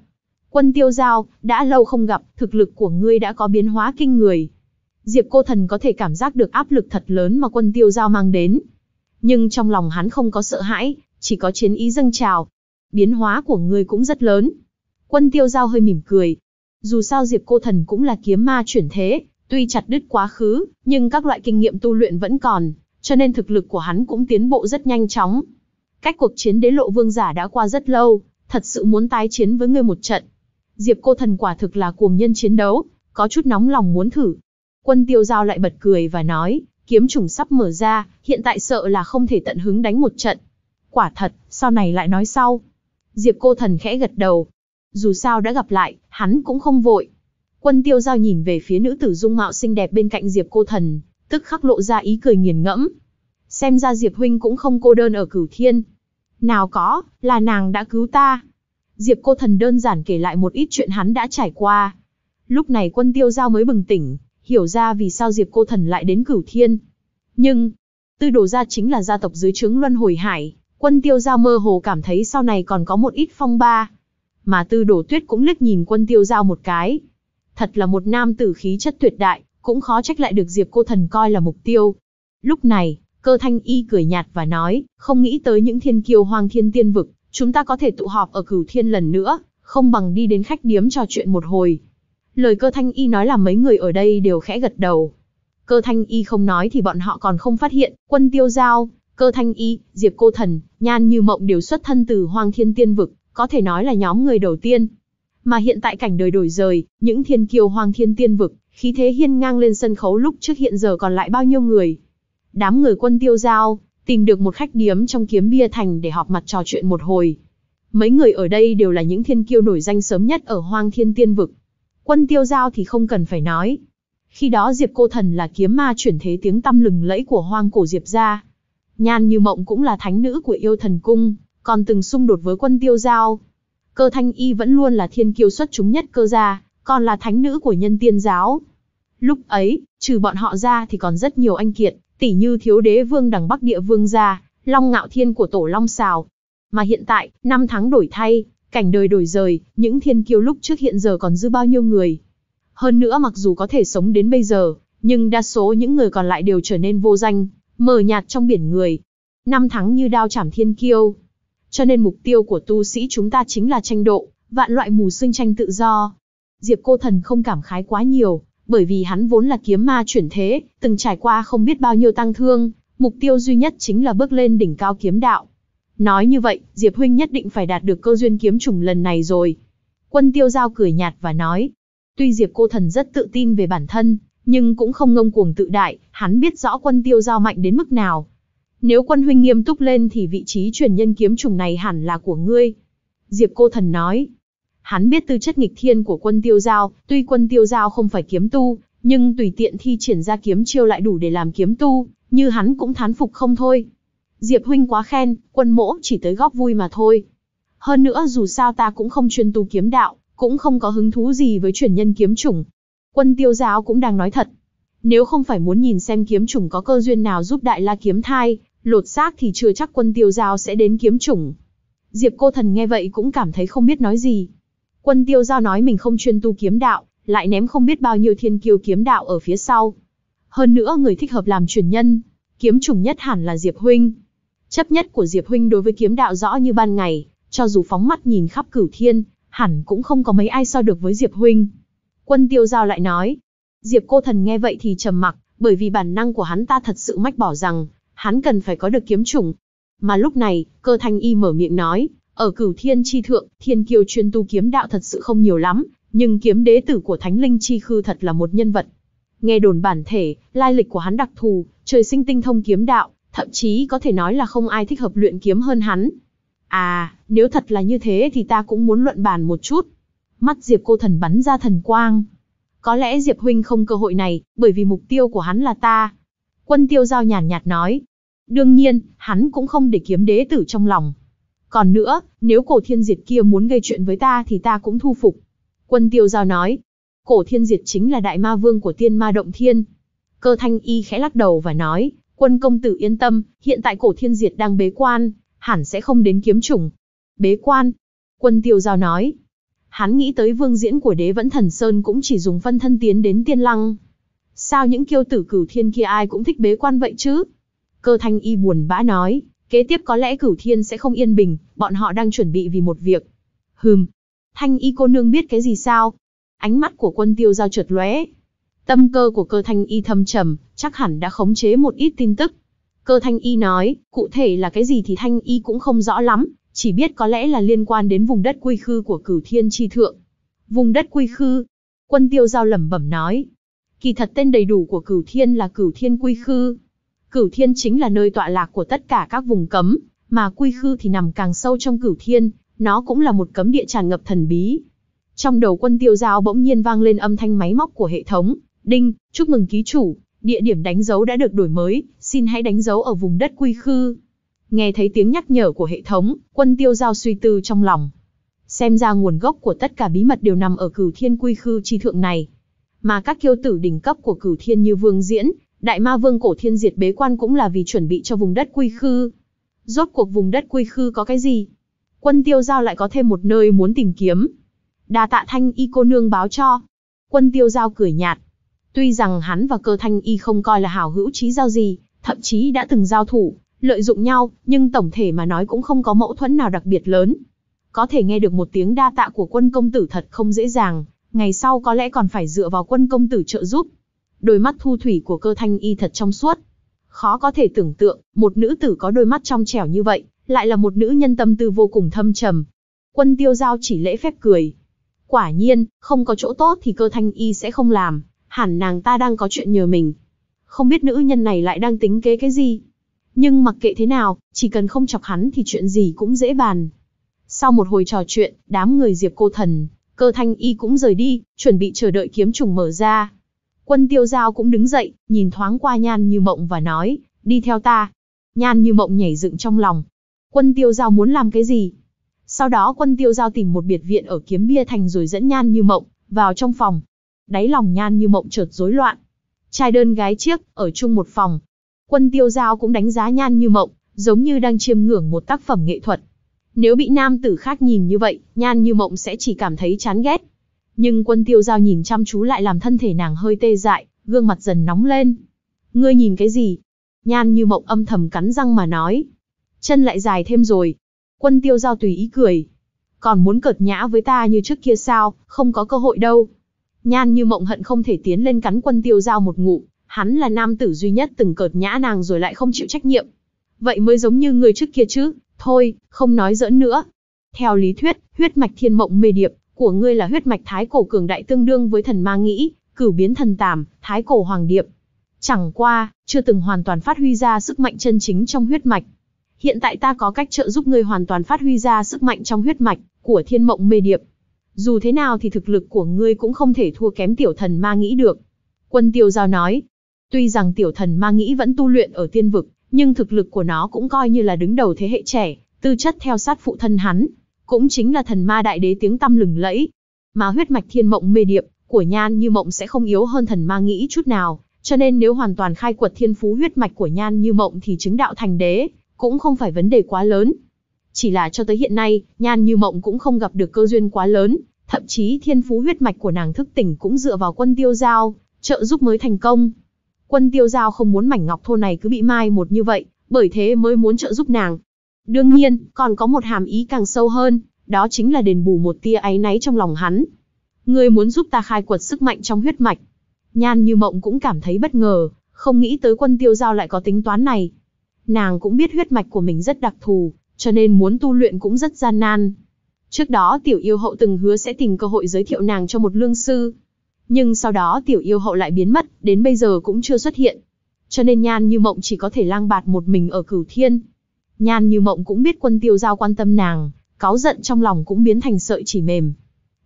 Speaker 1: Quân tiêu giao, đã lâu không gặp, thực lực của ngươi đã có biến hóa kinh người. Diệp Cô Thần có thể cảm giác được áp lực thật lớn mà quân tiêu giao mang đến. Nhưng trong lòng hắn không có sợ hãi, chỉ có chiến ý dâng trào. Biến hóa của ngươi cũng rất lớn, Quân tiêu giao hơi mỉm cười. Dù sao Diệp cô thần cũng là kiếm ma chuyển thế, tuy chặt đứt quá khứ, nhưng các loại kinh nghiệm tu luyện vẫn còn, cho nên thực lực của hắn cũng tiến bộ rất nhanh chóng. Cách cuộc chiến đế lộ vương giả đã qua rất lâu, thật sự muốn tái chiến với ngươi một trận. Diệp cô thần quả thực là cuồng nhân chiến đấu, có chút nóng lòng muốn thử. Quân tiêu giao lại bật cười và nói, kiếm trùng sắp mở ra, hiện tại sợ là không thể tận hứng đánh một trận. Quả thật, sau này lại nói sau. Diệp cô thần khẽ gật đầu, dù sao đã gặp lại, hắn cũng không vội. Quân tiêu giao nhìn về phía nữ tử dung mạo xinh đẹp bên cạnh Diệp cô thần, tức khắc lộ ra ý cười nghiền ngẫm. Xem ra Diệp huynh cũng không cô đơn ở cửu thiên. Nào có, là nàng đã cứu ta. Diệp cô thần đơn giản kể lại một ít chuyện hắn đã trải qua. Lúc này quân tiêu giao mới bừng tỉnh, hiểu ra vì sao Diệp cô thần lại đến cửu thiên. Nhưng, tư đồ gia chính là gia tộc dưới trướng luân hồi hải, quân tiêu giao mơ hồ cảm thấy sau này còn có một ít phong ba, mà tư đổ tuyết cũng liếc nhìn quân tiêu giao một cái. Thật là một nam tử khí chất tuyệt đại, cũng khó trách lại được Diệp cô thần coi là mục tiêu. Lúc này, cơ thanh y cười nhạt và nói, không nghĩ tới những thiên kiêu hoang thiên tiên vực, chúng ta có thể tụ họp ở cửu thiên lần nữa, không bằng đi đến khách điếm trò chuyện một hồi. Lời cơ thanh y nói là mấy người ở đây đều khẽ gật đầu. Cơ thanh y không nói thì bọn họ còn không phát hiện, quân tiêu giao, cơ thanh y, diệp cô thần, nhan như mộng đều xuất thân từ hoang thiên tiên vực, có thể nói là nhóm người đầu tiên. Mà hiện tại cảnh đời đổi rời, những thiên kiều hoàng thiên tiên vực, khí thế hiên ngang lên sân khấu lúc trước hiện giờ còn lại bao nhiêu người. Đám người quân tiêu giao, tìm được một khách điếm trong kiếm bia thành để họp mặt trò chuyện một hồi. Mấy người ở đây đều là những thiên kiêu nổi danh sớm nhất ở hoang thiên tiên vực. Quân tiêu giao thì không cần phải nói. Khi đó Diệp Cô Thần là kiếm ma chuyển thế tiếng tăm lừng lẫy của hoang cổ Diệp gia. Nhan như mộng cũng là thánh nữ của yêu thần cung, còn từng xung đột với quân tiêu giao. Cơ Thanh Y vẫn luôn là thiên kiêu xuất chúng nhất cơ gia, còn là thánh nữ của nhân tiên giáo. Lúc ấy, trừ bọn họ ra thì còn rất nhiều anh kiện, tỉ như thiếu đế vương đằng Bắc địa vương gia, long ngạo thiên của tổ long xào. Mà hiện tại, năm tháng đổi thay, cảnh đời đổi rời, những thiên kiêu lúc trước hiện giờ còn dư bao nhiêu người. Hơn nữa mặc dù có thể sống đến bây giờ, nhưng đa số những người còn lại đều trở nên vô danh, mờ nhạt trong biển người. Năm tháng như đao chảm thiên kiêu. Cho nên mục tiêu của tu sĩ chúng ta chính là tranh độ, vạn loại mù xương tranh tự do. Diệp Cô Thần không cảm khái quá nhiều, bởi vì hắn vốn là kiếm ma chuyển thế, từng trải qua không biết bao nhiêu tăng thương, mục tiêu duy nhất chính là bước lên đỉnh cao kiếm đạo. Nói như vậy, Diệp Huynh nhất định phải đạt được cơ duyên kiếm trùng lần này rồi. Quân tiêu giao cười nhạt và nói, tuy Diệp Cô Thần rất tự tin về bản thân, nhưng cũng không ngông cuồng tự đại, hắn biết rõ quân tiêu giao mạnh đến mức nào, nếu quân huynh nghiêm túc lên thì vị trí truyền nhân kiếm trùng này hẳn là của ngươi. Diệp cô thần nói. Hắn biết tư chất nghịch thiên của quân tiêu giao, tuy quân tiêu giao không phải kiếm tu, nhưng tùy tiện thi triển ra kiếm chiêu lại đủ để làm kiếm tu, như hắn cũng thán phục không thôi. Diệp huynh quá khen, quân mỗ chỉ tới góc vui mà thôi. Hơn nữa dù sao ta cũng không chuyên tu kiếm đạo, cũng không có hứng thú gì với truyền nhân kiếm chủng. Quân tiêu giáo cũng đang nói thật. Nếu không phải muốn nhìn xem kiếm chủng có cơ duyên nào giúp đại la kiếm thai, lột xác thì chưa chắc quân tiêu giao sẽ đến kiếm chủng. Diệp cô thần nghe vậy cũng cảm thấy không biết nói gì. Quân tiêu giao nói mình không chuyên tu kiếm đạo, lại ném không biết bao nhiêu thiên kiêu kiếm đạo ở phía sau. Hơn nữa người thích hợp làm truyền nhân, kiếm chủng nhất hẳn là Diệp Huynh. Chấp nhất của Diệp Huynh đối với kiếm đạo rõ như ban ngày, cho dù phóng mắt nhìn khắp cửu thiên, hẳn cũng không có mấy ai so được với Diệp Huynh. Quân tiêu giao lại nói. Diệp cô thần nghe vậy thì trầm mặc, bởi vì bản năng của hắn ta thật sự mách bỏ rằng, hắn cần phải có được kiếm chủng. Mà lúc này, cơ thanh y mở miệng nói, ở cửu thiên chi thượng, thiên kiêu chuyên tu kiếm đạo thật sự không nhiều lắm, nhưng kiếm đế tử của thánh linh chi khư thật là một nhân vật. Nghe đồn bản thể, lai lịch của hắn đặc thù, trời sinh tinh thông kiếm đạo, thậm chí có thể nói là không ai thích hợp luyện kiếm hơn hắn. À, nếu thật là như thế thì ta cũng muốn luận bàn một chút. Mắt Diệp cô thần bắn ra thần quang. Có lẽ Diệp huynh không cơ hội này, bởi vì mục tiêu của hắn là ta. Quân tiêu giao nhàn nhạt nói, Đương nhiên, hắn cũng không để kiếm đế tử trong lòng. Còn nữa, nếu cổ thiên diệt kia muốn gây chuyện với ta thì ta cũng thu phục. Quân tiêu giao nói, cổ thiên diệt chính là đại ma vương của tiên ma động thiên. Cơ thanh y khẽ lắc đầu và nói, quân công tử yên tâm, hiện tại cổ thiên diệt đang bế quan, hẳn sẽ không đến kiếm trùng. Bế quan, quân tiêu giao nói. Hắn nghĩ tới vương diễn của đế vẫn thần Sơn cũng chỉ dùng phân thân tiến đến tiên lăng. Sao những kiêu tử cửu thiên kia ai cũng thích bế quan vậy chứ? Cơ thanh y buồn bã nói, kế tiếp có lẽ cửu thiên sẽ không yên bình, bọn họ đang chuẩn bị vì một việc. Hừm, thanh y cô nương biết cái gì sao? Ánh mắt của quân tiêu giao trượt lóe. Tâm cơ của cơ thanh y thâm trầm, chắc hẳn đã khống chế một ít tin tức. Cơ thanh y nói, cụ thể là cái gì thì thanh y cũng không rõ lắm, chỉ biết có lẽ là liên quan đến vùng đất quy khư của cửu thiên tri thượng. Vùng đất quy khư, quân tiêu giao lẩm bẩm nói. Kỳ thật tên đầy đủ của cửu thiên là cửu thiên quy khư, Cửu Thiên chính là nơi tọa lạc của tất cả các vùng cấm, mà Quy Khư thì nằm càng sâu trong Cửu Thiên, nó cũng là một cấm địa tràn ngập thần bí. Trong đầu quân tiêu giao bỗng nhiên vang lên âm thanh máy móc của hệ thống, đinh, chúc mừng ký chủ, địa điểm đánh dấu đã được đổi mới, xin hãy đánh dấu ở vùng đất Quy Khư. Nghe thấy tiếng nhắc nhở của hệ thống, quân tiêu giao suy tư trong lòng. Xem ra nguồn gốc của tất cả bí mật đều nằm ở cửu thiên quy khư chi thượng này. Mà các kiêu tử đỉnh cấp của cửu thiên như vương diễn, Đại ma vương cổ thiên diệt bế quan cũng là vì chuẩn bị cho vùng đất quy khư. Rốt cuộc vùng đất quy khư có cái gì? Quân tiêu giao lại có thêm một nơi muốn tìm kiếm. Đà tạ thanh y cô nương báo cho. Quân tiêu giao cười nhạt. Tuy rằng hắn và cơ thanh y không coi là hảo hữu trí giao gì, thậm chí đã từng giao thủ, lợi dụng nhau, nhưng tổng thể mà nói cũng không có mẫu thuẫn nào đặc biệt lớn. Có thể nghe được một tiếng đa tạ của quân công tử thật không dễ dàng, ngày sau có lẽ còn phải dựa vào quân công tử trợ giúp đôi mắt thu thủy của cơ thanh y thật trong suốt. Khó có thể tưởng tượng, một nữ tử có đôi mắt trong trẻo như vậy, lại là một nữ nhân tâm tư vô cùng thâm trầm. Quân tiêu giao chỉ lễ phép cười. Quả nhiên, không có chỗ tốt thì cơ thanh y sẽ không làm, hẳn nàng ta đang có chuyện nhờ mình. Không biết nữ nhân này lại đang tính kế cái gì. Nhưng mặc kệ thế nào, chỉ cần không chọc hắn thì chuyện gì cũng dễ bàn. Sau một hồi trò chuyện, đám người diệp cô thần, cơ thanh y cũng rời đi, chuẩn bị chờ đợi kiếm trùng mở ra. Quân tiêu giao cũng đứng dậy, nhìn thoáng qua nhan như mộng và nói, đi theo ta. Nhan như mộng nhảy dựng trong lòng. Quân tiêu giao muốn làm cái gì? Sau đó quân tiêu giao tìm một biệt viện ở kiếm bia thành rồi dẫn nhan như mộng, vào trong phòng. Đáy lòng nhan như mộng chợt rối loạn. Trai đơn gái chiếc, ở chung một phòng. Quân tiêu giao cũng đánh giá nhan như mộng, giống như đang chiêm ngưỡng một tác phẩm nghệ thuật. Nếu bị nam tử khác nhìn như vậy, nhan như mộng sẽ chỉ cảm thấy chán ghét. Nhưng quân tiêu giao nhìn chăm chú lại làm thân thể nàng hơi tê dại, gương mặt dần nóng lên. Ngươi nhìn cái gì? Nhan như mộng âm thầm cắn răng mà nói. Chân lại dài thêm rồi. Quân tiêu giao tùy ý cười. Còn muốn cợt nhã với ta như trước kia sao, không có cơ hội đâu. Nhan như mộng hận không thể tiến lên cắn quân tiêu giao một ngụ. Hắn là nam tử duy nhất từng cợt nhã nàng rồi lại không chịu trách nhiệm. Vậy mới giống như người trước kia chứ. Thôi, không nói giỡn nữa. Theo lý thuyết, huyết mạch thiên mộng mê điệp, của ngươi là huyết mạch thái cổ cường đại tương đương với thần ma nghĩ, cửu biến thần tàm, thái cổ hoàng điệp. Chẳng qua, chưa từng hoàn toàn phát huy ra sức mạnh chân chính trong huyết mạch. Hiện tại ta có cách trợ giúp ngươi hoàn toàn phát huy ra sức mạnh trong huyết mạch của thiên mộng mê điệp. Dù thế nào thì thực lực của ngươi cũng không thể thua kém tiểu thần ma nghĩ được. Quân tiêu giao nói, tuy rằng tiểu thần ma nghĩ vẫn tu luyện ở tiên vực, nhưng thực lực của nó cũng coi như là đứng đầu thế hệ trẻ, tư chất theo sát phụ thân hắn, cũng chính là thần ma đại đế tiếng tăm lừng lẫy. Mà huyết mạch thiên mộng mê điệp của Nhan Như Mộng sẽ không yếu hơn thần ma nghĩ chút nào, cho nên nếu hoàn toàn khai quật thiên phú huyết mạch của Nhan Như Mộng thì chứng đạo thành đế cũng không phải vấn đề quá lớn. Chỉ là cho tới hiện nay, Nhan Như Mộng cũng không gặp được cơ duyên quá lớn, thậm chí thiên phú huyết mạch của nàng thức tỉnh cũng dựa vào quân tiêu giao, trợ giúp mới thành công. Quân tiêu giao không muốn mảnh ngọc thô này cứ bị mai một như vậy, bởi thế mới muốn trợ giúp nàng. Đương nhiên, còn có một hàm ý càng sâu hơn, đó chính là đền bù một tia áy náy trong lòng hắn. Ngươi muốn giúp ta khai quật sức mạnh trong huyết mạch. Nhan như mộng cũng cảm thấy bất ngờ, không nghĩ tới quân tiêu giao lại có tính toán này. Nàng cũng biết huyết mạch của mình rất đặc thù, cho nên muốn tu luyện cũng rất gian nan. Trước đó tiểu yêu hậu từng hứa sẽ tìm cơ hội giới thiệu nàng cho một lương sư. Nhưng sau đó tiểu yêu hậu lại biến mất, đến bây giờ cũng chưa xuất hiện. Cho nên nhan như mộng chỉ có thể lang bạt một mình ở cửu thiên, Nhan như mộng cũng biết quân tiêu giao quan tâm nàng, cáu giận trong lòng cũng biến thành sợi chỉ mềm.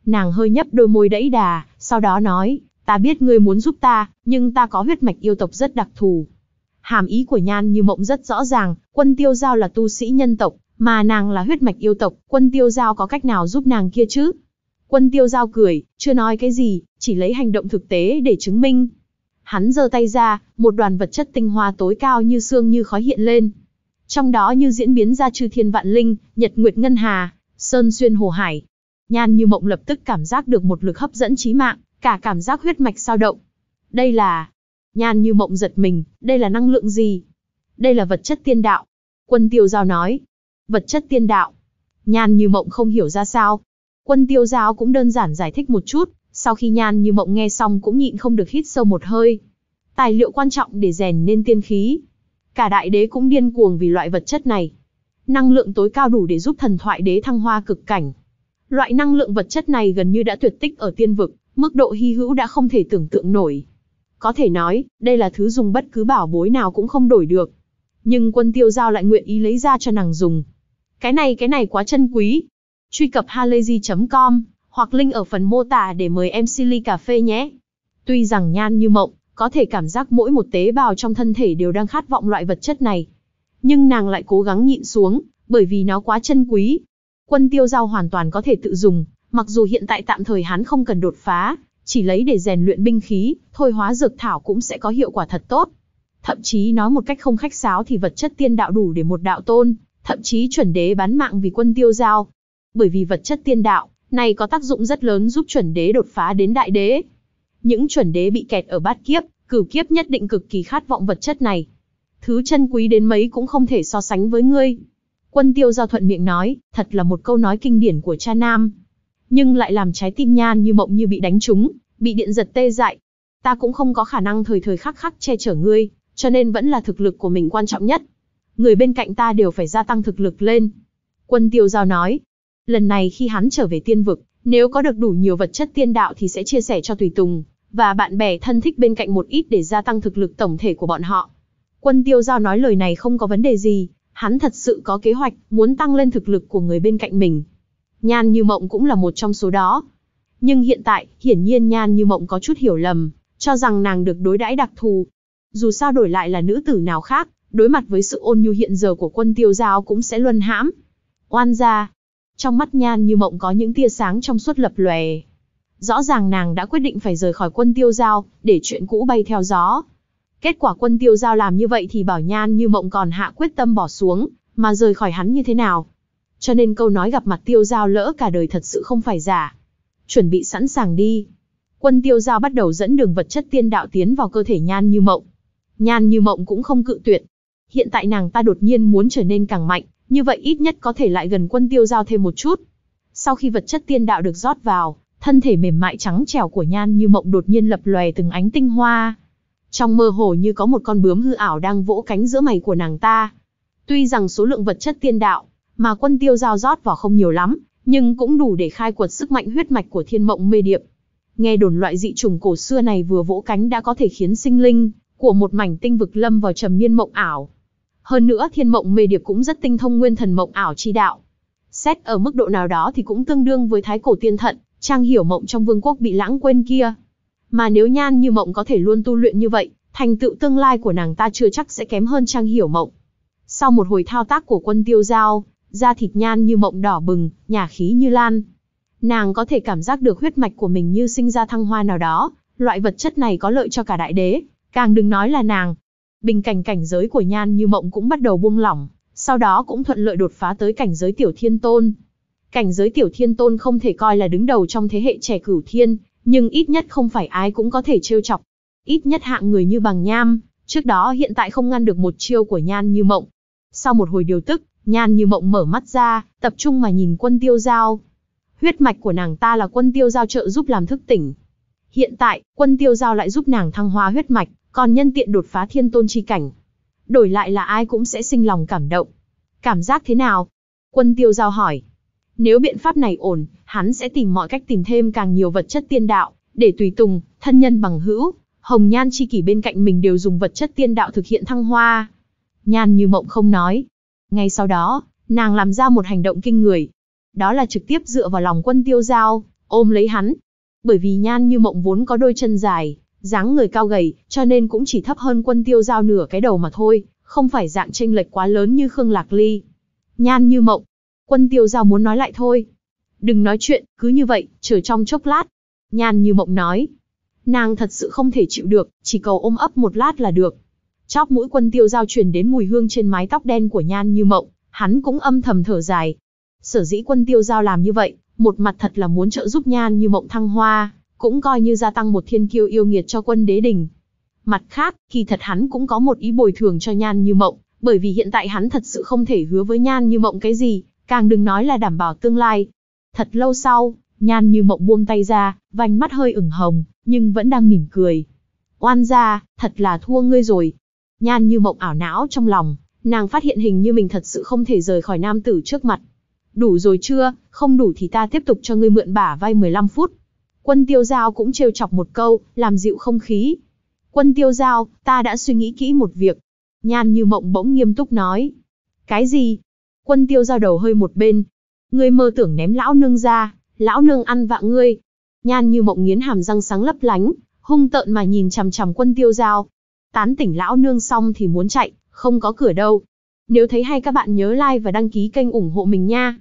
Speaker 1: Nàng hơi nhấp đôi môi đẫy đà, sau đó nói, ta biết ngươi muốn giúp ta, nhưng ta có huyết mạch yêu tộc rất đặc thù. Hàm ý của nhan như mộng rất rõ ràng, quân tiêu giao là tu sĩ nhân tộc, mà nàng là huyết mạch yêu tộc, quân tiêu giao có cách nào giúp nàng kia chứ? Quân tiêu giao cười, chưa nói cái gì, chỉ lấy hành động thực tế để chứng minh. Hắn giơ tay ra, một đoàn vật chất tinh hoa tối cao như xương như khói hiện lên, trong đó như diễn biến ra chư thiên vạn linh, nhật nguyệt ngân hà, sơn xuyên hồ hải. Nhan như mộng lập tức cảm giác được một lực hấp dẫn trí mạng, cả cảm giác huyết mạch sao động. Đây là... Nhan như mộng giật mình, đây là năng lượng gì? Đây là vật chất tiên đạo. Quân tiêu giao nói. Vật chất tiên đạo. Nhan như mộng không hiểu ra sao. Quân tiêu giao cũng đơn giản giải thích một chút, sau khi nhan như mộng nghe xong cũng nhịn không được hít sâu một hơi. Tài liệu quan trọng để rèn nên tiên khí, Cả đại đế cũng điên cuồng vì loại vật chất này. Năng lượng tối cao đủ để giúp thần thoại đế thăng hoa cực cảnh. Loại năng lượng vật chất này gần như đã tuyệt tích ở tiên vực, mức độ hy hữu đã không thể tưởng tượng nổi. Có thể nói, đây là thứ dùng bất cứ bảo bối nào cũng không đổi được. Nhưng quân tiêu giao lại nguyện ý lấy ra cho nàng dùng. Cái này cái này quá chân quý. Truy cập halayzi.com hoặc link ở phần mô tả để mời em Silly Cà Phê nhé. Tuy rằng nhan như mộng, có thể cảm giác mỗi một tế bào trong thân thể đều đang khát vọng loại vật chất này. Nhưng nàng lại cố gắng nhịn xuống, bởi vì nó quá chân quý. Quân tiêu giao hoàn toàn có thể tự dùng, mặc dù hiện tại tạm thời hắn không cần đột phá, chỉ lấy để rèn luyện binh khí, thôi hóa dược thảo cũng sẽ có hiệu quả thật tốt. Thậm chí nói một cách không khách sáo thì vật chất tiên đạo đủ để một đạo tôn, thậm chí chuẩn đế bán mạng vì quân tiêu giao. Bởi vì vật chất tiên đạo này có tác dụng rất lớn giúp chuẩn đế đột phá đến đại đế, những chuẩn đế bị kẹt ở bát kiếp, cửu kiếp nhất định cực kỳ khát vọng vật chất này. Thứ chân quý đến mấy cũng không thể so sánh với ngươi. Quân tiêu giao thuận miệng nói, thật là một câu nói kinh điển của cha nam. Nhưng lại làm trái tim nhan như mộng như bị đánh trúng, bị điện giật tê dại. Ta cũng không có khả năng thời thời khắc khắc che chở ngươi, cho nên vẫn là thực lực của mình quan trọng nhất. Người bên cạnh ta đều phải gia tăng thực lực lên. Quân tiêu giao nói, lần này khi hắn trở về tiên vực, nếu có được đủ nhiều vật chất tiên đạo thì sẽ chia sẻ cho Tùy Tùng và bạn bè thân thích bên cạnh một ít để gia tăng thực lực tổng thể của bọn họ. Quân tiêu giao nói lời này không có vấn đề gì, hắn thật sự có kế hoạch, muốn tăng lên thực lực của người bên cạnh mình. Nhan như mộng cũng là một trong số đó. Nhưng hiện tại, hiển nhiên Nhan như mộng có chút hiểu lầm, cho rằng nàng được đối đãi đặc thù. Dù sao đổi lại là nữ tử nào khác, đối mặt với sự ôn nhu hiện giờ của quân tiêu giao cũng sẽ luân hãm. Oan ra. Trong mắt Nhan như mộng có những tia sáng trong suốt lập lòe, Rõ ràng nàng đã quyết định phải rời khỏi quân tiêu giao, để chuyện cũ bay theo gió. Kết quả quân tiêu giao làm như vậy thì bảo nhan như mộng còn hạ quyết tâm bỏ xuống, mà rời khỏi hắn như thế nào. Cho nên câu nói gặp mặt tiêu giao lỡ cả đời thật sự không phải giả. Chuẩn bị sẵn sàng đi. Quân tiêu giao bắt đầu dẫn đường vật chất tiên đạo tiến vào cơ thể nhan như mộng. Nhan như mộng cũng không cự tuyệt. Hiện tại nàng ta đột nhiên muốn trở nên càng mạnh, như vậy ít nhất có thể lại gần quân tiêu giao thêm một chút. Sau khi vật chất tiên đạo được rót vào, thân thể mềm mại trắng trẻo của Nhan Như Mộng đột nhiên lập lòe từng ánh tinh hoa. Trong mơ hồ như có một con bướm hư ảo đang vỗ cánh giữa mày của nàng ta. Tuy rằng số lượng vật chất tiên đạo mà Quân Tiêu giao rót vào không nhiều lắm, nhưng cũng đủ để khai quật sức mạnh huyết mạch của Thiên Mộng Mê Điệp. Nghe đồn loại dị trùng cổ xưa này vừa vỗ cánh đã có thể khiến sinh linh của một mảnh tinh vực lâm vào trầm miên mộng ảo. Hơn nữa Thiên Mộng Mê Điệp cũng rất tinh thông nguyên thần mộng ảo chi đạo. Xét ở mức độ nào đó thì cũng tương đương với Thái Cổ Tiên Thận, Trang hiểu mộng trong vương quốc bị lãng quên kia. Mà nếu nhan như mộng có thể luôn tu luyện như vậy, thành tựu tương lai của nàng ta chưa chắc sẽ kém hơn Trang hiểu mộng. Sau một hồi thao tác của quân tiêu giao, da thịt nhan như mộng đỏ bừng, nhà khí như lan. Nàng có thể cảm giác được huyết mạch của mình như sinh ra thăng hoa nào đó, loại vật chất này có lợi cho cả đại đế, càng đừng nói là nàng. Bình cảnh cảnh giới của nhan như mộng cũng bắt đầu buông lỏng, sau đó cũng thuận lợi đột phá tới cảnh giới tiểu thiên tôn. Cảnh giới tiểu thiên tôn không thể coi là đứng đầu trong thế hệ trẻ cửu thiên, nhưng ít nhất không phải ai cũng có thể trêu chọc. Ít nhất hạng người như bằng nham, trước đó hiện tại không ngăn được một chiêu của nhan như mộng. Sau một hồi điều tức, nhan như mộng mở mắt ra, tập trung mà nhìn quân tiêu giao. Huyết mạch của nàng ta là quân tiêu giao trợ giúp làm thức tỉnh. Hiện tại, quân tiêu giao lại giúp nàng thăng hoa huyết mạch, còn nhân tiện đột phá thiên tôn chi cảnh. Đổi lại là ai cũng sẽ sinh lòng cảm động. Cảm giác thế nào? Quân tiêu giao hỏi. Nếu biện pháp này ổn, hắn sẽ tìm mọi cách tìm thêm càng nhiều vật chất tiên đạo, để tùy tùng, thân nhân bằng hữu, hồng nhan chi kỷ bên cạnh mình đều dùng vật chất tiên đạo thực hiện thăng hoa. Nhan như mộng không nói. Ngay sau đó, nàng làm ra một hành động kinh người. Đó là trực tiếp dựa vào lòng quân tiêu giao, ôm lấy hắn. Bởi vì nhan như mộng vốn có đôi chân dài, dáng người cao gầy, cho nên cũng chỉ thấp hơn quân tiêu giao nửa cái đầu mà thôi, không phải dạng chênh lệch quá lớn như Khương Lạc Ly. Nhan như mộng, Quân tiêu giao muốn nói lại thôi. Đừng nói chuyện, cứ như vậy, chờ trong chốc lát. Nhan như mộng nói. Nàng thật sự không thể chịu được, chỉ cầu ôm ấp một lát là được. Chóp mũi quân tiêu giao truyền đến mùi hương trên mái tóc đen của nhan như mộng, hắn cũng âm thầm thở dài. Sở dĩ quân tiêu giao làm như vậy, một mặt thật là muốn trợ giúp nhan như mộng thăng hoa, cũng coi như gia tăng một thiên kiêu yêu nghiệt cho quân đế đình. Mặt khác, kỳ thật hắn cũng có một ý bồi thường cho Nhan Như Mộng, bởi vì hiện tại hắn thật sự không thể hứa với Nhan Như Mộng cái gì, Càng đừng nói là đảm bảo tương lai. Thật lâu sau, nhan như mộng buông tay ra, vành mắt hơi ửng hồng, nhưng vẫn đang mỉm cười. Oan ra, thật là thua ngươi rồi. Nhan như mộng ảo não trong lòng, nàng phát hiện hình như mình thật sự không thể rời khỏi nam tử trước mặt. Đủ rồi chưa, không đủ thì ta tiếp tục cho ngươi mượn bả vay 15 phút. Quân tiêu giao cũng trêu chọc một câu, làm dịu không khí. Quân tiêu giao, ta đã suy nghĩ kỹ một việc. Nhan như mộng bỗng nghiêm túc nói. Cái gì, Quân tiêu giao đầu hơi một bên. Ngươi mơ tưởng ném lão nương ra, lão nương ăn vạ ngươi. Nhan như mộng nghiến hàm răng sáng lấp lánh, hung tợn mà nhìn chằm chằm quân tiêu giao. Tán tỉnh lão nương xong thì muốn chạy, không có cửa đâu. Nếu thấy hay các bạn nhớ like và đăng ký kênh ủng hộ mình nha.